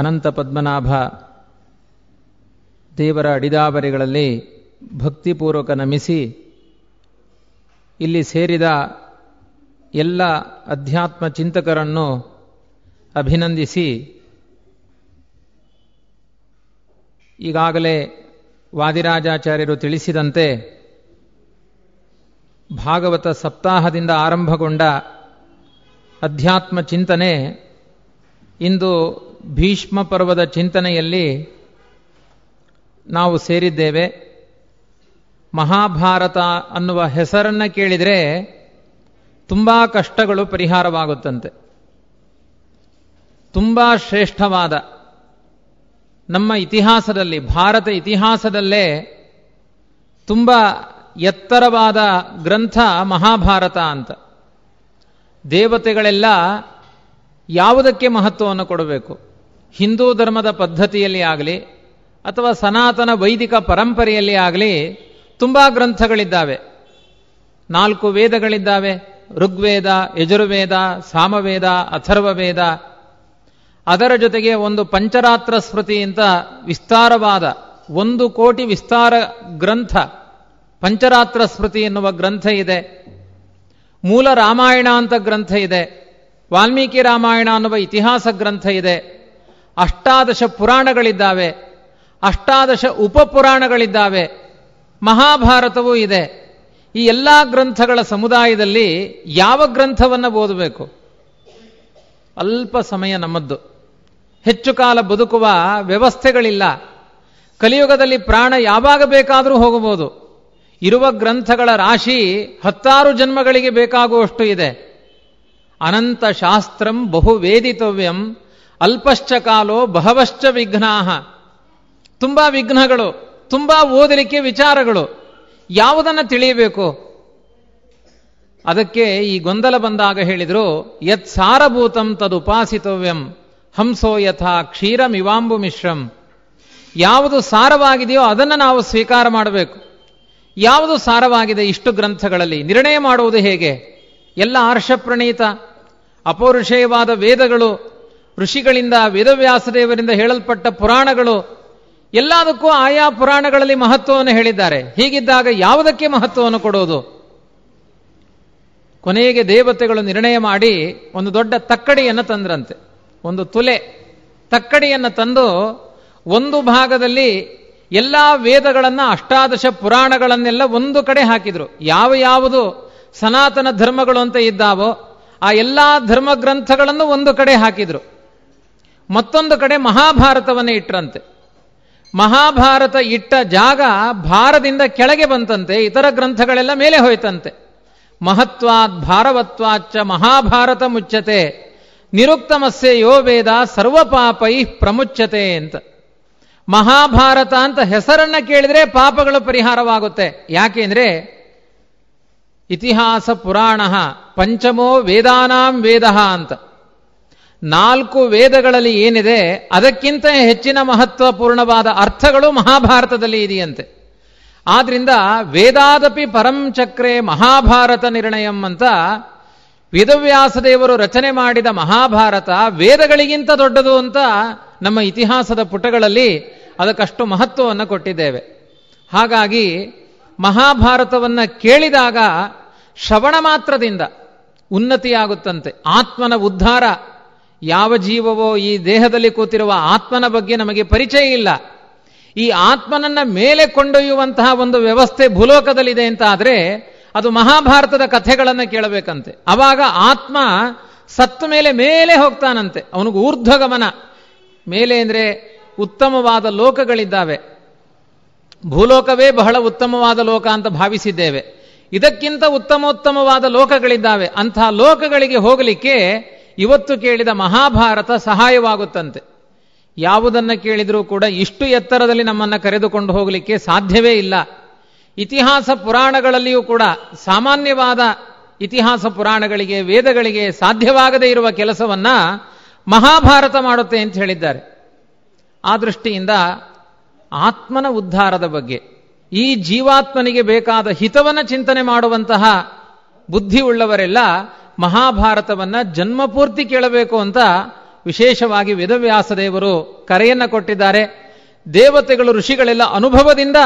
ಅನಂತ ಪದ್ಮನಾಭ ದೇವರ ಅಡಿದಾಬರಿಗಳಲ್ಲಿ ಭಕ್ತಿಪೂರ್ವಕ ನಮಿಸಿ ಇಲ್ಲಿ ಸೇರಿದ ಎಲ್ಲ ಅಧ್ಯಾತ್ಮ ಚಿಂತಕರನ್ನು ಅಭಿನಂದಿಸಿ ಈಗಾಗಲೇ ವಾದಿರಾಜಾಚಾರ್ಯರು ತಿಳಿಸಿದಂತೆ ಭಾಗವತ ಸಪ್ತಾಹದಿಂದ ಆರಂಭಗೊಂಡ ಅಧ್ಯಾತ್ಮ ಚಿಂತನೆ ಇಂದು ಭೀಷ್ಮ ಪರ್ವದ ಚಿಂತನೆಯಲ್ಲಿ ನಾವು ಸೇರಿದ್ದೇವೆ ಮಹಾಭಾರತ ಅನ್ನುವ ಹೆಸರನ್ನ ಕೇಳಿದರೆ ತುಂಬ ಕಷ್ಟಗಳು ಪರಿಹಾರವಾಗುತ್ತಂತೆ ತುಂಬ ಶ್ರೇಷ್ಠವಾದ ನಮ್ಮ ಇತಿಹಾಸದಲ್ಲಿ ಭಾರತ ಇತಿಹಾಸದಲ್ಲೇ ತುಂಬ ಎತ್ತರವಾದ ಗ್ರಂಥ ಮಹಾಭಾರತ ಅಂತ ದೇವತೆಗಳೆಲ್ಲ ಯಾವುದಕ್ಕೆ ಮಹತ್ವವನ್ನು ಕೊಡಬೇಕು ಹಿಂದೂ ಧರ್ಮದ ಪದ್ಧತಿಯಲ್ಲಿ ಆಗಲಿ ಅಥವಾ ಸನಾತನ ವೈದಿಕ ಪರಂಪರೆಯಲ್ಲಿ ಆಗಲಿ ತುಂಬ ಗ್ರಂಥಗಳಿದ್ದಾವೆ ನಾಲ್ಕು ವೇದಗಳಿದ್ದಾವೆ ಋಗ್ವೇದ ಯಜುರ್ವೇದ ಸಾಮವೇದ ಅಥರ್ವವೇದ ಅದರ ಜೊತೆಗೆ ಒಂದು ಪಂಚರಾತ್ರ ಸ್ಮೃತಿ ಅಂತ ವಿಸ್ತಾರವಾದ ಒಂದು ಕೋಟಿ ವಿಸ್ತಾರ ಗ್ರಂಥ ಪಂಚರಾತ್ರ ಸ್ಮೃತಿ ಎನ್ನುವ ಗ್ರಂಥ ಇದೆ ಮೂಲ ರಾಮಾಯಣ ಅಂತ ಗ್ರಂಥ ಇದೆ ವಾಲ್ಮೀಕಿ ರಾಮಾಯಣ ಅನ್ನುವ ಇತಿಹಾಸ ಗ್ರಂಥ ಇದೆ ಅಷ್ಟಾದಶ ಪುರಾಣಗಳಿದ್ದಾವೆ ಅಷ್ಟಾದಶ ಉಪಪುರಾಣಗಳಿದ್ದಾವೆ ಮಹಾಭಾರತವೂ ಇದೆ ಈ ಎಲ್ಲ ಗ್ರಂಥಗಳ ಸಮುದಾಯದಲ್ಲಿ ಯಾವ ಗ್ರಂಥವನ್ನು ಓದಬೇಕು ಅಲ್ಪ ಸಮಯ ನಮ್ಮದ್ದು ಹೆಚ್ಚು ಕಾಲ ಬದುಕುವ ವ್ಯವಸ್ಥೆಗಳಿಲ್ಲ ಕಲಿಯುಗದಲ್ಲಿ ಪ್ರಾಣ ಯಾವಾಗ ಬೇಕಾದರೂ ಹೋಗಬಹುದು ಇರುವ ಗ್ರಂಥಗಳ ರಾಶಿ ಹತ್ತಾರು ಜನ್ಮಗಳಿಗೆ ಬೇಕಾಗುವಷ್ಟು ಇದೆ ಅನಂತ ಶಾಸ್ತ್ರಂ ಬಹುವೇದಿತವ್ಯಂ ಅಲ್ಪಶ್ಚ ಕಾಲೋ ಬಹವಶ್ಚ ವಿಘ್ನಾಹ ತುಂಬ ವಿಘ್ನಗಳು ತುಂಬ ಓದಲಿಕ್ಕೆ ವಿಚಾರಗಳು ಯಾವುದನ್ನು ತಿಳಿಯಬೇಕು ಅದಕ್ಕೆ ಈ ಗೊಂದಲ ಬಂದಾಗ ಹೇಳಿದರು ಯತ್ ಸಾರಭೂತಂ ತದುಪಾಸಿತವ್ಯಂ ಹಂಸೋ ಯಥಾ ಕ್ಷೀರಮಿವಾಂಬು ಮಿಶ್ರಂ ಯಾವುದು ಸಾರವಾಗಿದೆಯೋ ಅದನ್ನು ನಾವು ಸ್ವೀಕಾರ ಮಾಡಬೇಕು ಯಾವುದು ಸಾರವಾಗಿದೆ ಇಷ್ಟು ಗ್ರಂಥಗಳಲ್ಲಿ ನಿರ್ಣಯ ಮಾಡುವುದು ಹೇಗೆ ಎಲ್ಲ ಪ್ರಣೀತ ಅಪೌರುಷೇಯವಾದ ವೇದಗಳು ಋಷಿಗಳಿಂದ ವೇದವ್ಯಾಸದೇವರಿಂದ ಹೇಳಲ್ಪಟ್ಟ ಪುರಾಣಗಳು ಎಲ್ಲದಕ್ಕೂ ಆಯಾ ಪುರಾಣಗಳಲ್ಲಿ ಮಹತ್ವವನ್ನು ಹೇಳಿದ್ದಾರೆ ಹೀಗಿದ್ದಾಗ ಯಾವುದಕ್ಕೆ ಮಹತ್ವವನ್ನು ಕೊಡೋದು ಕೊನೆಗೆ ದೇವತೆಗಳು ನಿರ್ಣಯ ಮಾಡಿ ಒಂದು ದೊಡ್ಡ ತಕ್ಕಡಿಯನ್ನು ತಂದ್ರಂತೆ ಒಂದು ತುಲೆ ತಕ್ಕಡಿಯನ್ನು ತಂದು ಒಂದು ಭಾಗದಲ್ಲಿ ಎಲ್ಲ ವೇದಗಳನ್ನು ಅಷ್ಟಾದಶ ಪುರಾಣಗಳನ್ನೆಲ್ಲ ಒಂದು ಕಡೆ ಹಾಕಿದರು ಯಾವ ಯಾವುದು ಸನಾತನ ಧರ್ಮಗಳು ಅಂತ ಇದ್ದಾವೋ ಆ ಎಲ್ಲ ಧರ್ಮ ಗ್ರಂಥಗಳನ್ನು ಒಂದು ಕಡೆ ಹಾಕಿದರು ಮತ್ತೊಂದು ಕಡೆ ಮಹಾಭಾರತವನ್ನು ಇಟ್ಟರಂತೆ ಮಹಾಭಾರತ ಇಟ್ಟ ಜಾಗ ಭಾರದಿಂದ ಕೆಳಗೆ ಬಂತಂತೆ ಇತರ ಗ್ರಂಥಗಳೆಲ್ಲ ಮೇಲೆ ಹೋಯ್ತಂತೆ ಮಹತ್ವಾ ಭಾರವತ್ವಾಚ್ಚ ಮಹಾಭಾರತ ಮುಚ್ಚತೆ ನಿರುಕ್ತಮಸ್ಯ ಯೋ ವೇದ ಸರ್ವಪಾಪೈ ಪ್ರಮುಚ್ಚತೆ ಅಂತ ಮಹಾಭಾರತ ಅಂತ ಹೆಸರನ್ನ ಕೇಳಿದ್ರೆ ಪಾಪಗಳು ಪರಿಹಾರವಾಗುತ್ತೆ ಯಾಕೆಂದ್ರೆ ಇತಿಹಾಸ ಪುರಾಣ ಪಂಚಮೋ ವೇದಾನಾಂ ವೇದ ಅಂತ ನಾಲ್ಕು ವೇದಗಳಲ್ಲಿ ಏನಿದೆ ಅದಕ್ಕಿಂತ ಹೆಚ್ಚಿನ ಮಹತ್ವಪೂರ್ಣವಾದ ಅರ್ಥಗಳು ಮಹಾಭಾರತದಲ್ಲಿ ಇದೆಯಂತೆ ಆದ್ರಿಂದ ವೇದಾದಪಿ ಪರಂಚಕ್ರೆ ಮಹಾಭಾರತ ನಿರ್ಣಯಂ ಅಂತ ವೇದವ್ಯಾಸದೇವರು ರಚನೆ ಮಾಡಿದ ಮಹಾಭಾರತ ವೇದಗಳಿಗಿಂತ ದೊಡ್ಡದು ಅಂತ ನಮ್ಮ ಇತಿಹಾಸದ ಪುಟಗಳಲ್ಲಿ ಅದಕ್ಕಷ್ಟು ಮಹತ್ವವನ್ನು ಕೊಟ್ಟಿದ್ದೇವೆ ಹಾಗಾಗಿ ಮಹಾಭಾರತವನ್ನು ಕೇಳಿದಾಗ ಶ್ರವಣ ಮಾತ್ರದಿಂದ ಉನ್ನತಿಯಾಗುತ್ತಂತೆ ಆತ್ಮನ ಉದ್ಧಾರ ಯಾವ ಜೀವವೋ ಈ ದೇಹದಲ್ಲಿ ಕೂತಿರುವ ಆತ್ಮನ ಬಗ್ಗೆ ನಮಗೆ ಪರಿಚಯ ಇಲ್ಲ ಈ ಆತ್ಮನನ್ನ ಮೇಲೆ ಕೊಂಡೊಯ್ಯುವಂತಹ ಒಂದು ವ್ಯವಸ್ಥೆ ಭೂಲೋಕದಲ್ಲಿದೆ ಅಂತ ಆದರೆ ಅದು ಮಹಾಭಾರತದ ಕಥೆಗಳನ್ನು ಕೇಳಬೇಕಂತೆ ಅವಾಗ ಆತ್ಮ ಸತ್ತು ಮೇಲೆ ಮೇಲೆ ಹೋಗ್ತಾನಂತೆ ಅವನಿಗೆ ಊರ್ಧ್ವಗಮನ ಮೇಲೆ ಅಂದರೆ ಉತ್ತಮವಾದ ಲೋಕಗಳಿದ್ದಾವೆ ಭೂಲೋಕವೇ ಬಹಳ ಉತ್ತಮವಾದ ಲೋಕ ಅಂತ ಭಾವಿಸಿದ್ದೇವೆ ಇದಕ್ಕಿಂತ ಉತ್ತಮೋತ್ತಮವಾದ ಲೋಕಗಳಿದ್ದಾವೆ ಅಂತಹ ಲೋಕಗಳಿಗೆ ಹೋಗಲಿಕ್ಕೆ ಇವತ್ತು ಕೇಳಿದ ಮಹಾಭಾರತ ಸಹಾಯವಾಗುತ್ತಂತೆ ಯಾವುದನ್ನು ಕೇಳಿದರೂ ಕೂಡ ಇಷ್ಟು ಎತ್ತರದಲ್ಲಿ ನಮ್ಮನ್ನು ಕರೆದುಕೊಂಡು ಹೋಗಲಿಕ್ಕೆ ಸಾಧ್ಯವೇ ಇಲ್ಲ ಇತಿಹಾಸ ಪುರಾಣಗಳಲ್ಲಿಯೂ ಕೂಡ ಸಾಮಾನ್ಯವಾದ ಇತಿಹಾಸ ಪುರಾಣಗಳಿಗೆ ವೇದಗಳಿಗೆ ಸಾಧ್ಯವಾಗದೇ ಇರುವ ಕೆಲಸವನ್ನ ಮಹಾಭಾರತ ಮಾಡುತ್ತೆ ಅಂತ ಹೇಳಿದ್ದಾರೆ ಆ ದೃಷ್ಟಿಯಿಂದ ಆತ್ಮನ ಉದ್ಧಾರದ ಬಗ್ಗೆ ಈ ಜೀವಾತ್ಮನಿಗೆ ಬೇಕಾದ ಹಿತವನ್ನು ಚಿಂತನೆ ಮಾಡುವಂತಹ ಬುದ್ಧಿ ಉಳ್ಳವರೆಲ್ಲ ಮಹಾಭಾರತವನ್ನು ಜನ್ಮಪೂರ್ತಿ ಕೇಳಬೇಕು ಅಂತ ವಿಶೇಷವಾಗಿ ದೇವರು ಕರೆಯನ್ನು ಕೊಟ್ಟಿದ್ದಾರೆ ದೇವತೆಗಳು ಋಷಿಗಳೆಲ್ಲ ಅನುಭವದಿಂದ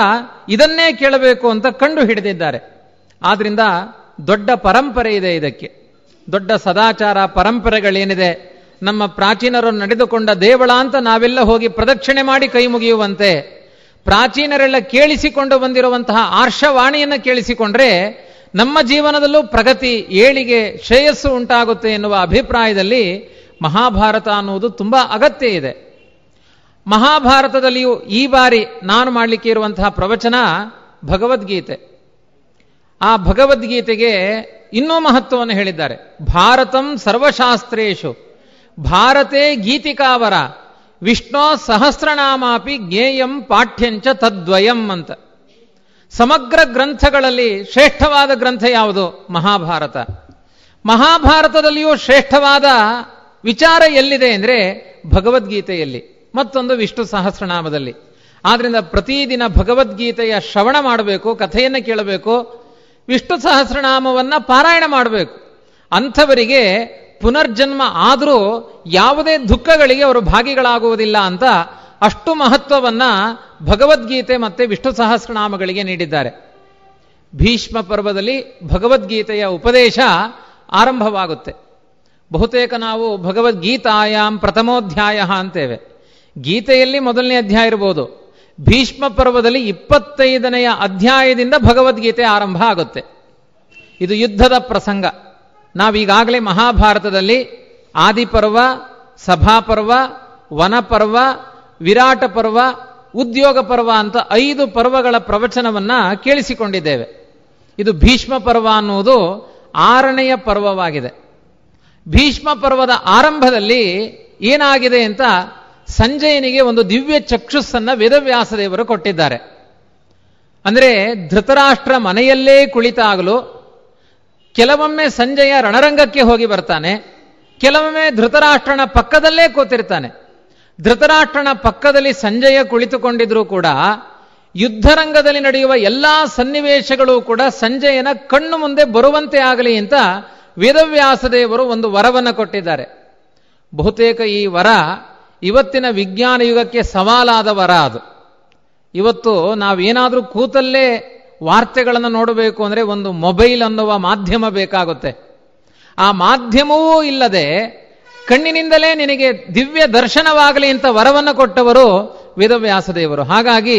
ಇದನ್ನೇ ಕೇಳಬೇಕು ಅಂತ ಕಂಡು ಹಿಡಿದಿದ್ದಾರೆ ಆದ್ರಿಂದ ದೊಡ್ಡ ಪರಂಪರೆ ಇದೆ ಇದಕ್ಕೆ ದೊಡ್ಡ ಸದಾಚಾರ ಪರಂಪರೆಗಳೇನಿದೆ ನಮ್ಮ ಪ್ರಾಚೀನರು ನಡೆದುಕೊಂಡ ದೇವಳ ಅಂತ ನಾವೆಲ್ಲ ಹೋಗಿ ಪ್ರದಕ್ಷಿಣೆ ಮಾಡಿ ಕೈ ಮುಗಿಯುವಂತೆ ಪ್ರಾಚೀನರೆಲ್ಲ ಕೇಳಿಸಿಕೊಂಡು ಬಂದಿರುವಂತಹ ಆರ್ಷವಾಣಿಯನ್ನು ಕೇಳಿಸಿಕೊಂಡ್ರೆ ನಮ್ಮ ಜೀವನದಲ್ಲೂ ಪ್ರಗತಿ ಏಳಿಗೆ ಶ್ರೇಯಸ್ಸು ಉಂಟಾಗುತ್ತೆ ಎನ್ನುವ ಅಭಿಪ್ರಾಯದಲ್ಲಿ ಮಹಾಭಾರತ ಅನ್ನುವುದು ತುಂಬ ಅಗತ್ಯ ಇದೆ ಮಹಾಭಾರತದಲ್ಲಿಯೂ ಈ ಬಾರಿ ನಾನು ಮಾಡಲಿಕ್ಕೆ ಇರುವಂತಹ ಪ್ರವಚನ ಭಗವದ್ಗೀತೆ ಆ ಭಗವದ್ಗೀತೆಗೆ ಇನ್ನೂ ಮಹತ್ವವನ್ನು ಹೇಳಿದ್ದಾರೆ ಭಾರತಂ ಸರ್ವಶಾಸ್ತ್ರೇಶು ಭಾರತೇ ಗೀತಿಕಾವರ ವಿಷ್ಣು ಸಹಸ್ರನಾಮಾಪಿ ಜ್ಞೇಯಂ ಪಾಠ್ಯಂಚ ತದ್ವಯಂ ಅಂತ ಸಮಗ್ರ ಗ್ರಂಥಗಳಲ್ಲಿ ಶ್ರೇಷ್ಠವಾದ ಗ್ರಂಥ ಯಾವುದು ಮಹಾಭಾರತ ಮಹಾಭಾರತದಲ್ಲಿಯೂ ಶ್ರೇಷ್ಠವಾದ ವಿಚಾರ ಎಲ್ಲಿದೆ ಅಂದರೆ ಭಗವದ್ಗೀತೆಯಲ್ಲಿ ಮತ್ತೊಂದು ವಿಷ್ಣು ಸಹಸ್ರನಾಮದಲ್ಲಿ ಆದ್ರಿಂದ ಪ್ರತಿದಿನ ಭಗವದ್ಗೀತೆಯ ಶ್ರವಣ ಮಾಡಬೇಕು ಕಥೆಯನ್ನು ಕೇಳಬೇಕು ವಿಷ್ಣು ಸಹಸ್ರನಾಮವನ್ನು ಪಾರಾಯಣ ಮಾಡಬೇಕು ಅಂಥವರಿಗೆ ಪುನರ್ಜನ್ಮ ಆದರೂ ಯಾವುದೇ ದುಃಖಗಳಿಗೆ ಅವರು ಭಾಗಿಗಳಾಗುವುದಿಲ್ಲ ಅಂತ ಅಷ್ಟು ಮಹತ್ವವನ್ನು ಭಗವದ್ಗೀತೆ ಮತ್ತೆ ವಿಷ್ಣು ಸಹಸ್ರನಾಮಗಳಿಗೆ ನೀಡಿದ್ದಾರೆ ಭೀಷ್ಮ ಪರ್ವದಲ್ಲಿ ಭಗವದ್ಗೀತೆಯ ಉಪದೇಶ ಆರಂಭವಾಗುತ್ತೆ ಬಹುತೇಕ ನಾವು ಭಗವದ್ಗೀತಾಯಾಮ್ ಪ್ರಥಮೋಧ್ಯಾಯ ಅಂತೇವೆ ಗೀತೆಯಲ್ಲಿ ಮೊದಲನೇ ಅಧ್ಯಾಯ ಇರ್ಬೋದು ಭೀಷ್ಮ ಪರ್ವದಲ್ಲಿ ಇಪ್ಪತ್ತೈದನೆಯ ಅಧ್ಯಾಯದಿಂದ ಭಗವದ್ಗೀತೆ ಆರಂಭ ಆಗುತ್ತೆ ಇದು ಯುದ್ಧದ ಪ್ರಸಂಗ ನಾವೀಗಾಗಲೇ ಮಹಾಭಾರತದಲ್ಲಿ ಆದಿಪರ್ವ ಸಭಾಪರ್ವ ವನಪರ್ವ ವಿರಾಟ ಪರ್ವ ಉದ್ಯೋಗ ಪರ್ವ ಅಂತ ಐದು ಪರ್ವಗಳ ಪ್ರವಚನವನ್ನ ಕೇಳಿಸಿಕೊಂಡಿದ್ದೇವೆ ಇದು ಭೀಷ್ಮ ಪರ್ವ ಅನ್ನುವುದು ಆರನೆಯ ಪರ್ವವಾಗಿದೆ ಭೀಷ್ಮ ಪರ್ವದ ಆರಂಭದಲ್ಲಿ ಏನಾಗಿದೆ ಅಂತ ಸಂಜಯನಿಗೆ ಒಂದು ದಿವ್ಯ ಚಕ್ಷುಸ್ಸನ್ನ ವೇದವ್ಯಾಸದೇವರು ಕೊಟ್ಟಿದ್ದಾರೆ ಅಂದ್ರೆ ಧೃತರಾಷ್ಟ್ರ ಮನೆಯಲ್ಲೇ ಕುಳಿತಾಗಲು ಕೆಲವೊಮ್ಮೆ ಸಂಜಯ ರಣರಂಗಕ್ಕೆ ಹೋಗಿ ಬರ್ತಾನೆ ಕೆಲವೊಮ್ಮೆ ಧೃತರಾಷ್ಟ್ರನ ಪಕ್ಕದಲ್ಲೇ ಕೂತಿರ್ತಾನೆ ಧೃತರಾಷ್ಟ್ರನ ಪಕ್ಕದಲ್ಲಿ ಸಂಜಯ ಕುಳಿತುಕೊಂಡಿದ್ರೂ ಕೂಡ ಯುದ್ಧರಂಗದಲ್ಲಿ ನಡೆಯುವ ಎಲ್ಲ ಸನ್ನಿವೇಶಗಳು ಕೂಡ ಸಂಜಯನ ಕಣ್ಣು ಮುಂದೆ ಬರುವಂತೆ ಆಗಲಿ ಅಂತ ವೇದವ್ಯಾಸ ದೇವರು ಒಂದು ವರವನ್ನು ಕೊಟ್ಟಿದ್ದಾರೆ ಬಹುತೇಕ ಈ ವರ ಇವತ್ತಿನ ವಿಜ್ಞಾನ ಯುಗಕ್ಕೆ ಸವಾಲಾದ ವರ ಅದು ಇವತ್ತು ನಾವೇನಾದರೂ ಕೂತಲ್ಲೇ ವಾರ್ತೆಗಳನ್ನು ನೋಡಬೇಕು ಅಂದರೆ ಒಂದು ಮೊಬೈಲ್ ಅನ್ನುವ ಮಾಧ್ಯಮ ಬೇಕಾಗುತ್ತೆ ಆ ಮಾಧ್ಯಮವೂ ಇಲ್ಲದೆ ಕಣ್ಣಿನಿಂದಲೇ ನಿನಗೆ ದಿವ್ಯ ದರ್ಶನವಾಗಲಿ ಅಂತ ವರವನ್ನು ಕೊಟ್ಟವರು ವೇದವ್ಯಾಸದೇವರು ಹಾಗಾಗಿ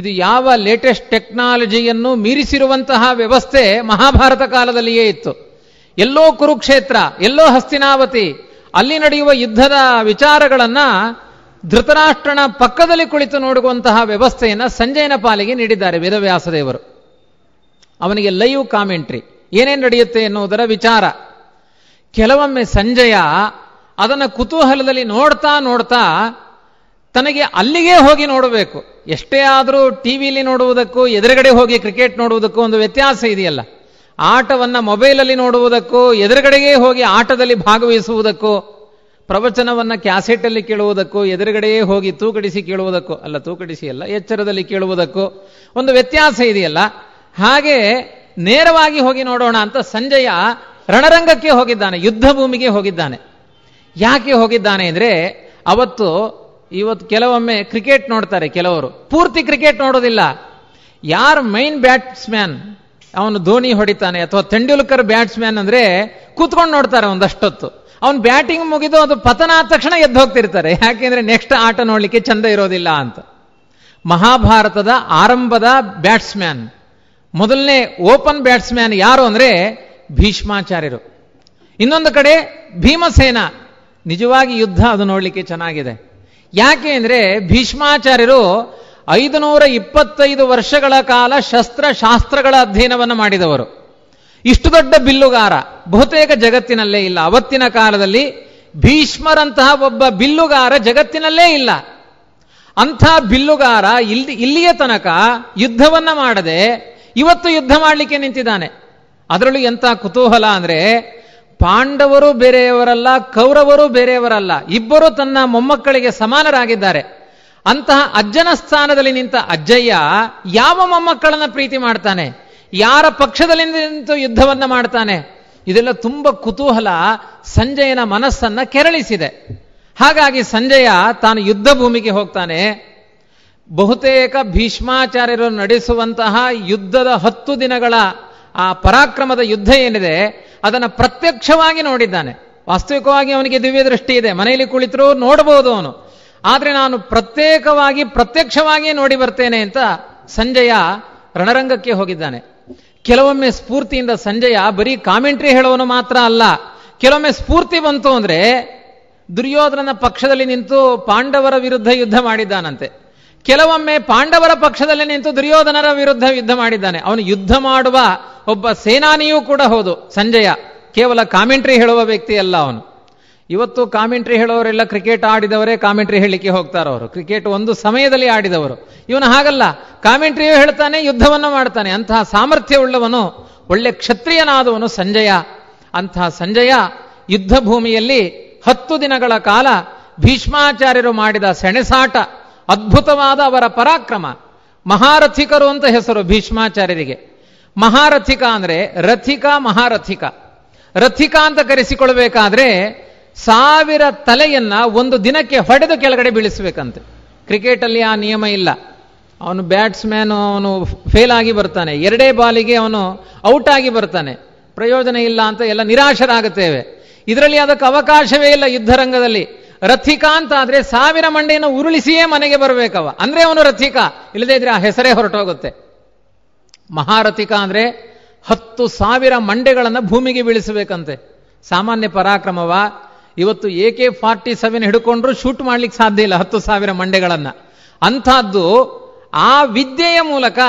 ಇದು ಯಾವ ಲೇಟೆಸ್ಟ್ ಟೆಕ್ನಾಲಜಿಯನ್ನು ಮೀರಿಸಿರುವಂತಹ ವ್ಯವಸ್ಥೆ ಮಹಾಭಾರತ ಕಾಲದಲ್ಲಿಯೇ ಇತ್ತು ಎಲ್ಲೋ ಕುರುಕ್ಷೇತ್ರ ಎಲ್ಲೋ ಹಸ್ತಿನಾವತಿ ಅಲ್ಲಿ ನಡೆಯುವ ಯುದ್ಧದ ವಿಚಾರಗಳನ್ನು ಧೃತರಾಷ್ಟ್ರನ ಪಕ್ಕದಲ್ಲಿ ಕುಳಿತು ನೋಡುವಂತಹ ವ್ಯವಸ್ಥೆಯನ್ನು ಸಂಜಯನ ಪಾಲಿಗೆ ನೀಡಿದ್ದಾರೆ ವೇದವ್ಯಾಸದೇವರು ಅವನಿಗೆ ಲೈವ್ ಕಾಮೆಂಟ್ರಿ ಏನೇನು ನಡೆಯುತ್ತೆ ಎನ್ನುವುದರ ವಿಚಾರ ಕೆಲವೊಮ್ಮೆ ಸಂಜಯ ಅದನ್ನು ಕುತೂಹಲದಲ್ಲಿ ನೋಡ್ತಾ ನೋಡ್ತಾ ತನಗೆ ಅಲ್ಲಿಗೆ ಹೋಗಿ ನೋಡಬೇಕು ಎಷ್ಟೇ ಆದರೂ ಟಿ ವಿಲಿ ನೋಡುವುದಕ್ಕೂ ಎದುರುಗಡೆ ಹೋಗಿ ಕ್ರಿಕೆಟ್ ನೋಡುವುದಕ್ಕೂ ಒಂದು ವ್ಯತ್ಯಾಸ ಇದೆಯಲ್ಲ ಆಟವನ್ನು ಮೊಬೈಲಲ್ಲಿ ನೋಡುವುದಕ್ಕೂ ಎದುರುಗಡೆಗೆ ಹೋಗಿ ಆಟದಲ್ಲಿ ಭಾಗವಹಿಸುವುದಕ್ಕೂ ಪ್ರವಚನವನ್ನು ಕ್ಯಾಸೆಟಲ್ಲಿ ಕೇಳುವುದಕ್ಕೂ ಎದುರುಗಡೆಯೇ ಹೋಗಿ ತೂಕಡಿಸಿ ಕೇಳುವುದಕ್ಕೂ ಅಲ್ಲ ತೂಕಡಿಸಿ ಅಲ್ಲ ಎಚ್ಚರದಲ್ಲಿ ಕೇಳುವುದಕ್ಕೂ ಒಂದು ವ್ಯತ್ಯಾಸ ಇದೆಯಲ್ಲ ಹಾಗೆ ನೇರವಾಗಿ ಹೋಗಿ ನೋಡೋಣ ಅಂತ ಸಂಜಯ ರಣರಂಗಕ್ಕೆ ಹೋಗಿದ್ದಾನೆ ಯುದ್ಧ ಭೂಮಿಗೆ ಹೋಗಿದ್ದಾನೆ ಯಾಕೆ ಹೋಗಿದ್ದಾನೆ ಅಂದರೆ ಅವತ್ತು ಇವತ್ತು ಕೆಲವೊಮ್ಮೆ ಕ್ರಿಕೆಟ್ ನೋಡ್ತಾರೆ ಕೆಲವರು ಪೂರ್ತಿ ಕ್ರಿಕೆಟ್ ನೋಡೋದಿಲ್ಲ ಯಾರು ಮೈನ್ ಬ್ಯಾಟ್ಸ್ಮ್ಯಾನ್ ಅವನು ಧೋನಿ ಹೊಡಿತಾನೆ ಅಥವಾ ತೆಂಡೂಲ್ಕರ್ ಬ್ಯಾಟ್ಸ್ಮ್ಯಾನ್ ಅಂದರೆ ಕೂತ್ಕೊಂಡು ನೋಡ್ತಾರೆ ಒಂದಷ್ಟೊತ್ತು ಅವನು ಬ್ಯಾಟಿಂಗ್ ಮುಗಿದು ಅದು ಪತನ ಆದ ತಕ್ಷಣ ಎದ್ದು ಹೋಗ್ತಿರ್ತಾರೆ ಯಾಕೆಂದ್ರೆ ನೆಕ್ಸ್ಟ್ ಆಟ ನೋಡಲಿಕ್ಕೆ ಚಂದ ಇರೋದಿಲ್ಲ ಅಂತ ಮಹಾಭಾರತದ ಆರಂಭದ ಬ್ಯಾಟ್ಸ್ಮ್ಯಾನ್ ಮೊದಲನೇ ಓಪನ್ ಬ್ಯಾಟ್ಸ್ಮ್ಯಾನ್ ಯಾರು ಅಂದರೆ ಭೀಷ್ಮಾಚಾರ್ಯರು ಇನ್ನೊಂದು ಕಡೆ ಭೀಮಸೇನ ನಿಜವಾಗಿ ಯುದ್ಧ ಅದು ನೋಡಲಿಕ್ಕೆ ಚೆನ್ನಾಗಿದೆ ಯಾಕೆ ಅಂದರೆ ಭೀಷ್ಮಾಚಾರ್ಯರು ಐದುನೂರ ಇಪ್ಪತ್ತೈದು ವರ್ಷಗಳ ಕಾಲ ಶಸ್ತ್ರಶಾಸ್ತ್ರಗಳ ಅಧ್ಯಯನವನ್ನು ಮಾಡಿದವರು ಇಷ್ಟು ದೊಡ್ಡ ಬಿಲ್ಲುಗಾರ ಬಹುತೇಕ ಜಗತ್ತಿನಲ್ಲೇ ಇಲ್ಲ ಅವತ್ತಿನ ಕಾಲದಲ್ಲಿ ಭೀಷ್ಮರಂತಹ ಒಬ್ಬ ಬಿಲ್ಲುಗಾರ ಜಗತ್ತಿನಲ್ಲೇ ಇಲ್ಲ ಅಂಥ ಬಿಲ್ಲುಗಾರ ಇಲ್ಲಿ ಇಲ್ಲಿಯ ತನಕ ಯುದ್ಧವನ್ನ ಮಾಡದೆ ಇವತ್ತು ಯುದ್ಧ ಮಾಡಲಿಕ್ಕೆ ನಿಂತಿದ್ದಾನೆ ಅದರಲ್ಲೂ ಎಂಥ ಕುತೂಹಲ ಅಂದರೆ ಪಾಂಡವರು ಬೇರೆಯವರಲ್ಲ ಕೌರವರು ಬೇರೆಯವರಲ್ಲ ಇಬ್ಬರು ತನ್ನ ಮೊಮ್ಮಕ್ಕಳಿಗೆ ಸಮಾನರಾಗಿದ್ದಾರೆ ಅಂತಹ ಅಜ್ಜನ ಸ್ಥಾನದಲ್ಲಿ ನಿಂತ ಅಜ್ಜಯ್ಯ ಯಾವ ಮೊಮ್ಮಕ್ಕಳನ್ನ ಪ್ರೀತಿ ಮಾಡ್ತಾನೆ ಯಾರ ಪಕ್ಷದಲ್ಲಿ ನಿಂತು ಯುದ್ಧವನ್ನ ಮಾಡ್ತಾನೆ ಇದೆಲ್ಲ ತುಂಬಾ ಕುತೂಹಲ ಸಂಜಯನ ಮನಸ್ಸನ್ನ ಕೆರಳಿಸಿದೆ ಹಾಗಾಗಿ ಸಂಜಯ ತಾನು ಯುದ್ಧ ಭೂಮಿಗೆ ಹೋಗ್ತಾನೆ ಬಹುತೇಕ ಭೀಷ್ಮಾಚಾರ್ಯರು ನಡೆಸುವಂತಹ ಯುದ್ಧದ ಹತ್ತು ದಿನಗಳ ಆ ಪರಾಕ್ರಮದ ಯುದ್ಧ ಏನಿದೆ ಅದನ್ನು ಪ್ರತ್ಯಕ್ಷವಾಗಿ ನೋಡಿದ್ದಾನೆ ವಾಸ್ತವಿಕವಾಗಿ ಅವನಿಗೆ ದಿವ್ಯ ದೃಷ್ಟಿ ಇದೆ ಮನೆಯಲ್ಲಿ ಕುಳಿತರೂ ನೋಡಬಹುದು ಅವನು ಆದರೆ ನಾನು ಪ್ರತ್ಯೇಕವಾಗಿ ಪ್ರತ್ಯಕ್ಷವಾಗಿ ನೋಡಿ ಬರ್ತೇನೆ ಅಂತ ಸಂಜಯ ರಣರಂಗಕ್ಕೆ ಹೋಗಿದ್ದಾನೆ ಕೆಲವೊಮ್ಮೆ ಸ್ಫೂರ್ತಿಯಿಂದ ಸಂಜಯ ಬರೀ ಕಾಮೆಂಟ್ರಿ ಹೇಳೋನು ಮಾತ್ರ ಅಲ್ಲ ಕೆಲವೊಮ್ಮೆ ಸ್ಫೂರ್ತಿ ಬಂತು ಅಂದರೆ ದುರ್ಯೋಧನನ ಪಕ್ಷದಲ್ಲಿ ನಿಂತು ಪಾಂಡವರ ವಿರುದ್ಧ ಯುದ್ಧ ಮಾಡಿದ್ದಾನಂತೆ ಕೆಲವೊಮ್ಮೆ ಪಾಂಡವರ ಪಕ್ಷದಲ್ಲಿ ನಿಂತು ದುರ್ಯೋಧನರ ವಿರುದ್ಧ ಯುದ್ಧ ಮಾಡಿದ್ದಾನೆ ಅವನು ಯುದ್ಧ ಮಾಡುವ ಒಬ್ಬ ಸೇನಾನಿಯೂ ಕೂಡ ಹೌದು ಸಂಜಯ ಕೇವಲ ಕಾಮೆಂಟ್ರಿ ಹೇಳುವ ವ್ಯಕ್ತಿ ಅಲ್ಲ ಅವನು ಇವತ್ತು ಕಾಮೆಂಟ್ರಿ ಹೇಳೋರೆಲ್ಲ ಕ್ರಿಕೆಟ್ ಆಡಿದವರೇ ಕಾಮೆಂಟ್ರಿ ಹೇಳಲಿಕ್ಕೆ ಹೋಗ್ತಾರೋ ಅವರು ಕ್ರಿಕೆಟ್ ಒಂದು ಸಮಯದಲ್ಲಿ ಆಡಿದವರು ಇವನು ಹಾಗಲ್ಲ ಕಾಮೆಂಟ್ರಿಯೂ ಹೇಳ್ತಾನೆ ಯುದ್ಧವನ್ನು ಮಾಡ್ತಾನೆ ಅಂತಹ ಸಾಮರ್ಥ್ಯವುಳ್ಳವನು ಒಳ್ಳೆ ಕ್ಷತ್ರಿಯನಾದವನು ಸಂಜಯ ಅಂತಹ ಸಂಜಯ ಯುದ್ಧ ಭೂಮಿಯಲ್ಲಿ ಹತ್ತು ದಿನಗಳ ಕಾಲ ಭೀಷ್ಮಾಚಾರ್ಯರು ಮಾಡಿದ ಸೆಣೆಸಾಟ ಅದ್ಭುತವಾದ ಅವರ ಪರಾಕ್ರಮ ಮಹಾರಥಿಕರು ಅಂತ ಹೆಸರು ಭೀಷ್ಮಾಚಾರ್ಯರಿಗೆ ಮಹಾರಥಿಕ ಅಂದರೆ ರಥಿಕ ಮಹಾರಥಿಕ ರಥಿಕ ಅಂತ ಕರೆಸಿಕೊಳ್ಬೇಕಾದ್ರೆ ಸಾವಿರ ತಲೆಯನ್ನ ಒಂದು ದಿನಕ್ಕೆ ಹೊಡೆದು ಕೆಳಗಡೆ ಬೀಳಿಸಬೇಕಂತೆ ಕ್ರಿಕೆಟಲ್ಲಿ ಆ ನಿಯಮ ಇಲ್ಲ ಅವನು ಬ್ಯಾಟ್ಸ್ಮ್ಯಾನ್ ಅವನು ಫೇಲ್ ಆಗಿ ಬರ್ತಾನೆ ಎರಡೇ ಬಾಲಿಗೆ ಅವನು ಔಟ್ ಆಗಿ ಬರ್ತಾನೆ ಪ್ರಯೋಜನ ಇಲ್ಲ ಅಂತ ಎಲ್ಲ ನಿರಾಶರಾಗುತ್ತೇವೆ ಇದರಲ್ಲಿ ಅದಕ್ಕೆ ಅವಕಾಶವೇ ಇಲ್ಲ ಯುದ್ಧರಂಗದಲ್ಲಿ ರಥಿಕ ಅಂತ ಆದರೆ ಸಾವಿರ ಮಂಡೆಯನ್ನು ಉರುಳಿಸಿಯೇ ಮನೆಗೆ ಬರಬೇಕವ ಅಂದ್ರೆ ಅವನು ರಥಿಕ ಇಲ್ಲದೇ ಇದ್ರೆ ಆ ಹೆಸರೇ ಹೊರಟೋಗುತ್ತೆ ಮಹಾರಥಿಕ ಅಂದರೆ ಹತ್ತು ಸಾವಿರ ಮಂಡೆಗಳನ್ನು ಭೂಮಿಗೆ ಬೀಳಿಸಬೇಕಂತೆ ಸಾಮಾನ್ಯ ಪರಾಕ್ರಮವ ಇವತ್ತು ಎ ಕೆ ಫಾರ್ಟಿ ಸೆವೆನ್ ಹಿಡ್ಕೊಂಡ್ರು ಶೂಟ್ ಮಾಡ್ಲಿಕ್ಕೆ ಸಾಧ್ಯ ಇಲ್ಲ ಹತ್ತು ಸಾವಿರ ಮಂಡೆಗಳನ್ನು ಅಂಥದ್ದು ಆ ವಿದ್ಯೆಯ ಮೂಲಕ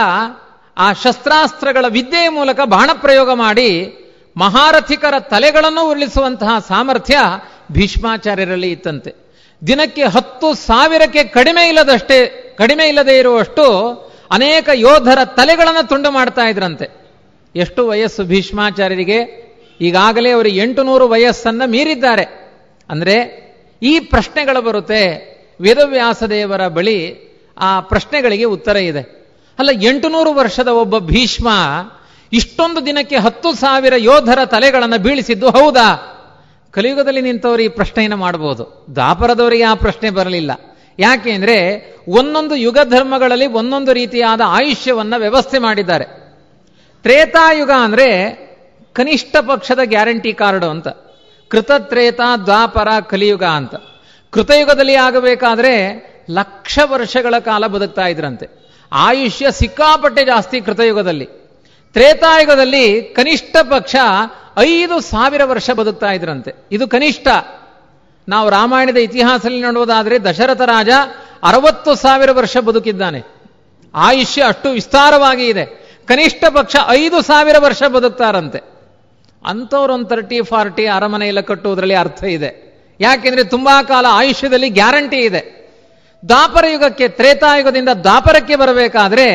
ಆ ಶಸ್ತ್ರಾಸ್ತ್ರಗಳ ವಿದ್ಯೆಯ ಮೂಲಕ ಬಾಣ ಪ್ರಯೋಗ ಮಾಡಿ ಮಹಾರಥಿಕರ ತಲೆಗಳನ್ನು ಉರುಳಿಸುವಂತಹ ಸಾಮರ್ಥ್ಯ ಭೀಷ್ಮಾಚಾರ್ಯರಲ್ಲಿ ಇತ್ತಂತೆ ದಿನಕ್ಕೆ ಹತ್ತು ಸಾವಿರಕ್ಕೆ ಕಡಿಮೆ ಇಲ್ಲದಷ್ಟೇ ಕಡಿಮೆ ಇಲ್ಲದೆ ಇರುವಷ್ಟು ಅನೇಕ ಯೋಧರ ತಲೆಗಳನ್ನು ತುಂಡು ಮಾಡ್ತಾ ಇದ್ರಂತೆ ಎಷ್ಟು ವಯಸ್ಸು ಭೀಷ್ಮಾಚಾರ್ಯರಿಗೆ ಈಗಾಗಲೇ ಅವರು ಎಂಟು ನೂರು ವಯಸ್ಸನ್ನು ಮೀರಿದ್ದಾರೆ ಅಂದರೆ ಈ ಪ್ರಶ್ನೆಗಳು ಬರುತ್ತೆ ವೇದವ್ಯಾಸದೇವರ ಬಳಿ ಆ ಪ್ರಶ್ನೆಗಳಿಗೆ ಉತ್ತರ ಇದೆ ಅಲ್ಲ ಎಂಟು ನೂರು ವರ್ಷದ ಒಬ್ಬ ಭೀಷ್ಮ ಇಷ್ಟೊಂದು ದಿನಕ್ಕೆ ಹತ್ತು ಸಾವಿರ ಯೋಧರ ತಲೆಗಳನ್ನು ಬೀಳಿಸಿದ್ದು ಹೌದಾ ಕಲಿಯುಗದಲ್ಲಿ ನಿಂತವರು ಈ ಪ್ರಶ್ನೆಯನ್ನು ಮಾಡಬಹುದು ದಾಪರದವರಿಗೆ ಆ ಪ್ರಶ್ನೆ ಬರಲಿಲ್ಲ ಯಾಕೆ ಅಂದರೆ ಒಂದೊಂದು ಯುಗ ಧರ್ಮಗಳಲ್ಲಿ ಒಂದೊಂದು ರೀತಿಯಾದ ಆಯುಷ್ಯವನ್ನು ವ್ಯವಸ್ಥೆ ಮಾಡಿದ್ದಾರೆ ತ್ರೇತಾಯುಗ ಅಂದರೆ ಕನಿಷ್ಠ ಪಕ್ಷದ ಗ್ಯಾರಂಟಿ ಕಾರ್ಡು ಅಂತ ಕೃತ ತ್ರೇತ ದ್ವಾಪರ ಕಲಿಯುಗ ಅಂತ ಕೃತಯುಗದಲ್ಲಿ ಆಗಬೇಕಾದ್ರೆ ಲಕ್ಷ ವರ್ಷಗಳ ಕಾಲ ಬದುಕ್ತಾ ಇದ್ರಂತೆ ಆಯುಷ್ಯ ಸಿಕ್ಕಾಪಟ್ಟೆ ಜಾಸ್ತಿ ಕೃತಯುಗದಲ್ಲಿ ತ್ರೇತಾಯುಗದಲ್ಲಿ ಕನಿಷ್ಠ ಪಕ್ಷ ಐದು ಸಾವಿರ ವರ್ಷ ಬದುಕ್ತಾ ಇದ್ರಂತೆ ಇದು ಕನಿಷ್ಠ ನಾವು ರಾಮಾಯಣದ ಇತಿಹಾಸದಲ್ಲಿ ನೋಡುವುದಾದರೆ ದಶರಥ ರಾಜ ಅರವತ್ತು ಸಾವಿರ ವರ್ಷ ಬದುಕಿದ್ದಾನೆ ಆಯುಷ್ಯ ಅಷ್ಟು ವಿಸ್ತಾರವಾಗಿ ಇದೆ ಕನಿಷ್ಠ ಪಕ್ಷ ಐದು ಸಾವಿರ ವರ್ಷ ಬದುಕ್ತಾರಂತೆ ಅಂಥವ್ರು ಒಂದು ತರ್ಟಿ ಫಾರ್ಟಿ ಅರಮನೆಯಲ್ಲ ಕಟ್ಟುವುದರಲ್ಲಿ ಅರ್ಥ ಇದೆ ಯಾಕೆಂದ್ರೆ ತುಂಬಾ ಕಾಲ ಆಯುಷ್ಯದಲ್ಲಿ ಗ್ಯಾರಂಟಿ ಇದೆ ದ್ವಾಪರ ಯುಗಕ್ಕೆ ತ್ರೇತಾಯುಗದಿಂದ ದ್ವಾಪರಕ್ಕೆ ಬರಬೇಕಾದ್ರೆ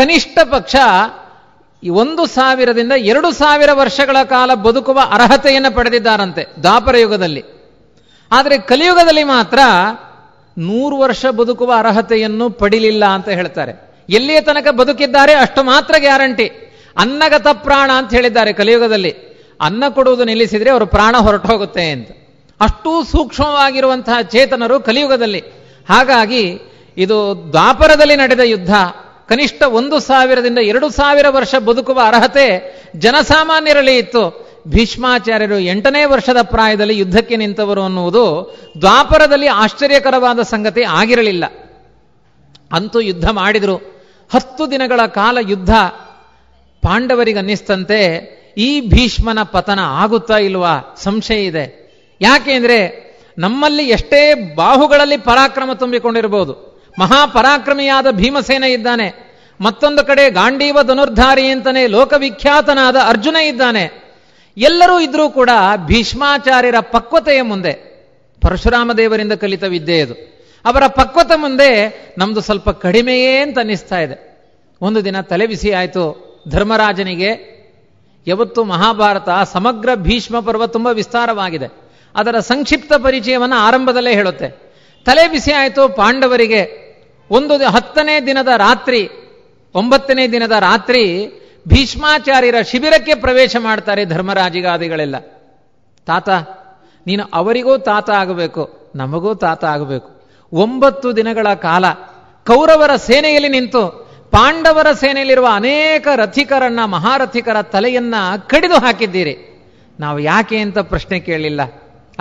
ಕನಿಷ್ಠ ಪಕ್ಷ ಒಂದು ಸಾವಿರದಿಂದ ಎರಡು ಸಾವಿರ ವರ್ಷಗಳ ಕಾಲ ಬದುಕುವ ಅರ್ಹತೆಯನ್ನು ಪಡೆದಿದ್ದಾರಂತೆ ದ್ವಾಪರ ಯುಗದಲ್ಲಿ ಆದರೆ ಕಲಿಯುಗದಲ್ಲಿ ಮಾತ್ರ ನೂರು ವರ್ಷ ಬದುಕುವ ಅರ್ಹತೆಯನ್ನು ಪಡಿಲಿಲ್ಲ ಅಂತ ಹೇಳ್ತಾರೆ ಎಲ್ಲಿಯ ತನಕ ಬದುಕಿದ್ದಾರೆ ಅಷ್ಟು ಮಾತ್ರ ಗ್ಯಾರಂಟಿ ಅನ್ನಗತ ಪ್ರಾಣ ಅಂತ ಹೇಳಿದ್ದಾರೆ ಕಲಿಯುಗದಲ್ಲಿ ಅನ್ನ ಕೊಡುವುದು ನಿಲ್ಲಿಸಿದರೆ ಅವರು ಪ್ರಾಣ ಹೋಗುತ್ತೆ ಅಂತ ಅಷ್ಟು ಸೂಕ್ಷ್ಮವಾಗಿರುವಂತಹ ಚೇತನರು ಕಲಿಯುಗದಲ್ಲಿ ಹಾಗಾಗಿ ಇದು ದ್ವಾಪರದಲ್ಲಿ ನಡೆದ ಯುದ್ಧ ಕನಿಷ್ಠ ಒಂದು ಸಾವಿರದಿಂದ ಎರಡು ಸಾವಿರ ವರ್ಷ ಬದುಕುವ ಅರ್ಹತೆ ಜನಸಾಮಾನ್ಯರಲ್ಲಿ ಇತ್ತು ಭೀಷ್ಮಾಚಾರ್ಯರು ಎಂಟನೇ ವರ್ಷದ ಪ್ರಾಯದಲ್ಲಿ ಯುದ್ಧಕ್ಕೆ ನಿಂತವರು ಅನ್ನುವುದು ದ್ವಾಪರದಲ್ಲಿ ಆಶ್ಚರ್ಯಕರವಾದ ಸಂಗತಿ ಆಗಿರಲಿಲ್ಲ ಅಂತೂ ಯುದ್ಧ ಮಾಡಿದರು ಹತ್ತು ದಿನಗಳ ಕಾಲ ಯುದ್ಧ ಪಾಂಡವರಿಗನ್ನಿಸ್ತಂತೆ ಈ ಭೀಷ್ಮನ ಪತನ ಆಗುತ್ತಾ ಇಲ್ವಾ ಸಂಶಯ ಇದೆ ಯಾಕೆಂದ್ರೆ ನಮ್ಮಲ್ಲಿ ಎಷ್ಟೇ ಬಾಹುಗಳಲ್ಲಿ ಪರಾಕ್ರಮ ತುಂಬಿಕೊಂಡಿರಬಹುದು ಮಹಾಪರಾಕ್ರಮಿಯಾದ ಭೀಮಸೇನ ಇದ್ದಾನೆ ಮತ್ತೊಂದು ಕಡೆ ಗಾಂಡೀವ ಧನುರ್ಧಾರಿ ಅಂತಲೇ ಲೋಕವಿಖ್ಯಾತನಾದ ಅರ್ಜುನ ಇದ್ದಾನೆ ಎಲ್ಲರೂ ಇದ್ರೂ ಕೂಡ ಭೀಷ್ಮಾಚಾರ್ಯರ ಪಕ್ವತೆಯ ಮುಂದೆ ಪರಶುರಾಮ ದೇವರಿಂದ ಕಲಿತ ವಿದ್ಯೆ ಇದು ಅವರ ಪಕ್ವತೆ ಮುಂದೆ ನಮ್ದು ಸ್ವಲ್ಪ ಕಡಿಮೆಯೇ ಅಂತ ಅನ್ನಿಸ್ತಾ ಇದೆ ಒಂದು ದಿನ ತಲೆಬಿಸಿ ಆಯಿತು ಧರ್ಮರಾಜನಿಗೆ ಯಾವತ್ತು ಮಹಾಭಾರತ ಸಮಗ್ರ ಭೀಷ್ಮ ಪರ್ವ ತುಂಬ ವಿಸ್ತಾರವಾಗಿದೆ ಅದರ ಸಂಕ್ಷಿಪ್ತ ಪರಿಚಯವನ್ನು ಆರಂಭದಲ್ಲೇ ಹೇಳುತ್ತೆ ತಲೆ ಬಿಸಿ ಆಯಿತು ಪಾಂಡವರಿಗೆ ಒಂದು ಹತ್ತನೇ ದಿನದ ರಾತ್ರಿ ಒಂಬತ್ತನೇ ದಿನದ ರಾತ್ರಿ ಭೀಷ್ಮಾಚಾರ್ಯರ ಶಿಬಿರಕ್ಕೆ ಪ್ರವೇಶ ಮಾಡ್ತಾರೆ ಧರ್ಮರಾಜಿಗಾದಿಗಳೆಲ್ಲ ತಾತ ನೀನು ಅವರಿಗೂ ತಾತ ಆಗಬೇಕು ನಮಗೂ ತಾತ ಆಗಬೇಕು ಒಂಬತ್ತು ದಿನಗಳ ಕಾಲ ಕೌರವರ ಸೇನೆಯಲ್ಲಿ ನಿಂತು ಪಾಂಡವರ ಸೇನೆಯಲ್ಲಿರುವ ಅನೇಕ ರಥಿಕರನ್ನ ಮಹಾರಥಿಕರ ತಲೆಯನ್ನ ಕಡಿದು ಹಾಕಿದ್ದೀರಿ ನಾವು ಯಾಕೆ ಅಂತ ಪ್ರಶ್ನೆ ಕೇಳಲಿಲ್ಲ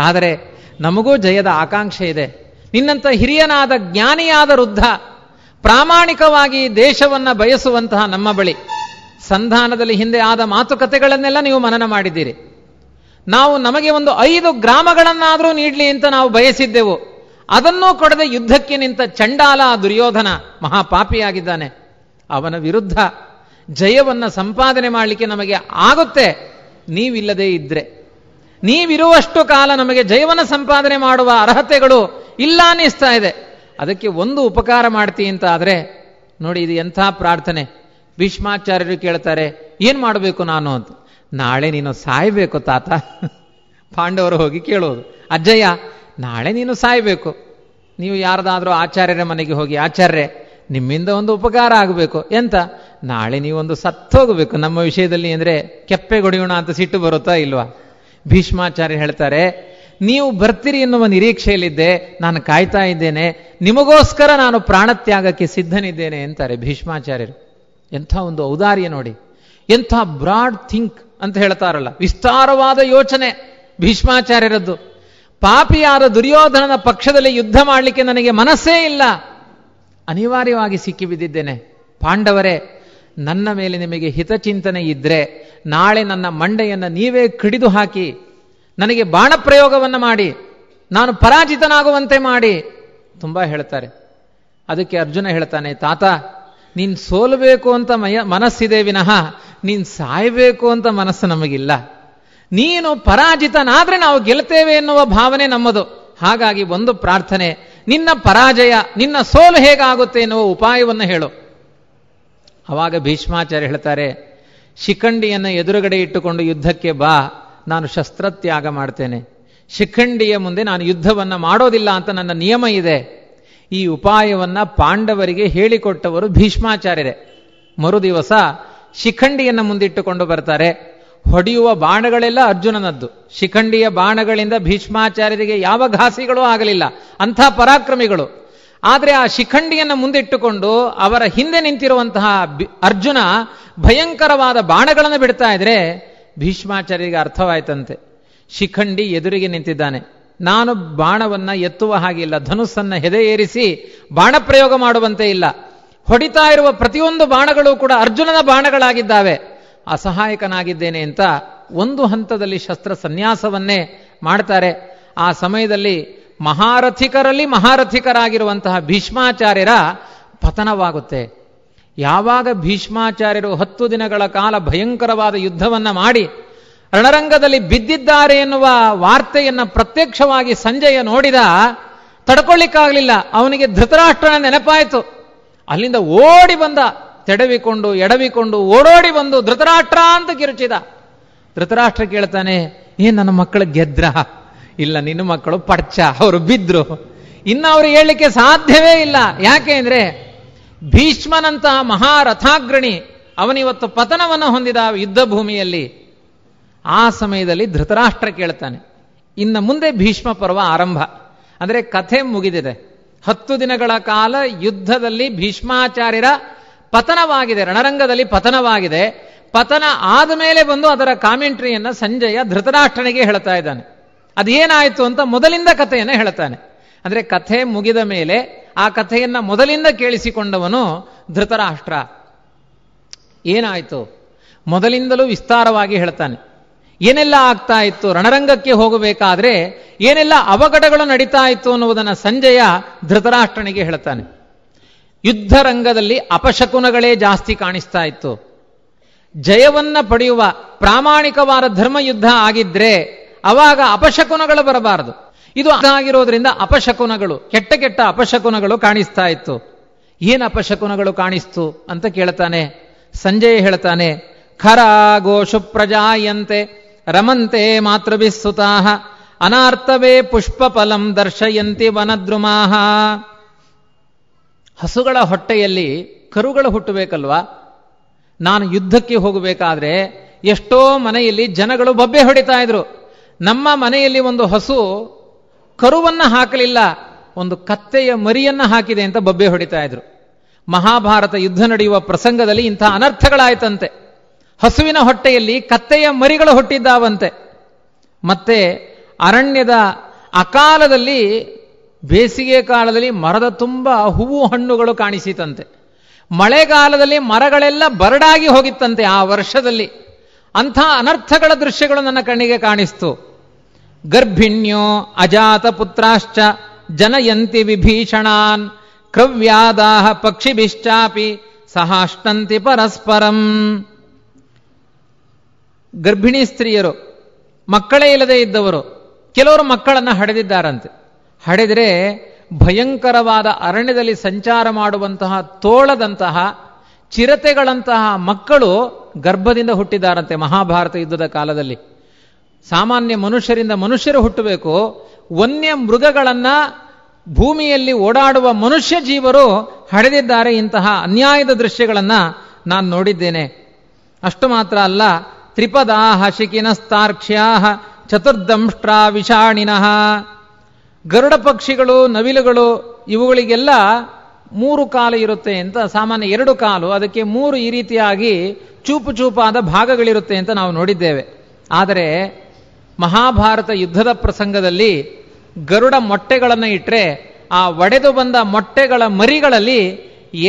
ಆದರೆ ನಮಗೂ ಜಯದ ಆಕಾಂಕ್ಷೆ ಇದೆ ನಿನ್ನಂತ ಹಿರಿಯನಾದ ಜ್ಞಾನಿಯಾದ ವೃದ್ಧ ಪ್ರಾಮಾಣಿಕವಾಗಿ ದೇಶವನ್ನ ಬಯಸುವಂತಹ ನಮ್ಮ ಬಳಿ ಸಂಧಾನದಲ್ಲಿ ಹಿಂದೆ ಆದ ಮಾತುಕತೆಗಳನ್ನೆಲ್ಲ ನೀವು ಮನನ ಮಾಡಿದ್ದೀರಿ ನಾವು ನಮಗೆ ಒಂದು ಐದು ಗ್ರಾಮಗಳನ್ನಾದರೂ ನೀಡಲಿ ಅಂತ ನಾವು ಬಯಸಿದ್ದೆವು ಅದನ್ನೂ ಕೊಡದೆ ಯುದ್ಧಕ್ಕೆ ನಿಂತ ಚಂಡಾಲ ದುರ್ಯೋಧನ ಮಹಾಪಾಪಿಯಾಗಿದ್ದಾನೆ ಅವನ ವಿರುದ್ಧ ಜಯವನ್ನು ಸಂಪಾದನೆ ಮಾಡಲಿಕ್ಕೆ ನಮಗೆ ಆಗುತ್ತೆ ನೀವಿಲ್ಲದೆ ಇದ್ರೆ ನೀವಿರುವಷ್ಟು ಕಾಲ ನಮಗೆ ಜಯವನ್ನು ಸಂಪಾದನೆ ಮಾಡುವ ಅರ್ಹತೆಗಳು ಇಲ್ಲ ಅನ್ನಿಸ್ತಾ ಇದೆ ಅದಕ್ಕೆ ಒಂದು ಉಪಕಾರ ಮಾಡ್ತೀ ಅಂತ ಆದರೆ ನೋಡಿ ಇದು ಎಂಥ ಪ್ರಾರ್ಥನೆ ಭೀಷ್ಮಾಚಾರ್ಯರು ಕೇಳ್ತಾರೆ ಏನು ಮಾಡಬೇಕು ನಾನು ಅಂತ ನಾಳೆ ನೀನು ಸಾಯ್ಬೇಕು ತಾತ ಪಾಂಡವರು ಹೋಗಿ ಕೇಳೋದು ಅಜ್ಜಯ್ಯ ನಾಳೆ ನೀನು ಸಾಯ್ಬೇಕು ನೀವು ಯಾರ್ದಾದ್ರೂ ಆಚಾರ್ಯರ ಮನೆಗೆ ಹೋಗಿ ಆಚಾರ್ಯ ನಿಮ್ಮಿಂದ ಒಂದು ಉಪಕಾರ ಆಗಬೇಕು ಎಂತ ನಾಳೆ ನೀವೊಂದು ಸತ್ತೋಗಬೇಕು ನಮ್ಮ ವಿಷಯದಲ್ಲಿ ಅಂದರೆ ಗೊಡೆಯೋಣ ಅಂತ ಸಿಟ್ಟು ಬರುತ್ತಾ ಇಲ್ವಾ ಭೀಷ್ಮಾಚಾರ್ಯ ಹೇಳ್ತಾರೆ ನೀವು ಬರ್ತೀರಿ ಎನ್ನುವ ನಿರೀಕ್ಷೆಯಲ್ಲಿದ್ದೆ ನಾನು ಕಾಯ್ತಾ ಇದ್ದೇನೆ ನಿಮಗೋಸ್ಕರ ನಾನು ಪ್ರಾಣತ್ಯಾಗಕ್ಕೆ ಸಿದ್ಧನಿದ್ದೇನೆ ಅಂತಾರೆ ಭೀಷ್ಮಾಚಾರ್ಯರು ಎಂಥ ಒಂದು ಔದಾರ್ಯ ನೋಡಿ ಎಂಥ ಬ್ರಾಡ್ ಥಿಂಕ್ ಅಂತ ಹೇಳ್ತಾರಲ್ಲ ವಿಸ್ತಾರವಾದ ಯೋಚನೆ ಭೀಷ್ಮಾಚಾರ್ಯರದ್ದು ಪಾಪಿಯಾದ ದುರ್ಯೋಧನನ ಪಕ್ಷದಲ್ಲಿ ಯುದ್ಧ ಮಾಡಲಿಕ್ಕೆ ನನಗೆ ಮನಸ್ಸೇ ಇಲ್ಲ ಅನಿವಾರ್ಯವಾಗಿ ಸಿಕ್ಕಿಬಿದ್ದಿದ್ದೇನೆ ಪಾಂಡವರೇ ನನ್ನ ಮೇಲೆ ನಿಮಗೆ ಹಿತಚಿಂತನೆ ಇದ್ದರೆ ನಾಳೆ ನನ್ನ ಮಂಡೆಯನ್ನು ನೀವೇ ಕಡಿದು ಹಾಕಿ ನನಗೆ ಬಾಣ ಮಾಡಿ ನಾನು ಪರಾಜಿತನಾಗುವಂತೆ ಮಾಡಿ ತುಂಬ ಹೇಳ್ತಾರೆ ಅದಕ್ಕೆ ಅರ್ಜುನ ಹೇಳ್ತಾನೆ ತಾತ ನೀನು ಸೋಲಬೇಕು ಅಂತ ಮಯ ಮನಸ್ಸಿದೆ ವಿನಃ ನೀನು ಸಾಯಬೇಕು ಅಂತ ಮನಸ್ಸು ನಮಗಿಲ್ಲ ನೀನು ಪರಾಜಿತನಾದ್ರೆ ನಾವು ಗೆಲ್ತೇವೆ ಎನ್ನುವ ಭಾವನೆ ನಮ್ಮದು ಹಾಗಾಗಿ ಒಂದು ಪ್ರಾರ್ಥನೆ ನಿನ್ನ ಪರಾಜಯ ನಿನ್ನ ಸೋಲು ಹೇಗಾಗುತ್ತೆ ಎನ್ನುವ ಉಪಾಯವನ್ನು ಹೇಳು ಅವಾಗ ಭೀಷ್ಮಾಚಾರ್ಯ ಹೇಳ್ತಾರೆ ಶಿಖಂಡಿಯನ್ನು ಎದುರುಗಡೆ ಇಟ್ಟುಕೊಂಡು ಯುದ್ಧಕ್ಕೆ ಬಾ ನಾನು ಶಸ್ತ್ರತ್ಯಾಗ ಮಾಡ್ತೇನೆ ಶಿಖಂಡಿಯ ಮುಂದೆ ನಾನು ಯುದ್ಧವನ್ನು ಮಾಡೋದಿಲ್ಲ ಅಂತ ನನ್ನ ನಿಯಮ ಇದೆ ಈ ಉಪಾಯವನ್ನು ಪಾಂಡವರಿಗೆ ಹೇಳಿಕೊಟ್ಟವರು ಭೀಷ್ಮಾಚಾರ್ಯರೇ ಮರುದಿವಸ ಶಿಖಂಡಿಯನ್ನು ಮುಂದಿಟ್ಟುಕೊಂಡು ಬರ್ತಾರೆ ಹೊಡೆಯುವ ಬಾಣಗಳೆಲ್ಲ ಅರ್ಜುನನದ್ದು ಶಿಖಂಡಿಯ ಬಾಣಗಳಿಂದ ಭೀಷ್ಮಾಚಾರ್ಯರಿಗೆ ಯಾವ ಘಾಸಿಗಳೂ ಆಗಲಿಲ್ಲ ಅಂಥ ಪರಾಕ್ರಮಿಗಳು ಆದರೆ ಆ ಶಿಖಂಡಿಯನ್ನು ಮುಂದಿಟ್ಟುಕೊಂಡು ಅವರ ಹಿಂದೆ ನಿಂತಿರುವಂತಹ ಅರ್ಜುನ ಭಯಂಕರವಾದ ಬಾಣಗಳನ್ನು ಬಿಡ್ತಾ ಇದ್ರೆ ಭೀಷ್ಮಾಚಾರ್ಯರಿಗೆ ಅರ್ಥವಾಯ್ತಂತೆ ಶಿಖಂಡಿ ಎದುರಿಗೆ ನಿಂತಿದ್ದಾನೆ ನಾನು ಬಾಣವನ್ನು ಎತ್ತುವ ಹಾಗಿಲ್ಲ ಧನುಸ್ಸನ್ನು ಹೆದೆ ಏರಿಸಿ ಬಾಣ ಪ್ರಯೋಗ ಮಾಡುವಂತೆ ಇಲ್ಲ ಹೊಡಿತಾ ಇರುವ ಪ್ರತಿಯೊಂದು ಬಾಣಗಳು ಕೂಡ ಅರ್ಜುನನ ಬಾಣಗಳಾಗಿದ್ದಾವೆ ಅಸಹಾಯಕನಾಗಿದ್ದೇನೆ ಅಂತ ಒಂದು ಹಂತದಲ್ಲಿ ಶಸ್ತ್ರ ಸನ್ಯಾಸವನ್ನೇ ಮಾಡ್ತಾರೆ ಆ ಸಮಯದಲ್ಲಿ ಮಹಾರಥಿಕರಲ್ಲಿ ಮಹಾರಥಿಕರಾಗಿರುವಂತಹ ಭೀಷ್ಮಾಚಾರ್ಯರ ಪತನವಾಗುತ್ತೆ ಯಾವಾಗ ಭೀಷ್ಮಾಚಾರ್ಯರು ಹತ್ತು ದಿನಗಳ ಕಾಲ ಭಯಂಕರವಾದ ಯುದ್ಧವನ್ನು ಮಾಡಿ ರಣರಂಗದಲ್ಲಿ ಬಿದ್ದಿದ್ದಾರೆ ಎನ್ನುವ ವಾರ್ತೆಯನ್ನು ಪ್ರತ್ಯಕ್ಷವಾಗಿ ಸಂಜಯ ನೋಡಿದ ತಡ್ಕೊಳ್ಳಿಕ್ಕಾಗಲಿಲ್ಲ ಅವನಿಗೆ ಧೃತರಾಷ್ಟ್ರನ ನೆನಪಾಯಿತು ಅಲ್ಲಿಂದ ಓಡಿ ಬಂದ ತೆಡವಿಕೊಂಡು ಎಡವಿಕೊಂಡು ಓಡೋಡಿ ಬಂದು ಧೃತರಾಷ್ಟ್ರ ಅಂತ ಕಿರುಚಿದ ಧೃತರಾಷ್ಟ್ರ ಕೇಳ್ತಾನೆ ಏನ್ ನನ್ನ ಮಕ್ಕಳು ಗೆದ್ರ ಇಲ್ಲ ನಿನ್ನ ಮಕ್ಕಳು ಪಡ್ಚ ಅವರು ಬಿದ್ರು ಇನ್ನು ಅವರು ಹೇಳಲಿಕ್ಕೆ ಸಾಧ್ಯವೇ ಇಲ್ಲ ಯಾಕೆ ಅಂದ್ರೆ ಭೀಷ್ಮನಂತಹ ಮಹಾರಥಾಗ್ರಣಿ ಅವನಿವತ್ತು ಪತನವನ್ನು ಹೊಂದಿದ ಯುದ್ಧ ಭೂಮಿಯಲ್ಲಿ ಆ ಸಮಯದಲ್ಲಿ ಧೃತರಾಷ್ಟ್ರ ಕೇಳ್ತಾನೆ ಇನ್ನು ಮುಂದೆ ಭೀಷ್ಮ ಪರ್ವ ಆರಂಭ ಅಂದರೆ ಕಥೆ ಮುಗಿದಿದೆ ಹತ್ತು ದಿನಗಳ ಕಾಲ ಯುದ್ಧದಲ್ಲಿ ಭೀಷ್ಮಾಚಾರ್ಯರ ಪತನವಾಗಿದೆ ರಣರಂಗದಲ್ಲಿ ಪತನವಾಗಿದೆ ಪತನ ಆದ ಮೇಲೆ ಬಂದು ಅದರ ಕಾಮೆಂಟ್ರಿಯನ್ನು ಸಂಜಯ ಧೃತರಾಷ್ಟ್ರನಿಗೆ ಹೇಳ್ತಾ ಇದ್ದಾನೆ ಅದೇನಾಯಿತು ಅಂತ ಮೊದಲಿಂದ ಕಥೆಯನ್ನು ಹೇಳ್ತಾನೆ ಅಂದರೆ ಕಥೆ ಮುಗಿದ ಮೇಲೆ ಆ ಕಥೆಯನ್ನು ಮೊದಲಿಂದ ಕೇಳಿಸಿಕೊಂಡವನು ಧೃತರಾಷ್ಟ್ರ ಏನಾಯಿತು ಮೊದಲಿಂದಲೂ ವಿಸ್ತಾರವಾಗಿ ಹೇಳ್ತಾನೆ ಏನೆಲ್ಲ ಆಗ್ತಾ ಇತ್ತು ರಣರಂಗಕ್ಕೆ ಹೋಗಬೇಕಾದ್ರೆ ಏನೆಲ್ಲ ಅವಘಡಗಳು ನಡೀತಾ ಇತ್ತು ಅನ್ನುವುದನ್ನು ಸಂಜಯ ಧೃತರಾಷ್ಟ್ರನಿಗೆ ಹೇಳ್ತಾನೆ ಯುದ್ಧ ರಂಗದಲ್ಲಿ ಅಪಶಕುನಗಳೇ ಜಾಸ್ತಿ ಕಾಣಿಸ್ತಾ ಇತ್ತು ಜಯವನ್ನ ಪಡೆಯುವ ಪ್ರಾಮಾಣಿಕವಾದ ಧರ್ಮ ಯುದ್ಧ ಆಗಿದ್ರೆ ಅವಾಗ ಅಪಶಕುನಗಳು ಬರಬಾರದು ಇದು ಆಗಿರೋದ್ರಿಂದ ಅಪಶಕುನಗಳು ಕೆಟ್ಟ ಕೆಟ್ಟ ಅಪಶಕುನಗಳು ಕಾಣಿಸ್ತಾ ಇತ್ತು ಏನು ಅಪಶಕುನಗಳು ಕಾಣಿಸ್ತು ಅಂತ ಕೇಳ್ತಾನೆ ಸಂಜಯ ಹೇಳ್ತಾನೆ ಖರ ಗೋಷು ಪ್ರಜಾಯಂತೆ ರಮಂತೆ ಮಾತೃಭಿಸ್ಸುತಾ ಅನಾರ್ಥವೇ ಪುಷ್ಪಫಲಂ ದರ್ಶಯಂತಿ ವನದ್ರುಮಾಹ ಹಸುಗಳ ಹೊಟ್ಟೆಯಲ್ಲಿ ಕರುಗಳು ಹುಟ್ಟಬೇಕಲ್ವಾ ನಾನು ಯುದ್ಧಕ್ಕೆ ಹೋಗಬೇಕಾದ್ರೆ ಎಷ್ಟೋ ಮನೆಯಲ್ಲಿ ಜನಗಳು ಬಬ್ಬೆ ಹೊಡಿತಾ ಇದ್ರು ನಮ್ಮ ಮನೆಯಲ್ಲಿ ಒಂದು ಹಸು ಕರುವನ್ನು ಹಾಕಲಿಲ್ಲ ಒಂದು ಕತ್ತೆಯ ಮರಿಯನ್ನು ಹಾಕಿದೆ ಅಂತ ಬಬ್ಬೆ ಹೊಡಿತಾ ಇದ್ರು ಮಹಾಭಾರತ ಯುದ್ಧ ನಡೆಯುವ ಪ್ರಸಂಗದಲ್ಲಿ ಇಂಥ ಅನರ್ಥಗಳಾಯ್ತಂತೆ ಹಸುವಿನ ಹೊಟ್ಟೆಯಲ್ಲಿ ಕತ್ತೆಯ ಮರಿಗಳು ಹುಟ್ಟಿದ್ದಾವಂತೆ ಮತ್ತೆ ಅರಣ್ಯದ ಅಕಾಲದಲ್ಲಿ ಬೇಸಿಗೆ ಕಾಲದಲ್ಲಿ ಮರದ ತುಂಬ ಹೂವು ಹಣ್ಣುಗಳು ಕಾಣಿಸಿತಂತೆ ಮಳೆಗಾಲದಲ್ಲಿ ಮರಗಳೆಲ್ಲ ಬರಡಾಗಿ ಹೋಗಿತ್ತಂತೆ ಆ ವರ್ಷದಲ್ಲಿ ಅಂಥ ಅನರ್ಥಗಳ ದೃಶ್ಯಗಳು ನನ್ನ ಕಣ್ಣಿಗೆ ಕಾಣಿಸ್ತು ಗರ್ಭಿಣ್ಯೋ ಅಜಾತ ಪುತ್ರಾಶ್ಚ ಜನಯಂತಿ ವಿಭೀಷಣಾನ್ ಕ್ರವ್ಯಾದಾಹ ಪಕ್ಷಿಭಿಶ್ಚಾಪಿ ಸಹಾಷ್ಟಂತಿ ಪರಸ್ಪರಂ ಗರ್ಭಿಣಿ ಸ್ತ್ರೀಯರು ಮಕ್ಕಳೇ ಇಲ್ಲದೆ ಇದ್ದವರು ಕೆಲವರು ಮಕ್ಕಳನ್ನು ಹಡೆದಿದ್ದಾರಂತೆ ಹಡೆದರೆ ಭಯಂಕರವಾದ ಅರಣ್ಯದಲ್ಲಿ ಸಂಚಾರ ಮಾಡುವಂತಹ ತೋಳದಂತಹ ಚಿರತೆಗಳಂತಹ ಮಕ್ಕಳು ಗರ್ಭದಿಂದ ಹುಟ್ಟಿದಾರಂತೆ ಮಹಾಭಾರತ ಯುದ್ಧದ ಕಾಲದಲ್ಲಿ ಸಾಮಾನ್ಯ ಮನುಷ್ಯರಿಂದ ಮನುಷ್ಯರು ಹುಟ್ಟಬೇಕು ವನ್ಯ ಮೃಗಗಳನ್ನ ಭೂಮಿಯಲ್ಲಿ ಓಡಾಡುವ ಮನುಷ್ಯ ಜೀವರು ಹಡೆದಿದ್ದಾರೆ ಇಂತಹ ಅನ್ಯಾಯದ ದೃಶ್ಯಗಳನ್ನು ನಾನು ನೋಡಿದ್ದೇನೆ ಅಷ್ಟು ಮಾತ್ರ ಅಲ್ಲ ತ್ರಿಪದಾ ಶಿಖಿನಸ್ತಾರ್ಕ್ಷ್ಯಾ ಚತುರ್ದಂಷ್ಟ್ರಾ ವಿಷಾಣಿನಃ ಗರುಡ ಪಕ್ಷಿಗಳು ನವಿಲುಗಳು ಇವುಗಳಿಗೆಲ್ಲ ಮೂರು ಕಾಲು ಇರುತ್ತೆ ಅಂತ ಸಾಮಾನ್ಯ ಎರಡು ಕಾಲು ಅದಕ್ಕೆ ಮೂರು ಈ ರೀತಿಯಾಗಿ ಚೂಪು ಚೂಪಾದ ಭಾಗಗಳಿರುತ್ತೆ ಅಂತ ನಾವು ನೋಡಿದ್ದೇವೆ ಆದರೆ ಮಹಾಭಾರತ ಯುದ್ಧದ ಪ್ರಸಂಗದಲ್ಲಿ ಗರುಡ ಮೊಟ್ಟೆಗಳನ್ನು ಇಟ್ಟರೆ ಆ ಒಡೆದು ಬಂದ ಮೊಟ್ಟೆಗಳ ಮರಿಗಳಲ್ಲಿ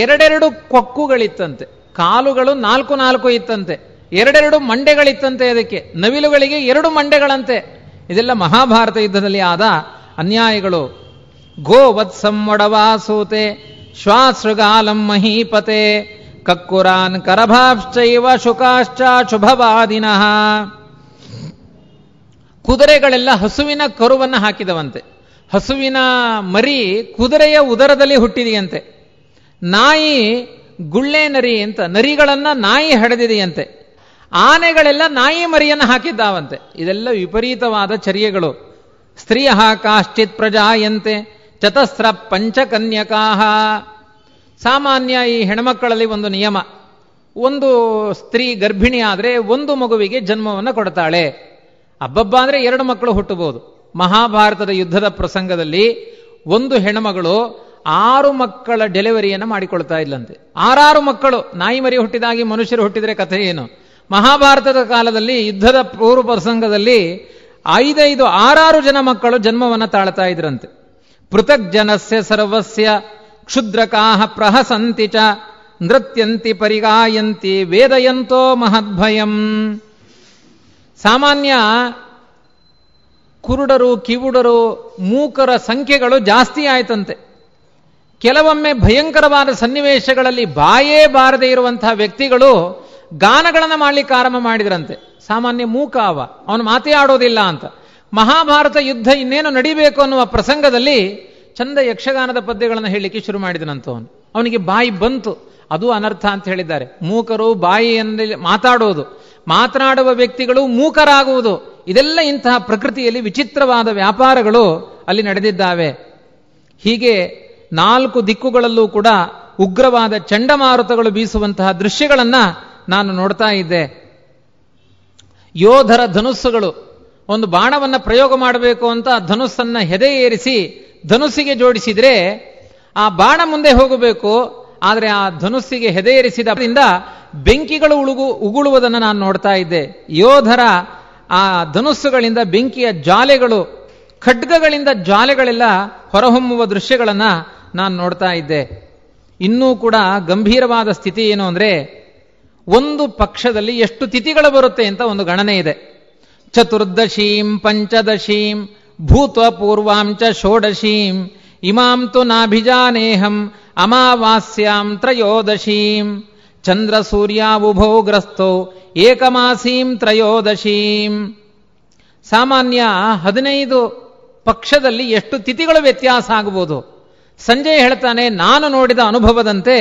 ಎರಡೆರಡು ಕೊಕ್ಕುಗಳಿತ್ತಂತೆ ಕಾಲುಗಳು ನಾಲ್ಕು ನಾಲ್ಕು ಇತ್ತಂತೆ ಎರಡೆರಡು ಮಂಡೆಗಳಿತ್ತಂತೆ ಅದಕ್ಕೆ ನವಿಲುಗಳಿಗೆ ಎರಡು ಮಂಡೆಗಳಂತೆ ಇದೆಲ್ಲ ಮಹಾಭಾರತ ಯುದ್ಧದಲ್ಲಿ ಆದ ಅನ್ಯಾಯಗಳು ಗೋವತ್ಸಂ ಸೂತೆ ಶ್ವಾಸೃಗಾಲಂ ಮಹೀಪತೆ ಕಕ್ಕುರಾನ್ ಕರಭಾಶ್ಚೈವ ಶುಕಾಶ್ಚ ಶುಭವಾದಿನಃ ಕುದುರೆಗಳೆಲ್ಲ ಹಸುವಿನ ಕರುವನ್ನು ಹಾಕಿದವಂತೆ ಹಸುವಿನ ಮರಿ ಕುದುರೆಯ ಉದರದಲ್ಲಿ ಹುಟ್ಟಿದೆಯಂತೆ ನಾಯಿ ಗುಳ್ಳೆ ನರಿ ಅಂತ ನರಿಗಳನ್ನ ನಾಯಿ ಹಡೆದಿದೆಯಂತೆ ಆನೆಗಳೆಲ್ಲ ನಾಯಿ ಮರಿಯನ್ನು ಹಾಕಿದ್ದಾವಂತೆ ಇದೆಲ್ಲ ವಿಪರೀತವಾದ ಚರ್ಯೆಗಳು ಸ್ತ್ರೀಯ ಕಾಶ್ಚಿತ್ ಪ್ರಜಾಯಂತೆ ಚತಸ್ರ ಪಂಚಕನ್ಯಕಾ ಸಾಮಾನ್ಯ ಈ ಹೆಣ್ಮಕ್ಕಳಲ್ಲಿ ಒಂದು ನಿಯಮ ಒಂದು ಸ್ತ್ರೀ ಗರ್ಭಿಣಿ ಆದರೆ ಒಂದು ಮಗುವಿಗೆ ಜನ್ಮವನ್ನು ಕೊಡ್ತಾಳೆ ಅಬ್ಬಬ್ಬ ಅಂದರೆ ಎರಡು ಮಕ್ಕಳು ಹುಟ್ಟಬಹುದು ಮಹಾಭಾರತದ ಯುದ್ಧದ ಪ್ರಸಂಗದಲ್ಲಿ ಒಂದು ಹೆಣ್ಮಗಳು ಆರು ಮಕ್ಕಳ ಡೆಲಿವರಿಯನ್ನು ಮಾಡಿಕೊಳ್ತಾ ಇಲ್ಲಂತೆ ಆರಾರು ಮಕ್ಕಳು ನಾಯಿ ಮರಿ ಹುಟ್ಟಿದಾಗಿ ಮನುಷ್ಯರು ಹುಟ್ಟಿದರೆ ಕಥೆ ಏನು ಮಹಾಭಾರತದ ಕಾಲದಲ್ಲಿ ಯುದ್ಧದ ಪೂರ್ವ ಪ್ರಸಂಗದಲ್ಲಿ ಐದೈದು ಆರಾರು ಜನ ಮಕ್ಕಳು ಜನ್ಮವನ್ನು ತಾಳ್ತಾ ಇದ್ರಂತೆ ಪೃಥಕ್ ಜನಸ್ಯ ಸರ್ವಸ್ಯ ಕ್ಷುದ್ರಕಾಹ ಪ್ರಹಸಂತಿ ಚ ನೃತ್ಯಂತಿ ಪರಿಗಾಯಂತಿ ವೇದಯಂತೋ ಮಹದ್ಭಯಂ ಸಾಮಾನ್ಯ ಕುರುಡರು ಕಿವುಡರು ಮೂಕರ ಸಂಖ್ಯೆಗಳು ಜಾಸ್ತಿ ಆಯ್ತಂತೆ ಕೆಲವೊಮ್ಮೆ ಭಯಂಕರವಾದ ಸನ್ನಿವೇಶಗಳಲ್ಲಿ ಬಾಯೇ ಬಾರದೇ ಇರುವಂತಹ ವ್ಯಕ್ತಿಗಳು ಗಾನಗಳನ್ನು ಮಾಡಲಿಕ್ಕೆ ಆರಂಭ ಮಾಡಿದ್ರಂತೆ ಸಾಮಾನ್ಯ ಮೂಕ ಅವ ಅವನು ಮಾತೇ ಆಡೋದಿಲ್ಲ ಅಂತ ಮಹಾಭಾರತ ಯುದ್ಧ ಇನ್ನೇನು ನಡಿಬೇಕು ಅನ್ನುವ ಪ್ರಸಂಗದಲ್ಲಿ ಚಂದ ಯಕ್ಷಗಾನದ ಪದ್ಯಗಳನ್ನು ಹೇಳಲಿಕ್ಕೆ ಶುರು ಮಾಡಿದನಂತ ಅವನು ಅವನಿಗೆ ಬಾಯಿ ಬಂತು ಅದು ಅನರ್ಥ ಅಂತ ಹೇಳಿದ್ದಾರೆ ಮೂಕರು ಬಾಯಿಯಲ್ಲಿ ಮಾತಾಡೋದು ಮಾತನಾಡುವ ವ್ಯಕ್ತಿಗಳು ಮೂಕರಾಗುವುದು ಇದೆಲ್ಲ ಇಂತಹ ಪ್ರಕೃತಿಯಲ್ಲಿ ವಿಚಿತ್ರವಾದ ವ್ಯಾಪಾರಗಳು ಅಲ್ಲಿ ನಡೆದಿದ್ದಾವೆ ಹೀಗೆ ನಾಲ್ಕು ದಿಕ್ಕುಗಳಲ್ಲೂ ಕೂಡ ಉಗ್ರವಾದ ಚಂಡಮಾರುತಗಳು ಬೀಸುವಂತಹ ದೃಶ್ಯಗಳನ್ನು ನಾನು ನೋಡ್ತಾ ಇದ್ದೆ ಯೋಧರ ಧನುಸ್ಸುಗಳು ಒಂದು ಬಾಣವನ್ನು ಪ್ರಯೋಗ ಮಾಡಬೇಕು ಅಂತ ಧನುಸ್ಸನ್ನು ಹೆದೆ ಏರಿಸಿ ಧನುಸ್ಸಿಗೆ ಜೋಡಿಸಿದರೆ ಆ ಬಾಣ ಮುಂದೆ ಹೋಗಬೇಕು ಆದರೆ ಆ ಧನುಸ್ಸಿಗೆ ಹೆದೆಯೇರಿಸಿದ್ದರಿಂದ ಬೆಂಕಿಗಳು ಉಳುಗು ಉಗುಳುವುದನ್ನು ನಾನು ನೋಡ್ತಾ ಇದ್ದೆ ಯೋಧರ ಆ ಧನುಸ್ಸುಗಳಿಂದ ಬೆಂಕಿಯ ಜಾಲೆಗಳು ಖಡ್ಗಗಳಿಂದ ಜಾಲೆಗಳೆಲ್ಲ ಹೊರಹೊಮ್ಮುವ ದೃಶ್ಯಗಳನ್ನು ನಾನು ನೋಡ್ತಾ ಇದ್ದೆ ಇನ್ನೂ ಕೂಡ ಗಂಭೀರವಾದ ಸ್ಥಿತಿ ಏನು ಅಂದರೆ ಒಂದು ಪಕ್ಷದಲ್ಲಿ ಎಷ್ಟು ತಿಥಿಗಳು ಬರುತ್ತೆ ಅಂತ ಒಂದು ಗಣನೆ ಇದೆ ಚತುರ್ದಶೀಂ ಪಂಚದಶೀಂ ಭೂತ ಪೂರ್ವಾಂಚ ಷೋಡಶೀಂ ಇಮಾಂ ತು ನಾಭಿಜಾನೇಹಂ ಅಮಾವಾಸ್ಯಾಂ ತ್ರಯೋದಶೀಂ ಚಂದ್ರ ಸೂರ್ಯ ಉಭೋ ಗ್ರಸ್ತೋ ಏಕಮಾಸೀಂ ತ್ರಯೋದಶೀಂ ಸಾಮಾನ್ಯ ಹದಿನೈದು ಪಕ್ಷದಲ್ಲಿ ಎಷ್ಟು ತಿಥಿಗಳು ವ್ಯತ್ಯಾಸ ಆಗಬಹುದು ಸಂಜಯ್ ಹೇಳ್ತಾನೆ ನಾನು ನೋಡಿದ ಅನುಭವದಂತೆ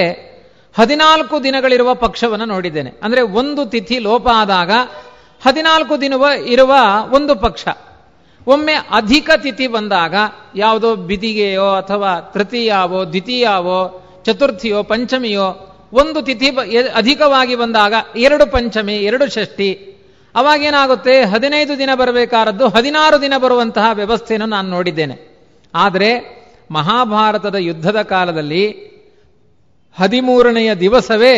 ಹದಿನಾಲ್ಕು ದಿನಗಳಿರುವ ಪಕ್ಷವನ್ನು ನೋಡಿದ್ದೇನೆ ಅಂದರೆ ಒಂದು ತಿಥಿ ಲೋಪ ಆದಾಗ ಹದಿನಾಲ್ಕು ದಿನವ ಇರುವ ಒಂದು ಪಕ್ಷ ಒಮ್ಮೆ ಅಧಿಕ ತಿಥಿ ಬಂದಾಗ ಯಾವುದೋ ಬಿದಿಗೆಯೋ ಅಥವಾ ತೃತೀಯಾವೋ ದ್ವಿತೀಯಾವೋ ಚತುರ್ಥಿಯೋ ಪಂಚಮಿಯೋ ಒಂದು ತಿಥಿ ಅಧಿಕವಾಗಿ ಬಂದಾಗ ಎರಡು ಪಂಚಮಿ ಎರಡು ಷಷ್ಠಿ ಅವಾಗೇನಾಗುತ್ತೆ ಹದಿನೈದು ದಿನ ಬರಬೇಕಾರದ್ದು ಹದಿನಾರು ದಿನ ಬರುವಂತಹ ವ್ಯವಸ್ಥೆಯನ್ನು ನಾನು ನೋಡಿದ್ದೇನೆ ಆದರೆ ಮಹಾಭಾರತದ ಯುದ್ಧದ ಕಾಲದಲ್ಲಿ ಹದಿಮೂರನೆಯ ದಿವಸವೇ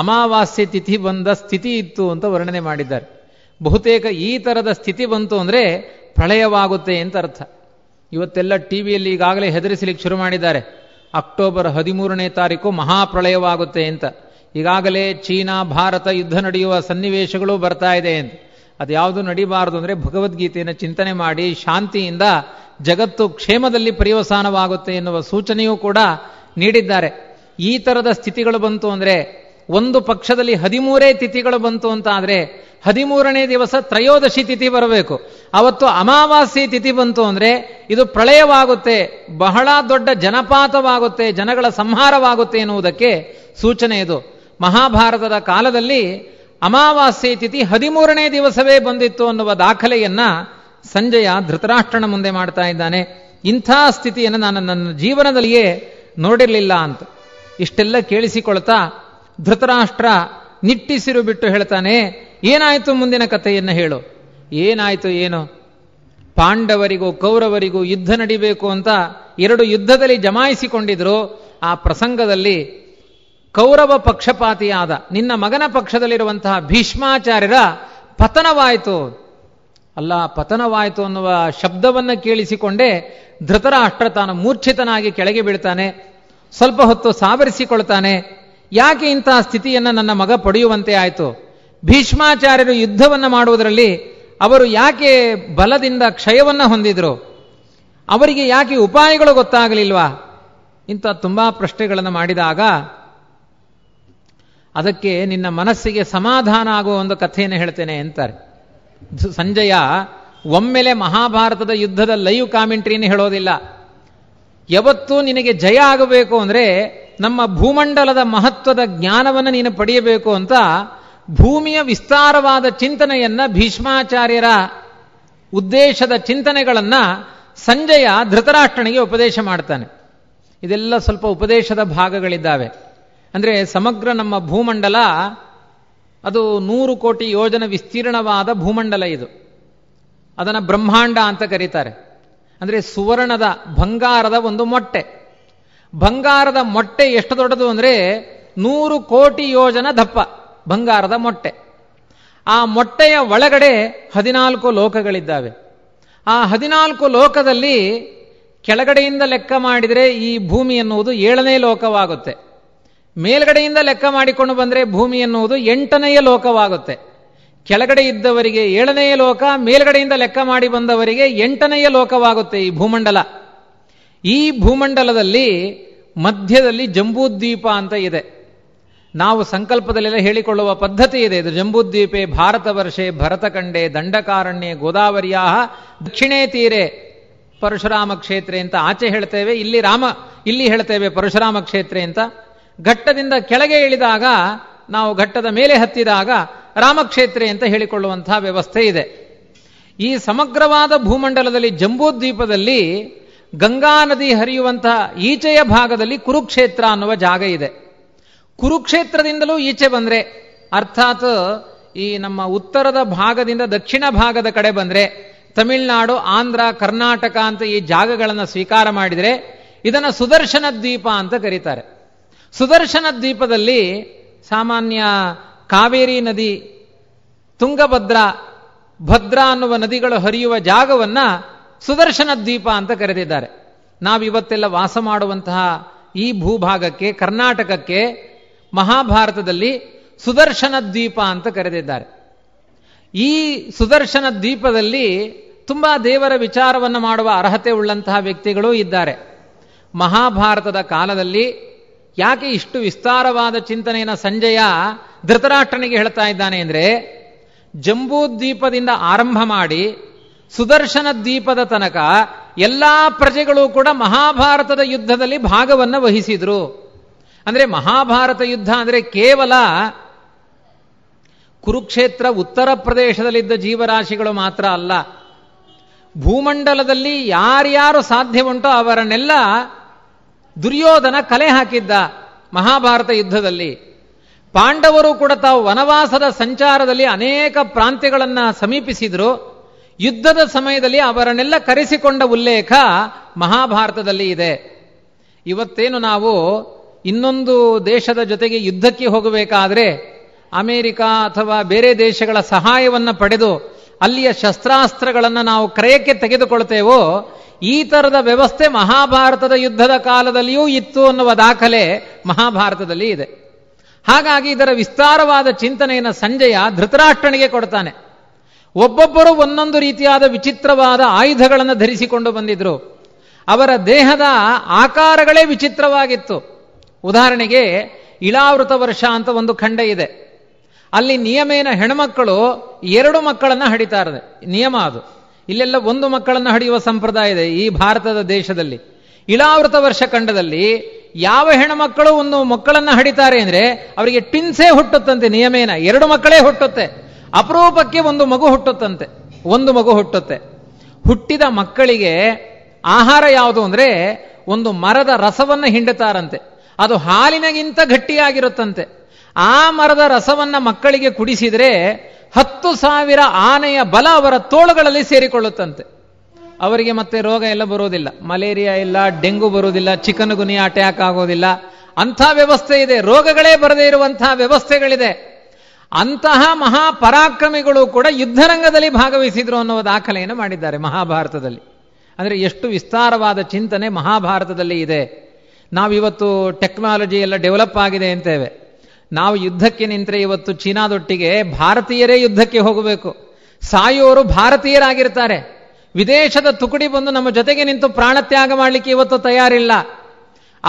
ಅಮಾವಾಸ್ಯ ತಿಥಿ ಬಂದ ಸ್ಥಿತಿ ಇತ್ತು ಅಂತ ವರ್ಣನೆ ಮಾಡಿದ್ದಾರೆ ಬಹುತೇಕ ಈ ಥರದ ಸ್ಥಿತಿ ಬಂತು ಅಂದರೆ ಪ್ರಳಯವಾಗುತ್ತೆ ಅಂತ ಅರ್ಥ ಇವತ್ತೆಲ್ಲ ಟಿ ವಿಯಲ್ಲಿ ಈಗಾಗಲೇ ಹೆದರಿಸಲಿಕ್ಕೆ ಶುರು ಮಾಡಿದ್ದಾರೆ ಅಕ್ಟೋಬರ್ ಹದಿಮೂರನೇ ತಾರೀಕು ಮಹಾಪ್ರಳಯವಾಗುತ್ತೆ ಅಂತ ಈಗಾಗಲೇ ಚೀನಾ ಭಾರತ ಯುದ್ಧ ನಡೆಯುವ ಸನ್ನಿವೇಶಗಳು ಬರ್ತಾ ಇದೆ ಅಂತ ಅದು ಯಾವುದು ನಡಿಬಾರದು ಅಂದರೆ ಭಗವದ್ಗೀತೆಯನ್ನು ಚಿಂತನೆ ಮಾಡಿ ಶಾಂತಿಯಿಂದ ಜಗತ್ತು ಕ್ಷೇಮದಲ್ಲಿ ಪರಿವಸಾನವಾಗುತ್ತೆ ಎನ್ನುವ ಸೂಚನೆಯೂ ಕೂಡ ನೀಡಿದ್ದಾರೆ ಈ ಥರದ ಸ್ಥಿತಿಗಳು ಬಂತು ಅಂದರೆ ಒಂದು ಪಕ್ಷದಲ್ಲಿ ಹದಿಮೂರೇ ತಿಥಿಗಳು ಬಂತು ಅಂತ ಆದರೆ ಹದಿಮೂರನೇ ದಿವಸ ತ್ರಯೋದಶಿ ತಿಥಿ ಬರಬೇಕು ಅವತ್ತು ಅಮಾವಾಸ್ಯ ತಿಥಿ ಬಂತು ಅಂದರೆ ಇದು ಪ್ರಳಯವಾಗುತ್ತೆ ಬಹಳ ದೊಡ್ಡ ಜನಪಾತವಾಗುತ್ತೆ ಜನಗಳ ಸಂಹಾರವಾಗುತ್ತೆ ಎನ್ನುವುದಕ್ಕೆ ಸೂಚನೆ ಇದು ಮಹಾಭಾರತದ ಕಾಲದಲ್ಲಿ ಅಮಾವಾಸ್ಯ ತಿಥಿ ಹದಿಮೂರನೇ ದಿವಸವೇ ಬಂದಿತ್ತು ಅನ್ನುವ ದಾಖಲೆಯನ್ನ ಸಂಜಯ ಧೃತರಾಷ್ಟ್ರನ ಮುಂದೆ ಮಾಡ್ತಾ ಇದ್ದಾನೆ ಇಂಥ ಸ್ಥಿತಿಯನ್ನು ನಾನು ನನ್ನ ಜೀವನದಲ್ಲಿಯೇ ನೋಡಿರಲಿಲ್ಲ ಅಂತ ಇಷ್ಟೆಲ್ಲ ಕೇಳಿಸಿಕೊಳ್ತಾ ಧೃತರಾಷ್ಟ್ರ ನಿಟ್ಟಿಸಿರು ಬಿಟ್ಟು ಹೇಳ್ತಾನೆ ಏನಾಯಿತು ಮುಂದಿನ ಕಥೆಯನ್ನು ಹೇಳು ಏನಾಯಿತು ಏನು ಪಾಂಡವರಿಗೂ ಕೌರವರಿಗೂ ಯುದ್ಧ ನಡಿಬೇಕು ಅಂತ ಎರಡು ಯುದ್ಧದಲ್ಲಿ ಜಮಾಯಿಸಿಕೊಂಡಿದ್ರು ಆ ಪ್ರಸಂಗದಲ್ಲಿ ಕೌರವ ಪಕ್ಷಪಾತಿಯಾದ ನಿನ್ನ ಮಗನ ಪಕ್ಷದಲ್ಲಿರುವಂತಹ ಭೀಷ್ಮಾಚಾರ್ಯರ ಪತನವಾಯಿತು ಅಲ್ಲ ಪತನವಾಯಿತು ಅನ್ನುವ ಶಬ್ದವನ್ನು ಕೇಳಿಸಿಕೊಂಡೇ ಧೃತರಾಷ್ಟ್ರ ತಾನು ಮೂರ್ಛಿತನಾಗಿ ಕೆಳಗೆ ಬೀಳ್ತಾನೆ ಸ್ವಲ್ಪ ಹೊತ್ತು ಸಾವರಿಸಿಕೊಳ್ತಾನೆ ಯಾಕೆ ಇಂತಹ ಸ್ಥಿತಿಯನ್ನು ನನ್ನ ಮಗ ಪಡೆಯುವಂತೆ ಆಯಿತು ಭೀಷ್ಮಾಚಾರ್ಯರು ಯುದ್ಧವನ್ನು ಮಾಡುವುದರಲ್ಲಿ ಅವರು ಯಾಕೆ ಬಲದಿಂದ ಕ್ಷಯವನ್ನು ಹೊಂದಿದ್ರು ಅವರಿಗೆ ಯಾಕೆ ಉಪಾಯಗಳು ಗೊತ್ತಾಗಲಿಲ್ವಾ ಇಂಥ ತುಂಬ ಪ್ರಶ್ನೆಗಳನ್ನು ಮಾಡಿದಾಗ ಅದಕ್ಕೆ ನಿನ್ನ ಮನಸ್ಸಿಗೆ ಸಮಾಧಾನ ಆಗುವ ಒಂದು ಕಥೆಯನ್ನು ಹೇಳ್ತೇನೆ ಅಂತಾರೆ ಸಂಜಯ ಒಮ್ಮೆಲೆ ಮಹಾಭಾರತದ ಯುದ್ಧದ ಲೈವ್ ಕಾಮೆಂಟ್ರಿಯನ್ನು ಹೇಳೋದಿಲ್ಲ ಯಾವತ್ತು ನಿನಗೆ ಜಯ ಆಗಬೇಕು ಅಂದರೆ ನಮ್ಮ ಭೂಮಂಡಲದ ಮಹತ್ವದ ಜ್ಞಾನವನ್ನು ನೀನು ಪಡೆಯಬೇಕು ಅಂತ ಭೂಮಿಯ ವಿಸ್ತಾರವಾದ ಚಿಂತನೆಯನ್ನ ಭೀಷ್ಮಾಚಾರ್ಯರ ಉದ್ದೇಶದ ಚಿಂತನೆಗಳನ್ನು ಸಂಜಯ ಧೃತರಾಷ್ಟ್ರನಿಗೆ ಉಪದೇಶ ಮಾಡ್ತಾನೆ ಇದೆಲ್ಲ ಸ್ವಲ್ಪ ಉಪದೇಶದ ಭಾಗಗಳಿದ್ದಾವೆ ಅಂದರೆ ಸಮಗ್ರ ನಮ್ಮ ಭೂಮಂಡಲ ಅದು ನೂರು ಕೋಟಿ ಯೋಜನ ವಿಸ್ತೀರ್ಣವಾದ ಭೂಮಂಡಲ ಇದು ಅದನ್ನು ಬ್ರಹ್ಮಾಂಡ ಅಂತ ಕರೀತಾರೆ ಅಂದರೆ ಸುವರ್ಣದ ಬಂಗಾರದ ಒಂದು ಮೊಟ್ಟೆ ಬಂಗಾರದ ಮೊಟ್ಟೆ ಎಷ್ಟು ದೊಡ್ಡದು ಅಂದರೆ ನೂರು ಕೋಟಿ ಯೋಜನ ದಪ್ಪ ಬಂಗಾರದ ಮೊಟ್ಟೆ ಆ ಮೊಟ್ಟೆಯ ಒಳಗಡೆ ಹದಿನಾಲ್ಕು ಲೋಕಗಳಿದ್ದಾವೆ ಆ ಹದಿನಾಲ್ಕು ಲೋಕದಲ್ಲಿ ಕೆಳಗಡೆಯಿಂದ ಲೆಕ್ಕ ಮಾಡಿದರೆ ಈ ಭೂಮಿ ಎನ್ನುವುದು ಏಳನೇ ಲೋಕವಾಗುತ್ತೆ ಮೇಲ್ಗಡೆಯಿಂದ ಲೆಕ್ಕ ಮಾಡಿಕೊಂಡು ಬಂದರೆ ಭೂಮಿ ಎನ್ನುವುದು ಎಂಟನೆಯ ಲೋಕವಾಗುತ್ತೆ ಕೆಳಗಡೆ ಇದ್ದವರಿಗೆ ಏಳನೆಯ ಲೋಕ ಮೇಲ್ಗಡೆಯಿಂದ ಲೆಕ್ಕ ಮಾಡಿ ಬಂದವರಿಗೆ ಎಂಟನೆಯ ಲೋಕವಾಗುತ್ತೆ ಈ ಭೂಮಂಡಲ ಈ ಭೂಮಂಡಲದಲ್ಲಿ ಮಧ್ಯದಲ್ಲಿ ಜಂಬೂದ್ವೀಪ ಅಂತ ಇದೆ ನಾವು ಸಂಕಲ್ಪದಲ್ಲೆಲ್ಲ ಹೇಳಿಕೊಳ್ಳುವ ಪದ್ಧತಿ ಇದೆ ಇದು ಜಂಬೂದ್ವೀಪೆ ವರ್ಷೆ ಭರತಕಂಡೆ ದಂಡಕಾರಣ್ಯ ಗೋದಾವರಿಯ ದಕ್ಷಿಣೇ ತೀರೆ ಪರಶುರಾಮ ಕ್ಷೇತ್ರ ಅಂತ ಆಚೆ ಹೇಳ್ತೇವೆ ಇಲ್ಲಿ ರಾಮ ಇಲ್ಲಿ ಹೇಳ್ತೇವೆ ಪರಶುರಾಮ ಕ್ಷೇತ್ರ ಅಂತ ಘಟ್ಟದಿಂದ ಕೆಳಗೆ ಇಳಿದಾಗ ನಾವು ಘಟ್ಟದ ಮೇಲೆ ಹತ್ತಿದಾಗ ರಾಮಕ್ಷೇತ್ರೆ ಅಂತ ಹೇಳಿಕೊಳ್ಳುವಂತಹ ವ್ಯವಸ್ಥೆ ಇದೆ ಈ ಸಮಗ್ರವಾದ ಭೂಮಂಡಲದಲ್ಲಿ ಜಂಬೂದ್ವೀಪದಲ್ಲಿ ಗಂಗಾ ನದಿ ಹರಿಯುವಂತಹ ಈಚೆಯ ಭಾಗದಲ್ಲಿ ಕುರುಕ್ಷೇತ್ರ ಅನ್ನುವ ಜಾಗ ಇದೆ ಕುರುಕ್ಷೇತ್ರದಿಂದಲೂ ಈಚೆ ಬಂದರೆ ಅರ್ಥಾತ್ ಈ ನಮ್ಮ ಉತ್ತರದ ಭಾಗದಿಂದ ದಕ್ಷಿಣ ಭಾಗದ ಕಡೆ ಬಂದರೆ ತಮಿಳುನಾಡು ಆಂಧ್ರ ಕರ್ನಾಟಕ ಅಂತ ಈ ಜಾಗಗಳನ್ನು ಸ್ವೀಕಾರ ಮಾಡಿದರೆ ಇದನ್ನು ಸುದರ್ಶನ ದ್ವೀಪ ಅಂತ ಕರೀತಾರೆ ಸುದರ್ಶನ ದ್ವೀಪದಲ್ಲಿ ಸಾಮಾನ್ಯ ಕಾವೇರಿ ನದಿ ತುಂಗಭದ್ರ ಭದ್ರ ಅನ್ನುವ ನದಿಗಳು ಹರಿಯುವ ಜಾಗವನ್ನು ಸುದರ್ಶನ ದ್ವೀಪ ಅಂತ ಕರೆದಿದ್ದಾರೆ ನಾವಿವತ್ತೆಲ್ಲ ವಾಸ ಮಾಡುವಂತಹ ಈ ಭೂಭಾಗಕ್ಕೆ ಕರ್ನಾಟಕಕ್ಕೆ ಮಹಾಭಾರತದಲ್ಲಿ ಸುದರ್ಶನ ದ್ವೀಪ ಅಂತ ಕರೆದಿದ್ದಾರೆ ಈ ಸುದರ್ಶನ ದ್ವೀಪದಲ್ಲಿ ತುಂಬ ದೇವರ ವಿಚಾರವನ್ನು ಮಾಡುವ ಅರ್ಹತೆ ಉಳ್ಳಂತಹ ವ್ಯಕ್ತಿಗಳು ಇದ್ದಾರೆ ಮಹಾಭಾರತದ ಕಾಲದಲ್ಲಿ ಯಾಕೆ ಇಷ್ಟು ವಿಸ್ತಾರವಾದ ಚಿಂತನೆಯನ್ನ ಸಂಜಯ ಧೃತರಾಷ್ಟ್ರನಿಗೆ ಹೇಳ್ತಾ ಇದ್ದಾನೆ ಅಂದರೆ ಜಂಬೂದ್ವೀಪದಿಂದ ಆರಂಭ ಮಾಡಿ ಸುದರ್ಶನ ದ್ವೀಪದ ತನಕ ಎಲ್ಲ ಪ್ರಜೆಗಳು ಕೂಡ ಮಹಾಭಾರತದ ಯುದ್ಧದಲ್ಲಿ ಭಾಗವನ್ನು ವಹಿಸಿದ್ರು ಅಂದರೆ ಮಹಾಭಾರತ ಯುದ್ಧ ಅಂದರೆ ಕೇವಲ ಕುರುಕ್ಷೇತ್ರ ಉತ್ತರ ಪ್ರದೇಶದಲ್ಲಿದ್ದ ಜೀವರಾಶಿಗಳು ಮಾತ್ರ ಅಲ್ಲ ಭೂಮಂಡಲದಲ್ಲಿ ಯಾರ್ಯಾರು ಸಾಧ್ಯ ಉಂಟೋ ಅವರನ್ನೆಲ್ಲ ದುರ್ಯೋಧನ ಕಲೆ ಹಾಕಿದ್ದ ಮಹಾಭಾರತ ಯುದ್ಧದಲ್ಲಿ ಪಾಂಡವರು ಕೂಡ ತಾವು ವನವಾಸದ ಸಂಚಾರದಲ್ಲಿ ಅನೇಕ ಪ್ರಾಂತ್ಯಗಳನ್ನು ಸಮೀಪಿಸಿದ್ರು ಯುದ್ಧದ ಸಮಯದಲ್ಲಿ ಅವರನ್ನೆಲ್ಲ ಕರೆಸಿಕೊಂಡ ಉಲ್ಲೇಖ ಮಹಾಭಾರತದಲ್ಲಿ ಇದೆ ಇವತ್ತೇನು ನಾವು ಇನ್ನೊಂದು ದೇಶದ ಜೊತೆಗೆ ಯುದ್ಧಕ್ಕೆ ಹೋಗಬೇಕಾದ್ರೆ ಅಮೆರಿಕ ಅಥವಾ ಬೇರೆ ದೇಶಗಳ ಸಹಾಯವನ್ನು ಪಡೆದು ಅಲ್ಲಿಯ ಶಸ್ತ್ರಾಸ್ತ್ರಗಳನ್ನು ನಾವು ಕ್ರಯಕ್ಕೆ ತೆಗೆದುಕೊಳ್ತೇವೋ ಈ ಥರದ ವ್ಯವಸ್ಥೆ ಮಹಾಭಾರತದ ಯುದ್ಧದ ಕಾಲದಲ್ಲಿಯೂ ಇತ್ತು ಅನ್ನುವ ದಾಖಲೆ ಮಹಾಭಾರತದಲ್ಲಿ ಇದೆ ಹಾಗಾಗಿ ಇದರ ವಿಸ್ತಾರವಾದ ಚಿಂತನೆಯನ್ನು ಸಂಜೆಯ ಧೃತರಾಷ್ಟ್ರನಿಗೆ ಕೊಡ್ತಾನೆ ಒಬ್ಬೊಬ್ಬರು ಒಂದೊಂದು ರೀತಿಯಾದ ವಿಚಿತ್ರವಾದ ಆಯುಧಗಳನ್ನು ಧರಿಸಿಕೊಂಡು ಬಂದಿದ್ರು ಅವರ ದೇಹದ ಆಕಾರಗಳೇ ವಿಚಿತ್ರವಾಗಿತ್ತು ಉದಾಹರಣೆಗೆ ಇಳಾವೃತ ವರ್ಷ ಅಂತ ಒಂದು ಖಂಡ ಇದೆ ಅಲ್ಲಿ ನಿಯಮೇನ ಹೆಣ್ಮಕ್ಕಳು ಎರಡು ಮಕ್ಕಳನ್ನು ಹಡಿತಾರದೆ ನಿಯಮ ಅದು ಇಲ್ಲೆಲ್ಲ ಒಂದು ಮಕ್ಕಳನ್ನು ಹಡಿಯುವ ಸಂಪ್ರದಾಯ ಇದೆ ಈ ಭಾರತದ ದೇಶದಲ್ಲಿ ಇಳಾವೃತ ವರ್ಷ ಖಂಡದಲ್ಲಿ ಯಾವ ಮಕ್ಕಳು ಒಂದು ಮಕ್ಕಳನ್ನು ಹಡಿತಾರೆ ಅಂದ್ರೆ ಅವರಿಗೆ ಟಿನ್ಸೇ ಹುಟ್ಟುತ್ತಂತೆ ನಿಯಮೇನ ಎರಡು ಮಕ್ಕಳೇ ಹುಟ್ಟುತ್ತೆ ಅಪರೂಪಕ್ಕೆ ಒಂದು ಮಗು ಹುಟ್ಟುತ್ತಂತೆ ಒಂದು ಮಗು ಹುಟ್ಟುತ್ತೆ ಹುಟ್ಟಿದ ಮಕ್ಕಳಿಗೆ ಆಹಾರ ಯಾವುದು ಅಂದ್ರೆ ಒಂದು ಮರದ ರಸವನ್ನು ಹಿಂಡುತ್ತಾರಂತೆ ಅದು ಹಾಲಿನಗಿಂತ ಗಟ್ಟಿಯಾಗಿರುತ್ತಂತೆ ಆ ಮರದ ರಸವನ್ನ ಮಕ್ಕಳಿಗೆ ಕುಡಿಸಿದರೆ ಹತ್ತು ಸಾವಿರ ಆನೆಯ ಬಲ ಅವರ ತೋಳುಗಳಲ್ಲಿ ಸೇರಿಕೊಳ್ಳುತ್ತಂತೆ ಅವರಿಗೆ ಮತ್ತೆ ರೋಗ ಎಲ್ಲ ಬರೋದಿಲ್ಲ ಮಲೇರಿಯಾ ಇಲ್ಲ ಡೆಂಗು ಬರುವುದಿಲ್ಲ ಚಿಕನ್ ಗುನಿ ಅಟ್ಯಾಕ್ ಆಗೋದಿಲ್ಲ ಅಂಥ ವ್ಯವಸ್ಥೆ ಇದೆ ರೋಗಗಳೇ ಬರದೇ ಇರುವಂತಹ ವ್ಯವಸ್ಥೆಗಳಿದೆ ಅಂತಹ ಮಹಾಪರಾಕ್ರಮಿಗಳು ಕೂಡ ಯುದ್ಧರಂಗದಲ್ಲಿ ಭಾಗವಹಿಸಿದ್ರು ಅನ್ನುವ ದಾಖಲೆಯನ್ನು ಮಾಡಿದ್ದಾರೆ ಮಹಾಭಾರತದಲ್ಲಿ ಅಂದರೆ ಎಷ್ಟು ವಿಸ್ತಾರವಾದ ಚಿಂತನೆ ಮಹಾಭಾರತದಲ್ಲಿ ಇದೆ ನಾವಿವತ್ತು ಟೆಕ್ನಾಲಜಿ ಎಲ್ಲ ಡೆವಲಪ್ ಆಗಿದೆ ಅಂತೇವೆ ನಾವು ಯುದ್ಧಕ್ಕೆ ನಿಂತರೆ ಇವತ್ತು ಚೀನಾದೊಟ್ಟಿಗೆ ಭಾರತೀಯರೇ ಯುದ್ಧಕ್ಕೆ ಹೋಗಬೇಕು ಸಾಯೋರು ಭಾರತೀಯರಾಗಿರ್ತಾರೆ ವಿದೇಶದ ತುಕುಡಿ ಬಂದು ನಮ್ಮ ಜೊತೆಗೆ ನಿಂತು ಪ್ರಾಣತ್ಯಾಗ ಮಾಡಲಿಕ್ಕೆ ಇವತ್ತು ತಯಾರಿಲ್ಲ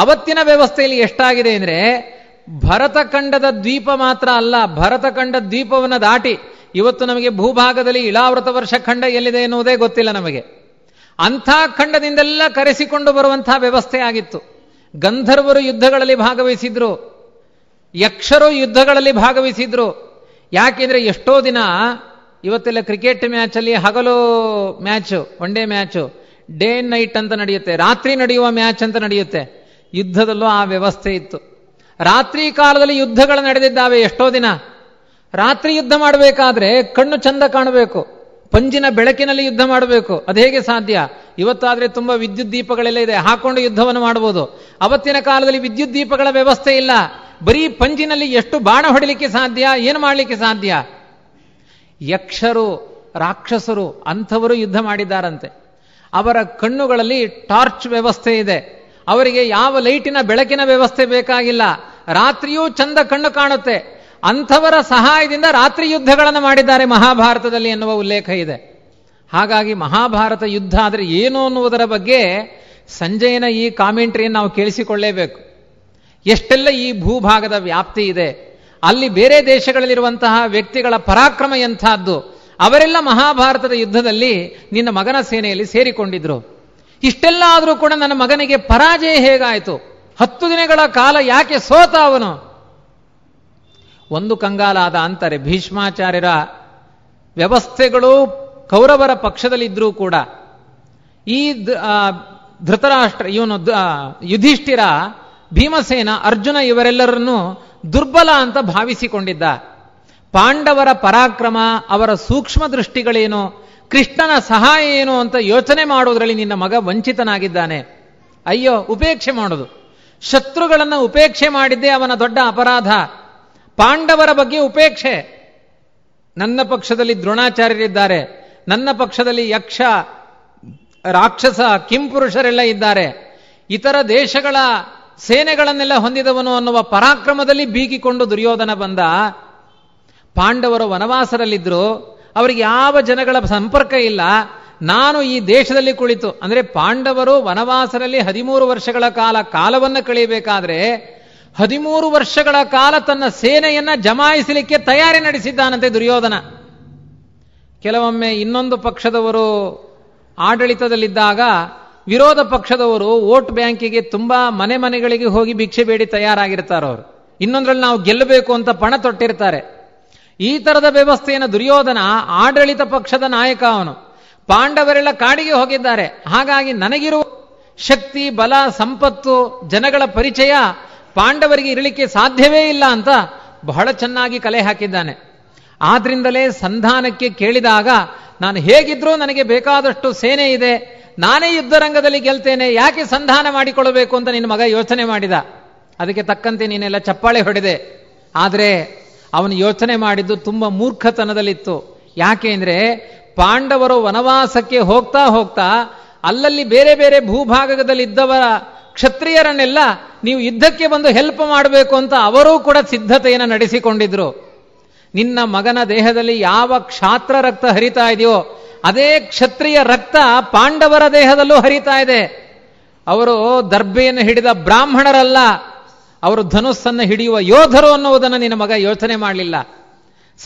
ಅವತ್ತಿನ ವ್ಯವಸ್ಥೆಯಲ್ಲಿ ಎಷ್ಟಾಗಿದೆ ಅಂದರೆ ಭರತಖಂಡದ ದ್ವೀಪ ಮಾತ್ರ ಅಲ್ಲ ಭರತಖಂಡ ದ್ವೀಪವನ್ನು ದಾಟಿ ಇವತ್ತು ನಮಗೆ ಭೂಭಾಗದಲ್ಲಿ ಇಳಾವೃತ ವರ್ಷ ಖಂಡ ಎಲ್ಲಿದೆ ಎನ್ನುವುದೇ ಗೊತ್ತಿಲ್ಲ ನಮಗೆ ಅಂಥ ಖಂಡದಿಂದೆಲ್ಲ ಕರೆಸಿಕೊಂಡು ಬರುವಂತಹ ವ್ಯವಸ್ಥೆ ಆಗಿತ್ತು ಗಂಧರ್ವರು ಯುದ್ಧಗಳಲ್ಲಿ ಭಾಗವಹಿಸಿದ್ರು ಯಕ್ಷರು ಯುದ್ಧಗಳಲ್ಲಿ ಭಾಗವಹಿಸಿದ್ರು ಯಾಕೆಂದರೆ ಎಷ್ಟೋ ದಿನ ಇವತ್ತೆಲ್ಲ ಕ್ರಿಕೆಟ್ ಮ್ಯಾಚಲ್ಲಿ ಹಗಲು match one day match day night ಅಂತ ನಡೆಯುತ್ತೆ ರಾತ್ರಿ ನಡೆಯುವ ಮ್ಯಾಚ್ ಅಂತ ನಡೆಯುತ್ತೆ ಯುದ್ಧದಲ್ಲೂ ಆ ವ್ಯವಸ್ಥೆ ಇತ್ತು ರಾತ್ರಿ ಕಾಲದಲ್ಲಿ ಯುದ್ಧಗಳು ನಡೆದಿದ್ದಾವೆ ಎಷ್ಟೋ ದಿನ ರಾತ್ರಿ ಯುದ್ಧ ಮಾಡಬೇಕಾದ್ರೆ ಕಣ್ಣು ಚಂದ ಕಾಣಬೇಕು ಪಂಜಿನ ಬೆಳಕಿನಲ್ಲಿ ಯುದ್ಧ ಮಾಡಬೇಕು ಅದು ಹೇಗೆ ಸಾಧ್ಯ ಇವತ್ತಾದರೆ ತುಂಬ ವಿದ್ಯುತ್ ದೀಪಗಳೆಲ್ಲ ಇದೆ ಹಾಕೊಂಡು ಯುದ್ಧವನ್ನು ಮಾಡಬಹುದು ಅವತ್ತಿನ ಕಾಲದಲ್ಲಿ ವಿದ್ಯುತ್ ದೀಪಗಳ ವ್ಯವಸ್ಥೆ ಇಲ್ಲ ಬರೀ ಪಂಜಿನಲ್ಲಿ ಎಷ್ಟು ಬಾಣ ಹೊಡಿಲಿಕ್ಕೆ ಸಾಧ್ಯ ಏನು ಮಾಡಲಿಕ್ಕೆ ಸಾಧ್ಯ ಯಕ್ಷರು ರಾಕ್ಷಸರು ಅಂಥವರು ಯುದ್ಧ ಮಾಡಿದ್ದಾರಂತೆ ಅವರ ಕಣ್ಣುಗಳಲ್ಲಿ ಟಾರ್ಚ್ ವ್ಯವಸ್ಥೆ ಇದೆ ಅವರಿಗೆ ಯಾವ ಲೈಟಿನ ಬೆಳಕಿನ ವ್ಯವಸ್ಥೆ ಬೇಕಾಗಿಲ್ಲ ರಾತ್ರಿಯೂ ಚಂದ ಕಣ್ಣು ಕಾಣುತ್ತೆ ಅಂಥವರ ಸಹಾಯದಿಂದ ರಾತ್ರಿ ಯುದ್ಧಗಳನ್ನು ಮಾಡಿದ್ದಾರೆ ಮಹಾಭಾರತದಲ್ಲಿ ಎನ್ನುವ ಉಲ್ಲೇಖ ಇದೆ ಹಾಗಾಗಿ ಮಹಾಭಾರತ ಯುದ್ಧ ಆದರೆ ಏನು ಅನ್ನುವುದರ ಬಗ್ಗೆ ಸಂಜಯನ ಈ ಕಾಮೆಂಟ್ರಿಯನ್ನು ನಾವು ಕೇಳಿಸಿಕೊಳ್ಳೇಬೇಕು ಎಷ್ಟೆಲ್ಲ ಈ ಭೂಭಾಗದ ವ್ಯಾಪ್ತಿ ಇದೆ ಅಲ್ಲಿ ಬೇರೆ ದೇಶಗಳಲ್ಲಿರುವಂತಹ ವ್ಯಕ್ತಿಗಳ ಪರಾಕ್ರಮ ಎಂಥದ್ದು ಅವರೆಲ್ಲ ಮಹಾಭಾರತದ ಯುದ್ಧದಲ್ಲಿ ನಿನ್ನ ಮಗನ ಸೇನೆಯಲ್ಲಿ ಸೇರಿಕೊಂಡಿದ್ರು ಇಷ್ಟೆಲ್ಲ ಆದರೂ ಕೂಡ ನನ್ನ ಮಗನಿಗೆ ಪರಾಜಯ ಹೇಗಾಯಿತು ಹತ್ತು ದಿನಗಳ ಕಾಲ ಯಾಕೆ ಸೋತ ಅವನು ಒಂದು ಕಂಗಾಲಾದ ಅಂತಾರೆ ಭೀಷ್ಮಾಚಾರ್ಯರ ವ್ಯವಸ್ಥೆಗಳು ಕೌರವರ ಪಕ್ಷದಲ್ಲಿದ್ದರೂ ಕೂಡ ಈ ಧೃತರಾಷ್ಟ್ರ ಇವನು ಯುಧಿಷ್ಠಿರ ಭೀಮಸೇನ ಅರ್ಜುನ ಇವರೆಲ್ಲರನ್ನು ದುರ್ಬಲ ಅಂತ ಭಾವಿಸಿಕೊಂಡಿದ್ದ ಪಾಂಡವರ ಪರಾಕ್ರಮ ಅವರ ಸೂಕ್ಷ್ಮ ದೃಷ್ಟಿಗಳೇನು ಕೃಷ್ಣನ ಸಹಾಯ ಏನು ಅಂತ ಯೋಚನೆ ಮಾಡೋದ್ರಲ್ಲಿ ನಿನ್ನ ಮಗ ವಂಚಿತನಾಗಿದ್ದಾನೆ ಅಯ್ಯೋ ಉಪೇಕ್ಷೆ ಮಾಡೋದು ಶತ್ರುಗಳನ್ನು ಉಪೇಕ್ಷೆ ಮಾಡಿದ್ದೇ ಅವನ ದೊಡ್ಡ ಅಪರಾಧ ಪಾಂಡವರ ಬಗ್ಗೆ ಉಪೇಕ್ಷೆ ನನ್ನ ಪಕ್ಷದಲ್ಲಿ ದ್ರೋಣಾಚಾರ್ಯರಿದ್ದಾರೆ ನನ್ನ ಪಕ್ಷದಲ್ಲಿ ಯಕ್ಷ ರಾಕ್ಷಸ ಕಿಂಪುರುಷರೆಲ್ಲ ಇದ್ದಾರೆ ಇತರ ದೇಶಗಳ ಸೇನೆಗಳನ್ನೆಲ್ಲ ಹೊಂದಿದವನು ಅನ್ನುವ ಪರಾಕ್ರಮದಲ್ಲಿ ಬೀಗಿಕೊಂಡು ದುರ್ಯೋಧನ ಬಂದ ಪಾಂಡವರು ವನವಾಸರಲ್ಲಿದ್ದರು ಅವರಿಗೆ ಯಾವ ಜನಗಳ ಸಂಪರ್ಕ ಇಲ್ಲ ನಾನು ಈ ದೇಶದಲ್ಲಿ ಕುಳಿತು ಅಂದರೆ ಪಾಂಡವರು ವನವಾಸರಲ್ಲಿ ಹದಿಮೂರು ವರ್ಷಗಳ ಕಾಲ ಕಾಲವನ್ನು ಕಳೆಯಬೇಕಾದ್ರೆ ಹದಿಮೂರು ವರ್ಷಗಳ ಕಾಲ ತನ್ನ ಸೇನೆಯನ್ನ ಜಮಾಯಿಸಲಿಕ್ಕೆ ತಯಾರಿ ನಡೆಸಿದ್ದಾನಂತೆ ದುರ್ಯೋಧನ ಕೆಲವೊಮ್ಮೆ ಇನ್ನೊಂದು ಪಕ್ಷದವರು ಆಡಳಿತದಲ್ಲಿದ್ದಾಗ ವಿರೋಧ ಪಕ್ಷದವರು ವೋಟ್ ಬ್ಯಾಂಕಿಗೆ ತುಂಬಾ ಮನೆ ಮನೆಗಳಿಗೆ ಹೋಗಿ ಭಿಕ್ಷೆ ಬೇಡಿ ತಯಾರಾಗಿರ್ತಾರವರು ಇನ್ನೊಂದ್ರಲ್ಲಿ ನಾವು ಗೆಲ್ಲಬೇಕು ಅಂತ ಪಣ ತೊಟ್ಟಿರ್ತಾರೆ ಈ ತರದ ವ್ಯವಸ್ಥೆಯನ್ನು ದುರ್ಯೋಧನ ಆಡಳಿತ ಪಕ್ಷದ ನಾಯಕ ಅವನು ಪಾಂಡವರೆಲ್ಲ ಕಾಡಿಗೆ ಹೋಗಿದ್ದಾರೆ ಹಾಗಾಗಿ ನನಗಿರುವ ಶಕ್ತಿ ಬಲ ಸಂಪತ್ತು ಜನಗಳ ಪರಿಚಯ ಪಾಂಡವರಿಗೆ ಇರಲಿಕ್ಕೆ ಸಾಧ್ಯವೇ ಇಲ್ಲ ಅಂತ ಬಹಳ ಚೆನ್ನಾಗಿ ಕಲೆ ಹಾಕಿದ್ದಾನೆ ಆದ್ರಿಂದಲೇ ಸಂಧಾನಕ್ಕೆ ಕೇಳಿದಾಗ ನಾನು ಹೇಗಿದ್ರೂ ನನಗೆ ಬೇಕಾದಷ್ಟು ಸೇನೆ ಇದೆ ನಾನೇ ಯುದ್ಧರಂಗದಲ್ಲಿ ಗೆಲ್ತೇನೆ ಯಾಕೆ ಸಂಧಾನ ಮಾಡಿಕೊಳ್ಳಬೇಕು ಅಂತ ನಿನ್ನ ಮಗ ಯೋಚನೆ ಮಾಡಿದ ಅದಕ್ಕೆ ತಕ್ಕಂತೆ ನೀನೆಲ್ಲ ಚಪ್ಪಾಳೆ ಹೊಡೆದೆ ಆದರೆ ಅವನು ಯೋಚನೆ ಮಾಡಿದ್ದು ತುಂಬ ಮೂರ್ಖತನದಲ್ಲಿತ್ತು ಯಾಕೆಂದ್ರೆ ಪಾಂಡವರು ವನವಾಸಕ್ಕೆ ಹೋಗ್ತಾ ಹೋಗ್ತಾ ಅಲ್ಲಲ್ಲಿ ಬೇರೆ ಬೇರೆ ಇದ್ದವರ ಕ್ಷತ್ರಿಯರನ್ನೆಲ್ಲ ನೀವು ಯುದ್ಧಕ್ಕೆ ಬಂದು ಹೆಲ್ಪ್ ಮಾಡಬೇಕು ಅಂತ ಅವರೂ ಕೂಡ ಸಿದ್ಧತೆಯನ್ನು ನಡೆಸಿಕೊಂಡಿದ್ರು ನಿನ್ನ ಮಗನ ದೇಹದಲ್ಲಿ ಯಾವ ಕ್ಷಾತ್ರ ರಕ್ತ ಹರಿತಾ ಇದೆಯೋ ಅದೇ ಕ್ಷತ್ರಿಯ ರಕ್ತ ಪಾಂಡವರ ದೇಹದಲ್ಲೂ ಹರಿತಾ ಇದೆ ಅವರು ದರ್ಬೆಯನ್ನು ಹಿಡಿದ ಬ್ರಾಹ್ಮಣರಲ್ಲ ಅವರು ಧನುಸ್ಸನ್ನು ಹಿಡಿಯುವ ಯೋಧರು ಅನ್ನುವುದನ್ನು ನಿನ್ನ ಮಗ ಯೋಚನೆ ಮಾಡಲಿಲ್ಲ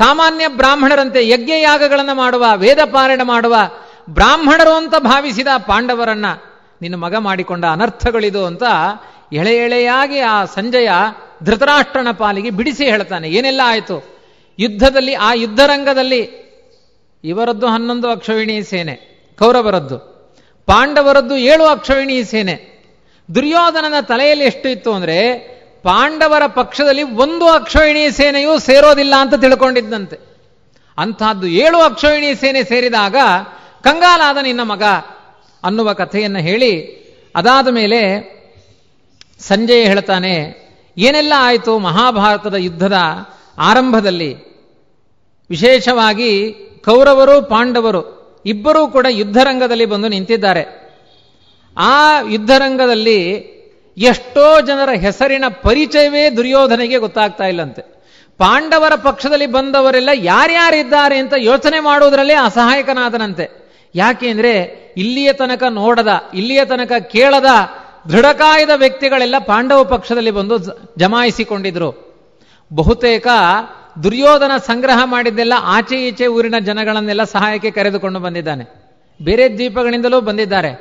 ಸಾಮಾನ್ಯ ಬ್ರಾಹ್ಮಣರಂತೆ ಯಜ್ಞ ಯಾಗಗಳನ್ನು ಮಾಡುವ ವೇದ ಪಾರಾಯಣ ಮಾಡುವ ಬ್ರಾಹ್ಮಣರು ಅಂತ ಭಾವಿಸಿದ ಪಾಂಡವರನ್ನ ನಿನ್ನ ಮಗ ಮಾಡಿಕೊಂಡ ಅನರ್ಥಗಳಿದು ಅಂತ ಎಳೆ ಎಳೆಯಾಗಿ ಆ ಸಂಜಯ ಧೃತರಾಷ್ಟ್ರನ ಪಾಲಿಗೆ ಬಿಡಿಸಿ ಹೇಳ್ತಾನೆ ಏನೆಲ್ಲ ಆಯಿತು ಯುದ್ಧದಲ್ಲಿ ಆ ಯುದ್ಧರಂಗದಲ್ಲಿ ಇವರದ್ದು ಹನ್ನೊಂದು ಅಕ್ಷವಿಣಿ ಸೇನೆ ಕೌರವರದ್ದು ಪಾಂಡವರದ್ದು ಏಳು ಅಕ್ಷವಿಣಿ ಸೇನೆ ದುರ್ಯೋಧನನ ತಲೆಯಲ್ಲಿ ಎಷ್ಟು ಇತ್ತು ಅಂದರೆ ಪಾಂಡವರ ಪಕ್ಷದಲ್ಲಿ ಒಂದು ಅಕ್ಷವಿಣಿ ಸೇನೆಯೂ ಸೇರೋದಿಲ್ಲ ಅಂತ ತಿಳ್ಕೊಂಡಿದ್ದಂತೆ ಅಂತಹದ್ದು ಏಳು ಅಕ್ಷವಿಣಿ ಸೇನೆ ಸೇರಿದಾಗ ಕಂಗಾಲಾದ ನಿನ್ನ ಮಗ ಅನ್ನುವ ಕಥೆಯನ್ನು ಹೇಳಿ ಅದಾದ ಮೇಲೆ ಸಂಜಯ್ ಹೇಳ್ತಾನೆ ಏನೆಲ್ಲ ಆಯಿತು ಮಹಾಭಾರತದ ಯುದ್ಧದ ಆರಂಭದಲ್ಲಿ ವಿಶೇಷವಾಗಿ ಕೌರವರು ಪಾಂಡವರು ಇಬ್ಬರೂ ಕೂಡ ಯುದ್ಧರಂಗದಲ್ಲಿ ಬಂದು ನಿಂತಿದ್ದಾರೆ ಆ ಯುದ್ಧರಂಗದಲ್ಲಿ ಎಷ್ಟೋ ಜನರ ಹೆಸರಿನ ಪರಿಚಯವೇ ದುರ್ಯೋಧನೆಗೆ ಗೊತ್ತಾಗ್ತಾ ಇಲ್ಲಂತೆ ಪಾಂಡವರ ಪಕ್ಷದಲ್ಲಿ ಬಂದವರೆಲ್ಲ ಯಾರ್ಯಾರಿದ್ದಾರೆ ಅಂತ ಯೋಚನೆ ಮಾಡುವುದರಲ್ಲಿ ಅಸಹಾಯಕನಾದನಂತೆ ಯಾಕೆಂದ್ರೆ ಇಲ್ಲಿಯ ತನಕ ನೋಡದ ಇಲ್ಲಿಯ ತನಕ ಕೇಳದ ದೃಢಕಾಯದ ವ್ಯಕ್ತಿಗಳೆಲ್ಲ ಪಾಂಡವ ಪಕ್ಷದಲ್ಲಿ ಬಂದು ಜಮಾಯಿಸಿಕೊಂಡಿದ್ರು ಬಹುತೇಕ ದುರ್ಯೋಧನ ಸಂಗ್ರಹ ಮಾಡಿದ್ದೆಲ್ಲ ಆಚೆ ಈಚೆ ಊರಿನ ಜನಗಳನ್ನೆಲ್ಲ ಸಹಾಯಕ್ಕೆ ಕರೆದುಕೊಂಡು ಬಂದಿದ್ದಾನೆ ಬೇರೆ ದ್ವೀಪಗಳಿಂದಲೂ ಬಂದಿದ್ದಾರೆ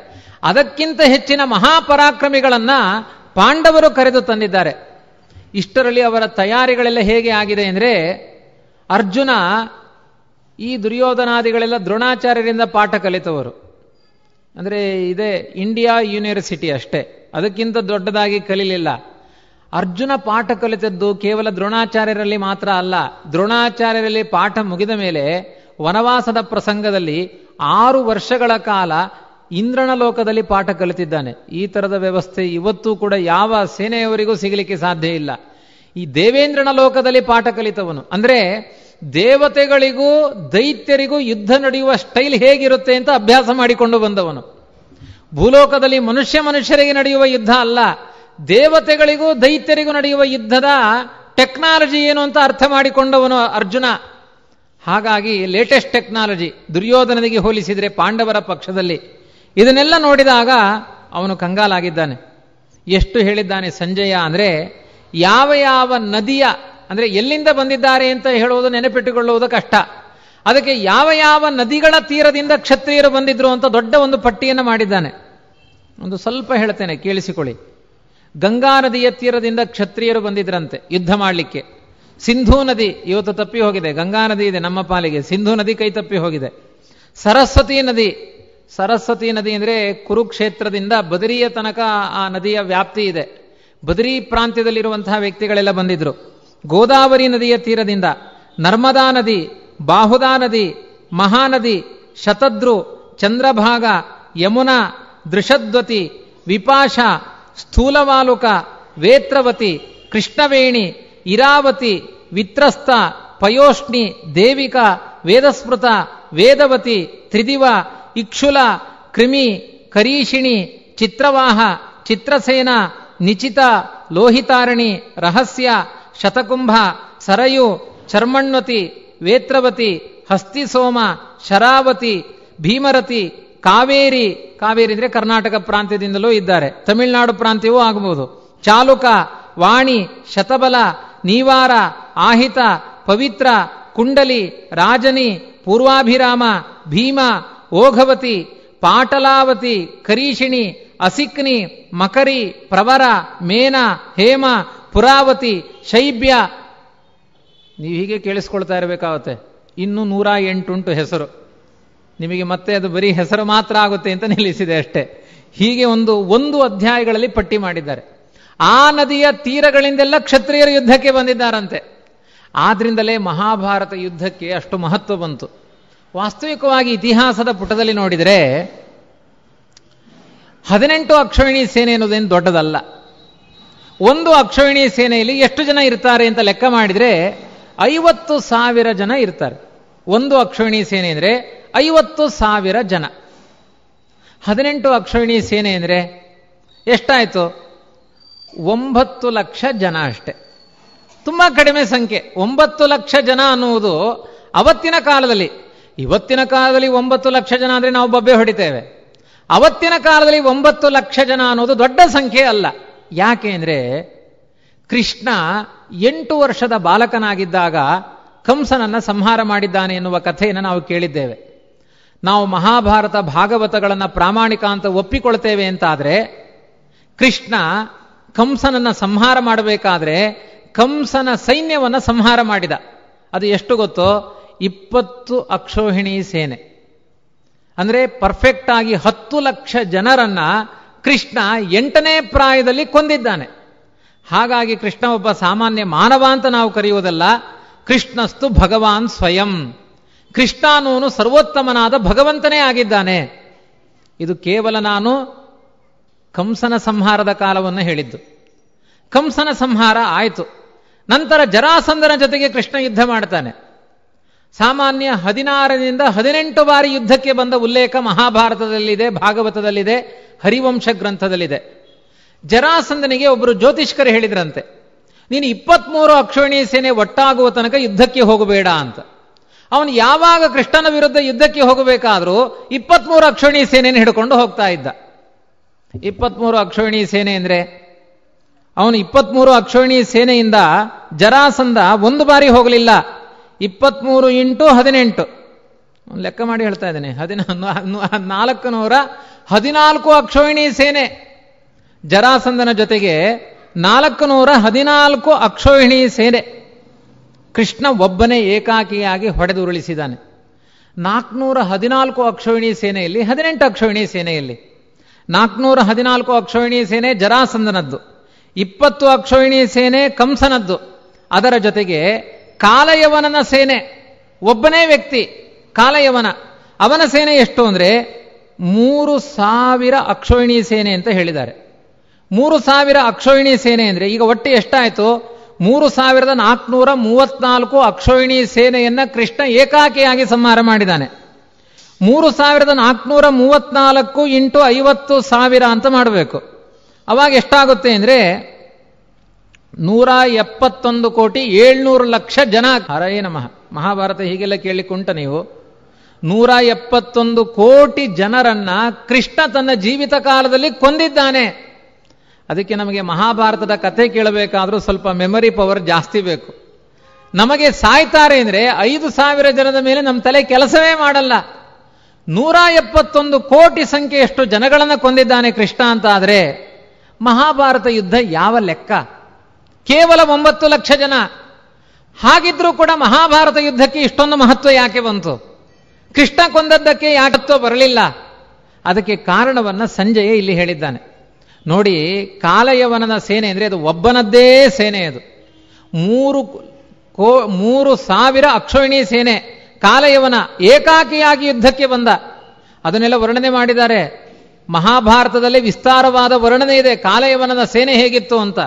ಅದಕ್ಕಿಂತ ಹೆಚ್ಚಿನ ಮಹಾಪರಾಕ್ರಮಿಗಳನ್ನ ಪಾಂಡವರು ಕರೆದು ತಂದಿದ್ದಾರೆ ಇಷ್ಟರಲ್ಲಿ ಅವರ ತಯಾರಿಗಳೆಲ್ಲ ಹೇಗೆ ಆಗಿದೆ ಅಂದರೆ ಅರ್ಜುನ ಈ ದುರ್ಯೋಧನಾದಿಗಳೆಲ್ಲ ದ್ರೋಣಾಚಾರ್ಯರಿಂದ ಪಾಠ ಕಲಿತವರು ಅಂದರೆ ಇದೇ ಇಂಡಿಯಾ ಯೂನಿವರ್ಸಿಟಿ ಅಷ್ಟೇ ಅದಕ್ಕಿಂತ ದೊಡ್ಡದಾಗಿ ಕಲೀಲಿಲ್ಲ ಅರ್ಜುನ ಪಾಠ ಕಲಿತದ್ದು ಕೇವಲ ದ್ರೋಣಾಚಾರ್ಯರಲ್ಲಿ ಮಾತ್ರ ಅಲ್ಲ ದ್ರೋಣಾಚಾರ್ಯರಲ್ಲಿ ಪಾಠ ಮುಗಿದ ಮೇಲೆ ವನವಾಸದ ಪ್ರಸಂಗದಲ್ಲಿ ಆರು ವರ್ಷಗಳ ಕಾಲ ಇಂದ್ರನ ಲೋಕದಲ್ಲಿ ಪಾಠ ಕಲಿತಿದ್ದಾನೆ ಈ ತರದ ವ್ಯವಸ್ಥೆ ಇವತ್ತು ಕೂಡ ಯಾವ ಸೇನೆಯವರಿಗೂ ಸಿಗಲಿಕ್ಕೆ ಸಾಧ್ಯ ಇಲ್ಲ ಈ ದೇವೇಂದ್ರನ ಲೋಕದಲ್ಲಿ ಪಾಠ ಕಲಿತವನು ಅಂದ್ರೆ ದೇವತೆಗಳಿಗೂ ದೈತ್ಯರಿಗೂ ಯುದ್ಧ ನಡೆಯುವ ಸ್ಟೈಲ್ ಹೇಗಿರುತ್ತೆ ಅಂತ ಅಭ್ಯಾಸ ಮಾಡಿಕೊಂಡು ಬಂದವನು ಭೂಲೋಕದಲ್ಲಿ ಮನುಷ್ಯ ಮನುಷ್ಯರಿಗೆ ನಡೆಯುವ ಯುದ್ಧ ಅಲ್ಲ ದೇವತೆಗಳಿಗೂ ದೈತ್ಯರಿಗೂ ನಡೆಯುವ ಯುದ್ಧದ ಟೆಕ್ನಾಲಜಿ ಏನು ಅಂತ ಅರ್ಥ ಮಾಡಿಕೊಂಡವನು ಅರ್ಜುನ ಹಾಗಾಗಿ ಲೇಟೆಸ್ಟ್ ಟೆಕ್ನಾಲಜಿ ದುರ್ಯೋಧನನಿಗೆ ಹೋಲಿಸಿದರೆ ಪಾಂಡವರ ಪಕ್ಷದಲ್ಲಿ ಇದನ್ನೆಲ್ಲ ನೋಡಿದಾಗ ಅವನು ಕಂಗಾಲಾಗಿದ್ದಾನೆ ಎಷ್ಟು ಹೇಳಿದ್ದಾನೆ ಸಂಜಯ ಅಂದರೆ ಯಾವ ಯಾವ ನದಿಯ ಅಂದರೆ ಎಲ್ಲಿಂದ ಬಂದಿದ್ದಾರೆ ಅಂತ ಹೇಳುವುದು ನೆನಪಿಟ್ಟುಕೊಳ್ಳುವುದು ಕಷ್ಟ ಅದಕ್ಕೆ ಯಾವ ಯಾವ ನದಿಗಳ ತೀರದಿಂದ ಕ್ಷತ್ರಿಯರು ಬಂದಿದ್ರು ಅಂತ ದೊಡ್ಡ ಒಂದು ಪಟ್ಟಿಯನ್ನು ಮಾಡಿದ್ದಾನೆ ಒಂದು ಸ್ವಲ್ಪ ಹೇಳ್ತೇನೆ ಕೇಳಿಸಿಕೊಳ್ಳಿ ಗಂಗಾ ನದಿಯ ತೀರದಿಂದ ಕ್ಷತ್ರಿಯರು ಬಂದಿದ್ರಂತೆ ಯುದ್ಧ ಮಾಡಲಿಕ್ಕೆ ಸಿಂಧೂ ನದಿ ಇವತ್ತು ತಪ್ಪಿ ಹೋಗಿದೆ ಗಂಗಾ ನದಿ ಇದೆ ನಮ್ಮ ಪಾಲಿಗೆ ಸಿಂಧೂ ನದಿ ಕೈ ತಪ್ಪಿ ಹೋಗಿದೆ ಸರಸ್ವತಿ ನದಿ ಸರಸ್ವತಿ ನದಿ ಅಂದರೆ ಕುರುಕ್ಷೇತ್ರದಿಂದ ಬದರಿಯ ತನಕ ಆ ನದಿಯ ವ್ಯಾಪ್ತಿ ಇದೆ ಬದರಿ ಪ್ರಾಂತ್ಯದಲ್ಲಿರುವಂತಹ ವ್ಯಕ್ತಿಗಳೆಲ್ಲ ಬಂದಿದ್ರು ಗೋದಾವರಿ ನದಿಯ ತೀರದಿಂದ ನರ್ಮದಾ ನದಿ ಬಾಹುದಾ ನದಿ ಮಹಾನದಿ ಶತದ್ರು ಚಂದ್ರಭಾಗ ಯಮುನಾ ದೃಷದ್ವತಿ ವಿಪಾಶ ಸ್ಥೂಲವಾಲುಕ ವೇತ್ರವತಿ ಕೃಷ್ಣವೇಣಿ ಇರಾವತಿ ವಿತ್ರಸ್ತ ಪಯೋಷ್ಣಿ ದೇವಿಕ ವೇದಸ್ಮೃತ ವೇದವತಿ ತ್ರಿದಿವ ಇಕ್ಷುಲ ಕ್ರಿಮಿ ಕರೀಷಿಣಿ ಚಿತ್ರವಾಹ ಚಿತ್ರಸೇನ ನಿಚಿತ ಲೋಹಿತಾರಣಿ ರಹಸ್ಯ ಶತಕುಂಭ ಸರಯು ಚರ್ಮಣ್ವತಿ ವೇತ್ರವತಿ ಹಸ್ತಿಸೋಮ ಶರಾವತಿ ಭೀಮರತಿ ಕಾವೇರಿ ಕಾವೇರಿ ಅಂದರೆ ಕರ್ನಾಟಕ ಪ್ರಾಂತ್ಯದಿಂದಲೂ ಇದ್ದಾರೆ ತಮಿಳುನಾಡು ಪ್ರಾಂತ್ಯವೂ ಆಗಬಹುದು ಚಾಲುಕ ವಾಣಿ ಶತಬಲ ನೀವಾರ ಆಹಿತ ಪವಿತ್ರ ಕುಂಡಲಿ ರಾಜನಿ ಪೂರ್ವಾಭಿರಾಮ ಭೀಮ ಓಘವತಿ ಪಾಟಲಾವತಿ ಕರೀಷಿಣಿ ಅಸಿಕ್ನಿ ಮಕರಿ ಪ್ರವರ ಮೇನ ಹೇಮ ಪುರಾವತಿ ಶೈಬ್ಯ ನೀವು ಹೀಗೆ ಕೇಳಿಸ್ಕೊಳ್ತಾ ಇರಬೇಕಾಗುತ್ತೆ ಇನ್ನು ನೂರ ಎಂಟುಂಟು ಹೆಸರು ನಿಮಗೆ ಮತ್ತೆ ಅದು ಬರೀ ಹೆಸರು ಮಾತ್ರ ಆಗುತ್ತೆ ಅಂತ ನಿಲ್ಲಿಸಿದೆ ಅಷ್ಟೇ ಹೀಗೆ ಒಂದು ಒಂದು ಅಧ್ಯಾಯಗಳಲ್ಲಿ ಪಟ್ಟಿ ಮಾಡಿದ್ದಾರೆ ಆ ನದಿಯ ತೀರಗಳಿಂದೆಲ್ಲ ಕ್ಷತ್ರಿಯರ ಯುದ್ಧಕ್ಕೆ ಬಂದಿದ್ದಾರಂತೆ ಆದ್ರಿಂದಲೇ ಮಹಾಭಾರತ ಯುದ್ಧಕ್ಕೆ ಅಷ್ಟು ಮಹತ್ವ ಬಂತು ವಾಸ್ತವಿಕವಾಗಿ ಇತಿಹಾಸದ ಪುಟದಲ್ಲಿ ನೋಡಿದರೆ ಹದಿನೆಂಟು ಅಕ್ಷವಿಣಿ ಸೇನೆ ಅನ್ನೋದೇನು ದೊಡ್ಡದಲ್ಲ ಒಂದು ಅಕ್ಷವಿಣಿ ಸೇನೆಯಲ್ಲಿ ಎಷ್ಟು ಜನ ಇರ್ತಾರೆ ಅಂತ ಲೆಕ್ಕ ಮಾಡಿದರೆ ಐವತ್ತು ಸಾವಿರ ಜನ ಇರ್ತಾರೆ ಒಂದು ಅಕ್ಷವಿಣಿ ಸೇನೆ ಅಂದರೆ ಐವತ್ತು ಸಾವಿರ ಜನ ಹದಿನೆಂಟು ಅಕ್ಷರಣಿ ಸೇನೆ ಅಂದರೆ ಎಷ್ಟಾಯಿತು ಒಂಬತ್ತು ಲಕ್ಷ ಜನ ಅಷ್ಟೆ ತುಂಬ ಕಡಿಮೆ ಸಂಖ್ಯೆ ಒಂಬತ್ತು ಲಕ್ಷ ಜನ ಅನ್ನುವುದು ಅವತ್ತಿನ ಕಾಲದಲ್ಲಿ ಇವತ್ತಿನ ಕಾಲದಲ್ಲಿ ಒಂಬತ್ತು ಲಕ್ಷ ಜನ ಅಂದರೆ ನಾವು ಬಬ್ಬೆ ಹೊಡಿತೇವೆ ಅವತ್ತಿನ ಕಾಲದಲ್ಲಿ ಒಂಬತ್ತು ಲಕ್ಷ ಜನ ಅನ್ನೋದು ದೊಡ್ಡ ಸಂಖ್ಯೆ ಅಲ್ಲ ಯಾಕೆ ಅಂದರೆ ಕೃಷ್ಣ ಎಂಟು ವರ್ಷದ ಬಾಲಕನಾಗಿದ್ದಾಗ ಕಂಸನನ್ನು ಸಂಹಾರ ಮಾಡಿದ್ದಾನೆ ಎನ್ನುವ ಕಥೆಯನ್ನು ನಾವು ಕೇಳಿದ್ದೇವೆ ನಾವು ಮಹಾಭಾರತ ಭಾಗವತಗಳನ್ನು ಪ್ರಾಮಾಣಿಕ ಅಂತ ಒಪ್ಪಿಕೊಳ್ತೇವೆ ಅಂತಾದರೆ ಕೃಷ್ಣ ಕಂಸನನ್ನು ಸಂಹಾರ ಮಾಡಬೇಕಾದ್ರೆ ಕಂಸನ ಸೈನ್ಯವನ್ನು ಸಂಹಾರ ಮಾಡಿದ ಅದು ಎಷ್ಟು ಗೊತ್ತೋ ಇಪ್ಪತ್ತು ಅಕ್ಷೋಹಿಣಿ ಸೇನೆ ಅಂದರೆ ಪರ್ಫೆಕ್ಟ್ ಆಗಿ ಹತ್ತು ಲಕ್ಷ ಜನರನ್ನ ಕೃಷ್ಣ ಎಂಟನೇ ಪ್ರಾಯದಲ್ಲಿ ಕೊಂದಿದ್ದಾನೆ ಹಾಗಾಗಿ ಕೃಷ್ಣ ಒಬ್ಬ ಸಾಮಾನ್ಯ ಮಾನವ ಅಂತ ನಾವು ಕರೆಯುವುದಲ್ಲ ಕೃಷ್ಣಸ್ತು ಭಗವಾನ್ ಸ್ವಯಂ ಕೃಷ್ಣಾನೂನು ಸರ್ವೋತ್ತಮನಾದ ಭಗವಂತನೇ ಆಗಿದ್ದಾನೆ ಇದು ಕೇವಲ ನಾನು ಕಂಸನ ಸಂಹಾರದ ಕಾಲವನ್ನು ಹೇಳಿದ್ದು ಕಂಸನ ಸಂಹಾರ ಆಯಿತು ನಂತರ ಜರಾಸಂದನ ಜೊತೆಗೆ ಕೃಷ್ಣ ಯುದ್ಧ ಮಾಡ್ತಾನೆ ಸಾಮಾನ್ಯ ಹದಿನಾರರಿಂದ ಹದಿನೆಂಟು ಬಾರಿ ಯುದ್ಧಕ್ಕೆ ಬಂದ ಉಲ್ಲೇಖ ಮಹಾಭಾರತದಲ್ಲಿದೆ ಭಾಗವತದಲ್ಲಿದೆ ಹರಿವಂಶ ಗ್ರಂಥದಲ್ಲಿದೆ ಜರಾಸಂದನಿಗೆ ಒಬ್ಬರು ಜ್ಯೋತಿಷ್ಕರು ಹೇಳಿದ್ರಂತೆ ನೀನು ಇಪ್ಪತ್ಮೂರು ಅಕ್ಷೋಣಿ ಸೇನೆ ಒಟ್ಟಾಗುವ ತನಕ ಯುದ್ಧಕ್ಕೆ ಹೋಗಬೇಡ ಅಂತ ಅವನು ಯಾವಾಗ ಕೃಷ್ಣನ ವಿರುದ್ಧ ಯುದ್ಧಕ್ಕೆ ಹೋಗಬೇಕಾದ್ರೂ ಇಪ್ಪತ್ಮೂರು ಅಕ್ಷೋಣಿ ಸೇನೆಯನ್ನು ಹಿಡ್ಕೊಂಡು ಹೋಗ್ತಾ ಇದ್ದ ಇಪ್ಪತ್ಮೂರು ಅಕ್ಷೋಣಿ ಸೇನೆ ಅಂದ್ರೆ ಅವನು ಇಪ್ಪತ್ಮೂರು ಅಕ್ಷೋಣಿ ಸೇನೆಯಿಂದ ಜರಾಸಂದ ಒಂದು ಬಾರಿ ಹೋಗಲಿಲ್ಲ ಇಪ್ಪತ್ಮೂರು ಇಂಟು ಹದಿನೆಂಟು ಲೆಕ್ಕ ಮಾಡಿ ಹೇಳ್ತಾ ಇದ್ದೇನೆ ಹದಿನ ನಾಲ್ಕು ನೂರ ಹದಿನಾಲ್ಕು ಅಕ್ಷೋಹಿಣಿ ಸೇನೆ ಜರಾಸಂದನ ಜೊತೆಗೆ ನಾಲ್ಕು ನೂರ ಹದಿನಾಲ್ಕು ಅಕ್ಷೋಹಿಣಿ ಸೇನೆ ಕೃಷ್ಣ ಒಬ್ಬನೇ ಏಕಾಕಿಯಾಗಿ ಹೊಡೆದುರುಳಿಸಿದ್ದಾನೆ ನಾಲ್ಕುನೂರ ಹದಿನಾಲ್ಕು ಅಕ್ಷೋಹಿಣಿ ಸೇನೆಯಲ್ಲಿ ಹದಿನೆಂಟು ಅಕ್ಷೋಹಿಣಿ ಸೇನೆಯಲ್ಲಿ ನಾಲ್ಕುನೂರ ಹದಿನಾಲ್ಕು ಅಕ್ಷೋಹಿಣಿ ಸೇನೆ ಜರಾಸಂದನದ್ದು ಇಪ್ಪತ್ತು ಅಕ್ಷೋಹಿಣಿ ಸೇನೆ ಕಂಸನದ್ದು ಅದರ ಜೊತೆಗೆ ಕಾಲಯವನನ ಸೇನೆ ಒಬ್ಬನೇ ವ್ಯಕ್ತಿ ಕಾಲಯವನ ಅವನ ಸೇನೆ ಎಷ್ಟು ಅಂದರೆ ಮೂರು ಸಾವಿರ ಅಕ್ಷೋಹಿಣಿ ಸೇನೆ ಅಂತ ಹೇಳಿದ್ದಾರೆ ಮೂರು ಸಾವಿರ ಅಕ್ಷೋಹಿಣಿ ಸೇನೆ ಅಂದರೆ ಈಗ ಒಟ್ಟು ಎಷ್ಟಾಯಿತು ಮೂರು ಸಾವಿರದ ನಾಲ್ಕುನೂರ ಮೂವತ್ನಾಲ್ಕು ಅಕ್ಷೋಹಿಣಿ ಸೇನೆಯನ್ನ ಕೃಷ್ಣ ಏಕಾಕಿಯಾಗಿ ಸಂಹಾರ ಮಾಡಿದ್ದಾನೆ ಮೂರು ಸಾವಿರದ ನಾಲ್ಕುನೂರ ಮೂವತ್ನಾಲ್ಕು ಇಂಟು ಐವತ್ತು ಸಾವಿರ ಅಂತ ಮಾಡಬೇಕು ಅವಾಗ ಎಷ್ಟಾಗುತ್ತೆ ಅಂದರೆ ನೂರ ಎಪ್ಪತ್ತೊಂದು ಕೋಟಿ ಏಳ್ನೂರು ಲಕ್ಷ ಜನ ಹರೇ ನಮಃ ಮಹಾಭಾರತ ಹೀಗೆಲ್ಲ ಕೇಳಿಕೊಂಟ ನೀವು ನೂರ ಎಪ್ಪತ್ತೊಂದು ಕೋಟಿ ಜನರನ್ನ ಕೃಷ್ಣ ತನ್ನ ಜೀವಿತ ಕಾಲದಲ್ಲಿ ಕೊಂದಿದ್ದಾನೆ ಅದಕ್ಕೆ ನಮಗೆ ಮಹಾಭಾರತದ ಕಥೆ ಕೇಳಬೇಕಾದ್ರೂ ಸ್ವಲ್ಪ ಮೆಮೊರಿ ಪವರ್ ಜಾಸ್ತಿ ಬೇಕು ನಮಗೆ ಸಾಯ್ತಾರೆ ಅಂದರೆ ಐದು ಸಾವಿರ ಜನದ ಮೇಲೆ ನಮ್ಮ ತಲೆ ಕೆಲಸವೇ ಮಾಡಲ್ಲ ನೂರ ಎಪ್ಪತ್ತೊಂದು ಕೋಟಿ ಸಂಖ್ಯೆಯಷ್ಟು ಜನಗಳನ್ನು ಕೊಂದಿದ್ದಾನೆ ಕೃಷ್ಣ ಅಂತ ಆದರೆ ಮಹಾಭಾರತ ಯುದ್ಧ ಯಾವ ಲೆಕ್ಕ ಕೇವಲ ಒಂಬತ್ತು ಲಕ್ಷ ಜನ ಹಾಗಿದ್ರೂ ಕೂಡ ಮಹಾಭಾರತ ಯುದ್ಧಕ್ಕೆ ಇಷ್ಟೊಂದು ಮಹತ್ವ ಯಾಕೆ ಬಂತು ಕೃಷ್ಣ ಕೊಂದದ್ದಕ್ಕೆ ಯಾಕತ್ವ ಬರಲಿಲ್ಲ ಅದಕ್ಕೆ ಕಾರಣವನ್ನು ಸಂಜಯ ಇಲ್ಲಿ ಹೇಳಿದ್ದಾನೆ ನೋಡಿ ಕಾಲಯವನದ ಸೇನೆ ಅಂದರೆ ಅದು ಒಬ್ಬನದ್ದೇ ಸೇನೆ ಅದು ಮೂರು ಕೋ ಮೂರು ಸಾವಿರ ಅಕ್ಷೋಹಿಣಿ ಸೇನೆ ಕಾಲಯವನ ಏಕಾಕಿಯಾಗಿ ಯುದ್ಧಕ್ಕೆ ಬಂದ ಅದನ್ನೆಲ್ಲ ವರ್ಣನೆ ಮಾಡಿದ್ದಾರೆ ಮಹಾಭಾರತದಲ್ಲಿ ವಿಸ್ತಾರವಾದ ವರ್ಣನೆ ಇದೆ ಕಾಲಯವನದ ಸೇನೆ ಹೇಗಿತ್ತು ಅಂತ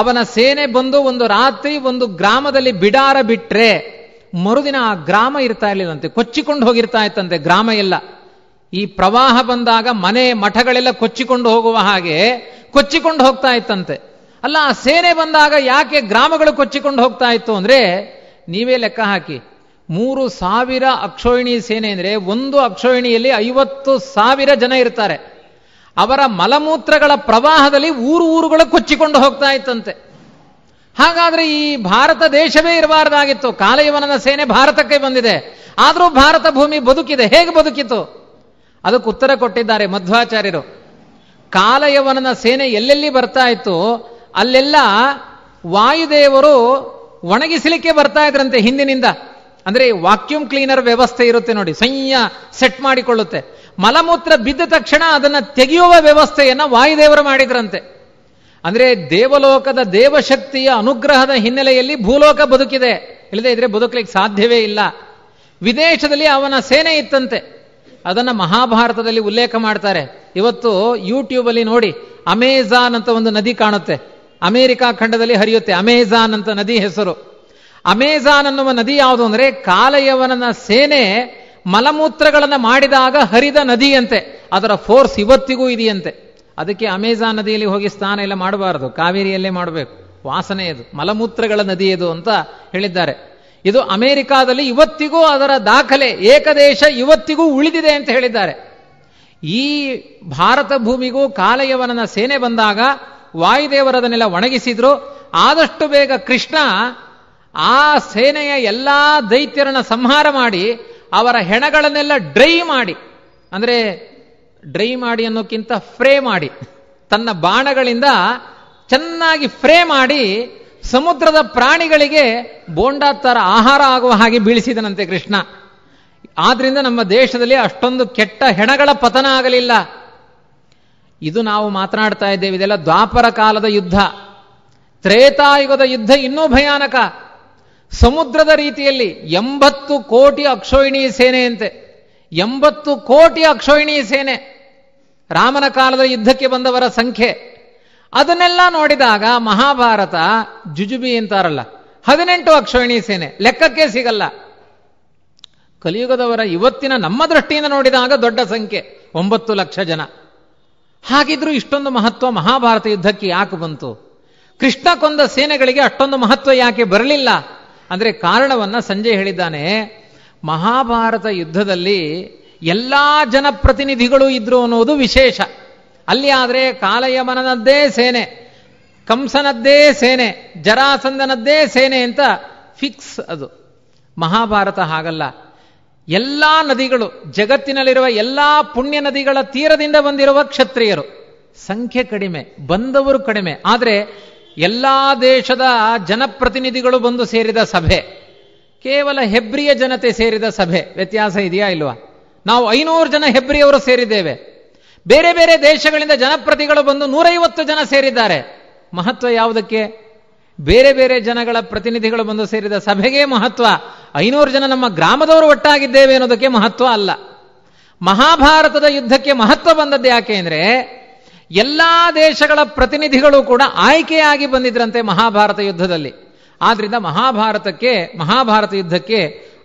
ಅವನ ಸೇನೆ ಬಂದು ಒಂದು ರಾತ್ರಿ ಒಂದು ಗ್ರಾಮದಲ್ಲಿ ಬಿಡಾರ ಬಿಟ್ಟರೆ ಮರುದಿನ ಆ ಗ್ರಾಮ ಇರ್ತಾ ಇರಲಿಲ್ಲಂತೆ ಕೊಚ್ಚಿಕೊಂಡು ಹೋಗಿರ್ತಾ ಇತ್ತಂತೆ ಗ್ರಾಮ ಎಲ್ಲ ಈ ಪ್ರವಾಹ ಬಂದಾಗ ಮನೆ ಮಠಗಳೆಲ್ಲ ಕೊಚ್ಚಿಕೊಂಡು ಹೋಗುವ ಹಾಗೆ ಕೊಚ್ಚಿಕೊಂಡು ಹೋಗ್ತಾ ಇತ್ತಂತೆ ಅಲ್ಲ ಆ ಸೇನೆ ಬಂದಾಗ ಯಾಕೆ ಗ್ರಾಮಗಳು ಕೊಚ್ಚಿಕೊಂಡು ಹೋಗ್ತಾ ಇತ್ತು ಅಂದ್ರೆ ನೀವೇ ಲೆಕ್ಕ ಹಾಕಿ ಮೂರು ಸಾವಿರ ಅಕ್ಷೋಹಿಣಿ ಸೇನೆ ಅಂದ್ರೆ ಒಂದು ಅಕ್ಷೋಹಿಣಿಯಲ್ಲಿ ಐವತ್ತು ಸಾವಿರ ಜನ ಇರ್ತಾರೆ ಅವರ ಮಲಮೂತ್ರಗಳ ಪ್ರವಾಹದಲ್ಲಿ ಊರು ಊರುಗಳು ಕೊಚ್ಚಿಕೊಂಡು ಹೋಗ್ತಾ ಇತ್ತಂತೆ ಹಾಗಾದ್ರೆ ಈ ಭಾರತ ದೇಶವೇ ಇರಬಾರ್ದಾಗಿತ್ತು ಕಾಲಯವನನ ಸೇನೆ ಭಾರತಕ್ಕೆ ಬಂದಿದೆ ಆದರೂ ಭಾರತ ಭೂಮಿ ಬದುಕಿದೆ ಹೇಗೆ ಬದುಕಿತು ಅದಕ್ಕೆ ಉತ್ತರ ಕೊಟ್ಟಿದ್ದಾರೆ ಮಧ್ವಾಚಾರ್ಯರು ಕಾಲಯವನನ ಸೇನೆ ಎಲ್ಲೆಲ್ಲಿ ಬರ್ತಾ ಇತ್ತು ಅಲ್ಲೆಲ್ಲ ವಾಯುದೇವರು ಒಣಗಿಸಲಿಕ್ಕೆ ಬರ್ತಾ ಇದ್ರಂತೆ ಹಿಂದಿನಿಂದ ಅಂದ್ರೆ ವಾಕ್ಯೂಮ್ ಕ್ಲೀನರ್ ವ್ಯವಸ್ಥೆ ಇರುತ್ತೆ ನೋಡಿ ಸಂಯ್ಯ ಸೆಟ್ ಮಾಡಿಕೊಳ್ಳುತ್ತೆ ಮಲಮೂತ್ರ ಬಿದ್ದ ತಕ್ಷಣ ಅದನ್ನ ತೆಗೆಯುವ ವ್ಯವಸ್ಥೆಯನ್ನ ವಾಯುದೇವರು ಮಾಡಿದ್ರಂತೆ ಅಂದ್ರೆ ದೇವಲೋಕದ ದೇವಶಕ್ತಿಯ ಅನುಗ್ರಹದ ಹಿನ್ನೆಲೆಯಲ್ಲಿ ಭೂಲೋಕ ಬದುಕಿದೆ ಇಲ್ಲದೆ ಇದ್ರೆ ಬದುಕಲಿಕ್ಕೆ ಸಾಧ್ಯವೇ ಇಲ್ಲ ವಿದೇಶದಲ್ಲಿ ಅವನ ಸೇನೆ ಇತ್ತಂತೆ ಅದನ್ನ ಮಹಾಭಾರತದಲ್ಲಿ ಉಲ್ಲೇಖ ಮಾಡ್ತಾರೆ ಇವತ್ತು ಯೂಟ್ಯೂಬಲ್ಲಿ ನೋಡಿ ಅಮೆಜಾನ್ ಅಂತ ಒಂದು ನದಿ ಕಾಣುತ್ತೆ ಅಮೆರಿಕಾ ಖಂಡದಲ್ಲಿ ಹರಿಯುತ್ತೆ ಅಮೆಜಾನ್ ಅಂತ ನದಿ ಹೆಸರು ಅಮೆಜಾನ್ ಅನ್ನುವ ನದಿ ಯಾವುದು ಅಂದ್ರೆ ಕಾಲಯವನ ಸೇನೆ ಮಲಮೂತ್ರಗಳನ್ನು ಮಾಡಿದಾಗ ಹರಿದ ನದಿಯಂತೆ ಅದರ ಫೋರ್ಸ್ ಇವತ್ತಿಗೂ ಇದೆಯಂತೆ ಅದಕ್ಕೆ ಅಮೆಜಾನ್ ನದಿಯಲ್ಲಿ ಹೋಗಿ ಸ್ನಾನ ಎಲ್ಲ ಮಾಡಬಾರದು ಕಾವೇರಿಯಲ್ಲೇ ಮಾಡಬೇಕು ವಾಸನೆ ಇದು ಮಲಮೂತ್ರಗಳ ನದಿ ಇದು ಅಂತ ಹೇಳಿದ್ದಾರೆ ಇದು ಅಮೆರಿಕಾದಲ್ಲಿ ಇವತ್ತಿಗೂ ಅದರ ದಾಖಲೆ ಏಕದೇಶ ಇವತ್ತಿಗೂ ಉಳಿದಿದೆ ಅಂತ ಹೇಳಿದ್ದಾರೆ ಈ ಭಾರತ ಭೂಮಿಗೂ ಕಾಲಯವನನ ಸೇನೆ ಬಂದಾಗ ವಾಯುದೇವರದನ್ನೆಲ್ಲ ಒಣಗಿಸಿದ್ರು ಆದಷ್ಟು ಬೇಗ ಕೃಷ್ಣ ಆ ಸೇನೆಯ ಎಲ್ಲ ದೈತ್ಯರನ್ನ ಸಂಹಾರ ಮಾಡಿ ಅವರ ಹೆಣಗಳನ್ನೆಲ್ಲ ಡ್ರೈ ಮಾಡಿ ಅಂದ್ರೆ ಡ್ರೈ ಮಾಡಿ ಅನ್ನೋಕ್ಕಿಂತ ಫ್ರೇ ಮಾಡಿ ತನ್ನ ಬಾಣಗಳಿಂದ ಚೆನ್ನಾಗಿ ಫ್ರೇ ಮಾಡಿ ಸಮುದ್ರದ ಪ್ರಾಣಿಗಳಿಗೆ ಬೋಂಡಾ ಆಹಾರ ಆಗುವ ಹಾಗೆ ಬೀಳಿಸಿದನಂತೆ ಕೃಷ್ಣ ಆದ್ರಿಂದ ನಮ್ಮ ದೇಶದಲ್ಲಿ ಅಷ್ಟೊಂದು ಕೆಟ್ಟ ಹೆಣಗಳ ಪತನ ಆಗಲಿಲ್ಲ ಇದು ನಾವು ಮಾತನಾಡ್ತಾ ಇದ್ದೇವೆ ಇದೆಲ್ಲ ದ್ವಾಪರ ಕಾಲದ ಯುದ್ಧ ತ್ರೇತಾಯುಗದ ಯುದ್ಧ ಇನ್ನೂ ಭಯಾನಕ ಸಮುದ್ರದ ರೀತಿಯಲ್ಲಿ ಎಂಬತ್ತು ಕೋಟಿ ಅಕ್ಷೋಹಿಣಿ ಸೇನೆಯಂತೆ ಎಂಬತ್ತು ಕೋಟಿ ಅಕ್ಷೋಹಿಣಿ ಸೇನೆ ರಾಮನ ಕಾಲದ ಯುದ್ಧಕ್ಕೆ ಬಂದವರ ಸಂಖ್ಯೆ ಅದನ್ನೆಲ್ಲ ನೋಡಿದಾಗ ಮಹಾಭಾರತ ಜುಜುಬಿ ಅಂತಾರಲ್ಲ ಹದಿನೆಂಟು ಅಕ್ಷಯಣಿ ಸೇನೆ ಲೆಕ್ಕಕ್ಕೆ ಸಿಗಲ್ಲ ಕಲಿಯುಗದವರ ಇವತ್ತಿನ ನಮ್ಮ ದೃಷ್ಟಿಯಿಂದ ನೋಡಿದಾಗ ದೊಡ್ಡ ಸಂಖ್ಯೆ ಒಂಬತ್ತು ಲಕ್ಷ ಜನ ಹಾಗಿದ್ರೂ ಇಷ್ಟೊಂದು ಮಹತ್ವ ಮಹಾಭಾರತ ಯುದ್ಧಕ್ಕೆ ಯಾಕೆ ಬಂತು ಕೃಷ್ಣ ಕೊಂದ ಸೇನೆಗಳಿಗೆ ಅಷ್ಟೊಂದು ಮಹತ್ವ ಯಾಕೆ ಬರಲಿಲ್ಲ ಅಂದರೆ ಕಾರಣವನ್ನ ಸಂಜೆ ಹೇಳಿದ್ದಾನೆ ಮಹಾಭಾರತ ಯುದ್ಧದಲ್ಲಿ ಎಲ್ಲ ಜನಪ್ರತಿನಿಧಿಗಳು ಇದ್ರು ಅನ್ನೋದು ವಿಶೇಷ ಅಲ್ಲಿ ಆದರೆ ಕಾಲಯಮನದ್ದೇ ಸೇನೆ ಕಂಸನದ್ದೇ ಸೇನೆ ಜರಾಸಂದನದ್ದೇ ಸೇನೆ ಅಂತ ಫಿಕ್ಸ್ ಅದು ಮಹಾಭಾರತ ಹಾಗಲ್ಲ ಎಲ್ಲ ನದಿಗಳು ಜಗತ್ತಿನಲ್ಲಿರುವ ಎಲ್ಲ ಪುಣ್ಯ ನದಿಗಳ ತೀರದಿಂದ ಬಂದಿರುವ ಕ್ಷತ್ರಿಯರು ಸಂಖ್ಯೆ ಕಡಿಮೆ ಬಂದವರು ಕಡಿಮೆ ಆದರೆ ಎಲ್ಲ ದೇಶದ ಜನಪ್ರತಿನಿಧಿಗಳು ಬಂದು ಸೇರಿದ ಸಭೆ ಕೇವಲ ಹೆಬ್ರಿಯ ಜನತೆ ಸೇರಿದ ಸಭೆ ವ್ಯತ್ಯಾಸ ಇದೆಯಾ ಇಲ್ವಾ ನಾವು ಐನೂರು ಜನ ಹೆಬ್ರಿಯವರು ಸೇರಿದ್ದೇವೆ ಬೇರೆ ಬೇರೆ ದೇಶಗಳಿಂದ ಜನಪ್ರತಿಗಳು ಬಂದು ನೂರೈವತ್ತು ಜನ ಸೇರಿದ್ದಾರೆ ಮಹತ್ವ ಯಾವುದಕ್ಕೆ ಬೇರೆ ಬೇರೆ ಜನಗಳ ಪ್ರತಿನಿಧಿಗಳು ಬಂದು ಸೇರಿದ ಸಭೆಗೆ ಮಹತ್ವ ಐನೂರು ಜನ ನಮ್ಮ ಗ್ರಾಮದವರು ಒಟ್ಟಾಗಿದ್ದೇವೆ ಅನ್ನೋದಕ್ಕೆ ಮಹತ್ವ ಅಲ್ಲ ಮಹಾಭಾರತದ ಯುದ್ಧಕ್ಕೆ ಮಹತ್ವ ಬಂದದ್ದು ಯಾಕೆ ಅಂದರೆ ಎಲ್ಲಾ ದೇಶಗಳ ಪ್ರತಿನಿಧಿಗಳು ಕೂಡ ಆಯ್ಕೆಯಾಗಿ ಬಂದಿದ್ರಂತೆ ಮಹಾಭಾರತ ಯುದ್ಧದಲ್ಲಿ ಆದ್ರಿಂದ ಮಹಾಭಾರತಕ್ಕೆ ಮಹಾಭಾರತ ಯುದ್ಧಕ್ಕೆ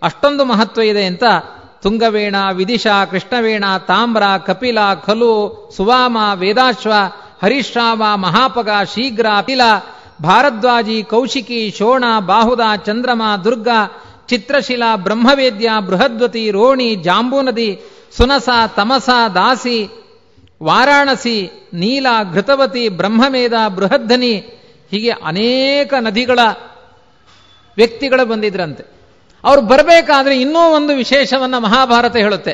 ಅಷ್ಟೊಂದು ಮಹತ್ವ ಇದೆ ಅಂತ ತುಂಗವೇಣ ವಿದಿಶ ಕೃಷ್ಣವೇಣ ತಾಮ್ರ ಕಪಿಲ ಖಲು ಸುವಾಮ ವೇದಾಶ್ವ ಹರಿಶ್ರಾವ ಮಹಾಪಗ ಶೀಘ್ರ ಪಿಲ ಭಾರದ್ವಾಜಿ ಕೌಶಿಕಿ ಶೋಣ ಬಾಹುದ ಚಂದ್ರಮ ದುರ್ಗ ಚಿತ್ರಶಿಲ ಬ್ರಹ್ಮವೇದ್ಯ ಬೃಹದ್ವತಿ ರೋಣಿ ಜಾಂಬೂನದಿ ಸುನಸ ತಮಸ ದಾಸಿ ವಾರಾಣಸಿ ನೀಲ ಘೃತವತಿ ಬ್ರಹ್ಮಮೇಧ ಬೃಹದ್ಧನಿ ಹೀಗೆ ಅನೇಕ ನದಿಗಳ ವ್ಯಕ್ತಿಗಳು ಬಂದಿದ್ರಂತೆ ಅವ್ರು ಬರಬೇಕಾದ್ರೆ ಇನ್ನೂ ಒಂದು ವಿಶೇಷವನ್ನ ಮಹಾಭಾರತ ಹೇಳುತ್ತೆ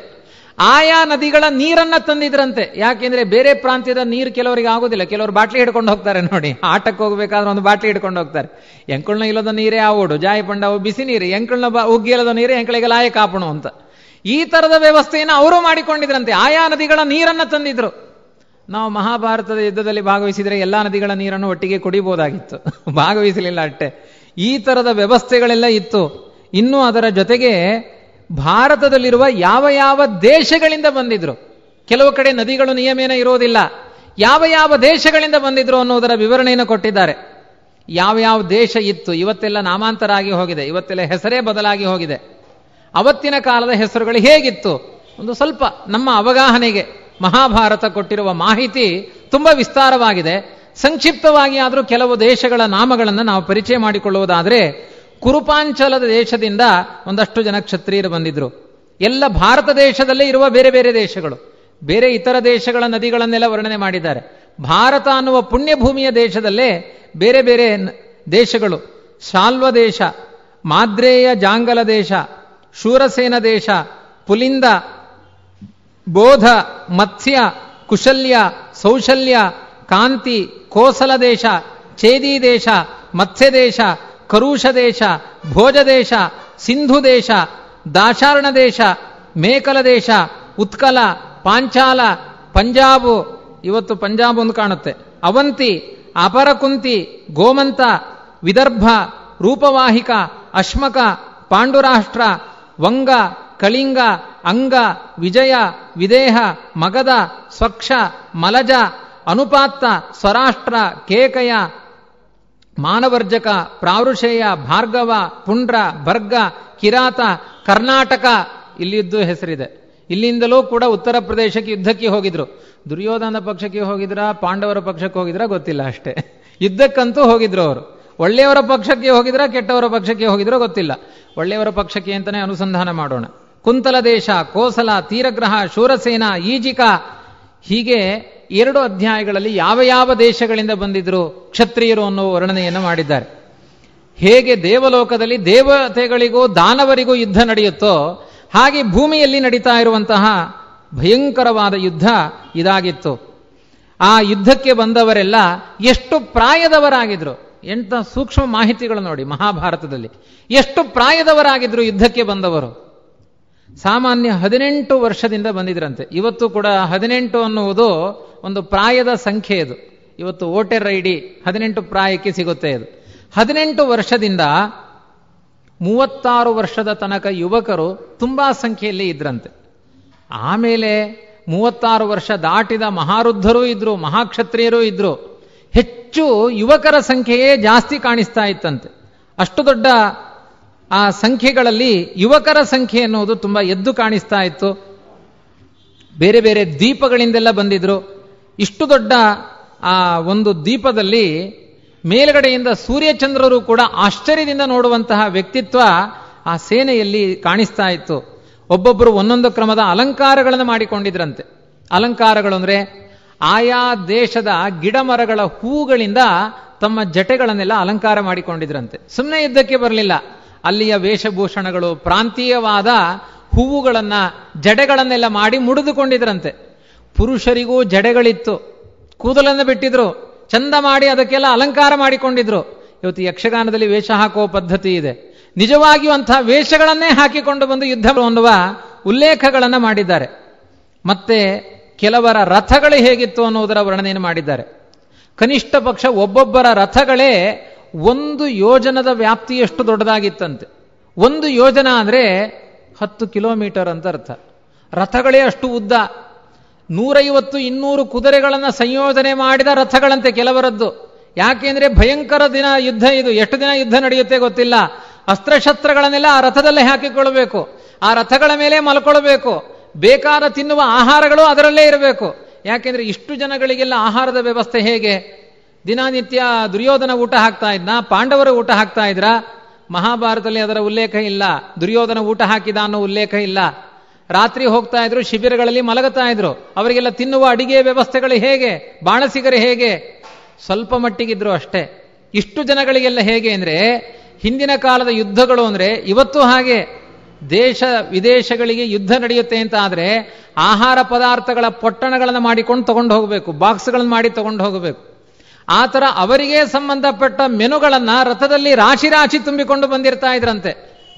ಆಯಾ ನದಿಗಳ ನೀರನ್ನ ತಂದಿದ್ರಂತೆ ಯಾಕೆಂದ್ರೆ ಬೇರೆ ಪ್ರಾಂತ್ಯದ ನೀರು ಕೆಲವರಿಗೆ ಆಗೋದಿಲ್ಲ ಕೆಲವರು ಬಾಟ್ಲಿ ಹಿಡ್ಕೊಂಡು ಹೋಗ್ತಾರೆ ನೋಡಿ ಆಟಕ್ಕೆ ಹೋಗ್ಬೇಕಾದ್ರೆ ಒಂದು ಬಾಟ್ಲಿ ಹಿಡ್ಕೊಂಡು ಹೋಗ್ತಾರೆ ಎಂಕುಳ್ನ ಇಲ್ಲದ ನೀರೇ ಆವೋಡು ಜಾಯಿ ಪಂಡವು ಬಿಸಿ ನೀರು ಎಂಕುಳ್ನ ಉಗ್ಗಿಲ್ಲದ ನೀರು ಎಂಕಳಿಗೆ ಲಾಯ ಕಾಪಣು ಅಂತ ಈ ತರದ ವ್ಯವಸ್ಥೆಯನ್ನು ಅವರು ಮಾಡಿಕೊಂಡಿದ್ರಂತೆ ಆಯಾ ನದಿಗಳ ನೀರನ್ನ ತಂದಿದ್ರು ನಾವು ಮಹಾಭಾರತದ ಯುದ್ಧದಲ್ಲಿ ಭಾಗವಹಿಸಿದರೆ ಎಲ್ಲಾ ನದಿಗಳ ನೀರನ್ನು ಒಟ್ಟಿಗೆ ಕುಡಿಬೋದಾಗಿತ್ತು ಭಾಗವಹಿಸಲಿಲ್ಲ ಅಟ್ಟೆ ಈ ತರದ ವ್ಯವಸ್ಥೆಗಳೆಲ್ಲ ಇತ್ತು ಇನ್ನು ಅದರ ಜೊತೆಗೆ ಭಾರತದಲ್ಲಿರುವ ಯಾವ ಯಾವ ದೇಶಗಳಿಂದ ಬಂದಿದ್ರು ಕೆಲವು ಕಡೆ ನದಿಗಳು ನಿಯಮೇನ ಇರೋದಿಲ್ಲ ಯಾವ ಯಾವ ದೇಶಗಳಿಂದ ಬಂದಿದ್ರು ಅನ್ನೋದರ ವಿವರಣೆಯನ್ನು ಕೊಟ್ಟಿದ್ದಾರೆ ಯಾವ ಯಾವ ದೇಶ ಇತ್ತು ಇವತ್ತೆಲ್ಲ ನಾಮಾಂತರ ಆಗಿ ಹೋಗಿದೆ ಇವತ್ತೆಲ್ಲ ಹೆಸರೇ ಬದಲಾಗಿ ಹೋಗಿದೆ ಅವತ್ತಿನ ಕಾಲದ ಹೆಸರುಗಳು ಹೇಗಿತ್ತು ಒಂದು ಸ್ವಲ್ಪ ನಮ್ಮ ಅವಗಾಹನೆಗೆ ಮಹಾಭಾರತ ಕೊಟ್ಟಿರುವ ಮಾಹಿತಿ ತುಂಬಾ ವಿಸ್ತಾರವಾಗಿದೆ ಸಂಕ್ಷಿಪ್ತವಾಗಿ ಆದರೂ ಕೆಲವು ದೇಶಗಳ ನಾಮಗಳನ್ನು ನಾವು ಪರಿಚಯ ಮಾಡಿಕೊಳ್ಳುವುದಾದರೆ ಕುರುಪಾಂಚಲದ ದೇಶದಿಂದ ಒಂದಷ್ಟು ಜನ ಕ್ಷತ್ರಿಯರು ಬಂದಿದ್ರು ಎಲ್ಲ ಭಾರತ ದೇಶದಲ್ಲೇ ಇರುವ ಬೇರೆ ಬೇರೆ ದೇಶಗಳು ಬೇರೆ ಇತರ ದೇಶಗಳ ನದಿಗಳನ್ನೆಲ್ಲ ವರ್ಣನೆ ಮಾಡಿದ್ದಾರೆ ಭಾರತ ಅನ್ನುವ ಪುಣ್ಯಭೂಮಿಯ ದೇಶದಲ್ಲೇ ಬೇರೆ ಬೇರೆ ದೇಶಗಳು ಶಾಲ್ವ ದೇಶ ಮಾದ್ರೇಯ ಜಾಂಗಲ ದೇಶ ಶೂರಸೇನ ದೇಶ ಪುಲಿಂದ ಬೋಧ ಮತ್ಸ್ಯ ಕುಶಲ್ಯ ಸೌಶಲ್ಯ ಕಾಂತಿ ಕೋಸಲ ದೇಶ ಛೇದಿ ದೇಶ ಮತ್ಸ್ಯ ದೇಶ ಕರುಷ ದೇಶ ಭೋಜ ದೇಶ ಸಿಂಧು ದೇಶ ದಾಶಾರ್ಣ ದೇಶ ಮೇಕಲ ದೇಶ ಉತ್ಕಲ ಪಾಂಚಾಲ ಪಂಜಾಬು ಇವತ್ತು ಪಂಜಾಬ್ ಒಂದು ಕಾಣುತ್ತೆ ಅವಂತಿ ಅಪರಕುಂತಿ ಗೋಮಂತ ವಿದರ್ಭ ರೂಪವಾಹಿಕ ಅಶ್ಮಕ ಪಾಂಡುರಾಷ್ಟ್ರ ವಂಗ ಕಳಿಂಗ ಅಂಗ ವಿಜಯ ವಿದೇಹ ಮಗದ ಸ್ವಕ್ಷ ಮಲಜ ಅನುಪಾತ್ತ ಸ್ವರಾಷ್ಟ್ರ ಕೇಕಯ ಮಾನವರ್ಜಕ ಪ್ರಾವೃಷೇಯ ಭಾರ್ಗವ ಪುಂಡ್ರ ಬರ್ಗ ಕಿರಾತ ಕರ್ನಾಟಕ ಇಲ್ಲಿದ್ದು ಹೆಸರಿದೆ ಇಲ್ಲಿಂದಲೂ ಕೂಡ ಉತ್ತರ ಪ್ರದೇಶಕ್ಕೆ ಯುದ್ಧಕ್ಕೆ ಹೋಗಿದ್ರು ದುರ್ಯೋಧನ ಪಕ್ಷಕ್ಕೆ ಹೋಗಿದ್ರ ಪಾಂಡವರ ಪಕ್ಷಕ್ಕೆ ಹೋಗಿದ್ರ ಗೊತ್ತಿಲ್ಲ ಅಷ್ಟೇ ಯುದ್ಧಕ್ಕಂತೂ ಹೋಗಿದ್ರು ಅವರು ಒಳ್ಳೆಯವರ ಪಕ್ಷಕ್ಕೆ ಹೋಗಿದ್ರ ಕೆಟ್ಟವರ ಪಕ್ಷಕ್ಕೆ ಹೋಗಿದ್ರೋ ಗೊತ್ತಿಲ್ಲ ಒಳ್ಳೆಯವರ ಪಕ್ಷಕ್ಕೆ ಅಂತಾನೆ ಅನುಸಂಧಾನ ಮಾಡೋಣ ಕುಂತಲ ದೇಶ ಕೋಸಲ ತೀರಗ್ರಹ ಶೂರಸೇನಾ ಈಜಿಕಾ ಹೀಗೆ ಎರಡು ಅಧ್ಯಾಯಗಳಲ್ಲಿ ಯಾವ ಯಾವ ದೇಶಗಳಿಂದ ಬಂದಿದ್ರು ಕ್ಷತ್ರಿಯರು ಅನ್ನೋ ವರ್ಣನೆಯನ್ನು ಮಾಡಿದ್ದಾರೆ ಹೇಗೆ ದೇವಲೋಕದಲ್ಲಿ ದೇವತೆಗಳಿಗೂ ದಾನವರಿಗೂ ಯುದ್ಧ ನಡೆಯುತ್ತೋ ಹಾಗೆ ಭೂಮಿಯಲ್ಲಿ ನಡೀತಾ ಇರುವಂತಹ ಭಯಂಕರವಾದ ಯುದ್ಧ ಇದಾಗಿತ್ತು ಆ ಯುದ್ಧಕ್ಕೆ ಬಂದವರೆಲ್ಲ ಎಷ್ಟು ಪ್ರಾಯದವರಾಗಿದ್ರು ಎಂಥ ಸೂಕ್ಷ್ಮ ಮಾಹಿತಿಗಳು ನೋಡಿ ಮಹಾಭಾರತದಲ್ಲಿ ಎಷ್ಟು ಪ್ರಾಯದವರಾಗಿದ್ರು ಯುದ್ಧಕ್ಕೆ ಬಂದವರು ಸಾಮಾನ್ಯ ಹದಿನೆಂಟು ವರ್ಷದಿಂದ ಬಂದಿದ್ರಂತೆ ಇವತ್ತು ಕೂಡ ಹದಿನೆಂಟು ಅನ್ನುವುದು ಒಂದು ಪ್ರಾಯದ ಸಂಖ್ಯೆ ಇದು ಇವತ್ತು ವೋಟರ್ ಐ ಡಿ ಹದಿನೆಂಟು ಪ್ರಾಯಕ್ಕೆ ಸಿಗುತ್ತೆ ಇದು ಹದಿನೆಂಟು ವರ್ಷದಿಂದ ಮೂವತ್ತಾರು ವರ್ಷದ ತನಕ ಯುವಕರು ತುಂಬಾ ಸಂಖ್ಯೆಯಲ್ಲಿ ಇದ್ರಂತೆ ಆಮೇಲೆ ಮೂವತ್ತಾರು ವರ್ಷ ದಾಟಿದ ಮಹಾರುದ್ಧರೂ ಇದ್ರು ಮಹಾಕ್ಷತ್ರಿಯರೂ ಇದ್ರು ಹೆಚ್ಚು ಯುವಕರ ಸಂಖ್ಯೆಯೇ ಜಾಸ್ತಿ ಕಾಣಿಸ್ತಾ ಇತ್ತಂತೆ ಅಷ್ಟು ದೊಡ್ಡ ಆ ಸಂಖ್ಯೆಗಳಲ್ಲಿ ಯುವಕರ ಸಂಖ್ಯೆ ಎನ್ನುವುದು ತುಂಬ ಎದ್ದು ಕಾಣಿಸ್ತಾ ಇತ್ತು ಬೇರೆ ಬೇರೆ ದೀಪಗಳಿಂದೆಲ್ಲ ಬಂದಿದ್ರು ಇಷ್ಟು ದೊಡ್ಡ ಆ ಒಂದು ದ್ವೀಪದಲ್ಲಿ ಮೇಲ್ಗಡೆಯಿಂದ ಸೂರ್ಯಚಂದ್ರರು ಕೂಡ ಆಶ್ಚರ್ಯದಿಂದ ನೋಡುವಂತಹ ವ್ಯಕ್ತಿತ್ವ ಆ ಸೇನೆಯಲ್ಲಿ ಕಾಣಿಸ್ತಾ ಇತ್ತು ಒಬ್ಬೊಬ್ಬರು ಒಂದೊಂದು ಕ್ರಮದ ಅಲಂಕಾರಗಳನ್ನು ಮಾಡಿಕೊಂಡಿದ್ರಂತೆ ಅಲಂಕಾರಗಳು ಅಂದರೆ ಆಯಾ ದೇಶದ ಗಿಡಮರಗಳ ಹೂಗಳಿಂದ ತಮ್ಮ ಜಟೆಗಳನ್ನೆಲ್ಲ ಅಲಂಕಾರ ಮಾಡಿಕೊಂಡಿದ್ರಂತೆ ಸುಮ್ಮನೆ ಯುದ್ಧಕ್ಕೆ ಬರಲಿಲ್ಲ ಅಲ್ಲಿಯ ವೇಷಭೂಷಣಗಳು ಪ್ರಾಂತೀಯವಾದ ಹೂವುಗಳನ್ನ ಜಡೆಗಳನ್ನೆಲ್ಲ ಮಾಡಿ ಮುಡಿದುಕೊಂಡಿದ್ರಂತೆ ಪುರುಷರಿಗೂ ಜಡೆಗಳಿತ್ತು ಕೂದಲನ್ನು ಬಿಟ್ಟಿದ್ರು ಚಂದ ಮಾಡಿ ಅದಕ್ಕೆಲ್ಲ ಅಲಂಕಾರ ಮಾಡಿಕೊಂಡಿದ್ರು ಇವತ್ತು ಯಕ್ಷಗಾನದಲ್ಲಿ ವೇಷ ಹಾಕುವ ಪದ್ಧತಿ ಇದೆ ನಿಜವಾಗಿಯೂ ಅಂತಹ ವೇಷಗಳನ್ನೇ ಹಾಕಿಕೊಂಡು ಬಂದು ಯುದ್ಧ ಹೊಂದುವ ಉಲ್ಲೇಖಗಳನ್ನು ಮಾಡಿದ್ದಾರೆ ಮತ್ತೆ ಕೆಲವರ ರಥಗಳು ಹೇಗಿತ್ತು ಅನ್ನುವುದರ ವರ್ಣನೆಯನ್ನು ಮಾಡಿದ್ದಾರೆ ಕನಿಷ್ಠ ಪಕ್ಷ ಒಬ್ಬೊಬ್ಬರ ರಥಗಳೇ ಒಂದು ಯೋಜನದ ವ್ಯಾಪ್ತಿ ಎಷ್ಟು ದೊಡ್ಡದಾಗಿತ್ತಂತೆ ಒಂದು ಯೋಜನ ಅಂದರೆ ಹತ್ತು ಕಿಲೋಮೀಟರ್ ಅಂತ ಅರ್ಥ ರಥಗಳೇ ಅಷ್ಟು ಉದ್ದ ನೂರೈವತ್ತು ಇನ್ನೂರು ಕುದುರೆಗಳನ್ನು ಸಂಯೋಜನೆ ಮಾಡಿದ ರಥಗಳಂತೆ ಕೆಲವರದ್ದು ಯಾಕೆಂದ್ರೆ ಭಯಂಕರ ದಿನ ಯುದ್ಧ ಇದು ಎಷ್ಟು ದಿನ ಯುದ್ಧ ನಡೆಯುತ್ತೆ ಗೊತ್ತಿಲ್ಲ ಅಸ್ತ್ರಶಸ್ತ್ರಗಳನ್ನೆಲ್ಲ ಆ ರಥದಲ್ಲೇ ಹಾಕಿಕೊಳ್ಳಬೇಕು ಆ ರಥಗಳ ಮೇಲೆ ಮಲ್ಕೊಳ್ಬೇಕು ಬೇಕಾದ ತಿನ್ನುವ ಆಹಾರಗಳು ಅದರಲ್ಲೇ ಇರಬೇಕು ಯಾಕೆಂದ್ರೆ ಇಷ್ಟು ಜನಗಳಿಗೆಲ್ಲ ಆಹಾರದ ವ್ಯವಸ್ಥೆ ಹೇಗೆ ದಿನನಿತ್ಯ ದುರ್ಯೋಧನ ಊಟ ಹಾಕ್ತಾ ಇದ್ನ ಪಾಂಡವರು ಊಟ ಹಾಕ್ತಾ ಇದ್ರ ಮಹಾಭಾರತದಲ್ಲಿ ಅದರ ಉಲ್ಲೇಖ ಇಲ್ಲ ದುರ್ಯೋಧನ ಊಟ ಹಾಕಿದ ಅನ್ನೋ ಉಲ್ಲೇಖ ಇಲ್ಲ ರಾತ್ರಿ ಹೋಗ್ತಾ ಇದ್ರು ಶಿಬಿರಗಳಲ್ಲಿ ಮಲಗತಾ ಇದ್ರು ಅವರಿಗೆಲ್ಲ ತಿನ್ನುವ ಅಡಿಗೆ ವ್ಯವಸ್ಥೆಗಳು ಹೇಗೆ ಬಾಣಸಿಗರು ಹೇಗೆ ಸ್ವಲ್ಪ ಮಟ್ಟಿಗಿದ್ರು ಅಷ್ಟೇ ಇಷ್ಟು ಜನಗಳಿಗೆಲ್ಲ ಹೇಗೆ ಅಂದ್ರೆ ಹಿಂದಿನ ಕಾಲದ ಯುದ್ಧಗಳು ಅಂದ್ರೆ ಇವತ್ತು ಹಾಗೆ ದೇಶ ವಿದೇಶಗಳಿಗೆ ಯುದ್ಧ ನಡೆಯುತ್ತೆ ಅಂತ ಆದ್ರೆ ಆಹಾರ ಪದಾರ್ಥಗಳ ಪೊಟ್ಟಣಗಳನ್ನು ಮಾಡಿಕೊಂಡು ತಗೊಂಡು ಹೋಗಬೇಕು ಬಾಕ್ಸ್ಗಳನ್ನು ಮಾಡಿ ತಗೊಂಡು ಹೋಗಬೇಕು ಆ ಥರ ಅವರಿಗೆ ಸಂಬಂಧಪಟ್ಟ ಮೆನುಗಳನ್ನು ರಥದಲ್ಲಿ ರಾಶಿ ರಾಶಿ ತುಂಬಿಕೊಂಡು ಬಂದಿರ್ತಾ ಇದ್ರಂತೆ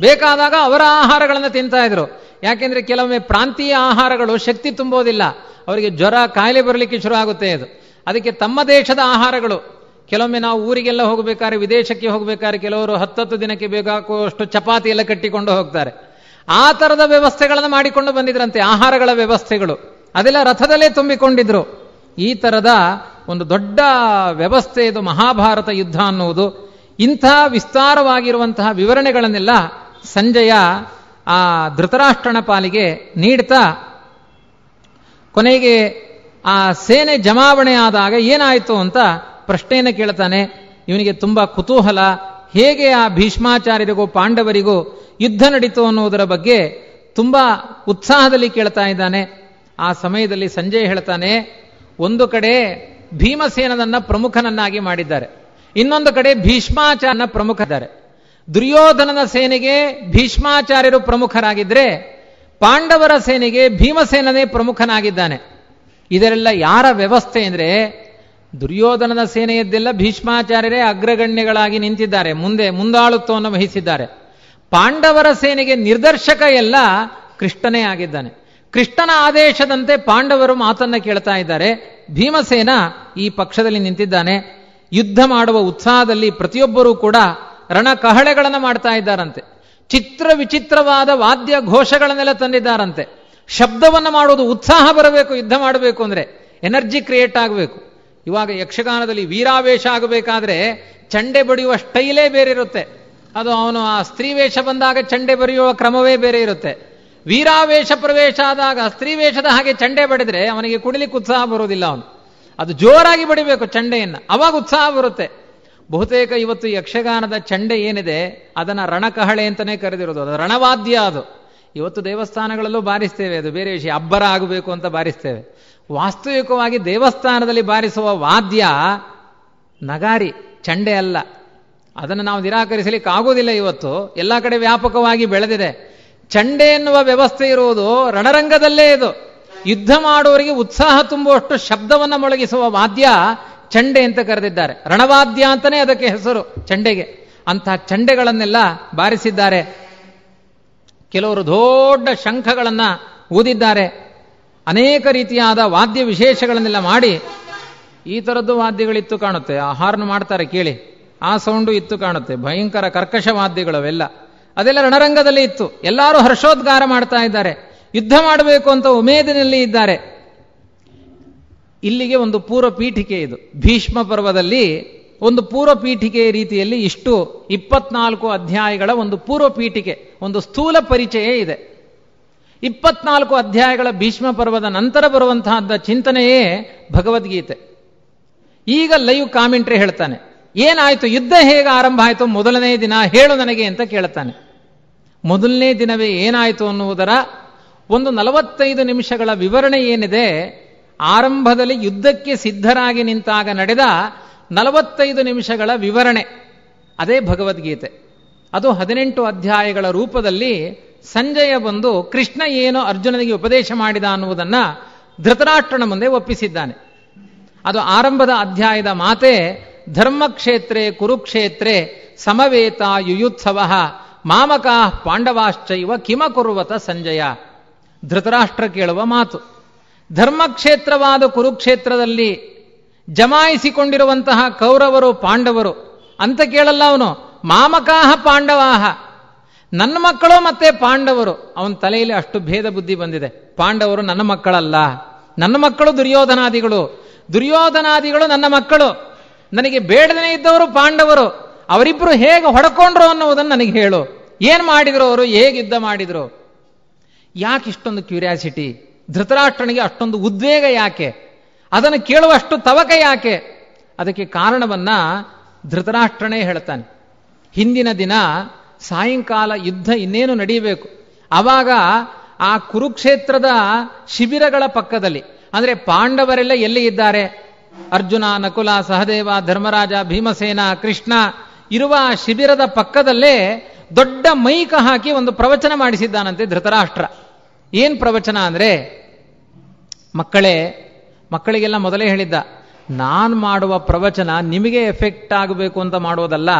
ಬೇಕಾದಾಗ ಅವರ ಆಹಾರಗಳನ್ನು ತಿಂತಾ ಇದ್ರು ಯಾಕೆಂದ್ರೆ ಕೆಲವೊಮ್ಮೆ ಪ್ರಾಂತೀಯ ಆಹಾರಗಳು ಶಕ್ತಿ ತುಂಬೋದಿಲ್ಲ ಅವರಿಗೆ ಜ್ವರ ಕಾಯಿಲೆ ಬರಲಿಕ್ಕೆ ಶುರು ಆಗುತ್ತೆ ಅದು ಅದಕ್ಕೆ ತಮ್ಮ ದೇಶದ ಆಹಾರಗಳು ಕೆಲವೊಮ್ಮೆ ನಾವು ಊರಿಗೆಲ್ಲ ಹೋಗಬೇಕಾದ್ರೆ ವಿದೇಶಕ್ಕೆ ಹೋಗಬೇಕಾದ್ರೆ ಕೆಲವರು ಹತ್ತತ್ತು ದಿನಕ್ಕೆ ಬೇಕಾಗುವಷ್ಟು ಚಪಾತಿ ಎಲ್ಲ ಕಟ್ಟಿಕೊಂಡು ಹೋಗ್ತಾರೆ ಆ ಥರದ ವ್ಯವಸ್ಥೆಗಳನ್ನು ಮಾಡಿಕೊಂಡು ಬಂದಿದ್ರಂತೆ ಆಹಾರಗಳ ವ್ಯವಸ್ಥೆಗಳು ಅದೆಲ್ಲ ರಥದಲ್ಲೇ ತುಂಬಿಕೊಂಡಿದ್ರು ಈ ಥರದ ಒಂದು ದೊಡ್ಡ ವ್ಯವಸ್ಥೆ ಇದು ಮಹಾಭಾರತ ಯುದ್ಧ ಅನ್ನುವುದು ಇಂಥ ವಿಸ್ತಾರವಾಗಿರುವಂತಹ ವಿವರಣೆಗಳನ್ನೆಲ್ಲ ಸಂಜಯ ಆ ಧೃತರಾಷ್ಟ್ರನ ಪಾಲಿಗೆ ನೀಡ್ತಾ ಕೊನೆಗೆ ಆ ಸೇನೆ ಜಮಾವಣೆ ಆದಾಗ ಏನಾಯಿತು ಅಂತ ಪ್ರಶ್ನೆಯನ್ನು ಕೇಳ್ತಾನೆ ಇವನಿಗೆ ತುಂಬ ಕುತೂಹಲ ಹೇಗೆ ಆ ಭೀಷ್ಮಾಚಾರ್ಯರಿಗೂ ಪಾಂಡವರಿಗೂ ಯುದ್ಧ ನಡೀತು ಅನ್ನುವುದರ ಬಗ್ಗೆ ತುಂಬ ಉತ್ಸಾಹದಲ್ಲಿ ಕೇಳ್ತಾ ಇದ್ದಾನೆ ಆ ಸಮಯದಲ್ಲಿ ಸಂಜಯ್ ಹೇಳ್ತಾನೆ ಒಂದು ಕಡೆ ಭೀಮಸೇನನನ್ನ ಪ್ರಮುಖನನ್ನಾಗಿ ಮಾಡಿದ್ದಾರೆ ಇನ್ನೊಂದು ಕಡೆ ಭೀಷ್ಮಾಚಾರ್ಯನ ಪ್ರಮುಖದಾರೆ ದುರ್ಯೋಧನನ ಸೇನೆಗೆ ಭೀಷ್ಮಾಚಾರ್ಯರು ಪ್ರಮುಖರಾಗಿದ್ರೆ ಪಾಂಡವರ ಸೇನೆಗೆ ಭೀಮಸೇನನೇ ಪ್ರಮುಖನಾಗಿದ್ದಾನೆ ಇದರೆಲ್ಲ ಯಾರ ವ್ಯವಸ್ಥೆ ಅಂದ್ರೆ ದುರ್ಯೋಧನದ ಸೇನೆಯದ್ದೆಲ್ಲ ಭೀಷ್ಮಾಚಾರ್ಯರೇ ಅಗ್ರಗಣ್ಯಗಳಾಗಿ ನಿಂತಿದ್ದಾರೆ ಮುಂದೆ ಮುಂದಾಳುತ್ವವನ್ನು ವಹಿಸಿದ್ದಾರೆ ಪಾಂಡವರ ಸೇನೆಗೆ ನಿರ್ದರ್ಶಕ ಎಲ್ಲ ಕೃಷ್ಣನೇ ಆಗಿದ್ದಾನೆ ಕೃಷ್ಣನ ಆದೇಶದಂತೆ ಪಾಂಡವರು ಮಾತನ್ನ ಕೇಳ್ತಾ ಇದ್ದಾರೆ ಭೀಮಸೇನ ಈ ಪಕ್ಷದಲ್ಲಿ ನಿಂತಿದ್ದಾನೆ ಯುದ್ಧ ಮಾಡುವ ಉತ್ಸಾಹದಲ್ಲಿ ಪ್ರತಿಯೊಬ್ಬರೂ ಕೂಡ ರಣಕಹಳೆಗಳನ್ನು ಮಾಡ್ತಾ ಇದ್ದಾರಂತೆ ಚಿತ್ರ ವಿಚಿತ್ರವಾದ ವಾದ್ಯ ಘೋಷಗಳನ್ನೆಲ್ಲ ತಂದಿದ್ದಾರಂತೆ ಶಬ್ದವನ್ನು ಮಾಡುವುದು ಉತ್ಸಾಹ ಬರಬೇಕು ಯುದ್ಧ ಮಾಡಬೇಕು ಅಂದರೆ ಎನರ್ಜಿ ಕ್ರಿಯೇಟ್ ಆಗಬೇಕು ಇವಾಗ ಯಕ್ಷಗಾನದಲ್ಲಿ ವೀರಾವೇಶ ಆಗಬೇಕಾದ್ರೆ ಚಂಡೆ ಬಡಿಯುವ ಸ್ಟೈಲೇ ಬೇರೆ ಇರುತ್ತೆ ಅದು ಅವನು ಆ ಸ್ತ್ರೀ ವೇಷ ಬಂದಾಗ ಚಂಡೆ ಬರೆಯುವ ಕ್ರಮವೇ ಬೇರೆ ಇರುತ್ತೆ ವೀರಾವೇಶ ಪ್ರವೇಶ ಆದಾಗ ಸ್ತ್ರೀ ವೇಷದ ಹಾಗೆ ಚಂಡೆ ಬಡಿದ್ರೆ ಅವನಿಗೆ ಕುಡಿಲಿಕ್ಕೆ ಉತ್ಸಾಹ ಬರೋದಿಲ್ಲ ಅವನು ಅದು ಜೋರಾಗಿ ಬಡಿಬೇಕು ಚಂಡೆಯನ್ನು ಅವಾಗ ಉತ್ಸಾಹ ಬರುತ್ತೆ ಬಹುತೇಕ ಇವತ್ತು ಯಕ್ಷಗಾನದ ಚಂಡೆ ಏನಿದೆ ಅದನ್ನು ರಣಕಹಳೆ ಅಂತಲೇ ಕರೆದಿರೋದು ಅದು ರಣವಾದ್ಯ ಅದು ಇವತ್ತು ದೇವಸ್ಥಾನಗಳಲ್ಲೂ ಬಾರಿಸ್ತೇವೆ ಅದು ಬೇರೆ ವಿಷಯ ಅಬ್ಬರ ಆಗಬೇಕು ಅಂತ ಬಾರಿಸ್ತೇವೆ ವಾಸ್ತವಿಕವಾಗಿ ದೇವಸ್ಥಾನದಲ್ಲಿ ಬಾರಿಸುವ ವಾದ್ಯ ನಗಾರಿ ಚಂಡೆ ಅಲ್ಲ ಅದನ್ನು ನಾವು ನಿರಾಕರಿಸಲಿಕ್ಕೆ ಆಗೋದಿಲ್ಲ ಇವತ್ತು ಎಲ್ಲ ಕಡೆ ವ್ಯಾಪಕವಾಗಿ ಬೆಳೆದಿದೆ ಚಂಡೆ ಎನ್ನುವ ವ್ಯವಸ್ಥೆ ಇರುವುದು ರಣರಂಗದಲ್ಲೇ ಇದು ಯುದ್ಧ ಮಾಡುವವರಿಗೆ ಉತ್ಸಾಹ ತುಂಬುವಷ್ಟು ಶಬ್ದವನ್ನು ಮೊಳಗಿಸುವ ವಾದ್ಯ ಚಂಡೆ ಅಂತ ಕರೆದಿದ್ದಾರೆ ರಣವಾದ್ಯ ಅಂತಲೇ ಅದಕ್ಕೆ ಹೆಸರು ಚಂಡೆಗೆ ಅಂತಹ ಚಂಡೆಗಳನ್ನೆಲ್ಲ ಬಾರಿಸಿದ್ದಾರೆ ಕೆಲವರು ದೊಡ್ಡ ಶಂಖಗಳನ್ನ ಊದಿದ್ದಾರೆ ಅನೇಕ ರೀತಿಯಾದ ವಾದ್ಯ ವಿಶೇಷಗಳನ್ನೆಲ್ಲ ಮಾಡಿ ಈ ಥರದ್ದು ವಾದ್ಯಗಳಿತ್ತು ಕಾಣುತ್ತೆ ಆ ಹಾರ್ನ್ ಮಾಡ್ತಾರೆ ಕೇಳಿ ಆ ಸೌಂಡು ಇತ್ತು ಕಾಣುತ್ತೆ ಭಯಂಕರ ಕರ್ಕಶ ವಾದ್ಯಗಳವೆಲ್ಲ ಅದೆಲ್ಲ ರಣರಂಗದಲ್ಲಿ ಇತ್ತು ಎಲ್ಲರೂ ಹರ್ಷೋದ್ಗಾರ ಮಾಡ್ತಾ ಇದ್ದಾರೆ ಯುದ್ಧ ಮಾಡಬೇಕು ಅಂತ ಉಮೇದಿನಲ್ಲಿ ಇದ್ದಾರೆ ಇಲ್ಲಿಗೆ ಒಂದು ಪೂರ್ವ ಪೀಠಿಕೆ ಇದು ಭೀಷ್ಮ ಪರ್ವದಲ್ಲಿ ಒಂದು ಪೂರ್ವ ಪೀಠಿಕೆ ರೀತಿಯಲ್ಲಿ ಇಷ್ಟು ಇಪ್ಪತ್ನಾಲ್ಕು ಅಧ್ಯಾಯಗಳ ಒಂದು ಪೂರ್ವ ಪೀಠಿಕೆ ಒಂದು ಸ್ಥೂಲ ಪರಿಚಯ ಇದೆ ಇಪ್ಪತ್ನಾಲ್ಕು ಅಧ್ಯಾಯಗಳ ಭೀಷ್ಮ ಪರ್ವದ ನಂತರ ಬರುವಂತಹದ್ದ ಚಿಂತನೆಯೇ ಭಗವದ್ಗೀತೆ ಈಗ ಲೈವ್ ಕಾಮೆಂಟ್ರಿ ಹೇಳ್ತಾನೆ ಏನಾಯಿತು ಯುದ್ಧ ಹೇಗೆ ಆರಂಭ ಆಯಿತು ಮೊದಲನೇ ದಿನ ಹೇಳು ನನಗೆ ಅಂತ ಕೇಳ್ತಾನೆ ಮೊದಲನೇ ದಿನವೇ ಏನಾಯಿತು ಅನ್ನುವುದರ ಒಂದು ನಲವತ್ತೈದು ನಿಮಿಷಗಳ ವಿವರಣೆ ಏನಿದೆ ಆರಂಭದಲ್ಲಿ ಯುದ್ಧಕ್ಕೆ ಸಿದ್ಧರಾಗಿ ನಿಂತಾಗ ನಡೆದ ನಲವತ್ತೈದು ನಿಮಿಷಗಳ ವಿವರಣೆ ಅದೇ ಭಗವದ್ಗೀತೆ ಅದು ಹದಿನೆಂಟು ಅಧ್ಯಾಯಗಳ ರೂಪದಲ್ಲಿ ಸಂಜಯ ಬಂದು ಕೃಷ್ಣ ಏನು ಅರ್ಜುನನಿಗೆ ಉಪದೇಶ ಮಾಡಿದ ಅನ್ನುವುದನ್ನು ಧೃತರಾಷ್ಟ್ರನ ಮುಂದೆ ಒಪ್ಪಿಸಿದ್ದಾನೆ ಅದು ಆರಂಭದ ಅಧ್ಯಾಯದ ಮಾತೆ ಧರ್ಮಕ್ಷೇತ್ರೇ ಕುರುಕ್ಷೇತ್ರೇ ಸಮವೇತ ಯುಯುತ್ಸವ ಮಾಮಕಾ ಪಾಂಡವಾಶ್ಚೈವ ಕಿಮ ಕುರುವತ ಸಂಜಯ ಧೃತರಾಷ್ಟ್ರ ಕೇಳುವ ಮಾತು ಧರ್ಮಕ್ಷೇತ್ರವಾದ ಕುರುಕ್ಷೇತ್ರದಲ್ಲಿ ಜಮಾಯಿಸಿಕೊಂಡಿರುವಂತಹ ಕೌರವರು ಪಾಂಡವರು ಅಂತ ಕೇಳಲ್ಲ ಅವನು ಮಾಮಕಾಹ ಪಾಂಡವಾಹ ನನ್ನ ಮಕ್ಕಳು ಮತ್ತೆ ಪಾಂಡವರು ಅವನ ತಲೆಯಲ್ಲಿ ಅಷ್ಟು ಭೇದ ಬುದ್ಧಿ ಬಂದಿದೆ ಪಾಂಡವರು ನನ್ನ ಮಕ್ಕಳಲ್ಲ ನನ್ನ ಮಕ್ಕಳು ದುರ್ಯೋಧನಾದಿಗಳು ದುರ್ಯೋಧನಾದಿಗಳು ನನ್ನ ಮಕ್ಕಳು ನನಗೆ ಬೇಡನೆ ಇದ್ದವರು ಪಾಂಡವರು ಅವರಿಬ್ಬರು ಹೇಗೆ ಹೊಡ್ಕೊಂಡ್ರು ಅನ್ನೋದನ್ನು ನನಗೆ ಹೇಳು ಏನು ಮಾಡಿದ್ರು ಅವರು ಹೇಗೆ ಯುದ್ಧ ಮಾಡಿದ್ರು ಯಾಕೆ ಇಷ್ಟೊಂದು ಕ್ಯೂರಿಯಾಸಿಟಿ ಧೃತರಾಷ್ಟ್ರನಿಗೆ ಅಷ್ಟೊಂದು ಉದ್ವೇಗ ಯಾಕೆ ಅದನ್ನು ಕೇಳುವಷ್ಟು ತವಕ ಯಾಕೆ ಅದಕ್ಕೆ ಕಾರಣವನ್ನ ಧೃತರಾಷ್ಟ್ರನೇ ಹೇಳ್ತಾನೆ ಹಿಂದಿನ ದಿನ ಸಾಯಂಕಾಲ ಯುದ್ಧ ಇನ್ನೇನು ನಡೆಯಬೇಕು ಆವಾಗ ಆ ಕುರುಕ್ಷೇತ್ರದ ಶಿಬಿರಗಳ ಪಕ್ಕದಲ್ಲಿ ಅಂದ್ರೆ ಪಾಂಡವರೆಲ್ಲ ಎಲ್ಲಿ ಇದ್ದಾರೆ ಅರ್ಜುನ ನಕುಲ ಸಹದೇವ ಧರ್ಮರಾಜ ಭೀಮಸೇನ ಕೃಷ್ಣ ಇರುವ ಶಿಬಿರದ ಪಕ್ಕದಲ್ಲೇ ದೊಡ್ಡ ಮೈಕ ಹಾಕಿ ಒಂದು ಪ್ರವಚನ ಮಾಡಿಸಿದ್ದಾನಂತೆ ಧೃತರಾಷ್ಟ್ರ ಏನ್ ಪ್ರವಚನ ಅಂದ್ರೆ ಮಕ್ಕಳೇ ಮಕ್ಕಳಿಗೆಲ್ಲ ಮೊದಲೇ ಹೇಳಿದ್ದ ನಾನು ಮಾಡುವ ಪ್ರವಚನ ನಿಮಗೆ ಎಫೆಕ್ಟ್ ಆಗಬೇಕು ಅಂತ ಮಾಡೋದಲ್ಲ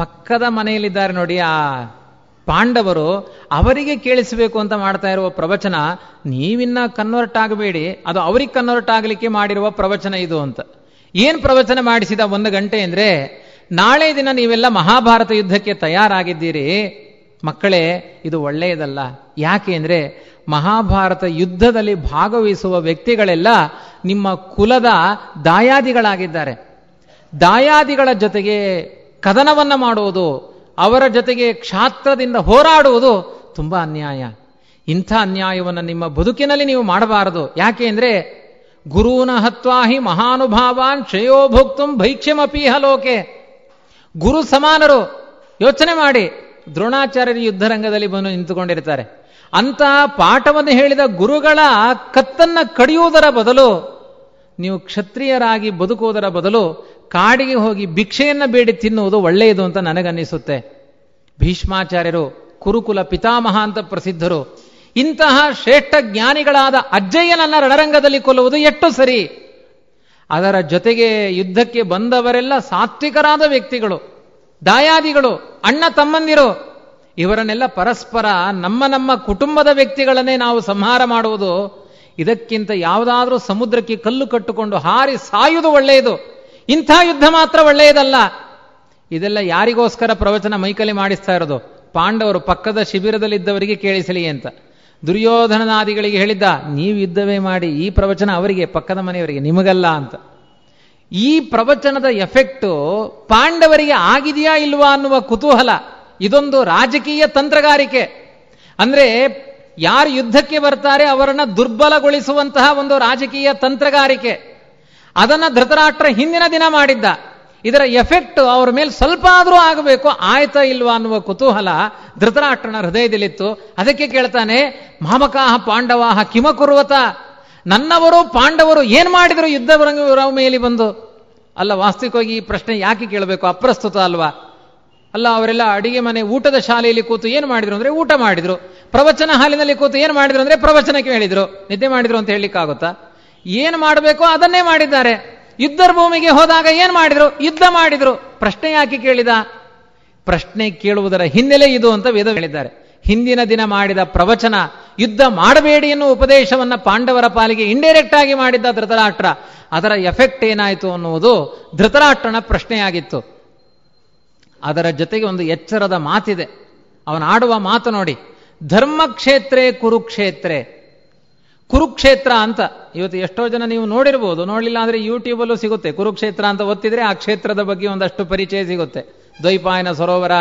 ಪಕ್ಕದ ಮನೆಯಲ್ಲಿದ್ದಾರೆ ನೋಡಿ ಆ ಪಾಂಡವರು ಅವರಿಗೆ ಕೇಳಿಸಬೇಕು ಅಂತ ಮಾಡ್ತಾ ಇರುವ ಪ್ರವಚನ ನೀವಿನ್ನ ಕನ್ವರ್ಟ್ ಆಗಬೇಡಿ ಅದು ಅವ್ರಿಗೆ ಕನ್ವರ್ಟ್ ಆಗಲಿಕ್ಕೆ ಮಾಡಿರುವ ಪ್ರವಚನ ಇದು ಅಂತ ಏನ್ ಪ್ರವಚನ ಮಾಡಿಸಿದ ಒಂದು ಗಂಟೆ ಅಂದ್ರೆ ನಾಳೆ ದಿನ ನೀವೆಲ್ಲ ಮಹಾಭಾರತ ಯುದ್ಧಕ್ಕೆ ತಯಾರಾಗಿದ್ದೀರಿ ಮಕ್ಕಳೇ ಇದು ಒಳ್ಳೆಯದಲ್ಲ ಯಾಕೆ ಅಂದರೆ ಮಹಾಭಾರತ ಯುದ್ಧದಲ್ಲಿ ಭಾಗವಹಿಸುವ ವ್ಯಕ್ತಿಗಳೆಲ್ಲ ನಿಮ್ಮ ಕುಲದ ದಾಯಾದಿಗಳಾಗಿದ್ದಾರೆ ದಾಯಾದಿಗಳ ಜೊತೆಗೆ ಕದನವನ್ನು ಮಾಡುವುದು ಅವರ ಜೊತೆಗೆ ಕ್ಷಾತ್ರದಿಂದ ಹೋರಾಡುವುದು ತುಂಬ ಅನ್ಯಾಯ ಇಂಥ ಅನ್ಯಾಯವನ್ನು ನಿಮ್ಮ ಬದುಕಿನಲ್ಲಿ ನೀವು ಮಾಡಬಾರದು ಯಾಕೆ ಅಂದರೆ ಗುರುವಿನ ಹತ್ವಾಹಿ ಮಹಾನುಭಾವಾನ್ ಶ್ರೇಯೋಭೋಕ್ತುಂ ಭೈಕ್ಷ್ಯಮಪೀಹ ಲೋಕೆ ಗುರು ಸಮಾನರು ಯೋಚನೆ ಮಾಡಿ ದ್ರೋಣಾಚಾರ್ಯರು ಯುದ್ಧರಂಗದಲ್ಲಿ ಬಂದು ನಿಂತುಕೊಂಡಿರ್ತಾರೆ ಅಂತಹ ಪಾಠವನ್ನು ಹೇಳಿದ ಗುರುಗಳ ಕತ್ತನ್ನ ಕಡಿಯುವುದರ ಬದಲು ನೀವು ಕ್ಷತ್ರಿಯರಾಗಿ ಬದುಕುವುದರ ಬದಲು ಕಾಡಿಗೆ ಹೋಗಿ ಭಿಕ್ಷೆಯನ್ನು ಬೇಡಿ ತಿನ್ನುವುದು ಒಳ್ಳೆಯದು ಅಂತ ನನಗನ್ನಿಸುತ್ತೆ ಭೀಷ್ಮಾಚಾರ್ಯರು ಕುರುಕುಲ ಪಿತಾಮಹ ಅಂತ ಪ್ರಸಿದ್ಧರು ಇಂತಹ ಶ್ರೇಷ್ಠ ಜ್ಞಾನಿಗಳಾದ ಅಜ್ಜಯ್ಯನನ್ನ ರಣರಂಗದಲ್ಲಿ ಕೊಲ್ಲುವುದು ಎಷ್ಟು ಸರಿ ಅದರ ಜೊತೆಗೆ ಯುದ್ಧಕ್ಕೆ ಬಂದವರೆಲ್ಲ ಸಾತ್ವಿಕರಾದ ವ್ಯಕ್ತಿಗಳು ದಾಯಾದಿಗಳು ಅಣ್ಣ ತಮ್ಮಂದಿರು ಇವರನ್ನೆಲ್ಲ ಪರಸ್ಪರ ನಮ್ಮ ನಮ್ಮ ಕುಟುಂಬದ ವ್ಯಕ್ತಿಗಳನ್ನೇ ನಾವು ಸಂಹಾರ ಮಾಡುವುದು ಇದಕ್ಕಿಂತ ಯಾವುದಾದ್ರೂ ಸಮುದ್ರಕ್ಕೆ ಕಲ್ಲು ಕಟ್ಟಿಕೊಂಡು ಹಾರಿ ಸಾಯುವುದು ಒಳ್ಳೆಯದು ಇಂಥ ಯುದ್ಧ ಮಾತ್ರ ಒಳ್ಳೆಯದಲ್ಲ ಇದೆಲ್ಲ ಯಾರಿಗೋಸ್ಕರ ಪ್ರವಚನ ಮೈಕಲಿ ಮಾಡಿಸ್ತಾ ಇರೋದು ಪಾಂಡವರು ಪಕ್ಕದ ಶಿಬಿರದಲ್ಲಿದ್ದವರಿಗೆ ಕೇಳಿಸಲಿ ಅಂತ ದುರ್ಯೋಧನನಾದಿಗಳಿಗೆ ಹೇಳಿದ್ದ ನೀವು ಯುದ್ಧವೇ ಮಾಡಿ ಈ ಪ್ರವಚನ ಅವರಿಗೆ ಪಕ್ಕದ ಮನೆಯವರಿಗೆ ನಿಮಗಲ್ಲ ಅಂತ ಈ ಪ್ರವಚನದ ಎಫೆಕ್ಟು ಪಾಂಡವರಿಗೆ ಆಗಿದೆಯಾ ಇಲ್ವಾ ಅನ್ನುವ ಕುತೂಹಲ ಇದೊಂದು ರಾಜಕೀಯ ತಂತ್ರಗಾರಿಕೆ ಅಂದ್ರೆ ಯಾರು ಯುದ್ಧಕ್ಕೆ ಬರ್ತಾರೆ ಅವರನ್ನು ದುರ್ಬಲಗೊಳಿಸುವಂತಹ ಒಂದು ರಾಜಕೀಯ ತಂತ್ರಗಾರಿಕೆ ಅದನ್ನು ಧೃತರಾಷ್ಟ್ರ ಹಿಂದಿನ ದಿನ ಮಾಡಿದ್ದ ಇದರ ಎಫೆಕ್ಟ್ ಅವ್ರ ಮೇಲೆ ಸ್ವಲ್ಪ ಆದರೂ ಆಗಬೇಕು ಆಯ್ತಾ ಇಲ್ವಾ ಅನ್ನುವ ಕುತೂಹಲ ಧೃತರಾಷ್ಟ್ರನ ಹೃದಯದಲ್ಲಿತ್ತು ಅದಕ್ಕೆ ಕೇಳ್ತಾನೆ ಮಾಮಕಾಹ ಪಾಂಡವಾಹ ಕಿಮ ಕುರುವತ ನನ್ನವರು ಪಾಂಡವರು ಏನು ಮಾಡಿದ್ರು ಯುದ್ಧ ಮೇಲೆ ಬಂದು ಅಲ್ಲ ವಾಸ್ತವಿಕವಾಗಿ ಈ ಪ್ರಶ್ನೆ ಯಾಕೆ ಕೇಳಬೇಕು ಅಪ್ರಸ್ತುತ ಅಲ್ವಾ ಅಲ್ಲ ಅವರೆಲ್ಲ ಅಡಿಗೆ ಮನೆ ಊಟದ ಶಾಲೆಯಲ್ಲಿ ಕೂತು ಏನು ಮಾಡಿದ್ರು ಅಂದ್ರೆ ಊಟ ಮಾಡಿದ್ರು ಪ್ರವಚನ ಹಾಲಿನಲ್ಲಿ ಕೂತು ಏನು ಮಾಡಿದ್ರು ಅಂದ್ರೆ ಪ್ರವಚನಕ್ಕೆ ಹೇಳಿದ್ರು ನಿದ್ದೆ ಮಾಡಿದ್ರು ಅಂತ ಹೇಳಿಕ್ಕಾಗುತ್ತಾ ಏನು ಮಾಡಬೇಕೋ ಅದನ್ನೇ ಮಾಡಿದ್ದಾರೆ ಯುದ್ಧರ ಭೂಮಿಗೆ ಹೋದಾಗ ಏನು ಮಾಡಿದ್ರು ಯುದ್ಧ ಮಾಡಿದ್ರು ಪ್ರಶ್ನೆ ಯಾಕೆ ಕೇಳಿದ ಪ್ರಶ್ನೆ ಕೇಳುವುದರ ಹಿನ್ನೆಲೆ ಇದು ಅಂತ ವೇದ ಹೇಳಿದ್ದಾರೆ ಹಿಂದಿನ ದಿನ ಮಾಡಿದ ಪ್ರವಚನ ಯುದ್ಧ ಮಾಡಬೇಡಿ ಎನ್ನುವ ಉಪದೇಶವನ್ನ ಪಾಂಡವರ ಪಾಲಿಗೆ ಇಂಡೈರೆಕ್ಟ್ ಆಗಿ ಮಾಡಿದ್ದ ಧೃತರಾಷ್ಟ್ರ ಅದರ ಎಫೆಕ್ಟ್ ಏನಾಯಿತು ಅನ್ನುವುದು ಧೃತರಾಷ್ಟ್ರನ ಪ್ರಶ್ನೆಯಾಗಿತ್ತು ಅದರ ಜೊತೆಗೆ ಒಂದು ಎಚ್ಚರದ ಮಾತಿದೆ ಅವನಾಡುವ ಮಾತು ನೋಡಿ ಧರ್ಮಕ್ಷೇತ್ರೇ ಕುರುಕ್ಷೇತ್ರೇ ಕುರುಕ್ಷೇತ್ರ ಅಂತ ಇವತ್ತು ಎಷ್ಟೋ ಜನ ನೀವು ನೋಡಿರ್ಬೋದು ನೋಡಲಿಲ್ಲ ಅಂದರೆ ಯೂಟ್ಯೂಬಲ್ಲೂ ಸಿಗುತ್ತೆ ಕುರುಕ್ಷೇತ್ರ ಅಂತ ಒತ್ತಿದರೆ ಆ ಕ್ಷೇತ್ರದ ಬಗ್ಗೆ ಒಂದಷ್ಟು ಪರಿಚಯ ಸಿಗುತ್ತೆ ದ್ವೈಪಾಯನ ಸರೋವರ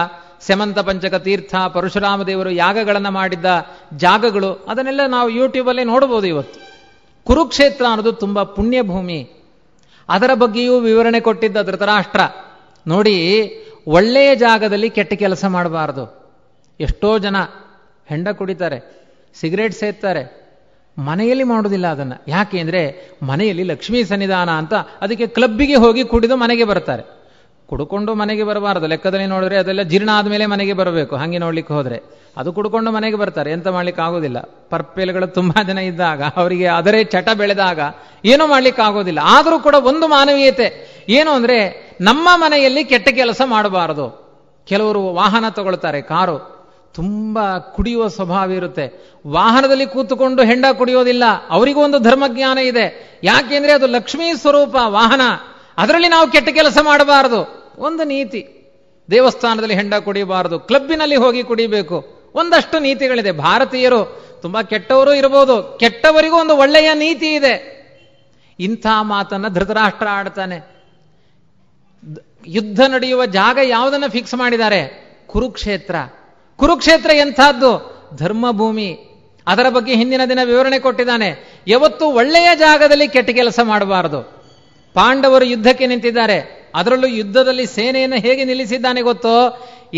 ಸೆಮಂತ ಪಂಚಕ ತೀರ್ಥ ಪರಶುರಾಮ ದೇವರು ಯಾಗಗಳನ್ನು ಮಾಡಿದ್ದ ಜಾಗಗಳು ಅದನ್ನೆಲ್ಲ ನಾವು ಯೂಟ್ಯೂಬಲ್ಲೇ ನೋಡ್ಬೋದು ಇವತ್ತು ಕುರುಕ್ಷೇತ್ರ ಅನ್ನೋದು ತುಂಬ ಪುಣ್ಯಭೂಮಿ ಅದರ ಬಗ್ಗೆಯೂ ವಿವರಣೆ ಕೊಟ್ಟಿದ್ದ ಧೃತರಾಷ್ಟ್ರ ನೋಡಿ ಒಳ್ಳೆಯ ಜಾಗದಲ್ಲಿ ಕೆಟ್ಟ ಕೆಲಸ ಮಾಡಬಾರ್ದು ಎಷ್ಟೋ ಜನ ಹೆಂಡ ಕುಡಿತಾರೆ ಸಿಗರೇಟ್ ಸೇರ್ತಾರೆ ಮನೆಯಲ್ಲಿ ಮಾಡೋದಿಲ್ಲ ಅದನ್ನು ಯಾಕೆ ಅಂದರೆ ಮನೆಯಲ್ಲಿ ಲಕ್ಷ್ಮೀ ಸನ್ನಿಧಾನ ಅಂತ ಅದಕ್ಕೆ ಕ್ಲಬ್ಬಿಗೆ ಹೋಗಿ ಕುಡಿದು ಮನೆಗೆ ಬರ್ತಾರೆ ಕುಡ್ಕೊಂಡು ಮನೆಗೆ ಬರಬಾರದು ಲೆಕ್ಕದಲ್ಲಿ ನೋಡಿದ್ರೆ ಅದೆಲ್ಲ ಜೀರ್ಣ ಆದಮೇಲೆ ಮನೆಗೆ ಬರಬೇಕು ಹಾಗೆ ನೋಡ್ಲಿಕ್ಕೆ ಹೋದರೆ ಅದು ಕುಡ್ಕೊಂಡು ಮನೆಗೆ ಬರ್ತಾರೆ ಎಂತ ಮಾಡ್ಲಿಕ್ಕೆ ಆಗೋದಿಲ್ಲ ಪರ್ಪೇಲ್ಗಳು ತುಂಬಾ ಜನ ಇದ್ದಾಗ ಅವರಿಗೆ ಅದರೇ ಚಟ ಬೆಳೆದಾಗ ಏನು ಮಾಡ್ಲಿಕ್ಕೆ ಆಗೋದಿಲ್ಲ ಆದರೂ ಕೂಡ ಒಂದು ಮಾನವೀಯತೆ ಏನು ಅಂದರೆ ನಮ್ಮ ಮನೆಯಲ್ಲಿ ಕೆಟ್ಟ ಕೆಲಸ ಮಾಡಬಾರದು ಕೆಲವರು ವಾಹನ ತಗೊಳ್ತಾರೆ ಕಾರು ತುಂಬ ಕುಡಿಯುವ ಸ್ವಭಾವ ಇರುತ್ತೆ ವಾಹನದಲ್ಲಿ ಕೂತುಕೊಂಡು ಹೆಂಡ ಕುಡಿಯೋದಿಲ್ಲ ಅವರಿಗೂ ಒಂದು ಧರ್ಮಜ್ಞಾನ ಇದೆ ಯಾಕೆಂದ್ರೆ ಅದು ಲಕ್ಷ್ಮೀ ಸ್ವರೂಪ ವಾಹನ ಅದರಲ್ಲಿ ನಾವು ಕೆಟ್ಟ ಕೆಲಸ ಮಾಡಬಾರದು ಒಂದು ನೀತಿ ದೇವಸ್ಥಾನದಲ್ಲಿ ಹೆಂಡ ಕುಡಿಯಬಾರದು ಕ್ಲಬ್ಬಿನಲ್ಲಿ ಹೋಗಿ ಕುಡಿಬೇಕು ಒಂದಷ್ಟು ನೀತಿಗಳಿದೆ ಭಾರತೀಯರು ತುಂಬಾ ಕೆಟ್ಟವರು ಇರಬಹುದು ಕೆಟ್ಟವರಿಗೂ ಒಂದು ಒಳ್ಳೆಯ ನೀತಿ ಇದೆ ಇಂಥ ಮಾತನ್ನ ಧೃತರಾಷ್ಟ್ರ ಆಡ್ತಾನೆ ಯುದ್ಧ ನಡೆಯುವ ಜಾಗ ಯಾವುದನ್ನ ಫಿಕ್ಸ್ ಮಾಡಿದ್ದಾರೆ ಕುರುಕ್ಷೇತ್ರ ಕುರುಕ್ಷೇತ್ರ ಎಂಥದ್ದು ಧರ್ಮಭೂಮಿ ಅದರ ಬಗ್ಗೆ ಹಿಂದಿನ ದಿನ ವಿವರಣೆ ಕೊಟ್ಟಿದ್ದಾನೆ ಯಾವತ್ತು ಒಳ್ಳೆಯ ಜಾಗದಲ್ಲಿ ಕೆಟ್ಟ ಕೆಲಸ ಮಾಡಬಾರದು ಪಾಂಡವರು ಯುದ್ಧಕ್ಕೆ ನಿಂತಿದ್ದಾರೆ ಅದರಲ್ಲೂ ಯುದ್ಧದಲ್ಲಿ ಸೇನೆಯನ್ನು ಹೇಗೆ ನಿಲ್ಲಿಸಿದ್ದಾನೆ ಗೊತ್ತೋ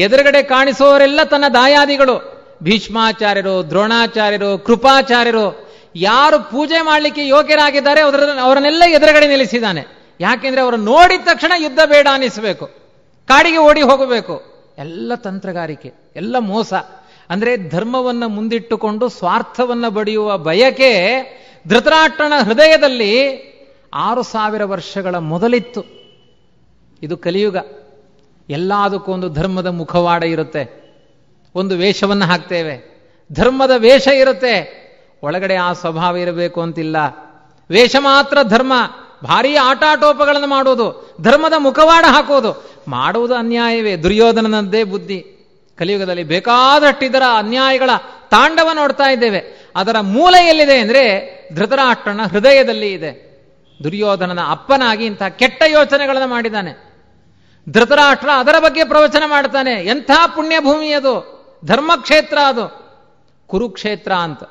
ಎದುರುಗಡೆ ಕಾಣಿಸುವವರೆಲ್ಲ ತನ್ನ ದಾಯಾದಿಗಳು ಭೀಷ್ಮಾಚಾರ್ಯರು ದ್ರೋಣಾಚಾರ್ಯರು ಕೃಪಾಚಾರ್ಯರು ಯಾರು ಪೂಜೆ ಮಾಡಲಿಕ್ಕೆ ಯೋಗ್ಯರಾಗಿದ್ದಾರೆ ಅದರ ಅವರನ್ನೆಲ್ಲ ಎದುರುಗಡೆ ನಿಲ್ಲಿಸಿದ್ದಾನೆ ಯಾಕೆಂದ್ರೆ ಅವರು ನೋಡಿದ ತಕ್ಷಣ ಯುದ್ಧ ಬೇಡ ಅನ್ನಿಸಬೇಕು ಕಾಡಿಗೆ ಓಡಿ ಹೋಗಬೇಕು ಎಲ್ಲ ತಂತ್ರಗಾರಿಕೆ ಎಲ್ಲ ಮೋಸ ಅಂದರೆ ಧರ್ಮವನ್ನು ಮುಂದಿಟ್ಟುಕೊಂಡು ಸ್ವಾರ್ಥವನ್ನು ಬಡಿಯುವ ಬಯಕೆ ಧೃತರಾಟ್ಟಣ ಹೃದಯದಲ್ಲಿ ಆರು ಸಾವಿರ ವರ್ಷಗಳ ಮೊದಲಿತ್ತು ಇದು ಕಲಿಯುಗ ಎಲ್ಲದಕ್ಕೂ ಒಂದು ಧರ್ಮದ ಮುಖವಾಡ ಇರುತ್ತೆ ಒಂದು ವೇಷವನ್ನು ಹಾಕ್ತೇವೆ ಧರ್ಮದ ವೇಷ ಇರುತ್ತೆ ಒಳಗಡೆ ಆ ಸ್ವಭಾವ ಇರಬೇಕು ಅಂತಿಲ್ಲ ವೇಷ ಮಾತ್ರ ಧರ್ಮ ಭಾರೀ ಆಟಾಟೋಪಗಳನ್ನು ಮಾಡುವುದು ಧರ್ಮದ ಮುಖವಾಡ ಹಾಕೋದು ಮಾಡುವುದು ಅನ್ಯಾಯವೇ ದುರ್ಯೋಧನನದ್ದೇ ಬುದ್ಧಿ ಕಲಿಯುಗದಲ್ಲಿ ಬೇಕಾದಷ್ಟಿದರ ಅನ್ಯಾಯಗಳ ತಾಂಡವ ನೋಡ್ತಾ ಇದ್ದೇವೆ ಅದರ ಮೂಲ ಎಲ್ಲಿದೆ ಅಂದರೆ ಧೃತರಾಷ್ಟ್ರನ ಹೃದಯದಲ್ಲಿ ಇದೆ ದುರ್ಯೋಧನನ ಅಪ್ಪನಾಗಿ ಇಂಥ ಕೆಟ್ಟ ಯೋಚನೆಗಳನ್ನು ಮಾಡಿದ್ದಾನೆ ಧೃತರಾಷ್ಟ್ರ ಅದರ ಬಗ್ಗೆ ಪ್ರವಚನ ಮಾಡ್ತಾನೆ ಎಂಥ ಪುಣ್ಯಭೂಮಿ ಅದು ಧರ್ಮಕ್ಷೇತ್ರ ಅದು ಕುರುಕ್ಷೇತ್ರ ಅಂತ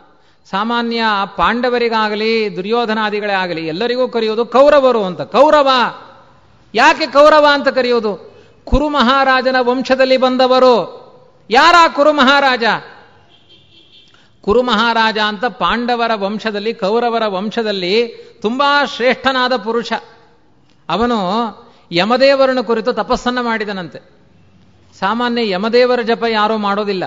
ಸಾಮಾನ್ಯ ಪಾಂಡವರಿಗಾಗಲಿ ದುರ್ಯೋಧನಾದಿಗಳೇ ಆಗಲಿ ಎಲ್ಲರಿಗೂ ಕರೆಯೋದು ಕೌರವರು ಅಂತ ಕೌರವ ಯಾಕೆ ಕೌರವ ಅಂತ ಕರೆಯೋದು ಕುರು ಮಹಾರಾಜನ ವಂಶದಲ್ಲಿ ಬಂದವರು ಯಾರ ಕುರು ಮಹಾರಾಜ ಕುರು ಮಹಾರಾಜ ಅಂತ ಪಾಂಡವರ ವಂಶದಲ್ಲಿ ಕೌರವರ ವಂಶದಲ್ಲಿ ತುಂಬಾ ಶ್ರೇಷ್ಠನಾದ ಪುರುಷ ಅವನು ಯಮದೇವರನ್ನು ಕುರಿತು ತಪಸ್ಸನ್ನು ಮಾಡಿದನಂತೆ ಸಾಮಾನ್ಯ ಯಮದೇವರ ಜಪ ಯಾರೂ ಮಾಡೋದಿಲ್ಲ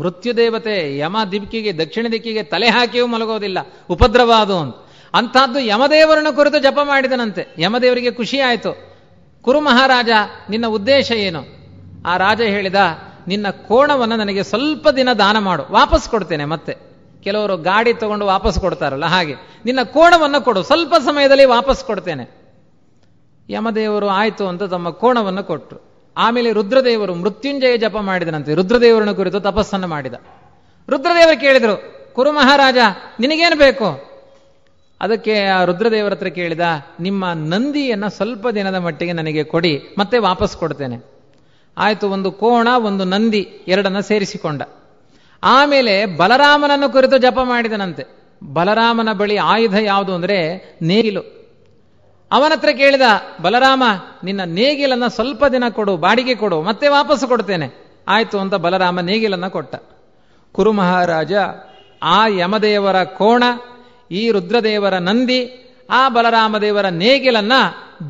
ಮೃತ್ಯುದೇವತೆ ಯಮ ದಿಕ್ಕಿಗೆ ದಕ್ಷಿಣ ದಿಕ್ಕಿಗೆ ತಲೆ ಹಾಕಿಯೂ ಮಲಗೋದಿಲ್ಲ ಉಪದ್ರವ ಅದು ಅಂತ ಅಂಥದ್ದು ಯಮದೇವರನ್ನು ಕುರಿತು ಜಪ ಮಾಡಿದನಂತೆ ಯಮದೇವರಿಗೆ ಖುಷಿ ಆಯಿತು ಕುರು ಮಹಾರಾಜ ನಿನ್ನ ಉದ್ದೇಶ ಏನು ಆ ರಾಜ ಹೇಳಿದ ನಿನ್ನ ಕೋಣವನ್ನು ನನಗೆ ಸ್ವಲ್ಪ ದಿನ ದಾನ ಮಾಡು ವಾಪಸ್ ಕೊಡ್ತೇನೆ ಮತ್ತೆ ಕೆಲವರು ಗಾಡಿ ತಗೊಂಡು ವಾಪಸ್ ಕೊಡ್ತಾರಲ್ಲ ಹಾಗೆ ನಿನ್ನ ಕೋಣವನ್ನು ಕೊಡು ಸ್ವಲ್ಪ ಸಮಯದಲ್ಲಿ ವಾಪಸ್ ಕೊಡ್ತೇನೆ ಯಮದೇವರು ಆಯಿತು ಅಂತ ತಮ್ಮ ಕೋಣವನ್ನು ಕೊಟ್ಟರು ಆಮೇಲೆ ರುದ್ರದೇವರು ಮೃತ್ಯುಂಜಯ ಜಪ ಮಾಡಿದನಂತೆ ರುದ್ರದೇವರನ್ನು ಕುರಿತು ತಪಸ್ಸನ್ನು ಮಾಡಿದ ರುದ್ರದೇವರು ಕೇಳಿದರು ಕುರು ಮಹಾರಾಜ ನಿನಗೇನು ಬೇಕು ಅದಕ್ಕೆ ಆ ರುದ್ರದೇವರ ಹತ್ರ ಕೇಳಿದ ನಿಮ್ಮ ನಂದಿಯನ್ನು ಸ್ವಲ್ಪ ದಿನದ ಮಟ್ಟಿಗೆ ನನಗೆ ಕೊಡಿ ಮತ್ತೆ ವಾಪಸ್ ಕೊಡ್ತೇನೆ ಆಯಿತು ಒಂದು ಕೋಣ ಒಂದು ನಂದಿ ಎರಡನ್ನ ಸೇರಿಸಿಕೊಂಡ ಆಮೇಲೆ ಬಲರಾಮನನ್ನು ಕುರಿತು ಜಪ ಮಾಡಿದನಂತೆ ಬಲರಾಮನ ಬಳಿ ಆಯುಧ ಯಾವುದು ಅಂದರೆ ನೇಗಿಲು ಅವನತ್ರ ಕೇಳಿದ ಬಲರಾಮ ನಿನ್ನ ನೇಗಿಲನ್ನ ಸ್ವಲ್ಪ ದಿನ ಕೊಡು ಬಾಡಿಗೆ ಕೊಡು ಮತ್ತೆ ವಾಪಸ್ ಕೊಡ್ತೇನೆ ಆಯ್ತು ಅಂತ ಬಲರಾಮ ನೇಗಿಲನ್ನ ಕೊಟ್ಟ ಕುರು ಮಹಾರಾಜ ಆ ಯಮದೇವರ ಕೋಣ ಈ ರುದ್ರದೇವರ ನಂದಿ ಆ ಬಲರಾಮದೇವರ ನೇಗಿಲನ್ನ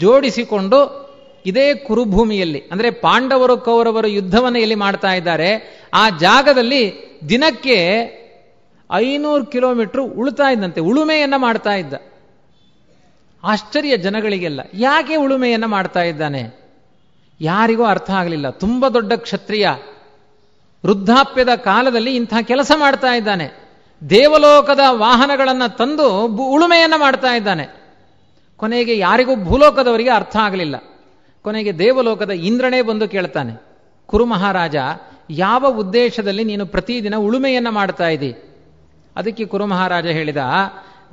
ಜೋಡಿಸಿಕೊಂಡು ಇದೇ ಕುರುಭೂಮಿಯಲ್ಲಿ ಅಂದ್ರೆ ಪಾಂಡವರು ಕೌರವರು ಯುದ್ಧವನ್ನು ಎಲ್ಲಿ ಮಾಡ್ತಾ ಇದ್ದಾರೆ ಆ ಜಾಗದಲ್ಲಿ ದಿನಕ್ಕೆ ಐನೂರು ಕಿಲೋಮೀಟರ್ ಉಳಿತಾ ಇದ್ದಂತೆ ಉಳುಮೆಯನ್ನ ಮಾಡ್ತಾ ಇದ್ದ ಆಶ್ಚರ್ಯ ಜನಗಳಿಗೆಲ್ಲ ಯಾಕೆ ಉಳುಮೆಯನ್ನು ಮಾಡ್ತಾ ಇದ್ದಾನೆ ಯಾರಿಗೂ ಅರ್ಥ ಆಗಲಿಲ್ಲ ತುಂಬ ದೊಡ್ಡ ಕ್ಷತ್ರಿಯ ವೃದ್ಧಾಪ್ಯದ ಕಾಲದಲ್ಲಿ ಇಂಥ ಕೆಲಸ ಮಾಡ್ತಾ ಇದ್ದಾನೆ ದೇವಲೋಕದ ವಾಹನಗಳನ್ನು ತಂದು ಉಳುಮೆಯನ್ನು ಮಾಡ್ತಾ ಇದ್ದಾನೆ ಕೊನೆಗೆ ಯಾರಿಗೂ ಭೂಲೋಕದವರಿಗೆ ಅರ್ಥ ಆಗಲಿಲ್ಲ ಕೊನೆಗೆ ದೇವಲೋಕದ ಇಂದ್ರನೇ ಬಂದು ಕೇಳ್ತಾನೆ ಕುರು ಮಹಾರಾಜ ಯಾವ ಉದ್ದೇಶದಲ್ಲಿ ನೀನು ಪ್ರತಿದಿನ ಉಳುಮೆಯನ್ನು ಮಾಡ್ತಾ ಇದ್ದೀ ಅದಕ್ಕೆ ಕುರು ಮಹಾರಾಜ ಹೇಳಿದ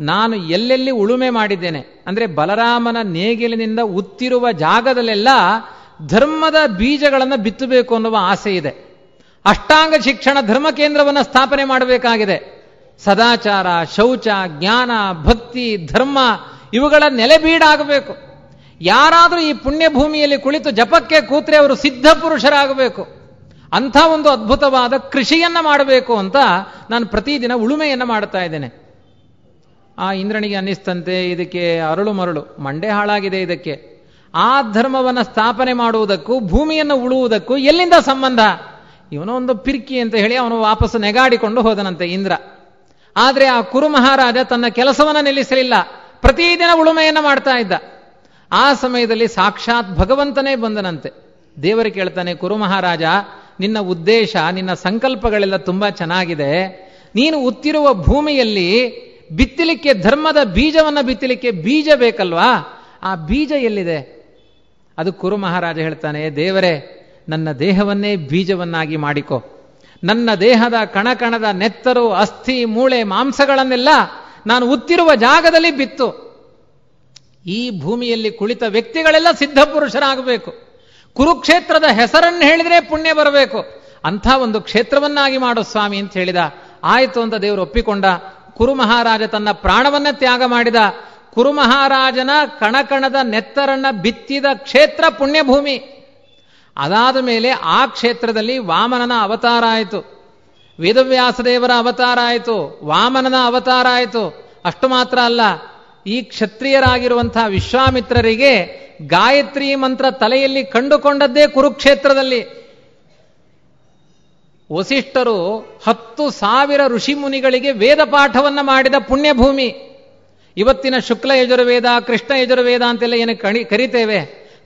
ನಾನು ಎಲ್ಲೆಲ್ಲಿ ಉಳುಮೆ ಮಾಡಿದ್ದೇನೆ ಅಂದರೆ ಬಲರಾಮನ ನೇಗಿಲಿನಿಂದ ಉತ್ತಿರುವ ಜಾಗದಲ್ಲೆಲ್ಲ ಧರ್ಮದ ಬೀಜಗಳನ್ನು ಬಿತ್ತಬೇಕು ಅನ್ನುವ ಆಸೆ ಇದೆ ಅಷ್ಟಾಂಗ ಶಿಕ್ಷಣ ಧರ್ಮ ಕೇಂದ್ರವನ್ನು ಸ್ಥಾಪನೆ ಮಾಡಬೇಕಾಗಿದೆ ಸದಾಚಾರ ಶೌಚ ಜ್ಞಾನ ಭಕ್ತಿ ಧರ್ಮ ಇವುಗಳ ನೆಲೆಬೀಡಾಗಬೇಕು ಯಾರಾದರೂ ಈ ಪುಣ್ಯಭೂಮಿಯಲ್ಲಿ ಕುಳಿತು ಜಪಕ್ಕೆ ಕೂತ್ರೆ ಅವರು ಸಿದ್ಧ ಪುರುಷರಾಗಬೇಕು ಅಂಥ ಒಂದು ಅದ್ಭುತವಾದ ಕೃಷಿಯನ್ನ ಮಾಡಬೇಕು ಅಂತ ನಾನು ಪ್ರತಿದಿನ ಉಳುಮೆಯನ್ನು ಮಾಡ್ತಾ ಇದ್ದೇನೆ ಆ ಇಂದ್ರನಿಗೆ ಅನ್ನಿಸ್ತಂತೆ ಇದಕ್ಕೆ ಅರಳು ಮರಳು ಮಂಡೆ ಹಾಳಾಗಿದೆ ಇದಕ್ಕೆ ಆ ಧರ್ಮವನ್ನು ಸ್ಥಾಪನೆ ಮಾಡುವುದಕ್ಕೂ ಭೂಮಿಯನ್ನು ಉಳುವುದಕ್ಕೂ ಎಲ್ಲಿಂದ ಸಂಬಂಧ ಇವನೋ ಒಂದು ಪಿರ್ಕಿ ಅಂತ ಹೇಳಿ ಅವನು ವಾಪಸ್ಸು ನೆಗಾಡಿಕೊಂಡು ಹೋದನಂತೆ ಇಂದ್ರ ಆದರೆ ಆ ಕುರು ಮಹಾರಾಜ ತನ್ನ ಕೆಲಸವನ್ನು ನಿಲ್ಲಿಸಲಿಲ್ಲ ಪ್ರತಿದಿನ ಉಳುಮೆಯನ್ನು ಮಾಡ್ತಾ ಇದ್ದ ಆ ಸಮಯದಲ್ಲಿ ಸಾಕ್ಷಾತ್ ಭಗವಂತನೇ ಬಂದನಂತೆ ದೇವರು ಕೇಳ್ತಾನೆ ಕುರು ಮಹಾರಾಜ ನಿನ್ನ ಉದ್ದೇಶ ನಿನ್ನ ಸಂಕಲ್ಪಗಳೆಲ್ಲ ತುಂಬ ಚೆನ್ನಾಗಿದೆ ನೀನು ಉತ್ತಿರುವ ಭೂಮಿಯಲ್ಲಿ ಬಿತ್ತಲಿಕ್ಕೆ ಧರ್ಮದ ಬೀಜವನ್ನು ಬಿತ್ತಲಿಕ್ಕೆ ಬೀಜ ಬೇಕಲ್ವಾ ಆ ಬೀಜ ಎಲ್ಲಿದೆ ಅದು ಕುರು ಮಹಾರಾಜ ಹೇಳ್ತಾನೆ ದೇವರೇ ನನ್ನ ದೇಹವನ್ನೇ ಬೀಜವನ್ನಾಗಿ ಮಾಡಿಕೊ ನನ್ನ ದೇಹದ ಕಣಕಣದ ನೆತ್ತರು ಅಸ್ಥಿ ಮೂಳೆ ಮಾಂಸಗಳನ್ನೆಲ್ಲ ನಾನು ಉತ್ತಿರುವ ಜಾಗದಲ್ಲಿ ಬಿತ್ತು ಈ ಭೂಮಿಯಲ್ಲಿ ಕುಳಿತ ವ್ಯಕ್ತಿಗಳೆಲ್ಲ ಸಿದ್ಧ ಪುರುಷರಾಗಬೇಕು ಕುರುಕ್ಷೇತ್ರದ ಹೆಸರನ್ನು ಹೇಳಿದ್ರೆ ಪುಣ್ಯ ಬರಬೇಕು ಅಂಥ ಒಂದು ಕ್ಷೇತ್ರವನ್ನಾಗಿ ಮಾಡೋ ಸ್ವಾಮಿ ಅಂತ ಹೇಳಿದ ಆಯಿತು ಅಂತ ದೇವರು ಒಪ್ಪಿಕೊಂಡ ಕುರು ಮಹಾರಾಜ ತನ್ನ ಪ್ರಾಣವನ್ನ ತ್ಯಾಗ ಮಾಡಿದ ಕುರು ಮಹಾರಾಜನ ಕಣಕಣದ ನೆತ್ತರನ್ನ ಬಿತ್ತಿದ ಕ್ಷೇತ್ರ ಪುಣ್ಯಭೂಮಿ ಅದಾದ ಮೇಲೆ ಆ ಕ್ಷೇತ್ರದಲ್ಲಿ ವಾಮನನ ಅವತಾರ ಆಯಿತು ವೇದವ್ಯಾಸದೇವರ ಅವತಾರ ಆಯಿತು ವಾಮನನ ಅವತಾರ ಆಯಿತು ಅಷ್ಟು ಮಾತ್ರ ಅಲ್ಲ ಈ ಕ್ಷತ್ರಿಯರಾಗಿರುವಂತಹ ವಿಶ್ವಾಮಿತ್ರರಿಗೆ ಗಾಯತ್ರಿ ಮಂತ್ರ ತಲೆಯಲ್ಲಿ ಕಂಡುಕೊಂಡದ್ದೇ ಕುರುಕ್ಷೇತ್ರದಲ್ಲಿ ವಸಿಷ್ಠರು ಹತ್ತು ಸಾವಿರ ಋಷಿ ಮುನಿಗಳಿಗೆ ವೇದ ಪಾಠವನ್ನು ಮಾಡಿದ ಪುಣ್ಯಭೂಮಿ ಇವತ್ತಿನ ಶುಕ್ಲ ಯಜುರ್ವೇದ ಕೃಷ್ಣ ಯಜುರ್ವೇದ ಅಂತೆಲ್ಲ ಏನು ಕಣಿ ಕರಿತೇವೆ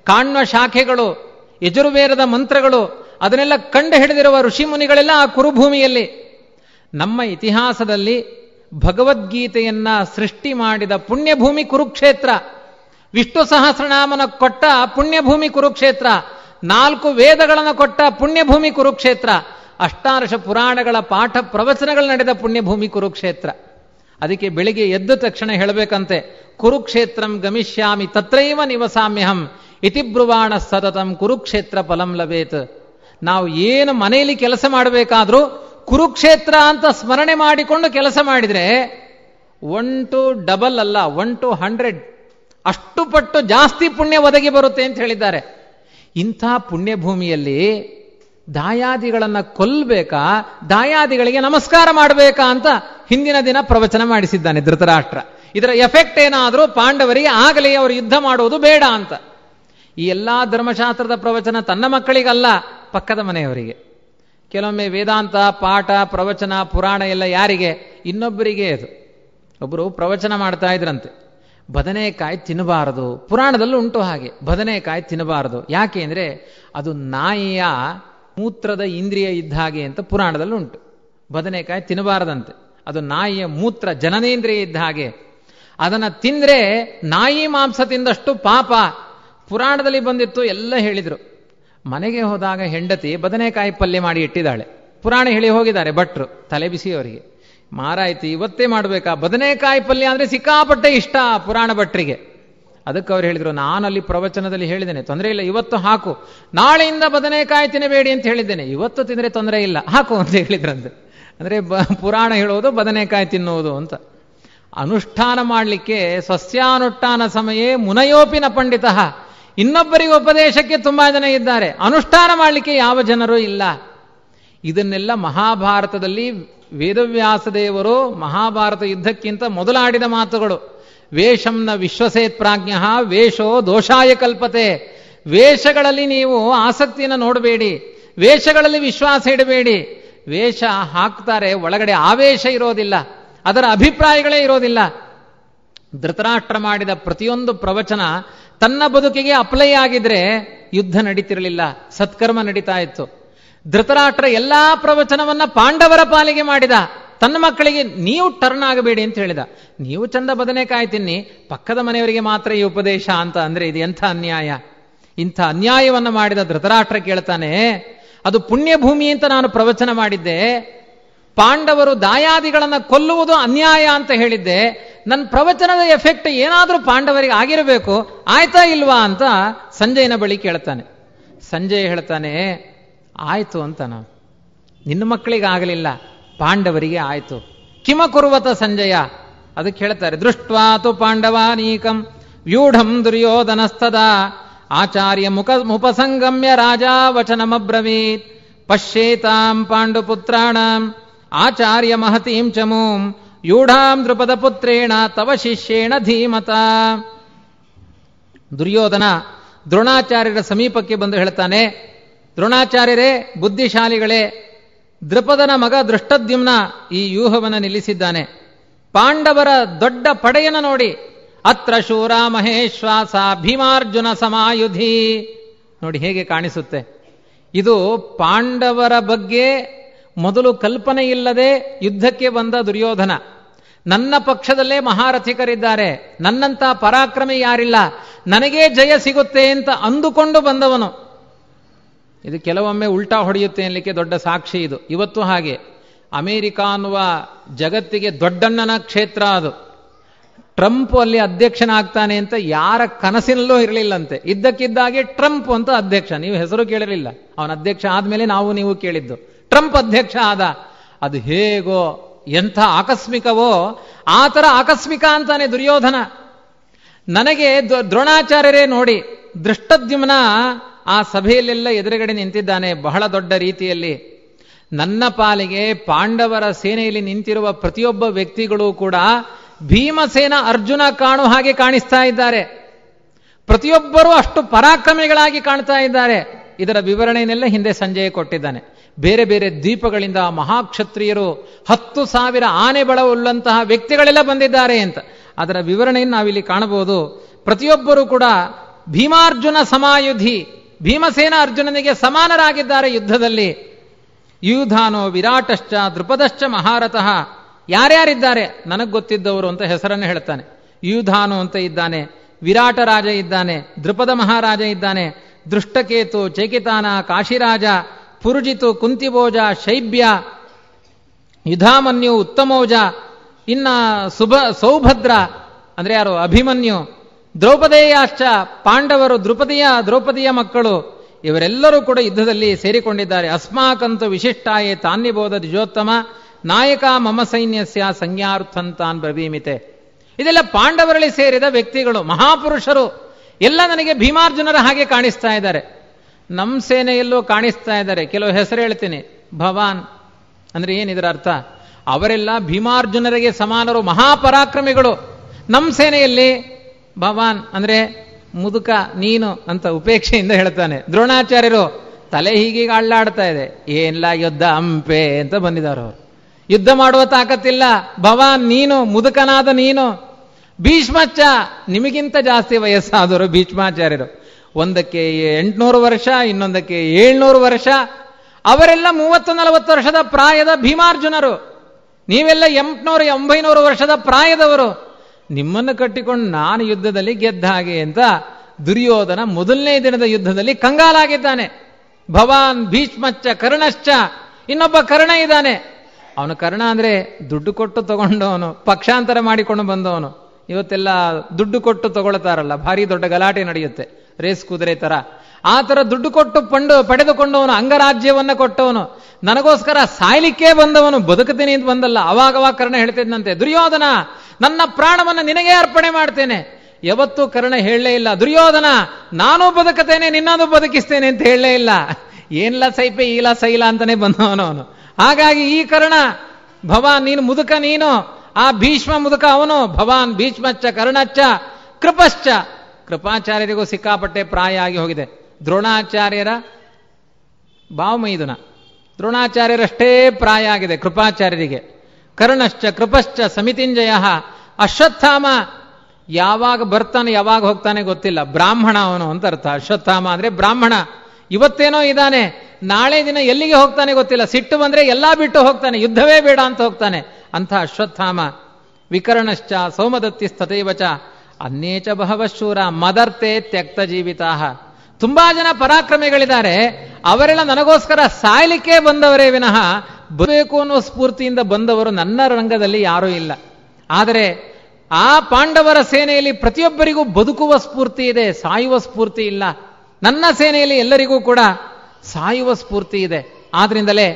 ಕಾಣ್ವ ಶಾಖೆಗಳು ಯಜುರ್ವೇದದ ಮಂತ್ರಗಳು ಅದನ್ನೆಲ್ಲ ಕಂಡು ಹಿಡಿದಿರುವ ಋಷಿ ಮುನಿಗಳೆಲ್ಲ ಆ ಕುರುಭೂಮಿಯಲ್ಲಿ ನಮ್ಮ ಇತಿಹಾಸದಲ್ಲಿ ಭಗವದ್ಗೀತೆಯನ್ನ ಸೃಷ್ಟಿ ಮಾಡಿದ ಪುಣ್ಯಭೂಮಿ ಕುರುಕ್ಷೇತ್ರ ವಿಷ್ಣು ಸಹಸ್ರನಾಮನ ಕೊಟ್ಟ ಪುಣ್ಯಭೂಮಿ ಕುರುಕ್ಷೇತ್ರ ನಾಲ್ಕು ವೇದಗಳನ್ನು ಕೊಟ್ಟ ಪುಣ್ಯಭೂಮಿ ಕುರುಕ್ಷೇತ್ರ ಅಷ್ಟಾರ್ಷ ಪುರಾಣಗಳ ಪಾಠ ಪ್ರವಚನಗಳು ನಡೆದ ಪುಣ್ಯಭೂಮಿ ಕುರುಕ್ಷೇತ್ರ ಅದಕ್ಕೆ ಬೆಳಿಗ್ಗೆ ಎದ್ದ ತಕ್ಷಣ ಹೇಳಬೇಕಂತೆ ಕುರುಕ್ಷೇತ್ರಂ ಗಮಿಷ್ಯಾಮಿ ತತ್ರೈವ ನಿವಸಾಮ್ಯಹಂ ಇತಿಬ್ರುವಾಣ ಸತತಂ ಕುರುಕ್ಷೇತ್ರ ಫಲಂ ಲಭೇತ್ ನಾವು ಏನು ಮನೆಯಲ್ಲಿ ಕೆಲಸ ಮಾಡಬೇಕಾದ್ರೂ ಕುರುಕ್ಷೇತ್ರ ಅಂತ ಸ್ಮರಣೆ ಮಾಡಿಕೊಂಡು ಕೆಲಸ ಮಾಡಿದರೆ ಒನ್ ಟು ಡಬಲ್ ಅಲ್ಲ ಒನ್ ಟು ಹಂಡ್ರೆಡ್ ಅಷ್ಟು ಪಟ್ಟು ಜಾಸ್ತಿ ಪುಣ್ಯ ಒದಗಿ ಬರುತ್ತೆ ಅಂತ ಹೇಳಿದ್ದಾರೆ ಇಂಥ ಪುಣ್ಯಭೂಮಿಯಲ್ಲಿ ದಾಯಾದಿಗಳನ್ನ ಕೊಲ್ಲಬೇಕಾ ದಾಯಾದಿಗಳಿಗೆ ನಮಸ್ಕಾರ ಮಾಡಬೇಕಾ ಅಂತ ಹಿಂದಿನ ದಿನ ಪ್ರವಚನ ಮಾಡಿಸಿದ್ದಾನೆ ಧೃತರಾಷ್ಟ್ರ ಇದರ ಎಫೆಕ್ಟ್ ಏನಾದರೂ ಪಾಂಡವರಿಗೆ ಆಗಲಿ ಅವರು ಯುದ್ಧ ಮಾಡೋದು ಬೇಡ ಅಂತ ಈ ಎಲ್ಲ ಧರ್ಮಶಾಸ್ತ್ರದ ಪ್ರವಚನ ತನ್ನ ಮಕ್ಕಳಿಗಲ್ಲ ಪಕ್ಕದ ಮನೆಯವರಿಗೆ ಕೆಲವೊಮ್ಮೆ ವೇದಾಂತ ಪಾಠ ಪ್ರವಚನ ಪುರಾಣ ಎಲ್ಲ ಯಾರಿಗೆ ಇನ್ನೊಬ್ಬರಿಗೆ ಅದು ಒಬ್ಬರು ಪ್ರವಚನ ಮಾಡ್ತಾ ಇದ್ರಂತೆ ಬದನೆಕಾಯಿ ತಿನ್ನಬಾರದು ಪುರಾಣದಲ್ಲೂ ಉಂಟು ಹಾಗೆ ಬದನೆಕಾಯಿ ತಿನ್ನಬಾರದು ಯಾಕೆ ಅಂದರೆ ಅದು ನಾಯಿಯ ಮೂತ್ರದ ಇಂದ್ರಿಯ ಇದ್ದ ಹಾಗೆ ಅಂತ ಪುರಾಣದಲ್ಲಿ ಉಂಟು ಬದನೆಕಾಯಿ ತಿನ್ನಬಾರದಂತೆ ಅದು ನಾಯಿಯ ಮೂತ್ರ ಜನನೇಂದ್ರಿಯ ಇದ್ದ ಹಾಗೆ ಅದನ್ನು ತಿಂದರೆ ನಾಯಿ ಮಾಂಸ ತಿಂದಷ್ಟು ಪಾಪ ಪುರಾಣದಲ್ಲಿ ಬಂದಿತ್ತು ಎಲ್ಲ ಹೇಳಿದರು ಮನೆಗೆ ಹೋದಾಗ ಹೆಂಡತಿ ಬದನೆಕಾಯಿ ಪಲ್ಯ ಮಾಡಿ ಇಟ್ಟಿದ್ದಾಳೆ ಪುರಾಣ ಹೇಳಿ ಹೋಗಿದ್ದಾರೆ ಭಟ್ರು ತಲೆ ಬಿಸಿ ಅವರಿಗೆ ಮಾರಾಯ್ತಿ ಇವತ್ತೇ ಮಾಡಬೇಕಾ ಬದನೆಕಾಯಿ ಪಲ್ಯ ಅಂದರೆ ಸಿಕ್ಕಾಪಟ್ಟೆ ಇಷ್ಟ ಪುರಾಣ ಭಟ್ರಿಗೆ ಅದಕ್ಕೆ ಅವ್ರು ಹೇಳಿದರು ನಾನಲ್ಲಿ ಪ್ರವಚನದಲ್ಲಿ ಹೇಳಿದ್ದೇನೆ ತೊಂದರೆ ಇಲ್ಲ ಇವತ್ತು ಹಾಕು ನಾಳೆಯಿಂದ ಬದನೆಕಾಯಿ ತಿನ್ನಬೇಡಿ ಅಂತ ಹೇಳಿದ್ದೇನೆ ಇವತ್ತು ತಿಂದರೆ ತೊಂದರೆ ಇಲ್ಲ ಹಾಕು ಅಂತ ಹೇಳಿದ್ರಂತೆ ಅಂದರೆ ಬ ಪುರಾಣ ಹೇಳೋದು ಬದನೆಕಾಯಿ ತಿನ್ನುವುದು ಅಂತ ಅನುಷ್ಠಾನ ಮಾಡಲಿಕ್ಕೆ ಸಸ್ಯಾನುಷ್ಠಾನ ಸಮಯೇ ಮುನಯೋಪಿನ ಪಂಡಿತ ಇನ್ನೊಬ್ಬರಿಗೆ ಉಪದೇಶಕ್ಕೆ ತುಂಬ ಜನ ಇದ್ದಾರೆ ಅನುಷ್ಠಾನ ಮಾಡಲಿಕ್ಕೆ ಯಾವ ಜನರೂ ಇಲ್ಲ ಇದನ್ನೆಲ್ಲ ಮಹಾಭಾರತದಲ್ಲಿ ವೇದವ್ಯಾಸದೇವರು ಮಹಾಭಾರತ ಯುದ್ಧಕ್ಕಿಂತ ಮೊದಲಾಡಿದ ಮಾತುಗಳು ವೇಷಂನ ವಿಶ್ವಸೇತ್ ಪ್ರಾಜ್ಞ ವೇಷೋ ದೋಷಾಯ ಕಲ್ಪತೆ ವೇಷಗಳಲ್ಲಿ ನೀವು ಆಸಕ್ತಿಯನ್ನು ನೋಡಬೇಡಿ ವೇಷಗಳಲ್ಲಿ ವಿಶ್ವಾಸ ಇಡಬೇಡಿ ವೇಷ ಹಾಕ್ತಾರೆ ಒಳಗಡೆ ಆವೇಶ ಇರೋದಿಲ್ಲ ಅದರ ಅಭಿಪ್ರಾಯಗಳೇ ಇರೋದಿಲ್ಲ ಧೃತರಾಷ್ಟ್ರ ಮಾಡಿದ ಪ್ರತಿಯೊಂದು ಪ್ರವಚನ ತನ್ನ ಬದುಕಿಗೆ ಅಪ್ಲೈ ಆಗಿದ್ರೆ ಯುದ್ಧ ನಡೀತಿರಲಿಲ್ಲ ಸತ್ಕರ್ಮ ನಡೀತಾ ಇತ್ತು ಧೃತರಾಷ್ಟ್ರ ಎಲ್ಲಾ ಪ್ರವಚನವನ್ನ ಪಾಂಡವರ ಪಾಲಿಗೆ ಮಾಡಿದ ತನ್ನ ಮಕ್ಕಳಿಗೆ ನೀವು ಟರ್ನ್ ಆಗಬೇಡಿ ಅಂತ ಹೇಳಿದ ನೀವು ಚಂದ ಬದನೆ ತಿನ್ನಿ ಪಕ್ಕದ ಮನೆಯವರಿಗೆ ಮಾತ್ರ ಈ ಉಪದೇಶ ಅಂತ ಅಂದ್ರೆ ಇದು ಎಂಥ ಅನ್ಯಾಯ ಇಂಥ ಅನ್ಯಾಯವನ್ನು ಮಾಡಿದ ಧೃತರಾಷ್ಟ್ರ ಕೇಳ್ತಾನೆ ಅದು ಪುಣ್ಯಭೂಮಿ ಅಂತ ನಾನು ಪ್ರವಚನ ಮಾಡಿದ್ದೆ ಪಾಂಡವರು ದಾಯಾದಿಗಳನ್ನು ಕೊಲ್ಲುವುದು ಅನ್ಯಾಯ ಅಂತ ಹೇಳಿದ್ದೆ ನನ್ನ ಪ್ರವಚನದ ಎಫೆಕ್ಟ್ ಏನಾದರೂ ಪಾಂಡವರಿಗೆ ಆಗಿರಬೇಕು ಆಯ್ತಾ ಇಲ್ವಾ ಅಂತ ಸಂಜಯನ ಬಳಿ ಕೇಳ್ತಾನೆ ಸಂಜಯ್ ಹೇಳ್ತಾನೆ ಆಯಿತು ಅಂತ ನಾನು ನಿನ್ನ ಮಕ್ಕಳಿಗೆ ಆಗಲಿಲ್ಲ ಪಾಂಡವರಿಗೆ ಆಯಿತು ಕಿಮ ಕುರುವತ ಸಂಜಯ ಅದಕ್ಕೆ ಹೇಳ್ತಾರೆ ದೃಷ್ಟ್ವಾತು ಪಾಂಡವಾನೀಕಂ ವ್ಯೂಢಂ ದುರ್ಯೋಧನಸ್ತದ ಆಚಾರ್ಯ ಮುಖ ಮುಪಸಂಗಮ್ಯ ರಾಜಾ ವಚನಮಬ್ರವೀತ್ ಪಶ್ಯೇತಾಂ ಪಾಂಡುಪುತ್ರಾಣಾಂ ಆಚಾರ್ಯ ಮಹತೀಂ ಚಮೂಂ ಯೂಢಾಂ ದೃಪದ ಪುತ್ರೇಣ ತವ ಶಿಷ್ಯೇಣ ಧೀಮತ ದುರ್ಯೋಧನ ದ್ರೋಣಾಚಾರ್ಯರ ಸಮೀಪಕ್ಕೆ ಬಂದು ಹೇಳ್ತಾನೆ ದ್ರೋಣಾಚಾರ್ಯರೇ ಬುದ್ಧಿಶಾಲಿಗಳೇ ದೃಪದನ ಮಗ ದೃಷ್ಟದ್ಯುಮ್ನ ಈ ವ್ಯೂಹವನ್ನು ನಿಲ್ಲಿಸಿದ್ದಾನೆ ಪಾಂಡವರ ದೊಡ್ಡ ಪಡೆಯನ ನೋಡಿ ಅತ್ರ ಶೂರ ಮಹೇಶ್ವಾಸ ಭೀಮಾರ್ಜುನ ಸಮಾಯುಧಿ ನೋಡಿ ಹೇಗೆ ಕಾಣಿಸುತ್ತೆ ಇದು ಪಾಂಡವರ ಬಗ್ಗೆ ಮೊದಲು ಕಲ್ಪನೆ ಇಲ್ಲದೆ ಯುದ್ಧಕ್ಕೆ ಬಂದ ದುರ್ಯೋಧನ ನನ್ನ ಪಕ್ಷದಲ್ಲೇ ಮಹಾರಥಿಕರಿದ್ದಾರೆ ನನ್ನಂತ ಪರಾಕ್ರಮಿ ಯಾರಿಲ್ಲ ನನಗೇ ಜಯ ಸಿಗುತ್ತೆ ಅಂತ ಅಂದುಕೊಂಡು ಬಂದವನು ಇದು ಕೆಲವೊಮ್ಮೆ ಉಲ್ಟಾ ಹೊಡೆಯುತ್ತೆ ಅನ್ನಲಿಕ್ಕೆ ದೊಡ್ಡ ಸಾಕ್ಷಿ ಇದು ಇವತ್ತು ಹಾಗೆ ಅಮೇರಿಕಾ ಅನ್ನುವ ಜಗತ್ತಿಗೆ ದೊಡ್ಡಣ್ಣನ ಕ್ಷೇತ್ರ ಅದು ಟ್ರಂಪ್ ಅಲ್ಲಿ ಅಧ್ಯಕ್ಷನಾಗ್ತಾನೆ ಅಂತ ಯಾರ ಕನಸಿನಲ್ಲೂ ಇರಲಿಲ್ಲಂತೆ ಇದ್ದಕ್ಕಿದ್ದಾಗೆ ಟ್ರಂಪ್ ಅಂತ ಅಧ್ಯಕ್ಷ ನೀವು ಹೆಸರು ಕೇಳಿರಲಿಲ್ಲ ಅವನ ಅಧ್ಯಕ್ಷ ಆದಮೇಲೆ ನಾವು ನೀವು ಕೇಳಿದ್ದು ಟ್ರಂಪ್ ಅಧ್ಯಕ್ಷ ಆದ ಅದು ಹೇಗೋ ಎಂಥ ಆಕಸ್ಮಿಕವೋ ಆ ಥರ ಆಕಸ್ಮಿಕ ಅಂತಾನೆ ದುರ್ಯೋಧನ ನನಗೆ ದ್ರೋಣಾಚಾರ್ಯರೇ ನೋಡಿ ದೃಷ್ಟದ್ಯುಮ್ನ ಆ ಸಭೆಯಲ್ಲೆಲ್ಲ ಎದುರುಗಡೆ ನಿಂತಿದ್ದಾನೆ ಬಹಳ ದೊಡ್ಡ ರೀತಿಯಲ್ಲಿ ನನ್ನ ಪಾಲಿಗೆ ಪಾಂಡವರ ಸೇನೆಯಲ್ಲಿ ನಿಂತಿರುವ ಪ್ರತಿಯೊಬ್ಬ ವ್ಯಕ್ತಿಗಳು ಕೂಡ ಭೀಮಸೇನ ಅರ್ಜುನ ಕಾಣು ಹಾಗೆ ಕಾಣಿಸ್ತಾ ಇದ್ದಾರೆ ಪ್ರತಿಯೊಬ್ಬರೂ ಅಷ್ಟು ಪರಾಕ್ರಮಿಗಳಾಗಿ ಕಾಣ್ತಾ ಇದ್ದಾರೆ ಇದರ ವಿವರಣೆಯನ್ನೆಲ್ಲ ಹಿಂದೆ ಸಂಜೆಯ ಕೊಟ್ಟಿದ್ದಾನೆ ಬೇರೆ ಬೇರೆ ದ್ವೀಪಗಳಿಂದ ಮಹಾಕ್ಷತ್ರಿಯರು ಹತ್ತು ಸಾವಿರ ಆನೆ ಬಳವುಳ್ಳಂತಹ ವ್ಯಕ್ತಿಗಳೆಲ್ಲ ಬಂದಿದ್ದಾರೆ ಅಂತ ಅದರ ವಿವರಣೆಯನ್ನು ನಾವಿಲ್ಲಿ ಕಾಣಬಹುದು ಪ್ರತಿಯೊಬ್ಬರೂ ಕೂಡ ಭೀಮಾರ್ಜುನ ಸಮಾಯುಧಿ ಭೀಮಸೇನ ಅರ್ಜುನನಿಗೆ ಸಮಾನರಾಗಿದ್ದಾರೆ ಯುದ್ಧದಲ್ಲಿ ಯೂಧಾನೋ ವಿರಾಟಶ್ಚ ದೃಪದಶ್ಚ ಮಹಾರಥ ಯಾರ್ಯಾರಿದ್ದಾರೆ ನನಗೆ ಗೊತ್ತಿದ್ದವರು ಅಂತ ಹೆಸರನ್ನು ಹೇಳ್ತಾನೆ ಯೂಧಾನು ಅಂತ ಇದ್ದಾನೆ ವಿರಾಟ ರಾಜ ಇದ್ದಾನೆ ದೃಪದ ಮಹಾರಾಜ ಇದ್ದಾನೆ ದೃಷ್ಟಕೇತು ಚೇಕಿತಾನ ಕಾಶಿರಾಜ ಪುರುಜಿತು ಕುಂತಿಭೋಜ ಶೈಬ್ಯ ಯುಧಾಮನ್ಯು ಉತ್ತಮೋಜ ಇನ್ನ ಸುಭ ಸೌಭದ್ರ ಅಂದ್ರೆ ಯಾರು ಅಭಿಮನ್ಯು ದ್ರೌಪದೇಯಾಶ್ಚ ಪಾಂಡವರು ದ್ರುಪದಿಯ ದ್ರೌಪದಿಯ ಮಕ್ಕಳು ಇವರೆಲ್ಲರೂ ಕೂಡ ಯುದ್ಧದಲ್ಲಿ ಸೇರಿಕೊಂಡಿದ್ದಾರೆ ಅಸ್ಮಾಕಂತೂ ವಿಶಿಷ್ಟಾಯೇ ತಾನ್ಯಬೋಧ ದ್ವಿಜೋತ್ತಮ ನಾಯಕ ಮಮ ಸೈನ್ಯಸ್ಯ ಸಂಜ್ಞಾರ್ಥಂತಾನ್ ಬ್ರವೀಮಿತೆ ಇದೆಲ್ಲ ಪಾಂಡವರಲ್ಲಿ ಸೇರಿದ ವ್ಯಕ್ತಿಗಳು ಮಹಾಪುರುಷರು ಎಲ್ಲ ನನಗೆ ಭೀಮಾರ್ಜುನರ ಹಾಗೆ ಕಾಣಿಸ್ತಾ ಇದ್ದಾರೆ ನಮ್ಮ ಸೇನೆಯಲ್ಲೂ ಕಾಣಿಸ್ತಾ ಇದ್ದಾರೆ ಕೆಲವು ಹೆಸರು ಹೇಳ್ತೀನಿ ಭವಾನ್ ಅಂದ್ರೆ ಏನಿದ್ರ ಅರ್ಥ ಅವರೆಲ್ಲ ಭೀಮಾರ್ಜುನರಿಗೆ ಸಮಾನರು ಮಹಾಪರಾಕ್ರಮಿಗಳು ನಮ್ಮ ಸೇನೆಯಲ್ಲಿ ಭವಾನ್ ಅಂದ್ರೆ ಮುದುಕ ನೀನು ಅಂತ ಉಪೇಕ್ಷೆಯಿಂದ ಹೇಳ್ತಾನೆ ದ್ರೋಣಾಚಾರ್ಯರು ತಲೆ ಹೀಗೀಗ ಅಳ್ಳಾಡ್ತಾ ಇದೆ ಏನಿಲ್ಲ ಯುದ್ಧ ಹಂಪೆ ಅಂತ ಬಂದಿದ್ದಾರೆ ಅವರು ಯುದ್ಧ ಮಾಡುವ ತಾಕತ್ತಿಲ್ಲ ಭವಾನ್ ನೀನು ಮುದುಕನಾದ ನೀನು ಭೀಷ್ಮಚ್ಚ ನಿಮಗಿಂತ ಜಾಸ್ತಿ ವಯಸ್ಸಾದವರು ಭೀಷ್ಮಾಚಾರ್ಯರು ಒಂದಕ್ಕೆ ಎಂಟುನೂರು ವರ್ಷ ಇನ್ನೊಂದಕ್ಕೆ ಏಳ್ನೂರು ವರ್ಷ ಅವರೆಲ್ಲ ಮೂವತ್ತು ನಲವತ್ತು ವರ್ಷದ ಪ್ರಾಯದ ಭೀಮಾರ್ಜುನರು ನೀವೆಲ್ಲ ಎಂಟುನೂರು ಎಂಬೈನೂರು ವರ್ಷದ ಪ್ರಾಯದವರು ನಿಮ್ಮನ್ನು ಕಟ್ಟಿಕೊಂಡು ನಾನು ಯುದ್ಧದಲ್ಲಿ ಗೆದ್ದ ಹಾಗೆ ಅಂತ ದುರ್ಯೋಧನ ಮೊದಲನೇ ದಿನದ ಯುದ್ಧದಲ್ಲಿ ಕಂಗಾಲಾಗಿದ್ದಾನೆ ಭವಾನ್ ಭೀಷ್ಮಚ್ಚ ಕರ್ಣಶ್ಚ ಇನ್ನೊಬ್ಬ ಕರ್ಣ ಇದ್ದಾನೆ ಅವನು ಕರ್ಣ ಅಂದ್ರೆ ದುಡ್ಡು ಕೊಟ್ಟು ತಗೊಂಡವನು ಪಕ್ಷಾಂತರ ಮಾಡಿಕೊಂಡು ಬಂದವನು ಇವತ್ತೆಲ್ಲ ದುಡ್ಡು ಕೊಟ್ಟು ತಗೊಳ್ತಾರಲ್ಲ ಭಾರಿ ದೊಡ್ಡ ಗಲಾಟೆ ನಡೆಯುತ್ತೆ ರೇಸ್ ಕುದುರೆ ತರ ಆ ಥರ ದುಡ್ಡು ಕೊಟ್ಟು ಪಂಡು ಪಡೆದುಕೊಂಡವನು ಅಂಗರಾಜ್ಯವನ್ನು ಕೊಟ್ಟವನು ನನಗೋಸ್ಕರ ಸಾಯ್ಲಿಕ್ಕೆ ಬಂದವನು ಬದುಕುತ್ತೇನೆ ಅಂತ ಬಂದಲ್ಲ ಅವಾಗವಾಗ ಕರ್ಣ ಹೇಳ್ತಿದ್ನಂತೆ ದುರ್ಯೋಧನ ನನ್ನ ಪ್ರಾಣವನ್ನು ನಿನಗೆ ಅರ್ಪಣೆ ಮಾಡ್ತೇನೆ ಯಾವತ್ತೂ ಕರ್ಣ ಹೇಳಲೇ ಇಲ್ಲ ದುರ್ಯೋಧನ ನಾನು ಬದುಕತೇನೆ ನಿನ್ನನ್ನು ಬದುಕಿಸ್ತೇನೆ ಅಂತ ಹೇಳಲೇ ಇಲ್ಲ ಏನ್ಲ ಸೈಪೆ ಈಲ ಸೈಲ ಅಂತಾನೆ ಬಂದವನು ಅವನು ಹಾಗಾಗಿ ಈ ಕರ್ಣ ಭವಾನ್ ನೀನು ಮುದುಕ ನೀನು ಆ ಭೀಷ್ಮ ಮುದುಕ ಅವನು ಭವಾನ್ ಭೀಷ್ಮಚ್ಚ ಕರ್ಣಚ್ಚ ಕೃಪಶ್ಚ ಕೃಪಾಚಾರ್ಯರಿಗೂ ಸಿಕ್ಕಾಪಟ್ಟೆ ಪ್ರಾಯ ಆಗಿ ಹೋಗಿದೆ ದ್ರೋಣಾಚಾರ್ಯರ ಭಾವಮೈದುನ ದ್ರೋಣಾಚಾರ್ಯರಷ್ಟೇ ಪ್ರಾಯ ಆಗಿದೆ ಕೃಪಾಚಾರ್ಯರಿಗೆ ಕರ್ಣಶ್ಚ ಕೃಪಶ್ಚ ಸಮಿತಿಂಜಯ ಅಶ್ವತ್ಥಾಮ ಯಾವಾಗ ಬರ್ತಾನೆ ಯಾವಾಗ ಹೋಗ್ತಾನೆ ಗೊತ್ತಿಲ್ಲ ಬ್ರಾಹ್ಮಣ ಅವನು ಅಂತ ಅರ್ಥ ಅಶ್ವತ್ಥಾಮ ಅಂದರೆ ಬ್ರಾಹ್ಮಣ ಇವತ್ತೇನೋ ಇದ್ದಾನೆ ನಾಳೆ ದಿನ ಎಲ್ಲಿಗೆ ಹೋಗ್ತಾನೆ ಗೊತ್ತಿಲ್ಲ ಸಿಟ್ಟು ಬಂದರೆ ಎಲ್ಲ ಬಿಟ್ಟು ಹೋಗ್ತಾನೆ ಯುದ್ಧವೇ ಬೇಡ ಅಂತ ಹೋಗ್ತಾನೆ ಅಂಥ ಅಶ್ವತ್ಥಾಮ ವಿಕರ್ಣಶ್ಚ ಸೋಮದತ್ತಿ ಸ್ಥತೈವಚ ಅನ್ನೇಚ ಬಹವಶೂರ ಮದರ್ತೆ ತ್ಯಕ್ತ ಜೀವಿತಾ ತುಂಬಾ ಜನ ಪರಾಕ್ರಮಿಗಳಿದ್ದಾರೆ ಅವರೆಲ್ಲ ನನಗೋಸ್ಕರ ಸಾಯಲಿಕ್ಕೆ ಬಂದವರೇ ವಿನಃ ಬರಬೇಕು ಅನ್ನೋ ಸ್ಫೂರ್ತಿಯಿಂದ ಬಂದವರು ನನ್ನ ರಂಗದಲ್ಲಿ ಯಾರೂ ಇಲ್ಲ ಆದರೆ ಆ ಪಾಂಡವರ ಸೇನೆಯಲ್ಲಿ ಪ್ರತಿಯೊಬ್ಬರಿಗೂ ಬದುಕುವ ಸ್ಫೂರ್ತಿ ಇದೆ ಸಾಯುವ ಸ್ಫೂರ್ತಿ ಇಲ್ಲ ನನ್ನ ಸೇನೆಯಲ್ಲಿ ಎಲ್ಲರಿಗೂ ಕೂಡ ಸಾಯುವ ಸ್ಫೂರ್ತಿ ಇದೆ ಆದ್ರಿಂದಲೇ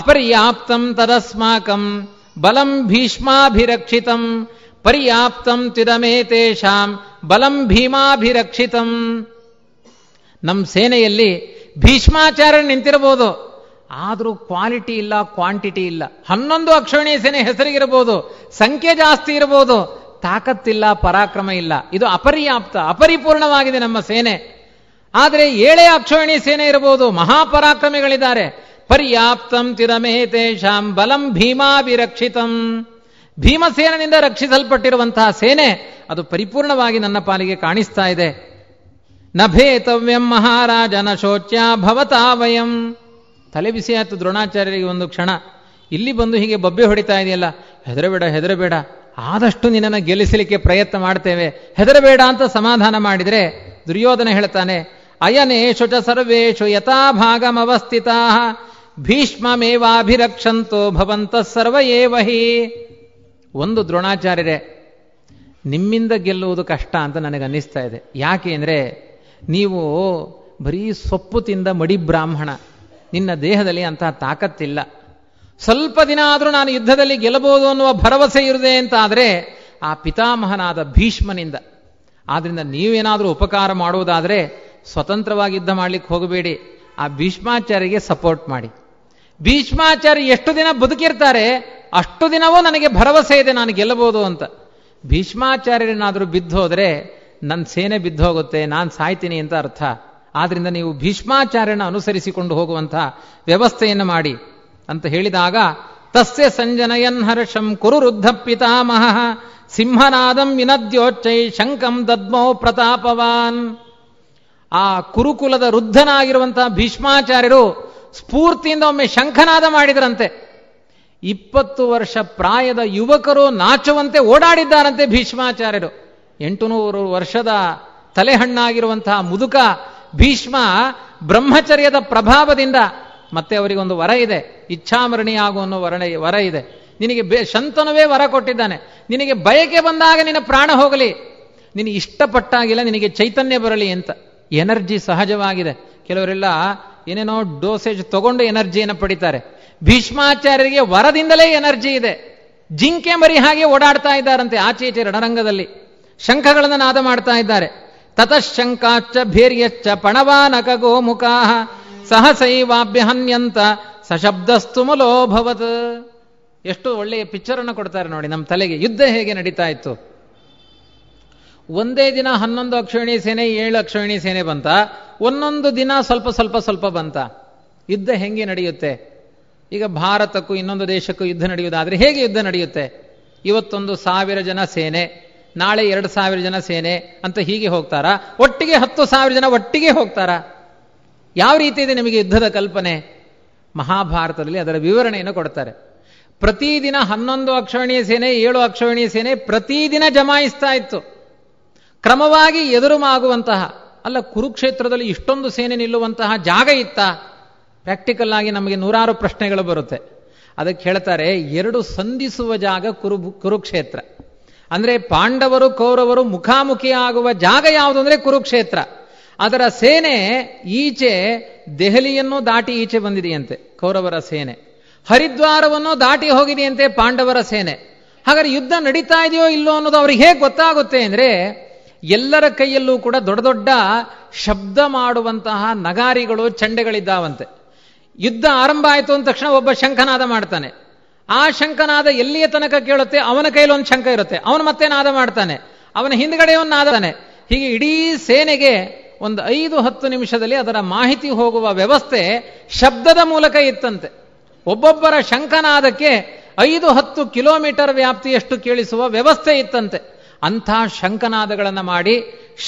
ಅಪರ್ಯಾಪ್ತಂ ತದಸ್ಮಾಕಂ ಬಲಂ ಭೀಷ್ಮಾಭಿರಕ್ಷಿತಂ ಪರ್ಯಾಪ್ತಂ ತಿದಮೇ ಬಲಂ ಭೀಮಾಭಿರಕ್ಷಿತಂ ನಮ್ಮ ಸೇನೆಯಲ್ಲಿ ಭೀಷ್ಮಾಚಾರ್ಯ ನಿಂತಿರಬಹುದು ಆದರೂ ಕ್ವಾಲಿಟಿ ಇಲ್ಲ ಕ್ವಾಂಟಿಟಿ ಇಲ್ಲ ಹನ್ನೊಂದು ಅಕ್ಷೋಣಿ ಸೇನೆ ಹೆಸರಿಗಿರಬಹುದು ಸಂಖ್ಯೆ ಜಾಸ್ತಿ ಇರಬಹುದು ತಾಕತ್ತಿಲ್ಲ ಪರಾಕ್ರಮ ಇಲ್ಲ ಇದು ಅಪರ್ಯಾಪ್ತ ಅಪರಿಪೂರ್ಣವಾಗಿದೆ ನಮ್ಮ ಸೇನೆ ಆದರೆ ಏಳೇ ಅಕ್ಷೋಣಿ ಸೇನೆ ಇರಬಹುದು ಮಹಾಪರಾಕ್ರಮಿಗಳಿದ್ದಾರೆ ಪರ್ಯಾಪ್ತಂ ತಿರಮೇತೇಶಾಂ ಬಲಂ ಭೀಮಾಭಿರಕ್ಷಿತಂ ಭೀಮಸೇನೆಯಿಂದ ರಕ್ಷಿಸಲ್ಪಟ್ಟಿರುವಂತಹ ಸೇನೆ ಅದು ಪರಿಪೂರ್ಣವಾಗಿ ನನ್ನ ಪಾಲಿಗೆ ಕಾಣಿಸ್ತಾ ಇದೆ ನ ಭೇತವ್ಯಂ ಮಹಾರಾಜನ ಶೋಚ್ಯ ಭವತಾ ವಯಂ ತಲೆ ಆಯ್ತು ದ್ರೋಣಾಚಾರ್ಯರಿಗೆ ಒಂದು ಕ್ಷಣ ಇಲ್ಲಿ ಬಂದು ಹೀಗೆ ಬಬ್ಬೆ ಹೊಡಿತಾ ಇದೆಯಲ್ಲ ಹೆದರಬೇಡ ಹೆದರಬೇಡ ಆದಷ್ಟು ನಿನ್ನನ್ನು ಗೆಲ್ಲಿಸಲಿಕ್ಕೆ ಪ್ರಯತ್ನ ಮಾಡ್ತೇವೆ ಹೆದರಬೇಡ ಅಂತ ಸಮಾಧಾನ ಮಾಡಿದರೆ ದುರ್ಯೋಧನ ಹೇಳ್ತಾನೆ ಅಯನೇಷು ಚ ಸರ್ವೇಶು ಯಥಾಭಾಗಮವಸ್ಥಿತಾ ಭೀಷ್ಮಮೇವಾಭಿರಕ್ಷಂತೋ ಭವಂತ ಸರ್ವ ವಹಿ ಒಂದು ದ್ರೋಣಾಚಾರ್ಯರೇ ನಿಮ್ಮಿಂದ ಗೆಲ್ಲುವುದು ಕಷ್ಟ ಅಂತ ನನಗನ್ನಿಸ್ತಾ ಇದೆ ಯಾಕೆ ಅಂದರೆ ನೀವು ಬರೀ ಸೊಪ್ಪು ತಿಂದ ಮಡಿ ಬ್ರಾಹ್ಮಣ ನಿನ್ನ ದೇಹದಲ್ಲಿ ಅಂತಹ ತಾಕತ್ತಿಲ್ಲ ಸ್ವಲ್ಪ ದಿನ ಆದರೂ ನಾನು ಯುದ್ಧದಲ್ಲಿ ಗೆಲ್ಲಬಹುದು ಅನ್ನುವ ಭರವಸೆ ಇರದೆ ಅಂತ ಆದರೆ ಆ ಪಿತಾಮಹನಾದ ಭೀಷ್ಮನಿಂದ ಆದ್ರಿಂದ ನೀವೇನಾದರೂ ಉಪಕಾರ ಮಾಡುವುದಾದರೆ ಸ್ವತಂತ್ರವಾಗಿ ಯುದ್ಧ ಮಾಡಲಿಕ್ಕೆ ಹೋಗಬೇಡಿ ಆ ಭೀಷ್ಮಾಚಾರ್ಯಗೆ ಸಪೋರ್ಟ್ ಮಾಡಿ ಭೀಷ್ಮಾಚಾರ್ಯ ಎಷ್ಟು ದಿನ ಬದುಕಿರ್ತಾರೆ ಅಷ್ಟು ದಿನವೂ ನನಗೆ ಭರವಸೆ ಇದೆ ನಾನು ಗೆಲ್ಲಬಹುದು ಅಂತ ಭೀಷ್ಮಾಚಾರ್ಯರನ್ನಾದರೂ ಬಿದ್ದು ನನ್ನ ಸೇನೆ ಹೋಗುತ್ತೆ ನಾನು ಸಾಯ್ತೀನಿ ಅಂತ ಅರ್ಥ ಆದ್ರಿಂದ ನೀವು ಭೀಷ್ಮಾಚಾರ್ಯನ ಅನುಸರಿಸಿಕೊಂಡು ಹೋಗುವಂತಹ ವ್ಯವಸ್ಥೆಯನ್ನು ಮಾಡಿ ಅಂತ ಹೇಳಿದಾಗ ತಸ್ಯ ಸಂಜನಯನ್ ಹರ್ಷಂ ಕುರು ರುದ್ಧ ಪಿತಾಮಹ ಸಿಂಹನಾದಂ ವಿನದ್ಯೋಚ್ಚೈ ಶಂಕಂ ದದ್ಮೋ ಪ್ರತಾಪವಾನ್ ಆ ಕುರುಕುಲದ ವೃದ್ಧನಾಗಿರುವಂತಹ ಭೀಷ್ಮಾಚಾರ್ಯರು ಸ್ಫೂರ್ತಿಯಿಂದ ಒಮ್ಮೆ ಶಂಖನಾದ ಮಾಡಿದರಂತೆ ಇಪ್ಪತ್ತು ವರ್ಷ ಪ್ರಾಯದ ಯುವಕರು ನಾಚುವಂತೆ ಓಡಾಡಿದ್ದಾರಂತೆ ಭೀಷ್ಮಾಚಾರ್ಯರು ಎಂಟುನೂರು ವರ್ಷದ ತಲೆಹಣ್ಣಾಗಿರುವಂತಹ ಮುದುಕ ಭೀಷ್ಮ ಬ್ರಹ್ಮಚರ್ಯದ ಪ್ರಭಾವದಿಂದ ಮತ್ತೆ ಅವರಿಗೊಂದು ವರ ಇದೆ ಇಚ್ಛಾಮರಣಿ ಅನ್ನೋ ವರಣ ವರ ಇದೆ ನಿನಗೆ ಬೇ ಶಂತನುವೇ ವರ ಕೊಟ್ಟಿದ್ದಾನೆ ನಿನಗೆ ಬಯಕೆ ಬಂದಾಗ ನಿನ್ನ ಪ್ರಾಣ ಹೋಗಲಿ ನಿನಗೆ ಇಷ್ಟಪಟ್ಟಾಗಿಲ್ಲ ನಿನಗೆ ಚೈತನ್ಯ ಬರಲಿ ಅಂತ ಎನರ್ಜಿ ಸಹಜವಾಗಿದೆ ಕೆಲವರೆಲ್ಲ ಏನೇನೋ ಡೋಸೇಜ್ ತಗೊಂಡು ಎನರ್ಜಿಯನ್ನು ಪಡಿತಾರೆ ಭೀಷ್ಮಾಚಾರ್ಯರಿಗೆ ವರದಿಂದಲೇ ಎನರ್ಜಿ ಇದೆ ಜಿಂಕೆ ಮರಿ ಹಾಗೆ ಓಡಾಡ್ತಾ ಇದ್ದಾರಂತೆ ಆಚೆ ಈಚೆ ರಣರಂಗದಲ್ಲಿ ಶಂಖಗಳನ್ನು ನಾದ ಮಾಡ್ತಾ ಇದ್ದಾರೆ ತತಃಶಂಕಾಚ್ಚ ಭೀರ್ಯಚ್ಚ ಪಣವಾನಕ ಗೋಮುಖಾ ಸಹಸೈವಾಭ್ಯಹನ್ಯಂತ ಸಶಬ್ದಸ್ತು ಎಷ್ಟು ಒಳ್ಳೆಯ ಪಿಕ್ಚರ್ ಅನ್ನು ಕೊಡ್ತಾರೆ ನೋಡಿ ನಮ್ಮ ತಲೆಗೆ ಯುದ್ಧ ಹೇಗೆ ನಡೀತಾ ಇತ್ತು ಒಂದೇ ದಿನ ಹನ್ನೊಂದು ಅಕ್ಷೋಣಿ ಸೇನೆ ಏಳು ಅಕ್ಷೋಣಿ ಸೇನೆ ಬಂತ ಒಂದೊಂದು ದಿನ ಸ್ವಲ್ಪ ಸ್ವಲ್ಪ ಸ್ವಲ್ಪ ಬಂತ ಯುದ್ಧ ಹೆಂಗೆ ನಡೆಯುತ್ತೆ ಈಗ ಭಾರತಕ್ಕೂ ಇನ್ನೊಂದು ದೇಶಕ್ಕೂ ಯುದ್ಧ ನಡೆಯುವುದಾದ್ರೆ ಹೇಗೆ ಯುದ್ಧ ನಡೆಯುತ್ತೆ ಇವತ್ತೊಂದು ಸಾವಿರ ಜನ ಸೇನೆ ನಾಳೆ ಎರಡು ಸಾವಿರ ಜನ ಸೇನೆ ಅಂತ ಹೀಗೆ ಹೋಗ್ತಾರಾ ಒಟ್ಟಿಗೆ ಹತ್ತು ಸಾವಿರ ಜನ ಒಟ್ಟಿಗೆ ಹೋಗ್ತಾರಾ ಯಾವ ರೀತಿ ಇದೆ ನಿಮಗೆ ಯುದ್ಧದ ಕಲ್ಪನೆ ಮಹಾಭಾರತದಲ್ಲಿ ಅದರ ವಿವರಣೆಯನ್ನು ಕೊಡ್ತಾರೆ ಪ್ರತಿದಿನ ಹನ್ನೊಂದು ಅಕ್ಷರಣೀಯ ಸೇನೆ ಏಳು ಅಕ್ಷರಣೀಯ ಸೇನೆ ಪ್ರತಿದಿನ ಜಮಾಯಿಸ್ತಾ ಇತ್ತು ಕ್ರಮವಾಗಿ ಮಾಗುವಂತಹ ಅಲ್ಲ ಕುರುಕ್ಷೇತ್ರದಲ್ಲಿ ಇಷ್ಟೊಂದು ಸೇನೆ ನಿಲ್ಲುವಂತಹ ಜಾಗ ಇತ್ತ ಪ್ರಾಕ್ಟಿಕಲ್ ಆಗಿ ನಮಗೆ ನೂರಾರು ಪ್ರಶ್ನೆಗಳು ಬರುತ್ತೆ ಅದಕ್ಕೆ ಹೇಳ್ತಾರೆ ಎರಡು ಸಂಧಿಸುವ ಜಾಗ ಕುರು ಕುರುಕ್ಷೇತ್ರ ಅಂದ್ರೆ ಪಾಂಡವರು ಕೌರವರು ಮುಖಾಮುಖಿ ಆಗುವ ಜಾಗ ಯಾವುದು ಅಂದ್ರೆ ಕುರುಕ್ಷೇತ್ರ ಅದರ ಸೇನೆ ಈಚೆ ದೆಹಲಿಯನ್ನು ದಾಟಿ ಈಚೆ ಬಂದಿದೆಯಂತೆ ಕೌರವರ ಸೇನೆ ಹರಿದ್ವಾರವನ್ನು ದಾಟಿ ಹೋಗಿದೆಯಂತೆ ಪಾಂಡವರ ಸೇನೆ ಹಾಗಾದ್ರೆ ಯುದ್ಧ ನಡೀತಾ ಇದೆಯೋ ಇಲ್ಲೋ ಅನ್ನೋದು ಅವ್ರಿಗೆ ಹೇಗೆ ಗೊತ್ತಾಗುತ್ತೆ ಅಂದ್ರೆ ಎಲ್ಲರ ಕೈಯಲ್ಲೂ ಕೂಡ ದೊಡ್ಡ ದೊಡ್ಡ ಶಬ್ದ ಮಾಡುವಂತಹ ನಗಾರಿಗಳು ಚಂಡೆಗಳಿದ್ದಾವಂತೆ ಯುದ್ಧ ಆರಂಭ ಆಯಿತು ಅಂದ ತಕ್ಷಣ ಒಬ್ಬ ಶಂಖನಾದ ಮಾಡ್ತಾನೆ ಆ ಶಂಕನಾದ ಎಲ್ಲಿಯ ತನಕ ಕೇಳುತ್ತೆ ಅವನ ಒಂದು ಶಂಕ ಇರುತ್ತೆ ಅವನು ಮತ್ತೆ ನಾದ ಮಾಡ್ತಾನೆ ಅವನ ಹಿಂದ್ಗಡೆಯವನ್ನ ನಾದಾನೆ ಹೀಗೆ ಇಡೀ ಸೇನೆಗೆ ಒಂದು ಐದು ಹತ್ತು ನಿಮಿಷದಲ್ಲಿ ಅದರ ಮಾಹಿತಿ ಹೋಗುವ ವ್ಯವಸ್ಥೆ ಶಬ್ದದ ಮೂಲಕ ಇತ್ತಂತೆ ಒಬ್ಬೊಬ್ಬರ ಶಂಕನಾದಕ್ಕೆ ಐದು ಹತ್ತು ಕಿಲೋಮೀಟರ್ ವ್ಯಾಪ್ತಿಯಷ್ಟು ಕೇಳಿಸುವ ವ್ಯವಸ್ಥೆ ಇತ್ತಂತೆ ಅಂಥ ಶಂಕನಾದಗಳನ್ನು ಮಾಡಿ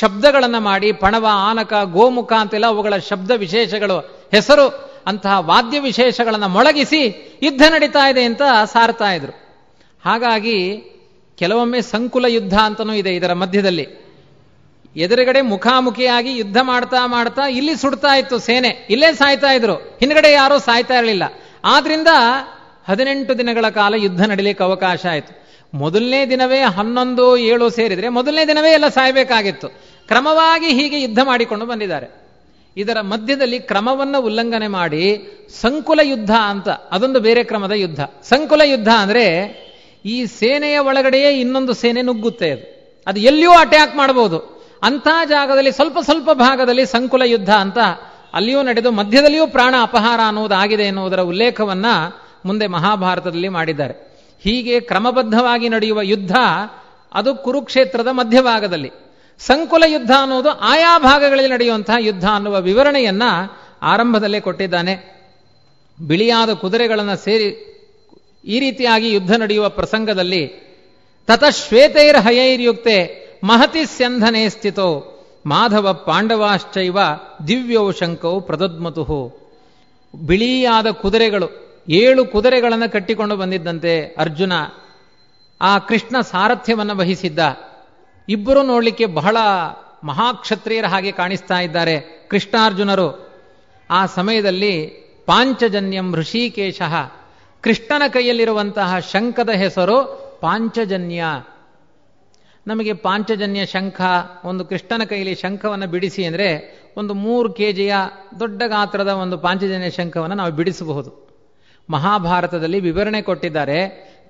ಶಬ್ದಗಳನ್ನು ಮಾಡಿ ಪಣವ ಆನಕ ಗೋಮುಖ ಅಂತೆಲ್ಲ ಅವುಗಳ ಶಬ್ದ ವಿಶೇಷಗಳು ಹೆಸರು ಅಂತಹ ವಾದ್ಯ ವಿಶೇಷಗಳನ್ನು ಮೊಳಗಿಸಿ ಯುದ್ಧ ನಡೀತಾ ಇದೆ ಅಂತ ಸಾರ್ತಾ ಇದ್ರು ಹಾಗಾಗಿ ಕೆಲವೊಮ್ಮೆ ಸಂಕುಲ ಯುದ್ಧ ಅಂತನೂ ಇದೆ ಇದರ ಮಧ್ಯದಲ್ಲಿ ಎದುರುಗಡೆ ಮುಖಾಮುಖಿಯಾಗಿ ಯುದ್ಧ ಮಾಡ್ತಾ ಮಾಡ್ತಾ ಇಲ್ಲಿ ಸುಡ್ತಾ ಇತ್ತು ಸೇನೆ ಇಲ್ಲೇ ಸಾಯ್ತಾ ಇದ್ರು ಹಿಂದ್ಗಡೆ ಯಾರೂ ಸಾಯ್ತಾ ಇರಲಿಲ್ಲ ಆದ್ರಿಂದ ಹದಿನೆಂಟು ದಿನಗಳ ಕಾಲ ಯುದ್ಧ ನಡೀಲಿಕ್ಕೆ ಅವಕಾಶ ಆಯಿತು ಮೊದಲನೇ ದಿನವೇ ಹನ್ನೊಂದು ಏಳು ಸೇರಿದರೆ ಮೊದಲನೇ ದಿನವೇ ಎಲ್ಲ ಸಾಯಬೇಕಾಗಿತ್ತು ಕ್ರಮವಾಗಿ ಹೀಗೆ ಯುದ್ಧ ಮಾಡಿಕೊಂಡು ಬಂದಿದ್ದಾರೆ ಇದರ ಮಧ್ಯದಲ್ಲಿ ಕ್ರಮವನ್ನು ಉಲ್ಲಂಘನೆ ಮಾಡಿ ಸಂಕುಲ ಯುದ್ಧ ಅಂತ ಅದೊಂದು ಬೇರೆ ಕ್ರಮದ ಯುದ್ಧ ಸಂಕುಲ ಯುದ್ಧ ಅಂದರೆ ಈ ಸೇನೆಯ ಒಳಗಡೆಯೇ ಇನ್ನೊಂದು ಸೇನೆ ನುಗ್ಗುತ್ತೆ ಅದು ಅದು ಎಲ್ಲಿಯೂ ಅಟ್ಯಾಕ್ ಮಾಡಬಹುದು ಅಂಥ ಜಾಗದಲ್ಲಿ ಸ್ವಲ್ಪ ಸ್ವಲ್ಪ ಭಾಗದಲ್ಲಿ ಸಂಕುಲ ಯುದ್ಧ ಅಂತ ಅಲ್ಲಿಯೂ ನಡೆದು ಮಧ್ಯದಲ್ಲಿಯೂ ಪ್ರಾಣ ಅಪಹಾರ ಅನ್ನುವುದಾಗಿದೆ ಎನ್ನುವುದರ ಉಲ್ಲೇಖವನ್ನ ಮುಂದೆ ಮಹಾಭಾರತದಲ್ಲಿ ಮಾಡಿದ್ದಾರೆ ಹೀಗೆ ಕ್ರಮಬದ್ಧವಾಗಿ ನಡೆಯುವ ಯುದ್ಧ ಅದು ಕುರುಕ್ಷೇತ್ರದ ಮಧ್ಯಭಾಗದಲ್ಲಿ ಸಂಕುಲ ಯುದ್ಧ ಅನ್ನೋದು ಆಯಾ ಭಾಗಗಳಲ್ಲಿ ನಡೆಯುವಂತಹ ಯುದ್ಧ ಅನ್ನುವ ವಿವರಣೆಯನ್ನ ಆರಂಭದಲ್ಲೇ ಕೊಟ್ಟಿದ್ದಾನೆ ಬಿಳಿಯಾದ ಕುದುರೆಗಳನ್ನು ಸೇರಿ ಈ ರೀತಿಯಾಗಿ ಯುದ್ಧ ನಡೆಯುವ ಪ್ರಸಂಗದಲ್ಲಿ ತತ ಶ್ವೇತೈರ್ ಹಯೈರ್ಯುಕ್ತೆ ಮಹತಿ ಸ್ಯಂಧನೆ ಸ್ಥಿತೋ ಮಾಧವ ಪಾಂಡವಾಶ್ಚೈವ ದಿವ್ಯೋ ಶಂಕೌ ಪ್ರದದ್ಮತುಹು ಬಿಳಿಯಾದ ಕುದುರೆಗಳು ಏಳು ಕುದುರೆಗಳನ್ನು ಕಟ್ಟಿಕೊಂಡು ಬಂದಿದ್ದಂತೆ ಅರ್ಜುನ ಆ ಕೃಷ್ಣ ಸಾರಥ್ಯವನ್ನು ವಹಿಸಿದ್ದ ಇಬ್ಬರು ನೋಡಲಿಕ್ಕೆ ಬಹಳ ಮಹಾಕ್ಷತ್ರಿಯರ ಹಾಗೆ ಕಾಣಿಸ್ತಾ ಇದ್ದಾರೆ ಕೃಷ್ಣಾರ್ಜುನರು ಆ ಸಮಯದಲ್ಲಿ ಪಾಂಚಜನ್ಯಂ ಋಷಿಕೇಶ ಕೃಷ್ಣನ ಕೈಯಲ್ಲಿರುವಂತಹ ಶಂಖದ ಹೆಸರು ಪಾಂಚಜನ್ಯ ನಮಗೆ ಪಾಂಚಜನ್ಯ ಶಂಖ ಒಂದು ಕೃಷ್ಣನ ಕೈಯಲ್ಲಿ ಶಂಖವನ್ನು ಬಿಡಿಸಿ ಅಂದರೆ ಒಂದು ಮೂರು ಕೆ ಜಿಯ ದೊಡ್ಡ ಗಾತ್ರದ ಒಂದು ಪಾಂಚಜನ್ಯ ಶಂಖವನ್ನು ನಾವು ಬಿಡಿಸಬಹುದು ಮಹಾಭಾರತದಲ್ಲಿ ವಿವರಣೆ ಕೊಟ್ಟಿದ್ದಾರೆ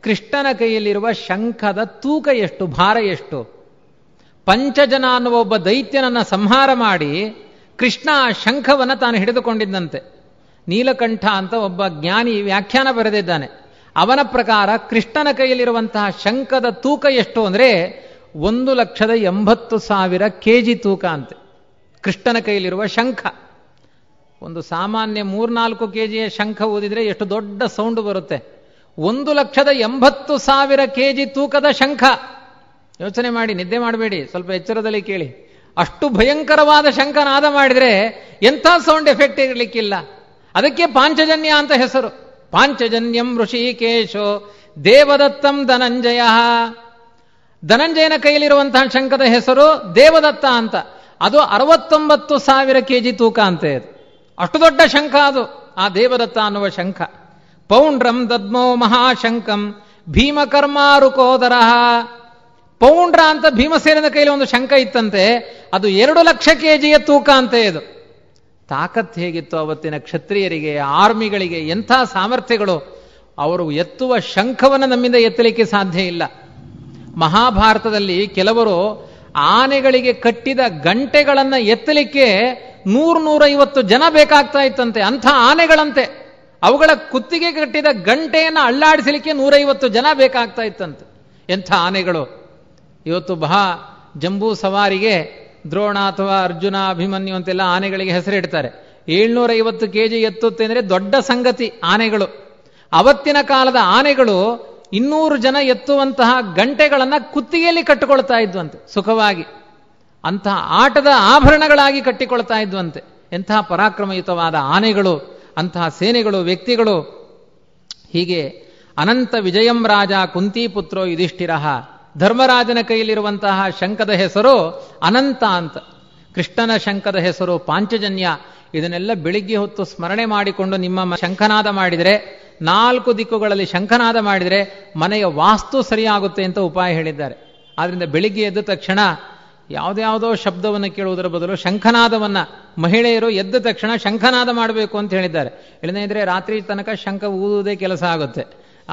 ಕೃಷ್ಣನ ಕೈಯಲ್ಲಿರುವ ಶಂಖದ ತೂಕ ಎಷ್ಟು ಭಾರ ಎಷ್ಟು ಪಂಚಜನ ಅನ್ನುವ ಒಬ್ಬ ದೈತ್ಯನನ್ನು ಸಂಹಾರ ಮಾಡಿ ಕೃಷ್ಣ ಆ ಶಂಖವನ್ನು ತಾನು ಹಿಡಿದುಕೊಂಡಿದ್ದಂತೆ ನೀಲಕಂಠ ಅಂತ ಒಬ್ಬ ಜ್ಞಾನಿ ವ್ಯಾಖ್ಯಾನ ಬರೆದಿದ್ದಾನೆ ಅವನ ಪ್ರಕಾರ ಕೃಷ್ಣನ ಕೈಯಲ್ಲಿರುವಂತಹ ಶಂಖದ ತೂಕ ಎಷ್ಟು ಅಂದರೆ ಒಂದು ಲಕ್ಷದ ಎಂಬತ್ತು ಸಾವಿರ ಕೆ ಜಿ ತೂಕ ಅಂತೆ ಕೃಷ್ಣನ ಕೈಯಲ್ಲಿರುವ ಶಂಖ ಒಂದು ಸಾಮಾನ್ಯ ಮೂರ್ನಾಲ್ಕು ಕೆ ಜಿಯ ಶಂಖ ಓದಿದರೆ ಎಷ್ಟು ದೊಡ್ಡ ಸೌಂಡ್ ಬರುತ್ತೆ ಒಂದು ಲಕ್ಷದ ಎಂಬತ್ತು ಸಾವಿರ ಕೆ ಜಿ ತೂಕದ ಶಂಖ ಯೋಚನೆ ಮಾಡಿ ನಿದ್ದೆ ಮಾಡಬೇಡಿ ಸ್ವಲ್ಪ ಎಚ್ಚರದಲ್ಲಿ ಕೇಳಿ ಅಷ್ಟು ಭಯಂಕರವಾದ ಶಂಕನಾದ ಮಾಡಿದರೆ ಎಂಥ ಸೌಂಡ್ ಎಫೆಕ್ಟ್ ಇರಲಿಕ್ಕಿಲ್ಲ ಅದಕ್ಕೆ ಪಾಂಚಜನ್ಯ ಅಂತ ಹೆಸರು ಪಾಂಚಜನ್ಯಂ ಋಷಿಕೇಶೋ ದೇವದತ್ತಂ ಧನಂಜಯ ಧನಂಜಯನ ಕೈಯಲ್ಲಿರುವಂತಹ ಶಂಕದ ಹೆಸರು ದೇವದತ್ತ ಅಂತ ಅದು ಅರವತ್ತೊಂಬತ್ತು ಸಾವಿರ ಕೆ ಜಿ ತೂಕ ಅಂತೆ ಅದು ಅಷ್ಟು ದೊಡ್ಡ ಶಂಖ ಅದು ಆ ದೇವದತ್ತ ಅನ್ನುವ ಶಂಖ ಪೌಂಡ್ರಂ ದದ್ಮೋ ಮಹಾಶಂಕಂ ಭೀಮಕರ್ಮಾರುಕೋದರ ಪೌಂಡ್ರ ಅಂತ ಭೀಮಸೇನದ ಕೈಲಿ ಒಂದು ಶಂಕ ಇತ್ತಂತೆ ಅದು ಎರಡು ಲಕ್ಷ ಕೆ ಜಿಯ ತೂಕ ಅಂತೆ ಇದು ತಾಕತ್ ಹೇಗಿತ್ತು ಅವತ್ತಿನ ಕ್ಷತ್ರಿಯರಿಗೆ ಆರ್ಮಿಗಳಿಗೆ ಎಂಥ ಸಾಮರ್ಥ್ಯಗಳು ಅವರು ಎತ್ತುವ ಶಂಖವನ್ನು ನಮ್ಮಿಂದ ಎತ್ತಲಿಕ್ಕೆ ಸಾಧ್ಯ ಇಲ್ಲ ಮಹಾಭಾರತದಲ್ಲಿ ಕೆಲವರು ಆನೆಗಳಿಗೆ ಕಟ್ಟಿದ ಗಂಟೆಗಳನ್ನು ಎತ್ತಲಿಕ್ಕೆ ನೂರ ನೂರೈವತ್ತು ಜನ ಬೇಕಾಗ್ತಾ ಇತ್ತಂತೆ ಅಂಥ ಆನೆಗಳಂತೆ ಅವುಗಳ ಕುತ್ತಿಗೆ ಕಟ್ಟಿದ ಗಂಟೆಯನ್ನು ಅಳ್ಳಾಡಿಸಲಿಕ್ಕೆ ನೂರೈವತ್ತು ಜನ ಬೇಕಾಗ್ತಾ ಇತ್ತಂತೆ ಎಂಥ ಆನೆಗಳು ಇವತ್ತು ಬಹಾ ಜಂಬೂ ಸವಾರಿಗೆ ದ್ರೋಣ ಅಥವಾ ಅರ್ಜುನ ಅಭಿಮನ್ಯು ಅಂತೆಲ್ಲ ಆನೆಗಳಿಗೆ ಹೆಸರಿಡ್ತಾರೆ ಐವತ್ತು ಕೆ ಜಿ ಎತ್ತುತ್ತೆ ಅಂದರೆ ದೊಡ್ಡ ಸಂಗತಿ ಆನೆಗಳು ಅವತ್ತಿನ ಕಾಲದ ಆನೆಗಳು ಇನ್ನೂರು ಜನ ಎತ್ತುವಂತಹ ಗಂಟೆಗಳನ್ನು ಕುತ್ತಿಗೆಯಲ್ಲಿ ಕಟ್ಟಿಕೊಳ್ತಾ ಇದ್ವಂತೆ ಸುಖವಾಗಿ ಅಂತಹ ಆಟದ ಆಭರಣಗಳಾಗಿ ಕಟ್ಟಿಕೊಳ್ತಾ ಇದ್ವಂತೆ ಎಂತಹ ಪರಾಕ್ರಮಯುತವಾದ ಆನೆಗಳು ಅಂತಹ ಸೇನೆಗಳು ವ್ಯಕ್ತಿಗಳು ಹೀಗೆ ಅನಂತ ವಿಜಯಂ ರಾಜ ಪುತ್ರೋ ಯುಧಿಷ್ಠಿರ ಧರ್ಮರಾಜನ ಕೈಯಲ್ಲಿರುವಂತಹ ಶಂಕದ ಹೆಸರು ಅನಂತ ಅಂತ ಕೃಷ್ಣನ ಶಂಕದ ಹೆಸರು ಪಾಂಚಜನ್ಯ ಇದನ್ನೆಲ್ಲ ಬೆಳಿಗ್ಗೆ ಹೊತ್ತು ಸ್ಮರಣೆ ಮಾಡಿಕೊಂಡು ನಿಮ್ಮ ಶಂಖನಾದ ಮಾಡಿದರೆ ನಾಲ್ಕು ದಿಕ್ಕುಗಳಲ್ಲಿ ಶಂಖನಾದ ಮಾಡಿದರೆ ಮನೆಯ ವಾಸ್ತು ಸರಿಯಾಗುತ್ತೆ ಅಂತ ಉಪಾಯ ಹೇಳಿದ್ದಾರೆ ಆದ್ರಿಂದ ಬೆಳಿಗ್ಗೆ ಎದ್ದ ತಕ್ಷಣ ಯಾವುದ್ಯಾವುದೋ ಶಬ್ದವನ್ನು ಕೇಳುವುದರ ಬದಲು ಶಂಖನಾದವನ್ನ ಮಹಿಳೆಯರು ಎದ್ದ ತಕ್ಷಣ ಶಂಖನಾದ ಮಾಡಬೇಕು ಅಂತ ಹೇಳಿದ್ದಾರೆ ಇಲ್ಲದೇ ಇದ್ರೆ ರಾತ್ರಿ ತನಕ ಶಂಖ ಊದುವುದೇ ಕೆಲಸ ಆಗುತ್ತೆ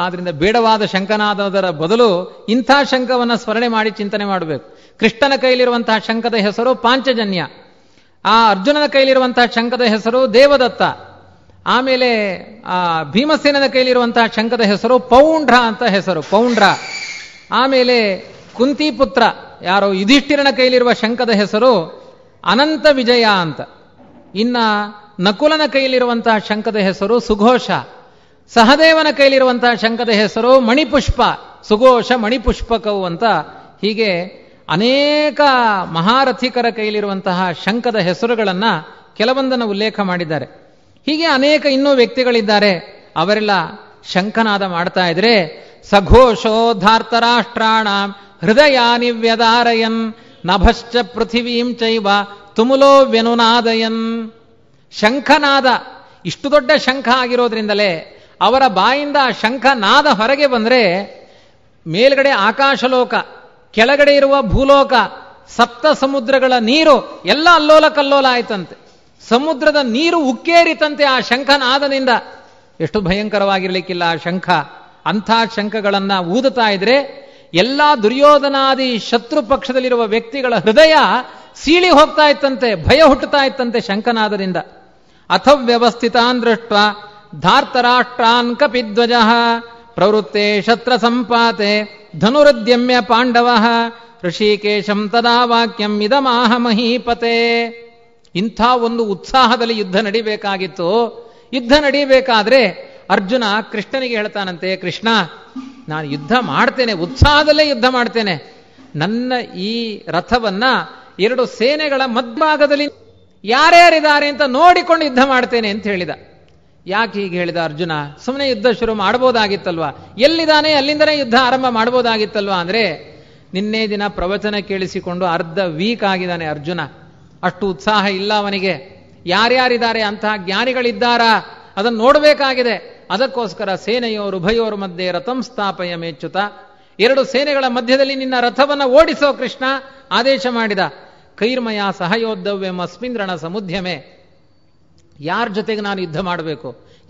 ಆದ್ರಿಂದ ಬೇಡವಾದ ಶಂಕನಾದದರ ಬದಲು ಇಂಥ ಶಂಕವನ್ನು ಸ್ಮರಣೆ ಮಾಡಿ ಚಿಂತನೆ ಮಾಡಬೇಕು ಕೃಷ್ಣನ ಕೈಲಿರುವಂತಹ ಶಂಕದ ಹೆಸರು ಪಾಂಚಜನ್ಯ ಆ ಅರ್ಜುನನ ಕೈಲಿರುವಂತಹ ಶಂಕದ ಹೆಸರು ದೇವದತ್ತ ಆಮೇಲೆ ಆ ಭೀಮಸೇನದ ಕೈಲಿರುವಂತಹ ಶಂಕದ ಹೆಸರು ಪೌಂಡ್ರ ಅಂತ ಹೆಸರು ಪೌಂಡ್ರ ಆಮೇಲೆ ಕುಂತಿಪುತ್ರ ಯಾರೋ ಯುಧಿಷ್ಠಿರನ ಕೈಲಿರುವ ಶಂಕದ ಹೆಸರು ಅನಂತ ವಿಜಯ ಅಂತ ಇನ್ನ ನಕುಲನ ಕೈಲಿರುವಂತಹ ಶಂಕದ ಹೆಸರು ಸುಘೋಷ ಸಹದೇವನ ಕೈಲಿರುವಂತಹ ಶಂಕದ ಹೆಸರು ಮಣಿಪುಷ್ಪ ಸುಘೋಷ ಮಣಿಪುಷ್ಪಕವು ಅಂತ ಹೀಗೆ ಅನೇಕ ಮಹಾರಥಿಕರ ಕೈಲಿರುವಂತಹ ಶಂಖದ ಹೆಸರುಗಳನ್ನು ಕೆಲವೊಂದನ್ನು ಉಲ್ಲೇಖ ಮಾಡಿದ್ದಾರೆ ಹೀಗೆ ಅನೇಕ ಇನ್ನೂ ವ್ಯಕ್ತಿಗಳಿದ್ದಾರೆ ಅವರೆಲ್ಲ ಶಂಖನಾದ ಮಾಡ್ತಾ ಇದ್ರೆ ಸಘೋಷೋ ಧಾರ್ತರಾಷ್ಟ್ರಾಣ ಹೃದಯ ನಿವ್ಯದಾರಯನ್ ನಭಶ್ಚ ಪೃಥಿವೀಂ ಚೈವ ತುಮುಲೋ ವ್ಯನುನಾದಯನ್ ಶಂಖನಾದ ಇಷ್ಟು ದೊಡ್ಡ ಶಂಖ ಆಗಿರೋದ್ರಿಂದಲೇ ಅವರ ಬಾಯಿಂದ ಆ ಶಂಖನಾದ ಹೊರಗೆ ಬಂದರೆ ಮೇಲ್ಗಡೆ ಆಕಾಶಲೋಕ ಕೆಳಗಡೆ ಇರುವ ಭೂಲೋಕ ಸಪ್ತ ಸಮುದ್ರಗಳ ನೀರು ಎಲ್ಲ ಅಲ್ಲೋಲ ಕಲ್ಲೋಲ ಆಯ್ತಂತೆ ಸಮುದ್ರದ ನೀರು ಉಕ್ಕೇರಿತಂತೆ ಆ ಶಂಖನಾದನಿಂದ ಎಷ್ಟು ಭಯಂಕರವಾಗಿರ್ಲಿಕ್ಕಿಲ್ಲ ಆ ಶಂಖ ಅಂಥ ಶಂಖಗಳನ್ನ ಊದುತ್ತಾ ಇದ್ರೆ ಎಲ್ಲ ದುರ್ಯೋಧನಾದಿ ಶತ್ರು ಪಕ್ಷದಲ್ಲಿರುವ ವ್ಯಕ್ತಿಗಳ ಹೃದಯ ಸೀಳಿ ಹೋಗ್ತಾ ಇತ್ತಂತೆ ಭಯ ಹುಟ್ಟುತ್ತಾ ಇತ್ತಂತೆ ಶಂಖನಾದರಿಂದ ಅಥವ್ಯವಸ್ಥಿತಾನ್ ದೃಷ್ಟ ಧಾರ್ತರಾಷ್ಟ್ರಾನ್ ಕಪಿಧ್ವಜ ಪ್ರವೃತ್ತೆ ಶತ್ರ ಸಂಪಾತೆ ಧನುರದ್ಯಮ್ಯ ಪಾಂಡವ ಋಷಿಕೇಶಂ ತದಾ ವಾಕ್ಯಂ ಇದಮಾಹ ಮಹೀಪತೆ ಇಂಥ ಒಂದು ಉತ್ಸಾಹದಲ್ಲಿ ಯುದ್ಧ ನಡಿಬೇಕಾಗಿತ್ತು ಯುದ್ಧ ನಡೀಬೇಕಾದ್ರೆ ಅರ್ಜುನ ಕೃಷ್ಣನಿಗೆ ಹೇಳ್ತಾನಂತೆ ಕೃಷ್ಣ ನಾನು ಯುದ್ಧ ಮಾಡ್ತೇನೆ ಉತ್ಸಾಹದಲ್ಲೇ ಯುದ್ಧ ಮಾಡ್ತೇನೆ ನನ್ನ ಈ ರಥವನ್ನ ಎರಡು ಸೇನೆಗಳ ಮಧ್ಯಭಾಗದಲ್ಲಿ ಯಾರ್ಯಾರಿದ್ದಾರೆ ಅಂತ ನೋಡಿಕೊಂಡು ಯುದ್ಧ ಮಾಡ್ತೇನೆ ಅಂತ ಹೇಳಿದ ಯಾಕೆ ಹೀಗೆ ಹೇಳಿದ ಅರ್ಜುನ ಸುಮ್ಮನೆ ಯುದ್ಧ ಶುರು ಮಾಡ್ಬೋದಾಗಿತ್ತಲ್ವಾ ಎಲ್ಲಿದ್ದಾನೆ ಅಲ್ಲಿಂದನೇ ಯುದ್ಧ ಆರಂಭ ಮಾಡ್ಬೋದಾಗಿತ್ತಲ್ವಾ ಅಂದರೆ ನಿನ್ನೆ ದಿನ ಪ್ರವಚನ ಕೇಳಿಸಿಕೊಂಡು ಅರ್ಧ ವೀಕ್ ಆಗಿದ್ದಾನೆ ಅರ್ಜುನ ಅಷ್ಟು ಉತ್ಸಾಹ ಇಲ್ಲ ಅವನಿಗೆ ಯಾರ್ಯಾರಿದ್ದಾರೆ ಅಂತಹ ಜ್ಞಾನಿಗಳಿದ್ದಾರಾ ಅದನ್ನು ನೋಡಬೇಕಾಗಿದೆ ಅದಕ್ಕೋಸ್ಕರ ಸೇನೆಯೋರು ಉಭಯೋರ್ ಮಧ್ಯೆ ರಥಂ ಸ್ಥಾಪಯ ಮೆಚ್ಚುತ ಎರಡು ಸೇನೆಗಳ ಮಧ್ಯದಲ್ಲಿ ನಿನ್ನ ರಥವನ್ನು ಓಡಿಸೋ ಕೃಷ್ಣ ಆದೇಶ ಮಾಡಿದ ಕೈರ್ಮಯ ಸಹಯೋದ್ಧವ್ಯಂ ಅಸ್ಮಿಂದ್ರಣ ಸಮುದ್ಯಮೆ ಯಾರ ಜೊತೆಗೆ ನಾನು ಯುದ್ಧ ಮಾಡಬೇಕು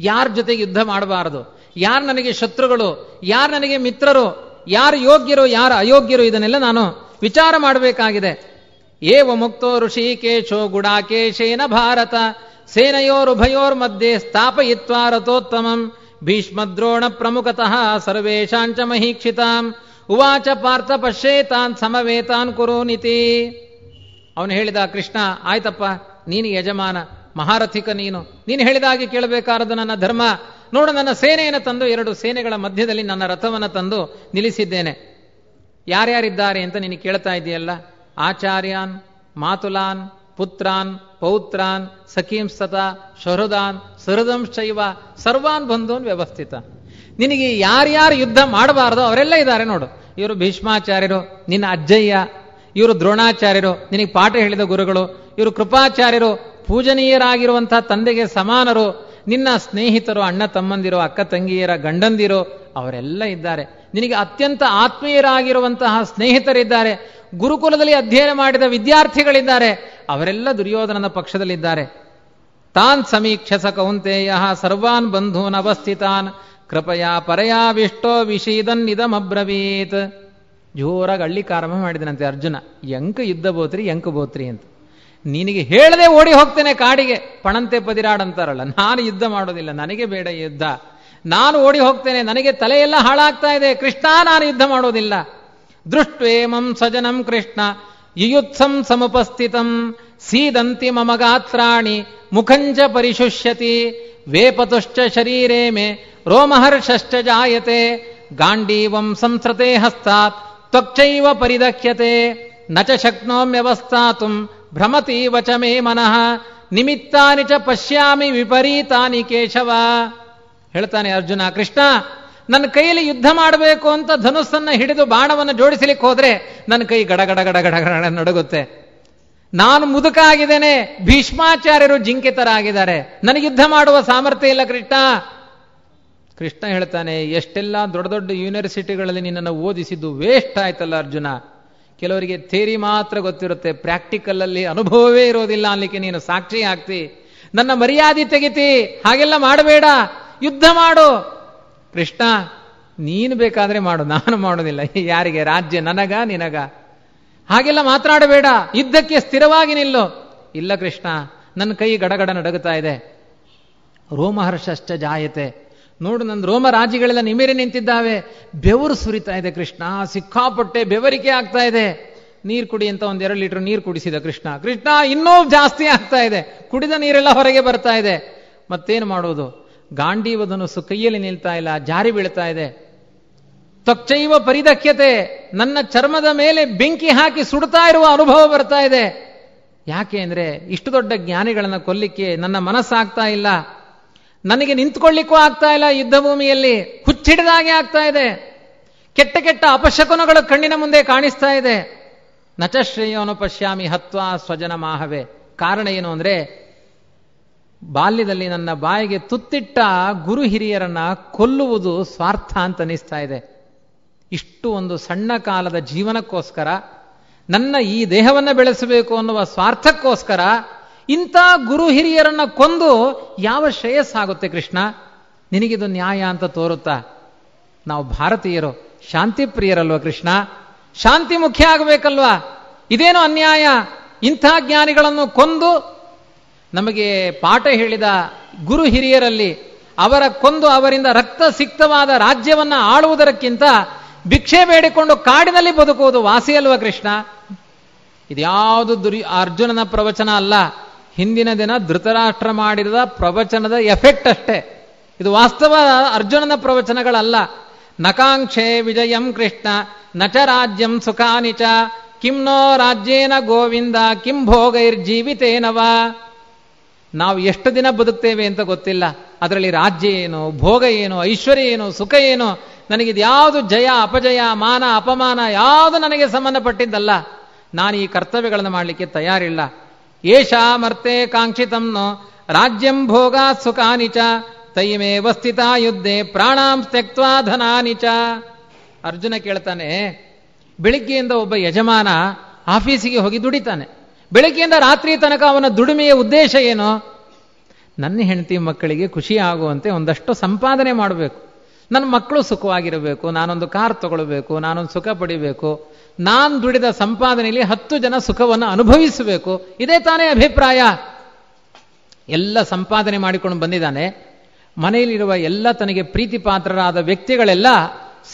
ಯಾರ ಜೊತೆಗೆ ಯುದ್ಧ ಮಾಡಬಾರದು ಯಾರು ನನಗೆ ಶತ್ರುಗಳು ಯಾರು ನನಗೆ ಮಿತ್ರರು ಯಾರು ಯೋಗ್ಯರು ಯಾರು ಅಯೋಗ್ಯರು ಇದನ್ನೆಲ್ಲ ನಾನು ವಿಚಾರ ಮಾಡಬೇಕಾಗಿದೆ ಏವ ಮುಕ್ತೋ ಕೇಶೋ ಗುಡಾಕೇಶೇನ ಭಾರತ ಸೇನೆಯೋರುಭಯೋರ್ ಮಧ್ಯೆ ಸ್ಥಾಪಯಿತ್ವಾ ರಥೋತ್ತಮಂ ಭೀಷ್ಮದ್ರೋಣ ಪ್ರಮುಖತಃ ಸರ್ವೇಶಾಂಚ ಮಹೀಕ್ಷಿತಾಂ ಉವಾಚ ಪಾರ್ಥ ಪಶ್ಯೇತಾನ್ ಸಮವೇತಾನ್ ಕುರು ನಿತಿ ಅವನು ಹೇಳಿದ ಕೃಷ್ಣ ಆಯ್ತಪ್ಪ ನೀನು ಯಜಮಾನ ಮಹಾರಥಿಕ ನೀನು ನೀನು ಹೇಳಿದ ಹಾಗೆ ಕೇಳಬೇಕಾರದು ನನ್ನ ಧರ್ಮ ನೋಡು ನನ್ನ ಸೇನೆಯನ್ನು ತಂದು ಎರಡು ಸೇನೆಗಳ ಮಧ್ಯದಲ್ಲಿ ನನ್ನ ರಥವನ್ನು ತಂದು ನಿಲ್ಲಿಸಿದ್ದೇನೆ ಯಾರ್ಯಾರಿದ್ದಾರೆ ಅಂತ ನೀನು ಕೇಳ್ತಾ ಇದೆಯಲ್ಲ ಆಚಾರ್ಯಾನ್ ಮಾತುಲಾನ್ ಪುತ್ರಾನ್ ಪೌತ್ರಾನ್ ಸಖೀಂಸತ ಶಹೃದಾನ್ ಸಹೃದಂಶೈವ ಸರ್ವಾನ್ ಬಂಧೂನ್ ವ್ಯವಸ್ಥಿತ ನಿನಗೆ ಯಾರ್ಯಾರು ಯುದ್ಧ ಮಾಡಬಾರ್ದು ಅವರೆಲ್ಲ ಇದ್ದಾರೆ ನೋಡು ಇವರು ಭೀಷ್ಮಾಚಾರ್ಯರು ನಿನ್ನ ಅಜ್ಜಯ್ಯ ಇವರು ದ್ರೋಣಾಚಾರ್ಯರು ನಿನಗೆ ಪಾಠ ಹೇಳಿದ ಗುರುಗಳು ಇವರು ಕೃಪಾಚಾರ್ಯರು ಪೂಜನೀಯರಾಗಿರುವಂತಹ ತಂದೆಗೆ ಸಮಾನರು ನಿನ್ನ ಸ್ನೇಹಿತರು ಅಣ್ಣ ತಮ್ಮಂದಿರೋ ಅಕ್ಕ ತಂಗಿಯರ ಗಂಡಂದಿರೋ ಅವರೆಲ್ಲ ಇದ್ದಾರೆ ನಿನಗೆ ಅತ್ಯಂತ ಆತ್ಮೀಯರಾಗಿರುವಂತಹ ಸ್ನೇಹಿತರಿದ್ದಾರೆ ಗುರುಕುಲದಲ್ಲಿ ಅಧ್ಯಯನ ಮಾಡಿದ ವಿದ್ಯಾರ್ಥಿಗಳಿದ್ದಾರೆ ಅವರೆಲ್ಲ ದುರ್ಯೋಧನನ ಪಕ್ಷದಲ್ಲಿದ್ದಾರೆ ತಾನ್ ಸಮೀಕ್ಷಸ ಕೌಂತೆಯ ಸರ್ವಾನ್ ಬಂಧೂನ್ ಅವಸ್ಥಿತಾನ್ ಕೃಪಯಾ ಪರಯಾವಿಷ್ಟೋ ವಿಷೀದನ್ ಅಬ್ರವೀತ್ ಜೋರಾಗಿ ಅಳ್ಳಿ ಕಾರಂಭ ಮಾಡಿದನಂತೆ ಅರ್ಜುನ ಯಂಕ ಯುದ್ಧ ಬೋತ್ರಿ ಎಂಕ ಬೋತ್ರಿ ಅಂತ ನಿನಗೆ ಹೇಳದೆ ಓಡಿ ಹೋಗ್ತೇನೆ ಕಾಡಿಗೆ ಪಣಂತೆ ಪದಿರಾಡಂತಾರಲ್ಲ ನಾನು ಯುದ್ಧ ಮಾಡೋದಿಲ್ಲ ನನಗೆ ಬೇಡ ಯುದ್ಧ ನಾನು ಓಡಿ ಹೋಗ್ತೇನೆ ನನಗೆ ತಲೆಯೆಲ್ಲ ಹಾಳಾಗ್ತಾ ಇದೆ ಕೃಷ್ಣ ನಾನು ಯುದ್ಧ ಮಾಡೋದಿಲ್ಲ ಮಂ ಸಜನಂ ಕೃಷ್ಣ ಯುಯುತ್ಸಂ ಸಮುಪಸ್ಥಿತಂ ಸೀದಂತಿ ಮಮ ಗಾತ್ರಾಣಿ ಮುಖಂಜ ಪರಿಶುಷ್ಯತಿ ವೇಪತುಶ್ಚ ಶರೀರೇ ಮೇ ರೋಮಹರ್ಷಶ್ಚ ಜಾಯತೆ ಗಾಂಡೀವಂ ಸಂಸ್ರತೆ ಹಸ್ತಾತ್ ತ್ವಕ್ಷೈವ ಪರಿದಕ್ಷ್ಯತೆ ನ ಚ ಶಕ್ನೋಮ್ಯವಸ್ಥಾತುಂ ಭ್ರಮತಿ ವಚಮೇ ಮನಃ ನಿಮಿತ್ತಾನಿ ಚ ಪಶ್ಯಾಮಿ ವಿಪರೀತಾನಿ ಕೇಶವ ಹೇಳ್ತಾನೆ ಅರ್ಜುನ ಕೃಷ್ಣ ನನ್ನ ಕೈಯಲ್ಲಿ ಯುದ್ಧ ಮಾಡಬೇಕು ಅಂತ ಧನುಸ್ಸನ್ನು ಹಿಡಿದು ಬಾಣವನ್ನು ಜೋಡಿಸಲಿಕ್ಕೆ ಹೋದ್ರೆ ನನ್ನ ಕೈ ಗಡಗಡ ಗಡಗಡ ಗಡ ನಡುಗುತ್ತೆ ನಾನು ಮುದುಕ ಆಗಿದ್ದೇನೆ ಭೀಷ್ಮಾಚಾರ್ಯರು ಜಿಂಕಿತರಾಗಿದ್ದಾರೆ ನನಗೆ ಯುದ್ಧ ಮಾಡುವ ಸಾಮರ್ಥ್ಯ ಇಲ್ಲ ಕೃಷ್ಣ ಕೃಷ್ಣ ಹೇಳ್ತಾನೆ ಎಷ್ಟೆಲ್ಲ ದೊಡ್ಡ ದೊಡ್ಡ ಯೂನಿವರ್ಸಿಟಿಗಳಲ್ಲಿ ನಿನ್ನನ್ನು ಓದಿಸಿದ್ದು ವೇಸ್ಟ್ ಆಯ್ತಲ್ಲ ಅರ್ಜುನ ಕೆಲವರಿಗೆ ಥೇರಿ ಮಾತ್ರ ಗೊತ್ತಿರುತ್ತೆ ಅಲ್ಲಿ ಅನುಭವವೇ ಇರೋದಿಲ್ಲ ಅನ್ಲಿಕ್ಕೆ ನೀನು ಸಾಕ್ಷಿ ಆಗ್ತಿ ನನ್ನ ಮರ್ಯಾದೆ ತೆಗಿತಿ ಹಾಗೆಲ್ಲ ಮಾಡಬೇಡ ಯುದ್ಧ ಮಾಡು ಕೃಷ್ಣ ನೀನು ಬೇಕಾದ್ರೆ ಮಾಡು ನಾನು ಮಾಡೋದಿಲ್ಲ ಯಾರಿಗೆ ರಾಜ್ಯ ನನಗ ನಿನಗ ಹಾಗೆಲ್ಲ ಮಾತನಾಡಬೇಡ ಯುದ್ಧಕ್ಕೆ ಸ್ಥಿರವಾಗಿ ನಿಲ್ಲು ಇಲ್ಲ ಕೃಷ್ಣ ನನ್ನ ಕೈ ಗಡಗಡ ನಡಗುತ್ತಾ ಇದೆ ರೋಮಹರ್ಷಶ್ಚ ಜಾಯತೆ ನೋಡು ನನ್ನ ರೋಮ ರಾಜಿಗಳೆಲ್ಲ ನಿಮಿರಿ ನಿಂತಿದ್ದಾವೆ ಬೆವರು ಸುರಿತಾ ಇದೆ ಕೃಷ್ಣ ಸಿಕ್ಕಾಪಟ್ಟೆ ಬೆವರಿಕೆ ಆಗ್ತಾ ಇದೆ ನೀರು ಕುಡಿ ಅಂತ ಒಂದು ಎರಡು ಲೀಟರ್ ನೀರು ಕುಡಿಸಿದ ಕೃಷ್ಣ ಕೃಷ್ಣ ಇನ್ನೂ ಜಾಸ್ತಿ ಆಗ್ತಾ ಇದೆ ಕುಡಿದ ನೀರೆಲ್ಲ ಹೊರಗೆ ಬರ್ತಾ ಇದೆ ಮತ್ತೇನು ಮಾಡೋದು ಗಾಂಡೀವಧನುಸ್ಸು ಕೈಯಲ್ಲಿ ನಿಲ್ತಾ ಇಲ್ಲ ಜಾರಿ ಬೀಳ್ತಾ ಇದೆ ತಕ್ಷೈವ ಪರಿದಕ್ಯತೆ ನನ್ನ ಚರ್ಮದ ಮೇಲೆ ಬೆಂಕಿ ಹಾಕಿ ಸುಡ್ತಾ ಇರುವ ಅನುಭವ ಬರ್ತಾ ಇದೆ ಯಾಕೆ ಅಂದರೆ ಇಷ್ಟು ದೊಡ್ಡ ಜ್ಞಾನಿಗಳನ್ನ ಕೊಲ್ಲಿಕ್ಕೆ ನನ್ನ ಮನಸ್ಸಾಗ್ತಾ ಇಲ್ಲ ನನಗೆ ನಿಂತ್ಕೊಳ್ಳಿಕ್ಕೂ ಆಗ್ತಾ ಇಲ್ಲ ಯುದ್ಧ ಭೂಮಿಯಲ್ಲಿ ಹುಚ್ಚಿಡಿದಾಗೆ ಆಗ್ತಾ ಇದೆ ಕೆಟ್ಟ ಕೆಟ್ಟ ಅಪಶಕುನಗಳು ಕಣ್ಣಿನ ಮುಂದೆ ಕಾಣಿಸ್ತಾ ಇದೆ ನಚಶ್ರೇಯೋನು ಪಶ್ಯಾಮಿ ಹತ್ವಾ ಸ್ವಜನ ಮಾಹವೇ ಕಾರಣ ಏನು ಅಂದರೆ ಬಾಲ್ಯದಲ್ಲಿ ನನ್ನ ಬಾಯಿಗೆ ತುತ್ತಿಟ್ಟ ಗುರು ಹಿರಿಯರನ್ನ ಕೊಲ್ಲುವುದು ಸ್ವಾರ್ಥ ಅಂತ ಅನಿಸ್ತಾ ಇದೆ ಇಷ್ಟು ಒಂದು ಸಣ್ಣ ಕಾಲದ ಜೀವನಕ್ಕೋಸ್ಕರ ನನ್ನ ಈ ದೇಹವನ್ನು ಬೆಳೆಸಬೇಕು ಅನ್ನುವ ಸ್ವಾರ್ಥಕ್ಕೋಸ್ಕರ ಇಂಥ ಗುರು ಹಿರಿಯರನ್ನ ಕೊಂದು ಯಾವ ಶ್ರೇಯಸ್ಸಾಗುತ್ತೆ ಕೃಷ್ಣ ನಿನಗಿದು ನ್ಯಾಯ ಅಂತ ತೋರುತ್ತಾ ನಾವು ಭಾರತೀಯರು ಶಾಂತಿ ಪ್ರಿಯರಲ್ವ ಕೃಷ್ಣ ಶಾಂತಿ ಮುಖ್ಯ ಆಗಬೇಕಲ್ವಾ ಇದೇನು ಅನ್ಯಾಯ ಇಂಥ ಜ್ಞಾನಿಗಳನ್ನು ಕೊಂದು ನಮಗೆ ಪಾಠ ಹೇಳಿದ ಗುರು ಹಿರಿಯರಲ್ಲಿ ಅವರ ಕೊಂದು ಅವರಿಂದ ರಕ್ತ ಸಿಕ್ತವಾದ ರಾಜ್ಯವನ್ನು ಆಳುವುದಕ್ಕಿಂತ ಭಿಕ್ಷೆ ಬೇಡಿಕೊಂಡು ಕಾಡಿನಲ್ಲಿ ಬದುಕುವುದು ವಾಸಿಯಲ್ವ ಕೃಷ್ಣ ಇದ್ಯಾವುದು ದುರಿ ಅರ್ಜುನನ ಪ್ರವಚನ ಅಲ್ಲ ಹಿಂದಿನ ದಿನ ಧೃತರಾಷ್ಟ್ರ ಮಾಡಿದ ಪ್ರವಚನದ ಎಫೆಕ್ಟ್ ಅಷ್ಟೇ ಇದು ವಾಸ್ತವ ಅರ್ಜುನನ ಪ್ರವಚನಗಳಲ್ಲ ನಕಾಂಕ್ಷೆ ವಿಜಯಂ ಕೃಷ್ಣ ನಚ ರಾಜ್ಯಂ ಸುಖಾನಿಚ ಕಿಮ್ನೋ ರಾಜ್ಯೇನ ಗೋವಿಂದ ಕಿಂ ಭೋಗೈರ್ ಜೀವಿತೇನವ ನಾವು ಎಷ್ಟು ದಿನ ಬದುಕ್ತೇವೆ ಅಂತ ಗೊತ್ತಿಲ್ಲ ಅದರಲ್ಲಿ ರಾಜ್ಯ ಏನು ಭೋಗ ಏನು ಐಶ್ವರ್ಯ ಏನು ಸುಖ ಏನು ನನಗಿದ್ಯಾವುದು ಜಯ ಅಪಜಯ ಮಾನ ಅಪಮಾನ ಯಾವುದು ನನಗೆ ಸಂಬಂಧಪಟ್ಟಿದ್ದಲ್ಲ ನಾನು ಈ ಕರ್ತವ್ಯಗಳನ್ನು ಮಾಡಲಿಕ್ಕೆ ತಯಾರಿಲ್ಲ ಏಷಾ ಮರ್ತೆ ಕಾಂಕ್ಷಿತಂ ರಾಜ್ಯಂ ಭೋಗಾ ಸುಖಾನಿ ಚ ತೈಮೇ ವಸ್ಥಿತ ಯುದ್ಧೆ ಪ್ರಾಣಾಂ ತೆಕ್ವಾ ಧನಾನಿ ಚ ಅರ್ಜುನ ಕೇಳ್ತಾನೆ ಬೆಳಿಗ್ಗೆಯಿಂದ ಒಬ್ಬ ಯಜಮಾನ ಆಫೀಸಿಗೆ ಹೋಗಿ ದುಡಿತಾನೆ ಬೆಳಿಗ್ಗೆಯಿಂದ ರಾತ್ರಿ ತನಕ ಅವನ ದುಡಿಮೆಯ ಉದ್ದೇಶ ಏನು ನನ್ನ ಹೆಂಡತಿ ಮಕ್ಕಳಿಗೆ ಖುಷಿ ಆಗುವಂತೆ ಒಂದಷ್ಟು ಸಂಪಾದನೆ ಮಾಡಬೇಕು ನನ್ನ ಮಕ್ಕಳು ಸುಖವಾಗಿರಬೇಕು ನಾನೊಂದು ಕಾರ್ ತಗೊಳ್ಬೇಕು ನಾನೊಂದು ಸುಖ ಪಡಿಬೇಕು ನಾನು ದುಡಿದ ಸಂಪಾದನೆಯಲ್ಲಿ ಹತ್ತು ಜನ ಸುಖವನ್ನು ಅನುಭವಿಸಬೇಕು ಇದೇ ತಾನೇ ಅಭಿಪ್ರಾಯ ಎಲ್ಲ ಸಂಪಾದನೆ ಮಾಡಿಕೊಂಡು ಬಂದಿದ್ದಾನೆ ಮನೆಯಲ್ಲಿರುವ ಎಲ್ಲ ತನಗೆ ಪ್ರೀತಿ ಪಾತ್ರರಾದ ವ್ಯಕ್ತಿಗಳೆಲ್ಲ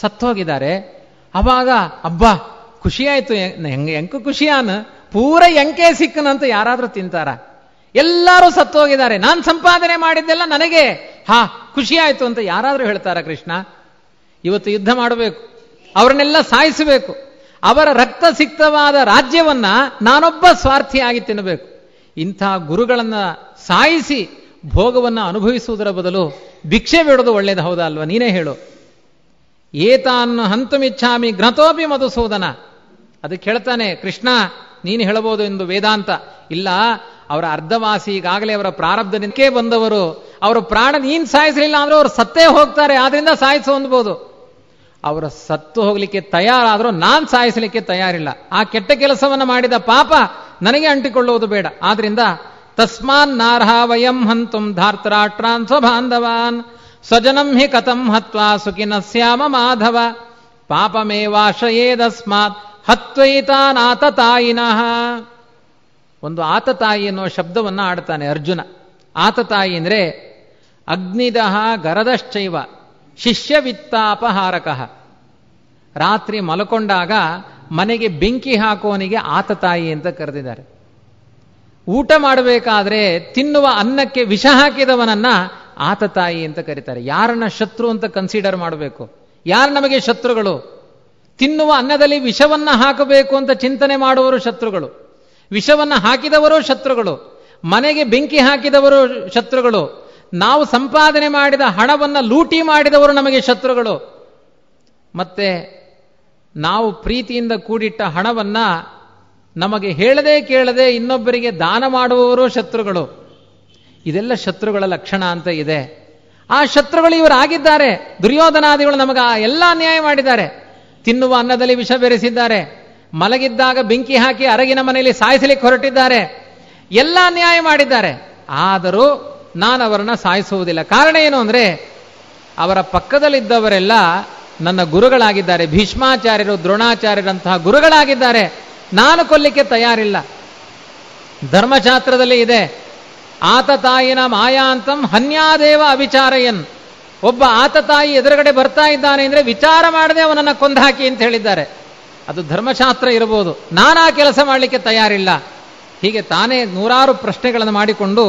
ಸತ್ತೋಗಿದ್ದಾರೆ ಅವಾಗ ಅಬ್ಬ ಖುಷಿಯಾಯಿತು ಹೆಂಗೆ ಎಂಕು ಖುಷಿಯಾನ ಪೂರ ಎಂಕೆ ಸಿಕ್ಕನಂತ ಯಾರಾದರೂ ತಿಂತಾರ ಎಲ್ಲರೂ ಸತ್ತೋಗಿದ್ದಾರೆ ನಾನು ಸಂಪಾದನೆ ಮಾಡಿದ್ದೆಲ್ಲ ನನಗೆ ಹಾ ಖುಷಿಯಾಯಿತು ಅಂತ ಯಾರಾದರೂ ಹೇಳ್ತಾರ ಕೃಷ್ಣ ಇವತ್ತು ಯುದ್ಧ ಮಾಡಬೇಕು ಅವರನ್ನೆಲ್ಲ ಸಾಯಿಸಬೇಕು ಅವರ ರಕ್ತ ಸಿಕ್ತವಾದ ರಾಜ್ಯವನ್ನ ನಾನೊಬ್ಬ ಸ್ವಾರ್ಥಿಯಾಗಿ ತಿನ್ನಬೇಕು ಇಂಥ ಗುರುಗಳನ್ನು ಸಾಯಿಸಿ ಭೋಗವನ್ನು ಅನುಭವಿಸುವುದರ ಬದಲು ಭಿಕ್ಷೆ ಬಿಡೋದು ಒಳ್ಳೇದು ಹೌದಾ ಅಲ್ವಾ ನೀನೇ ಹೇಳು ಏತಾನು ಹಂತಮಿಚ್ಛಾಮಿ ಗ್ರಂಥೋಪಿ ಮಧುಸೂದನ ಅದಕ್ಕೆ ಹೇಳ್ತಾನೆ ಕೃಷ್ಣ ನೀನು ಹೇಳಬಹುದು ಎಂದು ವೇದಾಂತ ಇಲ್ಲ ಅವರ ಅರ್ಧವಾಸಿ ಈಗಾಗಲೇ ಅವರ ನಿಂತೇ ಬಂದವರು ಅವರ ಪ್ರಾಣ ನೀನು ಸಾಯಿಸಲಿಲ್ಲ ಅಂದ್ರೆ ಅವರು ಸತ್ತೇ ಹೋಗ್ತಾರೆ ಆದ್ರಿಂದ ಸಾಯಿಸು ಅನ್ಬೋದು ಅವರು ಸತ್ತು ಹೋಗಲಿಕ್ಕೆ ತಯಾರಾದರೂ ನಾನು ಸಾಯಿಸಲಿಕ್ಕೆ ತಯಾರಿಲ್ಲ ಆ ಕೆಟ್ಟ ಕೆಲಸವನ್ನು ಮಾಡಿದ ಪಾಪ ನನಗೆ ಅಂಟಿಕೊಳ್ಳುವುದು ಬೇಡ ಆದ್ರಿಂದ ತಸ್ಮಾನ್ ನಾರ್ಹ ವಯಂ ಹಂತುಂ ಧಾರ್ತರಾಟ್ರಾನ್ ಸ್ವಬಾಂಧವಾನ್ ಸ್ವಜನಂ ಹಿ ಕಥಂ ಹತ್ವಾ ಸುಖಿನ ಸ್ಯಾಮ ಮಾಧವ ಹತ್ವೈತಾನ್ ಆತ ತಾಯಿನಃ ಒಂದು ಆತ ತಾಯಿ ಅನ್ನೋ ಶಬ್ದವನ್ನು ಆಡ್ತಾನೆ ಅರ್ಜುನ ತಾಯಿ ಅಂದ್ರೆ ಅಗ್ನಿದಹ ಗರದಶ್ಚೈವ ಶಿಷ್ಯವಿತ್ತಾಪಹಾರಕಃ ರಾತ್ರಿ ಮಲಕೊಂಡಾಗ ಮನೆಗೆ ಬೆಂಕಿ ಹಾಕುವವನಿಗೆ ಆತ ತಾಯಿ ಅಂತ ಕರೆದಿದ್ದಾರೆ ಊಟ ಮಾಡಬೇಕಾದ್ರೆ ತಿನ್ನುವ ಅನ್ನಕ್ಕೆ ವಿಷ ಹಾಕಿದವನನ್ನ ಆತ ತಾಯಿ ಅಂತ ಕರೀತಾರೆ ಯಾರನ್ನ ಶತ್ರು ಅಂತ ಕನ್ಸಿಡರ್ ಮಾಡಬೇಕು ಯಾರು ನಮಗೆ ಶತ್ರುಗಳು ತಿನ್ನುವ ಅನ್ನದಲ್ಲಿ ವಿಷವನ್ನ ಹಾಕಬೇಕು ಅಂತ ಚಿಂತನೆ ಮಾಡುವರು ಶತ್ರುಗಳು ವಿಷವನ್ನ ಹಾಕಿದವರು ಶತ್ರುಗಳು ಮನೆಗೆ ಬೆಂಕಿ ಹಾಕಿದವರು ಶತ್ರುಗಳು ನಾವು ಸಂಪಾದನೆ ಮಾಡಿದ ಹಣವನ್ನು ಲೂಟಿ ಮಾಡಿದವರು ನಮಗೆ ಶತ್ರುಗಳು ಮತ್ತೆ ನಾವು ಪ್ರೀತಿಯಿಂದ ಕೂಡಿಟ್ಟ ಹಣವನ್ನು ನಮಗೆ ಹೇಳದೆ ಕೇಳದೆ ಇನ್ನೊಬ್ಬರಿಗೆ ದಾನ ಮಾಡುವವರು ಶತ್ರುಗಳು ಇದೆಲ್ಲ ಶತ್ರುಗಳ ಲಕ್ಷಣ ಅಂತ ಇದೆ ಆ ಶತ್ರುಗಳು ಆಗಿದ್ದಾರೆ ದುರ್ಯೋಧನಾದಿಗಳು ನಮಗೆ ಆ ಎಲ್ಲ ಅನ್ಯಾಯ ಮಾಡಿದ್ದಾರೆ ತಿನ್ನುವ ಅನ್ನದಲ್ಲಿ ವಿಷ ಬೆರೆಸಿದ್ದಾರೆ ಮಲಗಿದ್ದಾಗ ಬೆಂಕಿ ಹಾಕಿ ಅರಗಿನ ಮನೆಯಲ್ಲಿ ಸಾಯಿಸಲಿಕ್ಕೆ ಹೊರಟಿದ್ದಾರೆ ಎಲ್ಲ ಅನ್ಯಾಯ ಮಾಡಿದ್ದಾರೆ ಆದರೂ ನಾನು ಅವರನ್ನು ಸಾಯಿಸುವುದಿಲ್ಲ ಕಾರಣ ಏನು ಅಂದರೆ ಅವರ ಪಕ್ಕದಲ್ಲಿದ್ದವರೆಲ್ಲ ನನ್ನ ಗುರುಗಳಾಗಿದ್ದಾರೆ ಭೀಷ್ಮಾಚಾರ್ಯರು ದ್ರೋಣಾಚಾರ್ಯರಂತಹ ಗುರುಗಳಾಗಿದ್ದಾರೆ ನಾನು ಕೊಲ್ಲಿಕ್ಕೆ ತಯಾರಿಲ್ಲ ಧರ್ಮಶಾಸ್ತ್ರದಲ್ಲಿ ಇದೆ ಆತ ತಾಯಿನ ಮಾಯಾಂತಂ ಹನ್ಯಾದೇವ ಅವಿಚಾರಯನ್ ಒಬ್ಬ ಆತ ತಾಯಿ ಎದುರುಗಡೆ ಬರ್ತಾ ಇದ್ದಾನೆ ಅಂದರೆ ವಿಚಾರ ಮಾಡದೆ ಅವನನ್ನು ಕೊಂದಾಕಿ ಅಂತ ಹೇಳಿದ್ದಾರೆ ಅದು ಧರ್ಮಶಾಸ್ತ್ರ ಇರಬಹುದು ನಾನು ಆ ಕೆಲಸ ಮಾಡಲಿಕ್ಕೆ ತಯಾರಿಲ್ಲ ಹೀಗೆ ತಾನೇ ನೂರಾರು ಪ್ರಶ್ನೆಗಳನ್ನು ಮಾಡಿಕೊಂಡು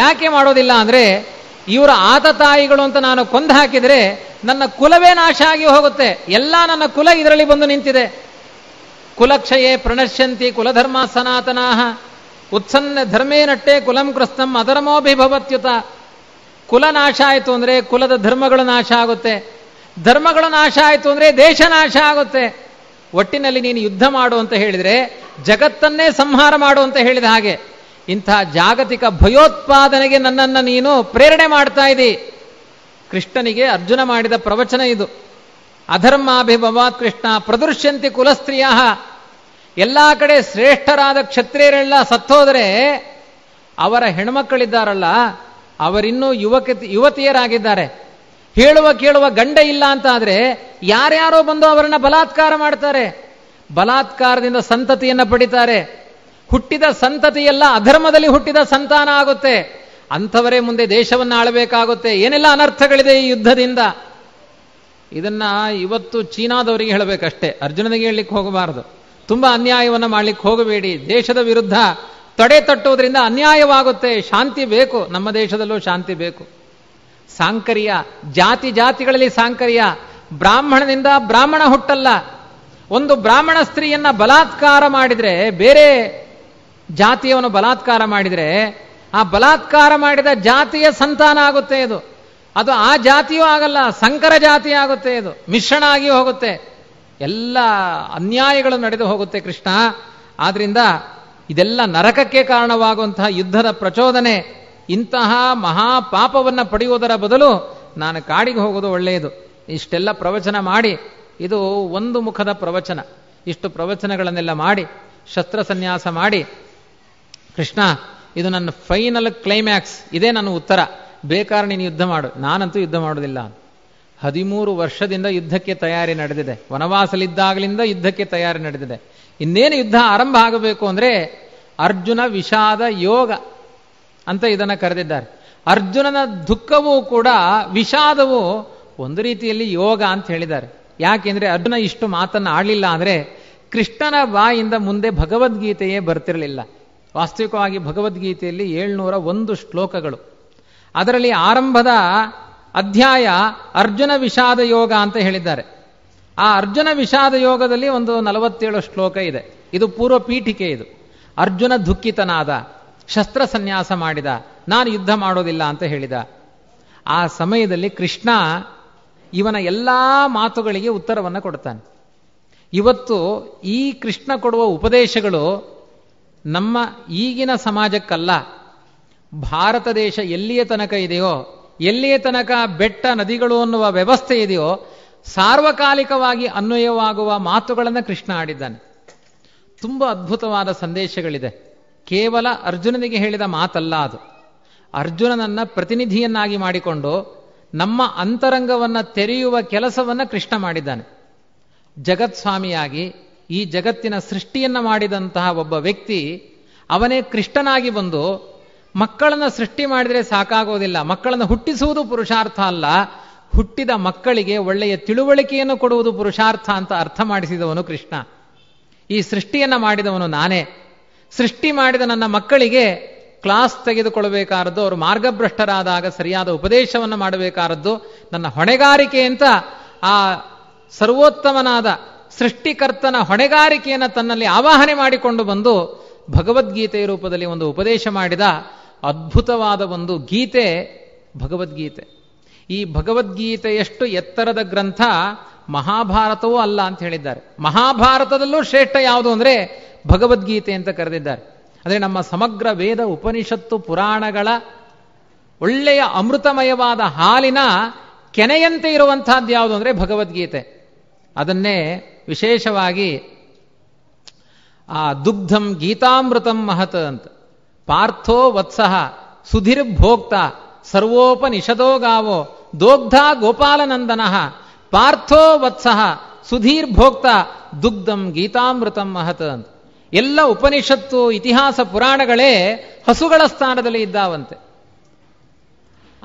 ಯಾಕೆ ಮಾಡೋದಿಲ್ಲ ಅಂದರೆ ಇವರ ಆತ ತಾಯಿಗಳು ಅಂತ ನಾನು ಕೊಂದು ಹಾಕಿದರೆ ನನ್ನ ಕುಲವೇ ನಾಶ ಆಗಿ ಹೋಗುತ್ತೆ ಎಲ್ಲ ನನ್ನ ಕುಲ ಇದರಲ್ಲಿ ಬಂದು ನಿಂತಿದೆ ಕುಲಕ್ಷಯೇ ಪ್ರಣಶ್ಯಂತಿ ಕುಲಧರ್ಮ ಸನಾತನಾ ಉತ್ಸನ್ನ ಧರ್ಮೇ ನಟ್ಟೆ ಕುಲಂ ಕ್ರಸ್ತಂ ಅಧರ್ಮೋಭಿಭವತ್ಯುತ ಕುಲ ನಾಶ ಆಯಿತು ಅಂದರೆ ಕುಲದ ಧರ್ಮಗಳು ನಾಶ ಆಗುತ್ತೆ ಧರ್ಮಗಳು ನಾಶ ಆಯಿತು ಅಂದರೆ ದೇಶ ನಾಶ ಆಗುತ್ತೆ ಒಟ್ಟಿನಲ್ಲಿ ನೀನು ಯುದ್ಧ ಮಾಡು ಅಂತ ಹೇಳಿದರೆ ಜಗತ್ತನ್ನೇ ಸಂಹಾರ ಮಾಡು ಅಂತ ಹೇಳಿದ ಹಾಗೆ ಇಂಥ ಜಾಗತಿಕ ಭಯೋತ್ಪಾದನೆಗೆ ನನ್ನನ್ನು ನೀನು ಪ್ರೇರಣೆ ಮಾಡ್ತಾ ಇದ್ದೀ ಕೃಷ್ಣನಿಗೆ ಅರ್ಜುನ ಮಾಡಿದ ಪ್ರವಚನ ಇದು ಅಧರ್ಮಾಭಿಭವಾತ್ ಕೃಷ್ಣ ಪ್ರದೃಶ್ಯಂತಿ ಕುಲಸ್ತ್ರೀಯ ಎಲ್ಲ ಕಡೆ ಶ್ರೇಷ್ಠರಾದ ಕ್ಷತ್ರಿಯರೆಲ್ಲ ಸತ್ತೋದರೆ ಅವರ ಹೆಣ್ಮಕ್ಕಳಿದ್ದಾರಲ್ಲ ಅವರಿನ್ನೂ ಯುವಕ ಯುವತಿಯರಾಗಿದ್ದಾರೆ ಹೇಳುವ ಕೇಳುವ ಗಂಡ ಇಲ್ಲ ಅಂತ ಆದರೆ ಯಾರ್ಯಾರೋ ಬಂದು ಅವರನ್ನ ಬಲಾತ್ಕಾರ ಮಾಡ್ತಾರೆ ಬಲಾತ್ಕಾರದಿಂದ ಸಂತತಿಯನ್ನು ಪಡಿತಾರೆ ಹುಟ್ಟಿದ ಸಂತತಿಯೆಲ್ಲ ಅಧರ್ಮದಲ್ಲಿ ಹುಟ್ಟಿದ ಸಂತಾನ ಆಗುತ್ತೆ ಅಂಥವರೇ ಮುಂದೆ ದೇಶವನ್ನು ಆಳಬೇಕಾಗುತ್ತೆ ಏನೆಲ್ಲ ಅನರ್ಥಗಳಿದೆ ಈ ಯುದ್ಧದಿಂದ ಇದನ್ನ ಇವತ್ತು ಚೀನಾದವರಿಗೆ ಹೇಳಬೇಕಷ್ಟೇ ಅರ್ಜುನನಿಗೆ ಹೇಳಲಿಕ್ಕೆ ಹೋಗಬಾರದು ತುಂಬಾ ಅನ್ಯಾಯವನ್ನು ಮಾಡ್ಲಿಕ್ಕೆ ಹೋಗಬೇಡಿ ದೇಶದ ವಿರುದ್ಧ ತಡೆ ತಟ್ಟುವುದರಿಂದ ಅನ್ಯಾಯವಾಗುತ್ತೆ ಶಾಂತಿ ಬೇಕು ನಮ್ಮ ದೇಶದಲ್ಲೂ ಶಾಂತಿ ಬೇಕು ಸಾಂಕರ್ಯ ಜಾತಿ ಜಾತಿಗಳಲ್ಲಿ ಸಾಂಕರ್ಯ ಬ್ರಾಹ್ಮಣನಿಂದ ಬ್ರಾಹ್ಮಣ ಹುಟ್ಟಲ್ಲ ಒಂದು ಬ್ರಾಹ್ಮಣ ಸ್ತ್ರೀಯನ್ನ ಬಲಾತ್ಕಾರ ಮಾಡಿದರೆ ಬೇರೆ ಜಾತಿಯವನು ಬಲಾತ್ಕಾರ ಮಾಡಿದರೆ ಆ ಬಲಾತ್ಕಾರ ಮಾಡಿದ ಜಾತಿಯ ಸಂತಾನ ಆಗುತ್ತೆ ಇದು ಅದು ಆ ಜಾತಿಯೂ ಆಗಲ್ಲ ಸಂಕರ ಜಾತಿ ಆಗುತ್ತೆ ಇದು ಮಿಶ್ರಣ ಆಗಿ ಹೋಗುತ್ತೆ ಎಲ್ಲ ಅನ್ಯಾಯಗಳು ನಡೆದು ಹೋಗುತ್ತೆ ಕೃಷ್ಣ ಆದ್ರಿಂದ ಇದೆಲ್ಲ ನರಕಕ್ಕೆ ಕಾರಣವಾಗುವಂತಹ ಯುದ್ಧದ ಪ್ರಚೋದನೆ ಇಂತಹ ಮಹಾಪಾಪವನ್ನು ಪಡೆಯುವುದರ ಬದಲು ನಾನು ಕಾಡಿಗೆ ಹೋಗೋದು ಒಳ್ಳೆಯದು ಇಷ್ಟೆಲ್ಲ ಪ್ರವಚನ ಮಾಡಿ ಇದು ಒಂದು ಮುಖದ ಪ್ರವಚನ ಇಷ್ಟು ಪ್ರವಚನಗಳನ್ನೆಲ್ಲ ಮಾಡಿ ಶಸ್ತ್ರ ಸನ್ಯಾಸ ಮಾಡಿ ಕೃಷ್ಣ ಇದು ನನ್ನ ಫೈನಲ್ ಕ್ಲೈಮ್ಯಾಕ್ಸ್ ಇದೇ ನನ್ನ ಉತ್ತರ ಬೇಕಾದ್ರೆ ನೀನು ಯುದ್ಧ ಮಾಡು ನಾನಂತೂ ಯುದ್ಧ ಮಾಡೋದಿಲ್ಲ ಹದಿಮೂರು ವರ್ಷದಿಂದ ಯುದ್ಧಕ್ಕೆ ತಯಾರಿ ನಡೆದಿದೆ ವನವಾಸಲಿದ್ದಾಗಲಿಂದ ಯುದ್ಧಕ್ಕೆ ತಯಾರಿ ನಡೆದಿದೆ ಇನ್ನೇನು ಯುದ್ಧ ಆರಂಭ ಆಗಬೇಕು ಅಂದರೆ ಅರ್ಜುನ ವಿಷಾದ ಯೋಗ ಅಂತ ಇದನ್ನು ಕರೆದಿದ್ದಾರೆ ಅರ್ಜುನನ ದುಃಖವೂ ಕೂಡ ವಿಷಾದವು ಒಂದು ರೀತಿಯಲ್ಲಿ ಯೋಗ ಅಂತ ಹೇಳಿದ್ದಾರೆ ಯಾಕೆಂದರೆ ಅರ್ಜುನ ಇಷ್ಟು ಮಾತನ್ನು ಆಡಲಿಲ್ಲ ಅಂದರೆ ಕೃಷ್ಣನ ಬಾಯಿಂದ ಮುಂದೆ ಭಗವದ್ಗೀತೆಯೇ ಬರ್ತಿರಲಿಲ್ಲ ವಾಸ್ತವಿಕವಾಗಿ ಭಗವದ್ಗೀತೆಯಲ್ಲಿ ಏಳ್ನೂರ ಒಂದು ಶ್ಲೋಕಗಳು ಅದರಲ್ಲಿ ಆರಂಭದ ಅಧ್ಯಾಯ ಅರ್ಜುನ ವಿಷಾದ ಯೋಗ ಅಂತ ಹೇಳಿದ್ದಾರೆ ಆ ಅರ್ಜುನ ವಿಷಾದ ಯೋಗದಲ್ಲಿ ಒಂದು ನಲವತ್ತೇಳು ಶ್ಲೋಕ ಇದೆ ಇದು ಪೂರ್ವ ಪೀಠಿಕೆ ಇದು ಅರ್ಜುನ ದುಃಖಿತನಾದ ಶಸ್ತ್ರ ಸನ್ಯಾಸ ಮಾಡಿದ ನಾನು ಯುದ್ಧ ಮಾಡೋದಿಲ್ಲ ಅಂತ ಹೇಳಿದ ಆ ಸಮಯದಲ್ಲಿ ಕೃಷ್ಣ ಇವನ ಎಲ್ಲ ಮಾತುಗಳಿಗೆ ಉತ್ತರವನ್ನು ಕೊಡ್ತಾನೆ ಇವತ್ತು ಈ ಕೃಷ್ಣ ಕೊಡುವ ಉಪದೇಶಗಳು ನಮ್ಮ ಈಗಿನ ಸಮಾಜಕ್ಕಲ್ಲ ಭಾರತ ದೇಶ ಎಲ್ಲಿಯ ತನಕ ಇದೆಯೋ ಎಲ್ಲಿಯ ತನಕ ಬೆಟ್ಟ ನದಿಗಳು ಅನ್ನುವ ವ್ಯವಸ್ಥೆ ಇದೆಯೋ ಸಾರ್ವಕಾಲಿಕವಾಗಿ ಅನ್ವಯವಾಗುವ ಮಾತುಗಳನ್ನು ಕೃಷ್ಣ ಆಡಿದ್ದಾನೆ ತುಂಬ ಅದ್ಭುತವಾದ ಸಂದೇಶಗಳಿದೆ ಕೇವಲ ಅರ್ಜುನನಿಗೆ ಹೇಳಿದ ಮಾತಲ್ಲ ಅದು ಅರ್ಜುನನನ್ನ ಪ್ರತಿನಿಧಿಯನ್ನಾಗಿ ಮಾಡಿಕೊಂಡು ನಮ್ಮ ಅಂತರಂಗವನ್ನು ತೆರೆಯುವ ಕೆಲಸವನ್ನು ಕೃಷ್ಣ ಮಾಡಿದ್ದಾನೆ ಜಗತ್ಸ್ವಾಮಿಯಾಗಿ ಈ ಜಗತ್ತಿನ ಸೃಷ್ಟಿಯನ್ನು ಮಾಡಿದಂತಹ ಒಬ್ಬ ವ್ಯಕ್ತಿ ಅವನೇ ಕೃಷ್ಣನಾಗಿ ಬಂದು ಮಕ್ಕಳನ್ನು ಸೃಷ್ಟಿ ಮಾಡಿದರೆ ಸಾಕಾಗೋದಿಲ್ಲ ಮಕ್ಕಳನ್ನು ಹುಟ್ಟಿಸುವುದು ಪುರುಷಾರ್ಥ ಅಲ್ಲ ಹುಟ್ಟಿದ ಮಕ್ಕಳಿಗೆ ಒಳ್ಳೆಯ ತಿಳುವಳಿಕೆಯನ್ನು ಕೊಡುವುದು ಪುರುಷಾರ್ಥ ಅಂತ ಅರ್ಥ ಮಾಡಿಸಿದವನು ಕೃಷ್ಣ ಈ ಸೃಷ್ಟಿಯನ್ನು ಮಾಡಿದವನು ನಾನೇ ಸೃಷ್ಟಿ ಮಾಡಿದ ನನ್ನ ಮಕ್ಕಳಿಗೆ ಕ್ಲಾಸ್ ತೆಗೆದುಕೊಳ್ಳಬೇಕಾದದ್ದು ಅವರು ಮಾರ್ಗಭ್ರಷ್ಟರಾದಾಗ ಸರಿಯಾದ ಉಪದೇಶವನ್ನು ಮಾಡಬೇಕಾರದ್ದು ನನ್ನ ಹೊಣೆಗಾರಿಕೆ ಅಂತ ಆ ಸರ್ವೋತ್ತಮನಾದ ಸೃಷ್ಟಿಕರ್ತನ ಹೊಣೆಗಾರಿಕೆಯನ್ನು ತನ್ನಲ್ಲಿ ಆವಾಹನೆ ಮಾಡಿಕೊಂಡು ಬಂದು ಭಗವದ್ಗೀತೆಯ ರೂಪದಲ್ಲಿ ಒಂದು ಉಪದೇಶ ಮಾಡಿದ ಅದ್ಭುತವಾದ ಒಂದು ಗೀತೆ ಭಗವದ್ಗೀತೆ ಈ ಭಗವದ್ಗೀತೆಯಷ್ಟು ಎತ್ತರದ ಗ್ರಂಥ ಮಹಾಭಾರತವೂ ಅಲ್ಲ ಅಂತ ಹೇಳಿದ್ದಾರೆ ಮಹಾಭಾರತದಲ್ಲೂ ಶ್ರೇಷ್ಠ ಯಾವುದು ಅಂದರೆ ಭಗವದ್ಗೀತೆ ಅಂತ ಕರೆದಿದ್ದಾರೆ ಅಂದರೆ ನಮ್ಮ ಸಮಗ್ರ ವೇದ ಉಪನಿಷತ್ತು ಪುರಾಣಗಳ ಒಳ್ಳೆಯ ಅಮೃತಮಯವಾದ ಹಾಲಿನ ಕೆನೆಯಂತೆ ಇರುವಂತಹದ್ದು ಯಾವುದು ಅಂದರೆ ಭಗವದ್ಗೀತೆ ಅದನ್ನೇ ವಿಶೇಷವಾಗಿ ಆ ದುಗ್ಧಂ ಗೀತಾಮೃತಂ ಮಹತ್ ಅಂತ ಪಾರ್ಥೋ ವತ್ಸಃ ಸುಧಿರ್ಭೋಕ್ತ ಸರ್ವೋಪನಿಷದೋ ಗಾವೋ ದೋಗ್ಧ ಗೋಪಾಲನಂದನಃ ಪಾರ್ಥೋ ವತ್ಸಃ ಸುಧೀರ್ಭೋಕ್ತ ದುಗ್ಧಂ ಗೀತಾಮೃತಂ ಮಹತ್ ಅಂತ ಎಲ್ಲ ಉಪನಿಷತ್ತು ಇತಿಹಾಸ ಪುರಾಣಗಳೇ ಹಸುಗಳ ಸ್ಥಾನದಲ್ಲಿ ಇದ್ದಾವಂತೆ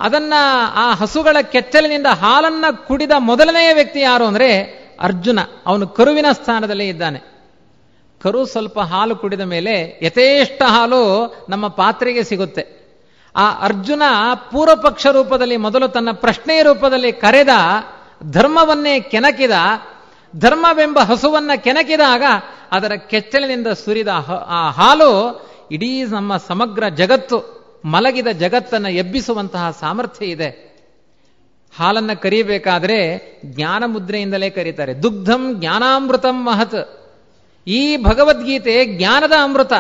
ಅದನ್ನ ಆ ಹಸುಗಳ ಕೆಚ್ಚಲಿನಿಂದ ಹಾಲನ್ನ ಕುಡಿದ ಮೊದಲನೆಯ ವ್ಯಕ್ತಿ ಯಾರು ಅಂದ್ರೆ ಅರ್ಜುನ ಅವನು ಕರುವಿನ ಸ್ಥಾನದಲ್ಲಿ ಇದ್ದಾನೆ ಕರು ಸ್ವಲ್ಪ ಹಾಲು ಕುಡಿದ ಮೇಲೆ ಯಥೇಷ್ಟ ಹಾಲು ನಮ್ಮ ಪಾತ್ರೆಗೆ ಸಿಗುತ್ತೆ ಆ ಅರ್ಜುನ ಪೂರ್ವಪಕ್ಷ ರೂಪದಲ್ಲಿ ಮೊದಲು ತನ್ನ ಪ್ರಶ್ನೆಯ ರೂಪದಲ್ಲಿ ಕರೆದ ಧರ್ಮವನ್ನೇ ಕೆನಕಿದ ಧರ್ಮವೆಂಬ ಹಸುವನ್ನ ಕೆನಕಿದಾಗ ಅದರ ಕೆಚ್ಚಲಿನಿಂದ ಸುರಿದ ಆ ಹಾಲು ಇಡೀ ನಮ್ಮ ಸಮಗ್ರ ಜಗತ್ತು ಮಲಗಿದ ಜಗತ್ತನ್ನು ಎಬ್ಬಿಸುವಂತಹ ಸಾಮರ್ಥ್ಯ ಇದೆ ಹಾಲನ್ನು ಕರೀಬೇಕಾದ್ರೆ ಜ್ಞಾನ ಮುದ್ರೆಯಿಂದಲೇ ಕರೀತಾರೆ ದುಗ್ಧಂ ಜ್ಞಾನಾಮೃತಂ ಮಹತ್ ಈ ಭಗವದ್ಗೀತೆ ಜ್ಞಾನದ ಅಮೃತ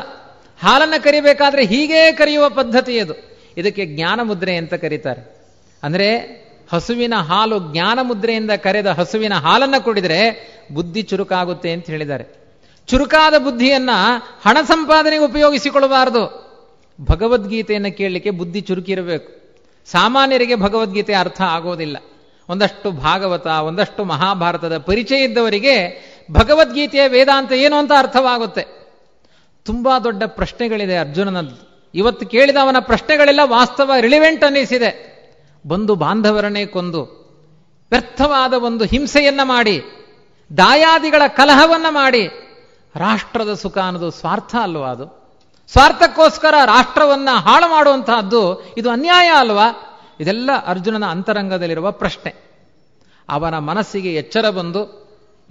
ಹಾಲನ್ನು ಕರಿಬೇಕಾದ್ರೆ ಹೀಗೇ ಕರೆಯುವ ಪದ್ಧತಿ ಅದು ಇದಕ್ಕೆ ಜ್ಞಾನ ಮುದ್ರೆ ಅಂತ ಕರೀತಾರೆ ಅಂದರೆ ಹಸುವಿನ ಹಾಲು ಜ್ಞಾನ ಮುದ್ರೆಯಿಂದ ಕರೆದ ಹಸುವಿನ ಹಾಲನ್ನು ಕುಡಿದರೆ ಬುದ್ಧಿ ಚುರುಕಾಗುತ್ತೆ ಅಂತ ಹೇಳಿದ್ದಾರೆ ಚುರುಕಾದ ಬುದ್ಧಿಯನ್ನ ಹಣ ಸಂಪಾದನೆಗೆ ಉಪಯೋಗಿಸಿಕೊಳ್ಳಬಾರದು ಭಗವದ್ಗೀತೆಯನ್ನು ಕೇಳಲಿಕ್ಕೆ ಬುದ್ಧಿ ಚುರುಕಿರಬೇಕು ಸಾಮಾನ್ಯರಿಗೆ ಭಗವದ್ಗೀತೆ ಅರ್ಥ ಆಗೋದಿಲ್ಲ ಒಂದಷ್ಟು ಭಾಗವತ ಒಂದಷ್ಟು ಮಹಾಭಾರತದ ಪರಿಚಯ ಇದ್ದವರಿಗೆ ಭಗವದ್ಗೀತೆಯ ವೇದಾಂತ ಏನು ಅಂತ ಅರ್ಥವಾಗುತ್ತೆ ತುಂಬ ದೊಡ್ಡ ಪ್ರಶ್ನೆಗಳಿದೆ ಅರ್ಜುನನದ್ದು ಇವತ್ತು ಕೇಳಿದ ಅವನ ಪ್ರಶ್ನೆಗಳೆಲ್ಲ ವಾಸ್ತವ ರಿಲಿವೆಂಟ್ ಅನ್ನಿಸಿದೆ ಬಂದು ಬಾಂಧವರನ್ನೇ ಕೊಂದು ವ್ಯರ್ಥವಾದ ಒಂದು ಹಿಂಸೆಯನ್ನು ಮಾಡಿ ದಾಯಾದಿಗಳ ಕಲಹವನ್ನು ಮಾಡಿ ರಾಷ್ಟ್ರದ ಸುಖ ಅನ್ನೋದು ಸ್ವಾರ್ಥ ಅಲ್ವಾ ಅದು ಸ್ವಾರ್ಥಕ್ಕೋಸ್ಕರ ರಾಷ್ಟ್ರವನ್ನು ಹಾಳು ಮಾಡುವಂತಹದ್ದು ಇದು ಅನ್ಯಾಯ ಅಲ್ವಾ ಇದೆಲ್ಲ ಅರ್ಜುನನ ಅಂತರಂಗದಲ್ಲಿರುವ ಪ್ರಶ್ನೆ ಅವನ ಮನಸ್ಸಿಗೆ ಎಚ್ಚರ ಬಂದು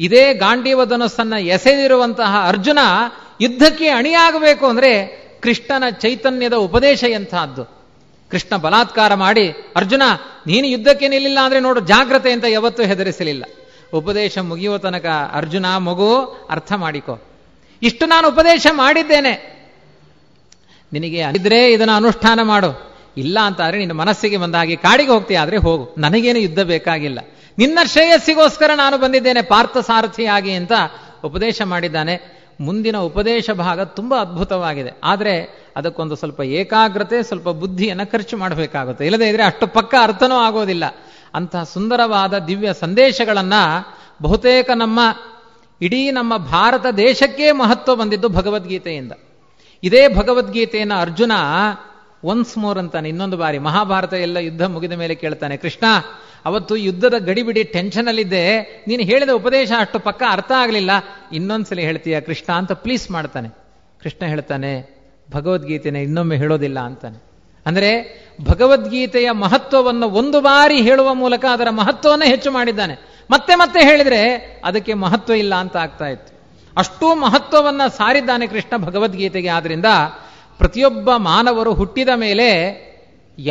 ಇದೇ ಗಾಂಡೀವ ಧನಸ್ಸನ್ನು ಎಸೆದಿರುವಂತಹ ಅರ್ಜುನ ಯುದ್ಧಕ್ಕೆ ಅಣಿಯಾಗಬೇಕು ಅಂದರೆ ಕೃಷ್ಣನ ಚೈತನ್ಯದ ಉಪದೇಶ ಎಂತಹದ್ದು ಕೃಷ್ಣ ಬಲಾತ್ಕಾರ ಮಾಡಿ ಅರ್ಜುನ ನೀನು ಯುದ್ಧಕ್ಕೆ ನಿಲ್ಲಿಲ್ಲ ಅಂದರೆ ನೋಡು ಜಾಗ್ರತೆ ಅಂತ ಯಾವತ್ತೂ ಹೆದರಿಸಲಿಲ್ಲ ಉಪದೇಶ ಮುಗಿಯುವ ತನಕ ಅರ್ಜುನ ಮಗು ಅರ್ಥ ಮಾಡಿಕೊ ಇಷ್ಟು ನಾನು ಉಪದೇಶ ಮಾಡಿದ್ದೇನೆ ನಿನಗೆ ಅನಿದ್ರೆ ಇದನ್ನು ಅನುಷ್ಠಾನ ಮಾಡು ಇಲ್ಲ ಅಂತಾದರೆ ನಿನ್ನ ಮನಸ್ಸಿಗೆ ಬಂದಾಗಿ ಕಾಡಿಗೆ ಹೋಗ್ತೀಯ ಆದರೆ ಹೋಗು ನನಗೇನು ಯುದ್ಧ ಬೇಕಾಗಿಲ್ಲ ನಿನ್ನ ಶ್ರೇಯಸ್ಸಿಗೋಸ್ಕರ ನಾನು ಬಂದಿದ್ದೇನೆ ಪಾರ್ಥ ಸಾರಥಿಯಾಗಿ ಅಂತ ಉಪದೇಶ ಮಾಡಿದ್ದಾನೆ ಮುಂದಿನ ಉಪದೇಶ ಭಾಗ ತುಂಬ ಅದ್ಭುತವಾಗಿದೆ ಆದರೆ ಅದಕ್ಕೊಂದು ಸ್ವಲ್ಪ ಏಕಾಗ್ರತೆ ಸ್ವಲ್ಪ ಬುದ್ಧಿಯನ್ನು ಖರ್ಚು ಮಾಡಬೇಕಾಗುತ್ತೆ ಇಲ್ಲದೇ ಇದ್ರೆ ಅಷ್ಟು ಪಕ್ಕ ಅರ್ಥನೂ ಆಗೋದಿಲ್ಲ ಅಂತಹ ಸುಂದರವಾದ ದಿವ್ಯ ಸಂದೇಶಗಳನ್ನ ಬಹುತೇಕ ನಮ್ಮ ಇಡೀ ನಮ್ಮ ಭಾರತ ದೇಶಕ್ಕೇ ಮಹತ್ವ ಬಂದಿದ್ದು ಭಗವದ್ಗೀತೆಯಿಂದ ಇದೇ ಭಗವದ್ಗೀತೆಯನ್ನು ಅರ್ಜುನ ಒನ್ಸ್ ಮೋರ್ ಅಂತಾನೆ ಇನ್ನೊಂದು ಬಾರಿ ಮಹಾಭಾರತ ಎಲ್ಲ ಯುದ್ಧ ಮುಗಿದ ಮೇಲೆ ಕೇಳ್ತಾನೆ ಕೃಷ್ಣ ಅವತ್ತು ಯುದ್ಧದ ಗಡಿಬಿಡಿ ಟೆನ್ಷನ್ ಅಲ್ಲಿದ್ದೆ ನೀನು ಹೇಳಿದ ಉಪದೇಶ ಅಷ್ಟು ಪಕ್ಕ ಅರ್ಥ ಆಗಲಿಲ್ಲ ಇನ್ನೊಂದ್ಸಲಿ ಹೇಳ್ತೀಯ ಕೃಷ್ಣ ಅಂತ ಪ್ಲೀಸ್ ಮಾಡ್ತಾನೆ ಕೃಷ್ಣ ಹೇಳ್ತಾನೆ ಭಗವದ್ಗೀತೆನ ಇನ್ನೊಮ್ಮೆ ಹೇಳೋದಿಲ್ಲ ಅಂತಾನೆ ಅಂದರೆ ಭಗವದ್ಗೀತೆಯ ಮಹತ್ವವನ್ನು ಒಂದು ಬಾರಿ ಹೇಳುವ ಮೂಲಕ ಅದರ ಮಹತ್ವವನ್ನು ಹೆಚ್ಚು ಮಾಡಿದ್ದಾನೆ ಮತ್ತೆ ಮತ್ತೆ ಹೇಳಿದರೆ ಅದಕ್ಕೆ ಮಹತ್ವ ಇಲ್ಲ ಅಂತ ಆಗ್ತಾ ಇತ್ತು ಅಷ್ಟೂ ಮಹತ್ವವನ್ನು ಸಾರಿದ್ದಾನೆ ಕೃಷ್ಣ ಭಗವದ್ಗೀತೆಗೆ ಆದ್ದರಿಂದ ಪ್ರತಿಯೊಬ್ಬ ಮಾನವರು ಹುಟ್ಟಿದ ಮೇಲೆ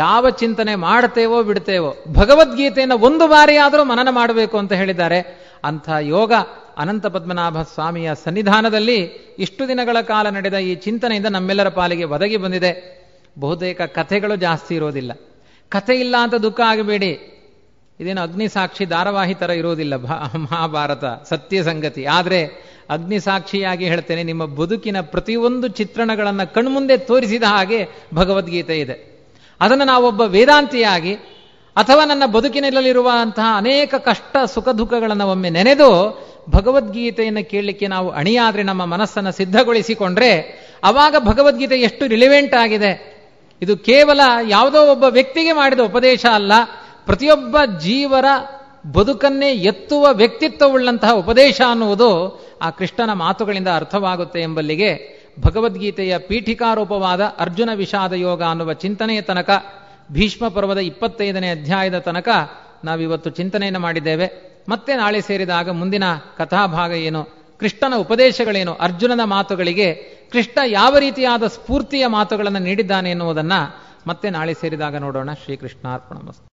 ಯಾವ ಚಿಂತನೆ ಮಾಡ್ತೇವೋ ಬಿಡ್ತೇವೋ ಭಗವದ್ಗೀತೆಯನ್ನು ಒಂದು ಬಾರಿಯಾದರೂ ಮನನ ಮಾಡಬೇಕು ಅಂತ ಹೇಳಿದ್ದಾರೆ ಅಂಥ ಯೋಗ ಅನಂತ ಪದ್ಮನಾಭ ಸ್ವಾಮಿಯ ಸನ್ನಿಧಾನದಲ್ಲಿ ಇಷ್ಟು ದಿನಗಳ ಕಾಲ ನಡೆದ ಈ ಚಿಂತನೆಯಿಂದ ನಮ್ಮೆಲ್ಲರ ಪಾಲಿಗೆ ಒದಗಿ ಬಂದಿದೆ ಬಹುತೇಕ ಕಥೆಗಳು ಜಾಸ್ತಿ ಇರೋದಿಲ್ಲ ಕಥೆ ಇಲ್ಲ ಅಂತ ದುಃಖ ಆಗಬೇಡಿ ಇದೇನು ಅಗ್ನಿ ಸಾಕ್ಷಿ ಧಾರಾವಾಹಿ ಥರ ಇರೋದಿಲ್ಲ ಮಹಾಭಾರತ ಸತ್ಯ ಸಂಗತಿ ಆದರೆ ಅಗ್ನಿ ಸಾಕ್ಷಿಯಾಗಿ ಹೇಳ್ತೇನೆ ನಿಮ್ಮ ಬದುಕಿನ ಪ್ರತಿಯೊಂದು ಚಿತ್ರಣಗಳನ್ನು ಕಣ್ಮುಂದೆ ತೋರಿಸಿದ ಹಾಗೆ ಭಗವದ್ಗೀತೆ ಇದೆ ಅದನ್ನು ನಾವೊಬ್ಬ ವೇದಾಂತಿಯಾಗಿ ಅಥವಾ ನನ್ನ ಬದುಕಿನಲ್ಲಿರುವಂತಹ ಅನೇಕ ಕಷ್ಟ ಸುಖ ದುಃಖಗಳನ್ನು ಒಮ್ಮೆ ನೆನೆದು ಭಗವದ್ಗೀತೆಯನ್ನು ಕೇಳಲಿಕ್ಕೆ ನಾವು ಅಣಿಯಾದ್ರೆ ನಮ್ಮ ಮನಸ್ಸನ್ನು ಸಿದ್ಧಗೊಳಿಸಿಕೊಂಡ್ರೆ ಅವಾಗ ಭಗವದ್ಗೀತೆ ಎಷ್ಟು ರಿಲಿವೆಂಟ್ ಆಗಿದೆ ಇದು ಕೇವಲ ಯಾವುದೋ ಒಬ್ಬ ವ್ಯಕ್ತಿಗೆ ಮಾಡಿದ ಉಪದೇಶ ಅಲ್ಲ ಪ್ರತಿಯೊಬ್ಬ ಜೀವರ ಬದುಕನ್ನೇ ಎತ್ತುವ ವ್ಯಕ್ತಿತ್ವವುಳ್ಳಂತಹ ಉಪದೇಶ ಅನ್ನುವುದು ಆ ಕೃಷ್ಣನ ಮಾತುಗಳಿಂದ ಅರ್ಥವಾಗುತ್ತೆ ಎಂಬಲ್ಲಿಗೆ ಭಗವದ್ಗೀತೆಯ ಪೀಠಿಕಾರೂಪವಾದ ಅರ್ಜುನ ವಿಷಾದ ಯೋಗ ಅನ್ನುವ ಚಿಂತನೆಯ ತನಕ ಭೀಷ್ಮ ಪರ್ವದ ಇಪ್ಪತ್ತೈದನೇ ಅಧ್ಯಾಯದ ತನಕ ನಾವಿವತ್ತು ಚಿಂತನೆಯನ್ನು ಮಾಡಿದ್ದೇವೆ ಮತ್ತೆ ನಾಳೆ ಸೇರಿದಾಗ ಮುಂದಿನ ಕಥಾಭಾಗ ಏನು ಕೃಷ್ಣನ ಉಪದೇಶಗಳೇನು ಅರ್ಜುನನ ಮಾತುಗಳಿಗೆ ಕೃಷ್ಣ ಯಾವ ರೀತಿಯಾದ ಸ್ಫೂರ್ತಿಯ ಮಾತುಗಳನ್ನು ನೀಡಿದ್ದಾನೆ ಎನ್ನುವುದನ್ನು ಮತ್ತೆ ನಾಳೆ ಸೇರಿದಾಗ ನೋಡೋಣ ಶ್ರೀಕೃಷ್ಣಾರ್ಪಣ